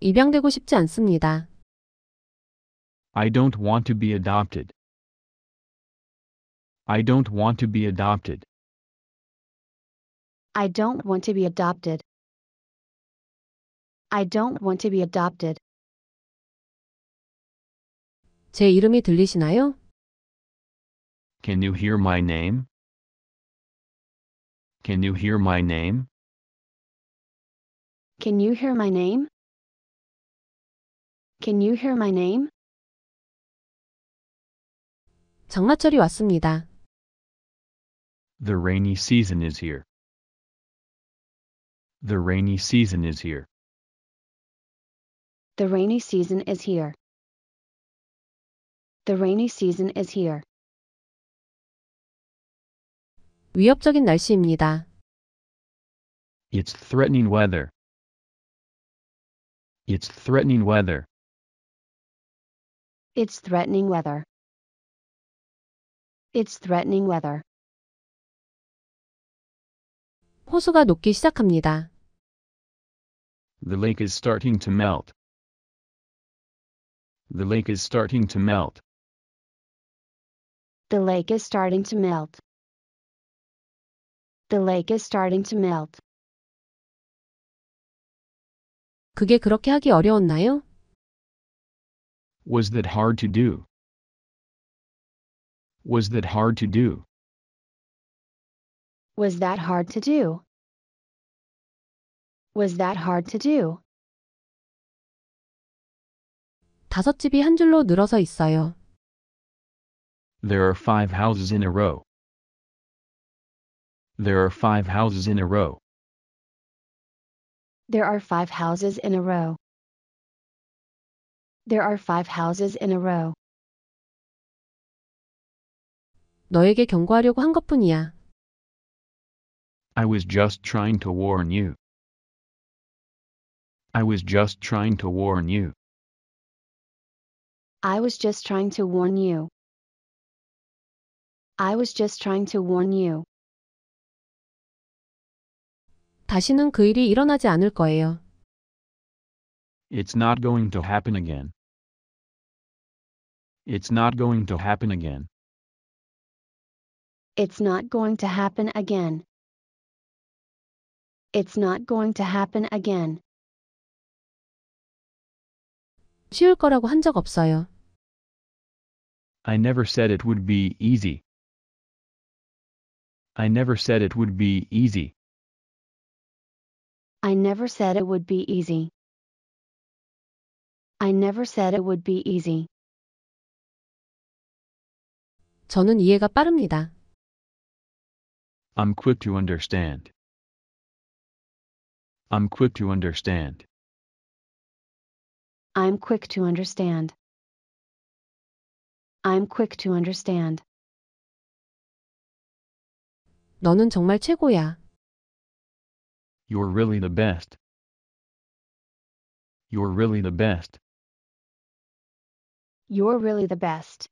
입양되고 싶지 않습니다. I don't want to be adopted. I don't want to be adopted. I don't want to be adopted. I don't want to be adopted. 제 이름이 들리시나요? Can you hear my name? Can you hear my name? Can you hear my name? Can you hear my name? 장마철이 왔습니다. The rainy season is here. The rainy season is here. The rainy season is here. The rainy season is here. 위협적인 날씨입니다. It's threatening weather. It's threatening weather. It's threatening weather. It's threatening weather. 호수가 녹기 시작합니다. The lake is starting to melt. The lake is starting to melt. The lake is starting to melt. The lake is starting to melt. 그게 그렇게 하기 어려웠나요? Was that hard to do? Was that hard to do? Was that hard to do? Was that hard to do? 다섯 집이 한 줄로 늘어서 있어요. There are five houses in a row. There are five houses in a row. There are five houses in a row. There are five houses in a row. 너에게 경고하려고 한 것뿐이야. I was just trying to warn you. I was just trying to warn you. I was just trying to warn you. I was just trying to warn you. 다시는 그 일이 일어나지 않을 거예요. It's not going to happen again. It's not going to happen again. It's not going to happen again. It's not going to happen again. 쉬울 거라고 없어요. I never said it would be easy. I never said it would be easy. I never said it would be easy. I never said it would be easy. 저는 이해가 빠릅니다. I'm quick to understand. I'm quick to understand. I'm quick to understand. I'm quick to understand. 너는 정말 최고야. You're really the best. You're really the best. You're really the best.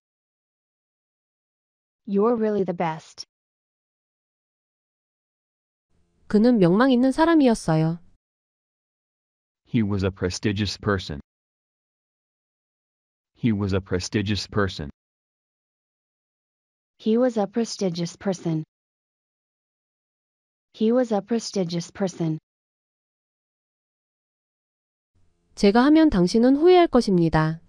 You're really the best. 그는 명망 있는 사람이었어요. He was a prestigious person. He was a prestigious person. He was a prestigious person. He was a prestigious person. 제가 하면 당신은 후회할 것입니다.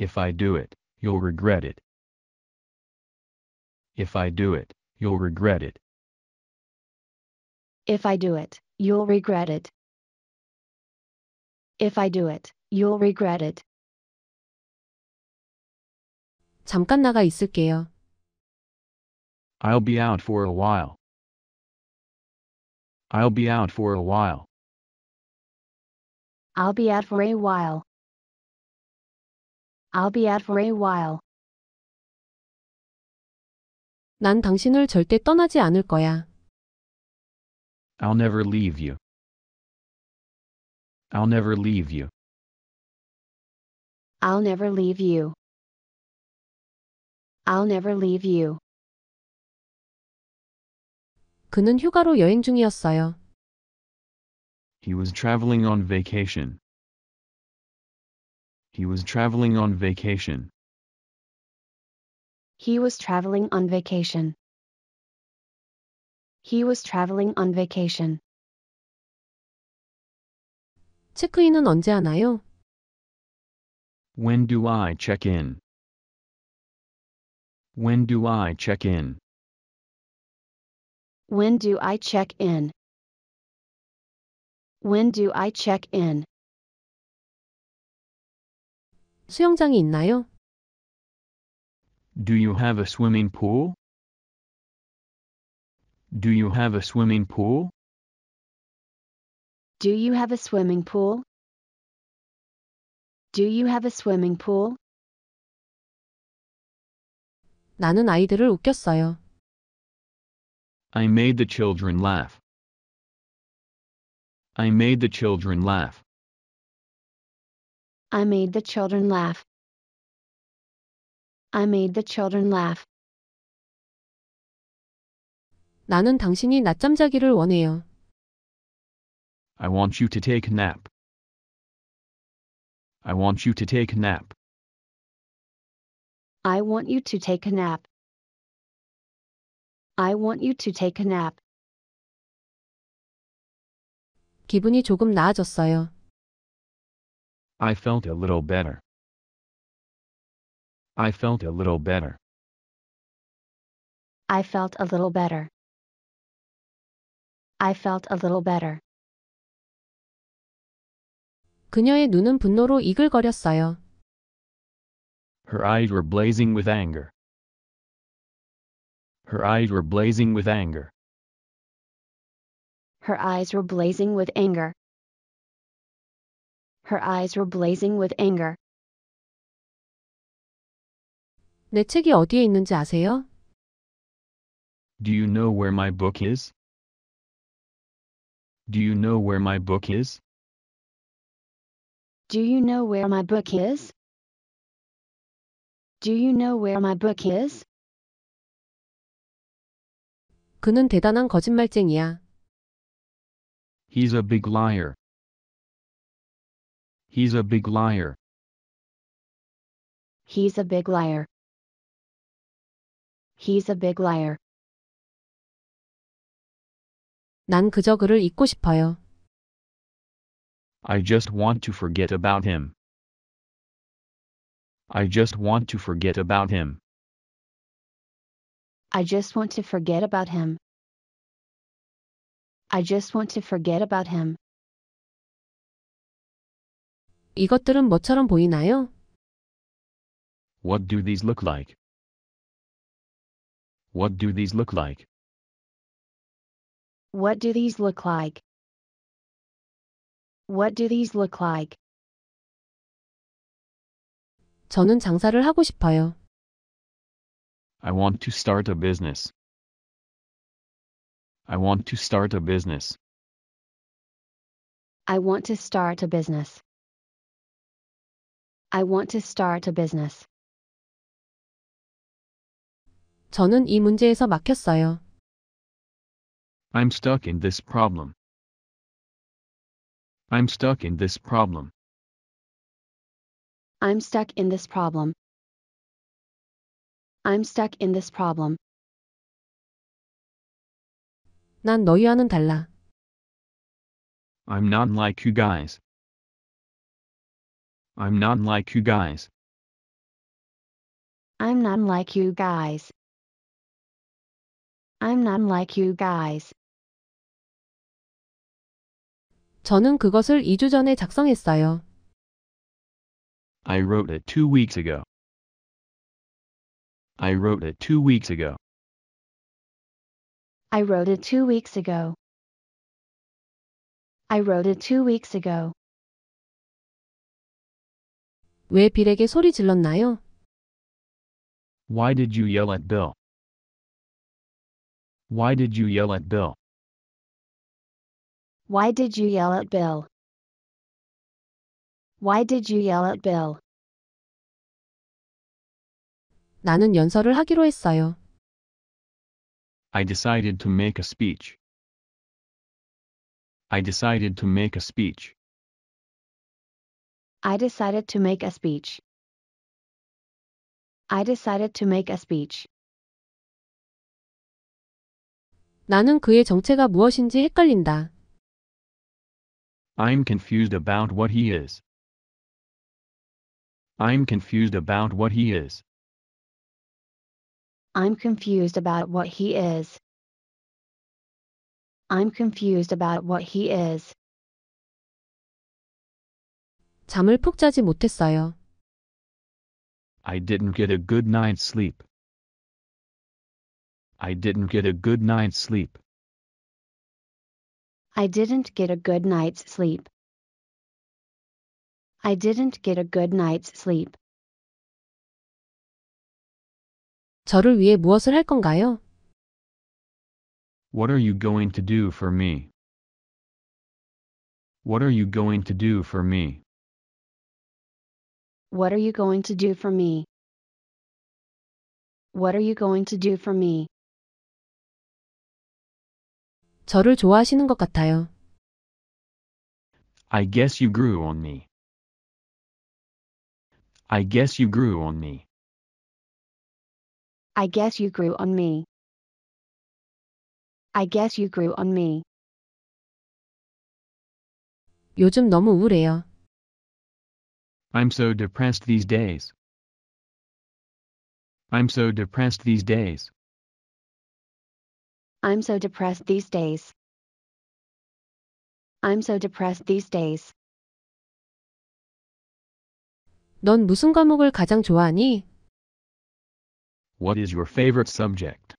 If I do it, you'll regret it. If I do it, you'll regret it. If I do it, you'll regret it. If I do it, you'll regret it. 잠깐 나가 있을게요. I'll be out for a while. I'll be out for a while. I'll be out for a while. I'll be out for a while. 난 당신을 절대 떠나지 않을 거야. I'll never leave you. I'll never leave you. I'll never leave you. I'll never leave you. 그는 휴가로 여행 중이었어요. He was traveling on vacation. He was traveling on vacation. He was traveling on vacation. He was traveling on vacation. 체크인은 언제 하나요? When do I check in? When do I check in? When do I check in? When do I check in? 수영장이 있나요? Do you have a swimming pool? Do you have a swimming pool? Do you have a swimming pool? Do you have a swimming pool? 나는 아이들을 웃겼어요. I made the children laugh. I made the children laugh. I made the children laugh. I made the children laugh. 나는 당신이 낮잠 자기를 원해요. I want you to take a nap. I want you to take a nap. I want you to take a nap. I want you to take a nap. 기분이 조금 나아졌어요. I felt a little better. I felt a little better. I felt a little better. I felt a little better. 그녀의 눈은 분노로 이글거렸어요. Her eyes were blazing with anger. Her eyes were blazing with anger. Her eyes were blazing with anger. Her eyes were blazing with anger. 내 책이 어디에 있는지 아세요? Do you know where my book is? Do you know where my book is? Do you know where my book is? Do you know where my book is? 그는 대단한 거짓말쟁이야. He's a big liar. He's a big liar. He's a big liar. He's a big liar. 난 그저 그를 잊고 싶어요. I just want to forget about him. I just want to forget about him. I just want to forget about him. I just want to forget about him. 이것들은 뭐처럼 보이나요? What do these look like? What do these look like? What do these look like? What do these look like? 저는 장사를 하고 싶어요. I want to start a business. I want to start a business. I want to start a business. I want to start a business. 저는 이 문제에서 막혔어요. I'm stuck in this problem. I'm stuck in this problem. I'm stuck in this problem. I'm stuck in this problem. 난 너희와는 달라. I'm not like you guys. I'm not like you guys. I'm not like you guys. I'm not like you guys. 저는 그것을 2주 전에 작성했어요. I wrote it two weeks ago. I wrote it two weeks ago. I wrote it two weeks ago. I wrote it two weeks ago. 왜 빌에게 소리 질렀나요? Why did you yell at Bill? Why did you yell at Bill? Why did you yell at Bill? Why did you yell at Bill? 나는 연설을 하기로 했어요. I decided to make a speech. I decided to make a speech. I decided to make a speech. I decided to make a speech. 나는 그의 정체가 무엇인지 헷갈린다. I'm confused about what he is. I'm confused about what he is. I'm confused about what he is. I'm confused about what he is. 잠을 푹 자지 못했어요. I didn't get a good night's sleep. I didn't get a good night's sleep. I didn't get a good night's sleep. I didn't get a good night's sleep. 저를 위해 무엇을 할 건가요? What are you going to do for me? What are you going to do for me? What are you going to do for me? What are you going to do for me? 저를 좋아하시는 것 같아요. I guess you grew on me. I guess you grew on me. I guess you grew on me. I guess you grew on me. 요즘 너무 우울해요. I'm so depressed these days. I'm so depressed these days. I'm so depressed these days. I'm so depressed these days. 넌 무슨 과목을 가장 좋아하니? What is your favorite subject?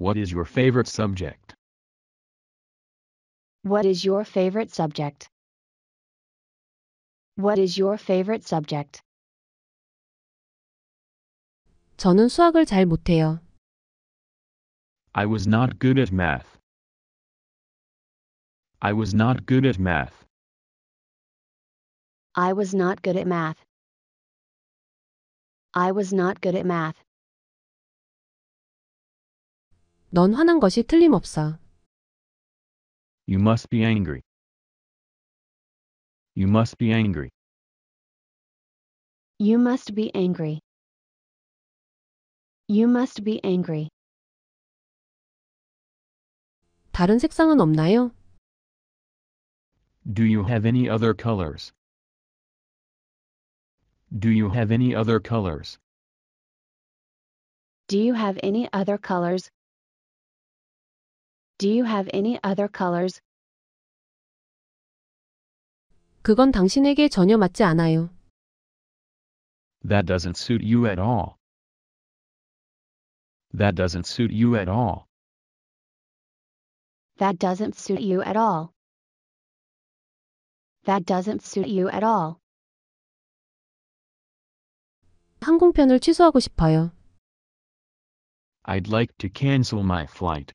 What is your favorite subject? What is your favorite subject? What is your favorite subject? 저는 수학을 잘 못해요. I was not good at math. I was not good at math. I was not good at math. I was not good at math. 넌 화난 것이 틀림없어. You must be angry. You must be angry. You must be angry. You must be angry. 다른 색상은 없나요? Do you have any other colors? Do you have any other colors? Do you have any other colors? Do you have any other colors? 그건 당신에게 전혀 맞지 않아요. That doesn't suit you at all. That doesn't suit you at all. That doesn't suit you at all. That doesn't suit you at all. 항공편을 취소하고 싶어요. I'd like to cancel my flight.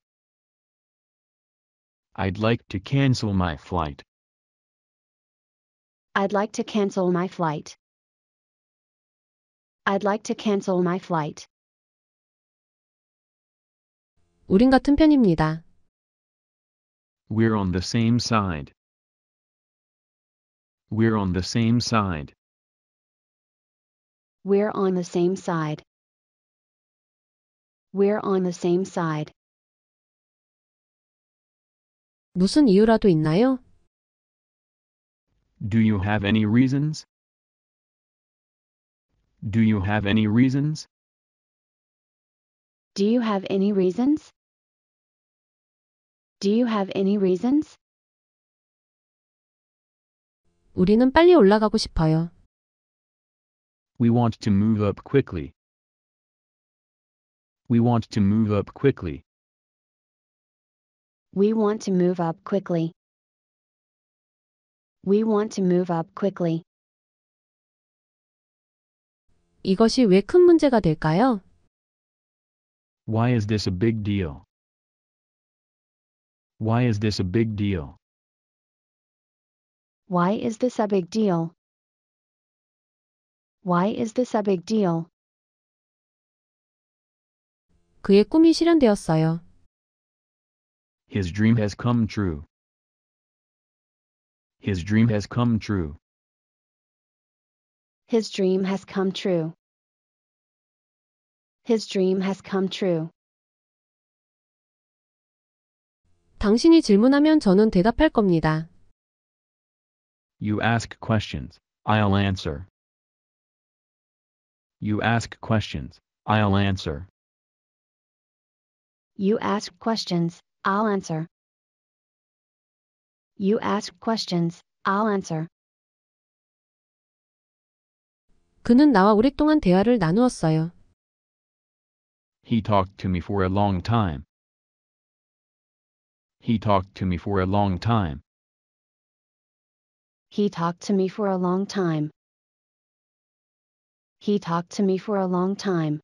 I'd like to cancel my flight. I'd like to cancel my flight. I'd like to cancel my flight. 우린 같은 편입니다. We're on the same side. We're on the same side. We're on the same side. We're on the same side. 무슨 이유라도 있나요? Do you have any reasons? Do you have any reasons? Do you have any reasons? Do you have any reasons? 우리는 빨리 올라가고 싶어요. We want to move up quickly. We want to move up quickly. We want to move up quickly. We want to move up quickly. 이것이 문제가 될까요? Why is this a big deal? Why is this a big deal? Why is this a big deal? Why is this a big deal? 그의 꿈이 실현되었어요. His dream has come true. His dream has come true. His dream has come true. His dream has come true. 당신이 질문하면 저는 대답할 겁니다. You ask questions, I'll answer. You ask questions, I'll answer. You ask questions, I'll answer. You ask questions, I'll answer. 그는 나와 오랫동안 대화를 나누었어요. He talked to me for a long time. He talked to me for a long time. He talked to me for a long time. He talked to me for a long time.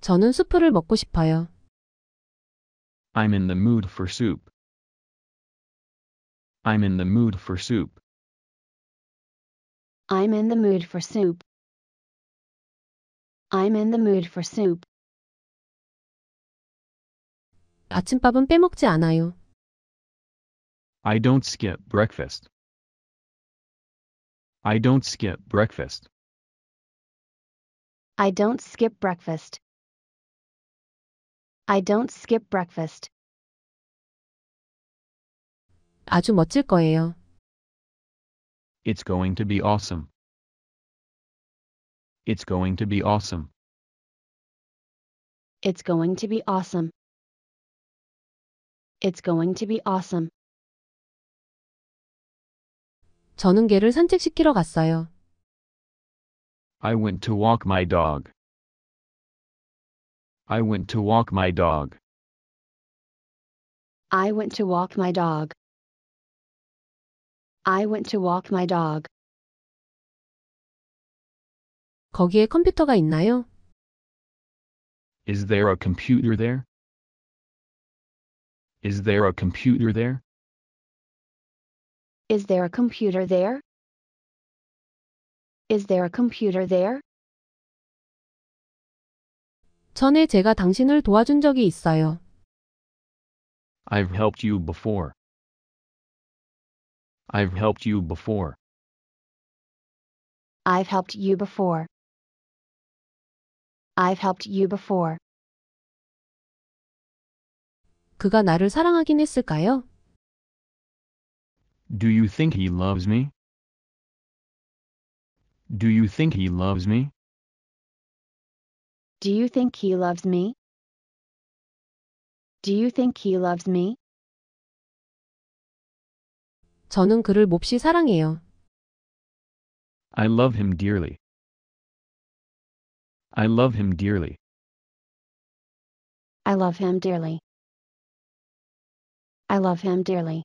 저는 수프를 먹고 싶어요. I'm in the mood for soup. I'm in the mood for soup. I'm in the mood for soup. I'm in the mood for soup. 아침밥은 빼먹지 않아요. I don't skip breakfast. I don't skip breakfast. I don't skip breakfast. I don't skip breakfast. 아주 멋질 거예요. It's going to be awesome. It's going to be awesome. It's going to be awesome. It's going to be awesome. 저는 개를 산책시키러 갔어요. I went to walk my dog. I went to walk my dog. I went to walk my dog. I went to walk my dog. 거기에 컴퓨터가 있나요? Is there a computer there? Is there a computer there? Is there a computer there? Is there a computer there? 전에 제가 당신을 도와준 적이 있어요. I've helped you before. I've helped you before. I've helped you before. I've helped you before. 그가 나를 사랑하긴 했을까요? Do you think he loves me? Do you think he loves me? Do you think he loves me? Do you think he loves me? 저는 그를 몹시 사랑해요. I love him dearly. I love him dearly. I love him dearly. I love him dearly.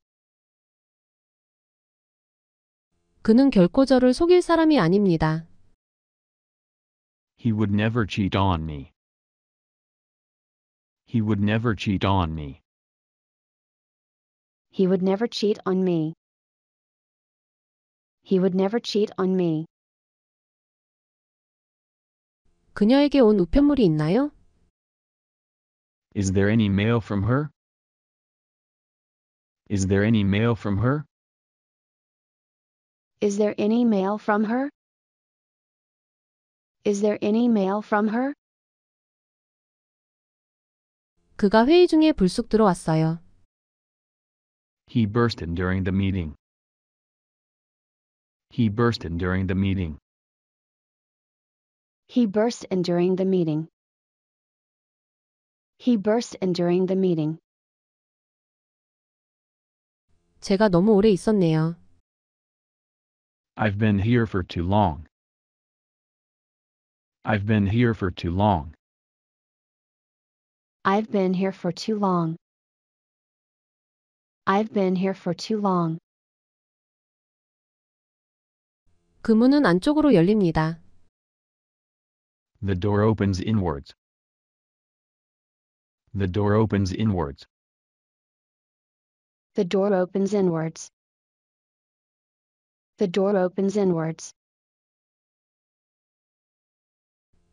그는 결코 저를 속일 사람이 아닙니다. He would never cheat on me. He would never cheat on me. He would never cheat on me. He would never cheat on me. 그녀에게 온 우편물이 있나요? Is there any mail from her? Is there any mail from her? Is there any mail from her? Is there any mail from her? 그가 회의 중에 불쑥 들어왔어요. He burst in during the meeting. He burst in during the meeting. He burst in during the meeting. He burst in during the meeting. 제가 너무 오래 있었네요. I've been here for too long. I've been here for too long. I've been here for too long. I've been here for too long. 그 문은 안쪽으로 열립니다. The door opens inwards. The door opens inwards. The door opens inwards the door opens inwards.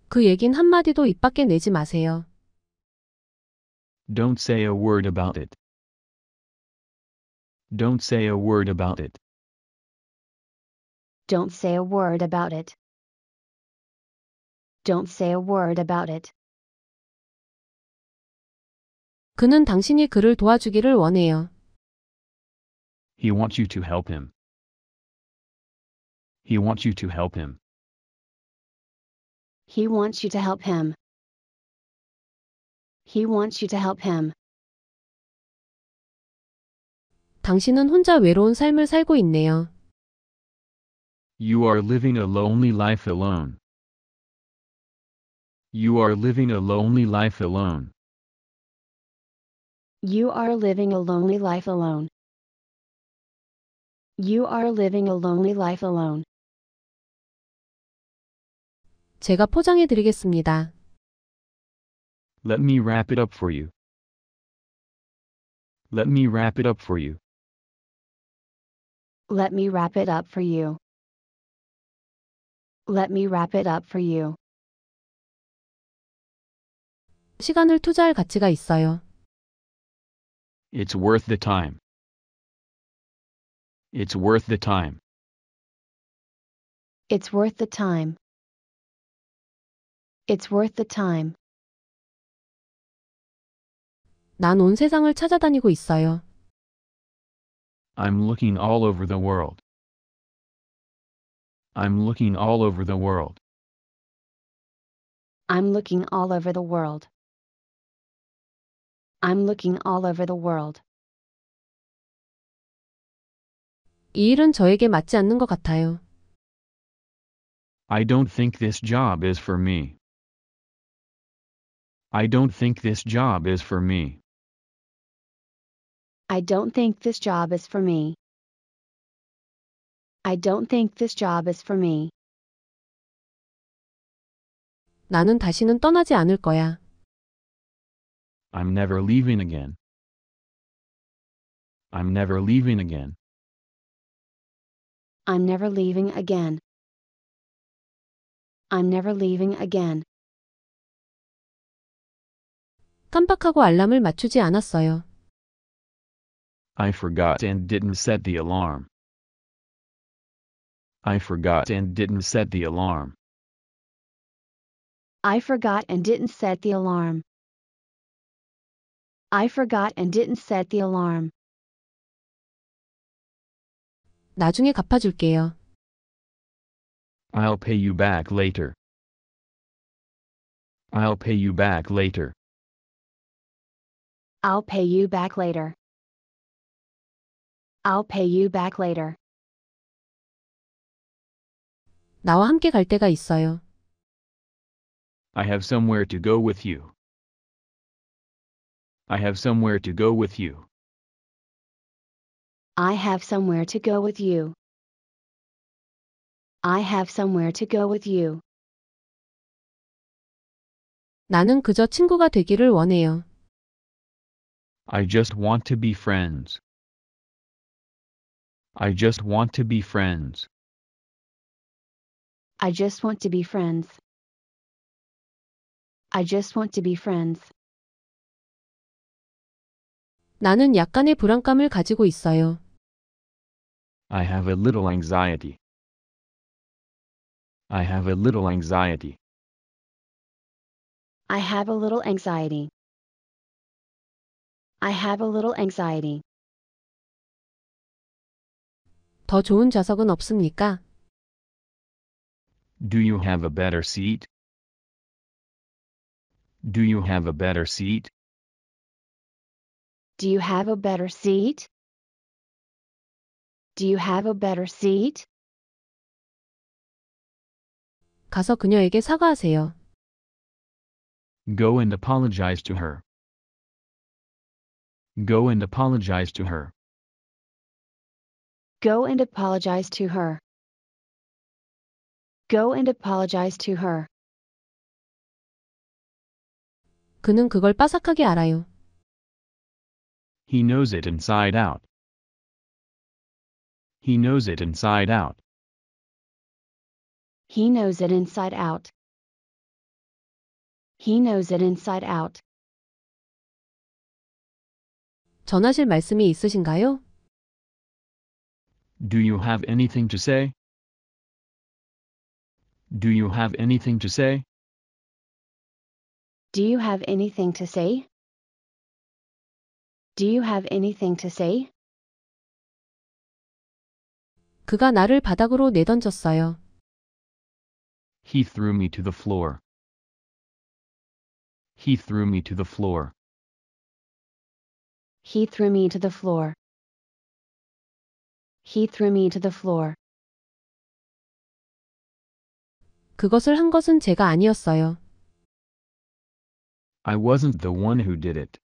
그 얘긴 한마디도 입 밖에 내지 마세요. Don't say a word about it. Don't say a word about it. Don't say a word about it. Don't say a word about it. 그는 당신이 그를 도와주기를 원해요. He wants you to help him. He wants you to help him. He wants you to help him. He wants you to help him. 당신은 혼자 외로운 삶을 살고 있네요. You are living a lonely life alone. You are living a lonely life alone. You are living a lonely life alone. You are living a lonely life alone. 제가 포장해 드리겠습니다. Let me wrap it up for you. Let me wrap it up for you. Let me wrap it up for you. Let me wrap it up for you. 시간을 투자할 가치가 있어요. It's worth the time. It's worth the time. It's worth the time. It's worth the time. 온 세상을 찾아다니고 있어요. I'm looking all over the world. I'm looking all over the world. I'm looking all over the world. I'm looking all over the world. 이 일은 저에게 맞지 않는 것 같아요. I don't think this job is for me. I don't think this job is for me. I don't think this job is for me. I don't think this job is for me. 나는 다시는 떠나지 않을 거야. I'm never leaving again. I'm never leaving again. I'm never leaving again. I'm never leaving again. 깜빡하고 알람을 맞추지 않았어요. I forgot and didn't set the alarm. I forgot and didn't set the alarm. I forgot and didn't set the alarm. I forgot and didn't set the alarm. 나중에 갚아줄게요. I'll pay you back later. I'll pay you back later. I'll pay you back later. I'll pay you back later. 나와 함께 갈 데가 있어요. I have somewhere to go with you. I have somewhere to go with you. I have somewhere to go with you. I have somewhere to go with you. 나는 그저 친구가 되기를 원해요. I just want to be friends. I just want to be friends. I just want to be friends. I just want to be friends. 나는 약간의 불안감을 가지고 있어요. I have a little anxiety. I have a little anxiety. I have a little anxiety. I have a little anxiety. 더 좋은 좌석은 없습니까? Do you have a better seat? Do you have a better seat? Do you have a better seat? Do you have a better seat? 가서 그녀에게 사과하세요. Go and apologize to her. Go and apologize to her. Go and apologize to her. Go and apologize to her. 그는 그걸 빠삭하게 알아요. He knows it inside out. He knows it inside out. He knows it inside out. He knows it inside out. 전하실 말씀이 있으신가요? Do you have anything to say? Do you have anything to say? Do you have anything to say? Do you have anything to say? 그가 나를 바닥으로 내던졌어요. He threw me to the floor. He threw me to the floor. He threw me to the floor. He threw me to the floor. 그것을 한 것은 제가 아니었어요. I wasn't the one who did it.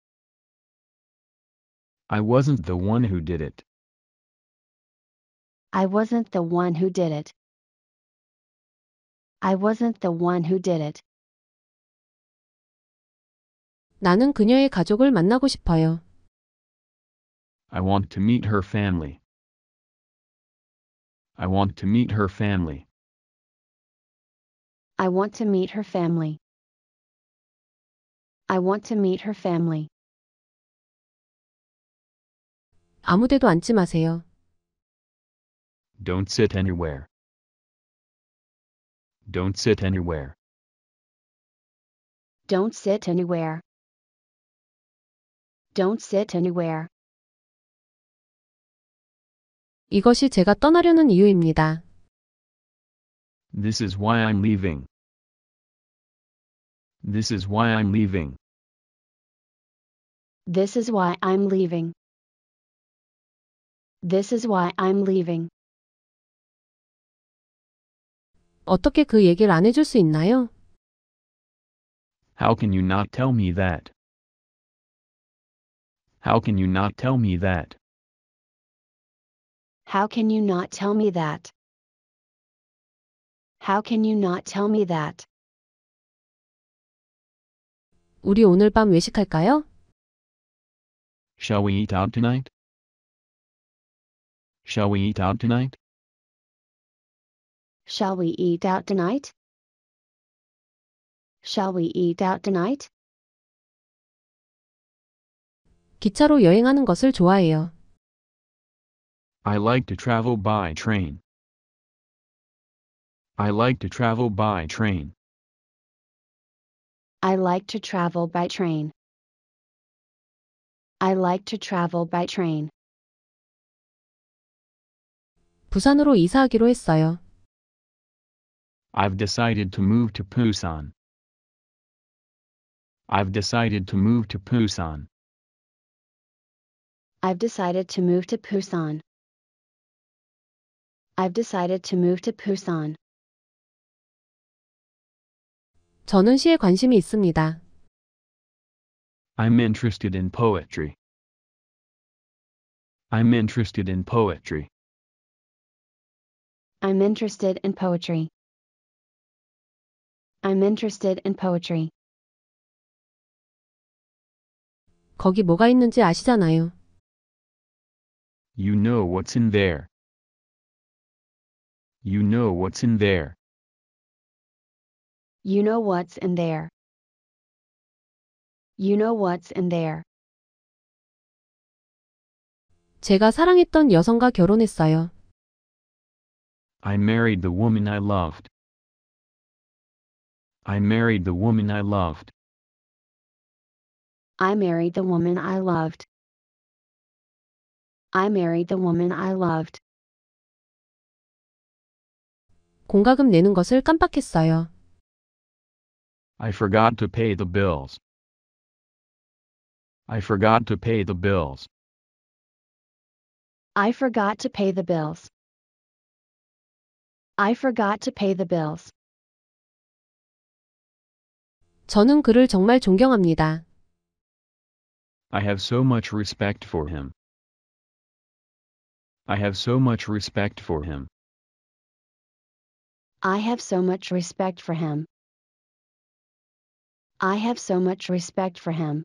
I wasn't the one who did it. I wasn't the one who did it. I wasn't the one who did it. 나는 그녀의 가족을 만나고 싶어요. I want to meet her family. I want to meet her family. I want to meet her family. I want to meet her family. 데도 앉지 마세요. Don't sit anywhere. Don't sit anywhere. Don't sit anywhere. Don't sit anywhere. 이것이 제가 떠나려는 이유입니다. This is why I'm leaving. This is why I'm leaving. This is why I'm leaving. This is why I'm leaving. 어떻게 그 얘기를 안 해줄 수 있나요? How can you not tell me that? How can you not tell me that? How can you not tell me that? How can you not tell me that? 우리 오늘 밤 외식할까요? Shall we eat out tonight? Shall we eat out tonight? Shall we eat out tonight? Shall we eat out tonight? 기차로 여행하는 것을 좋아해요. I like to travel by train. I like to travel by train. I like to travel by train. I like to travel by train. 부산으로 이사하기로 했어요. I've decided to move to Busan. I've decided to move to Busan. I've decided to move to Busan. I've decided to move to Busan. 저는 시에 관심이 있습니다. I'm interested in poetry. I'm interested in poetry. I'm interested in poetry. I'm interested in poetry. 거기 뭐가 있는지 아시잖아요. You know what's in there. You know what's in there. You know what's in there. You know what's in there. 제가 사랑했던 여성과 결혼했어요. I married the woman I loved. I married the woman I loved. I married the woman I loved. I married the woman I loved. 공과금 내는 것을 깜빡했어요. I forgot to pay the bills. I forgot to pay the bills. I forgot to pay the bills. I forgot to pay the bills. 저는 그를 정말 존경합니다. I have so much respect for him. I have so much respect for him. I have so much respect for him. I have so much respect for him.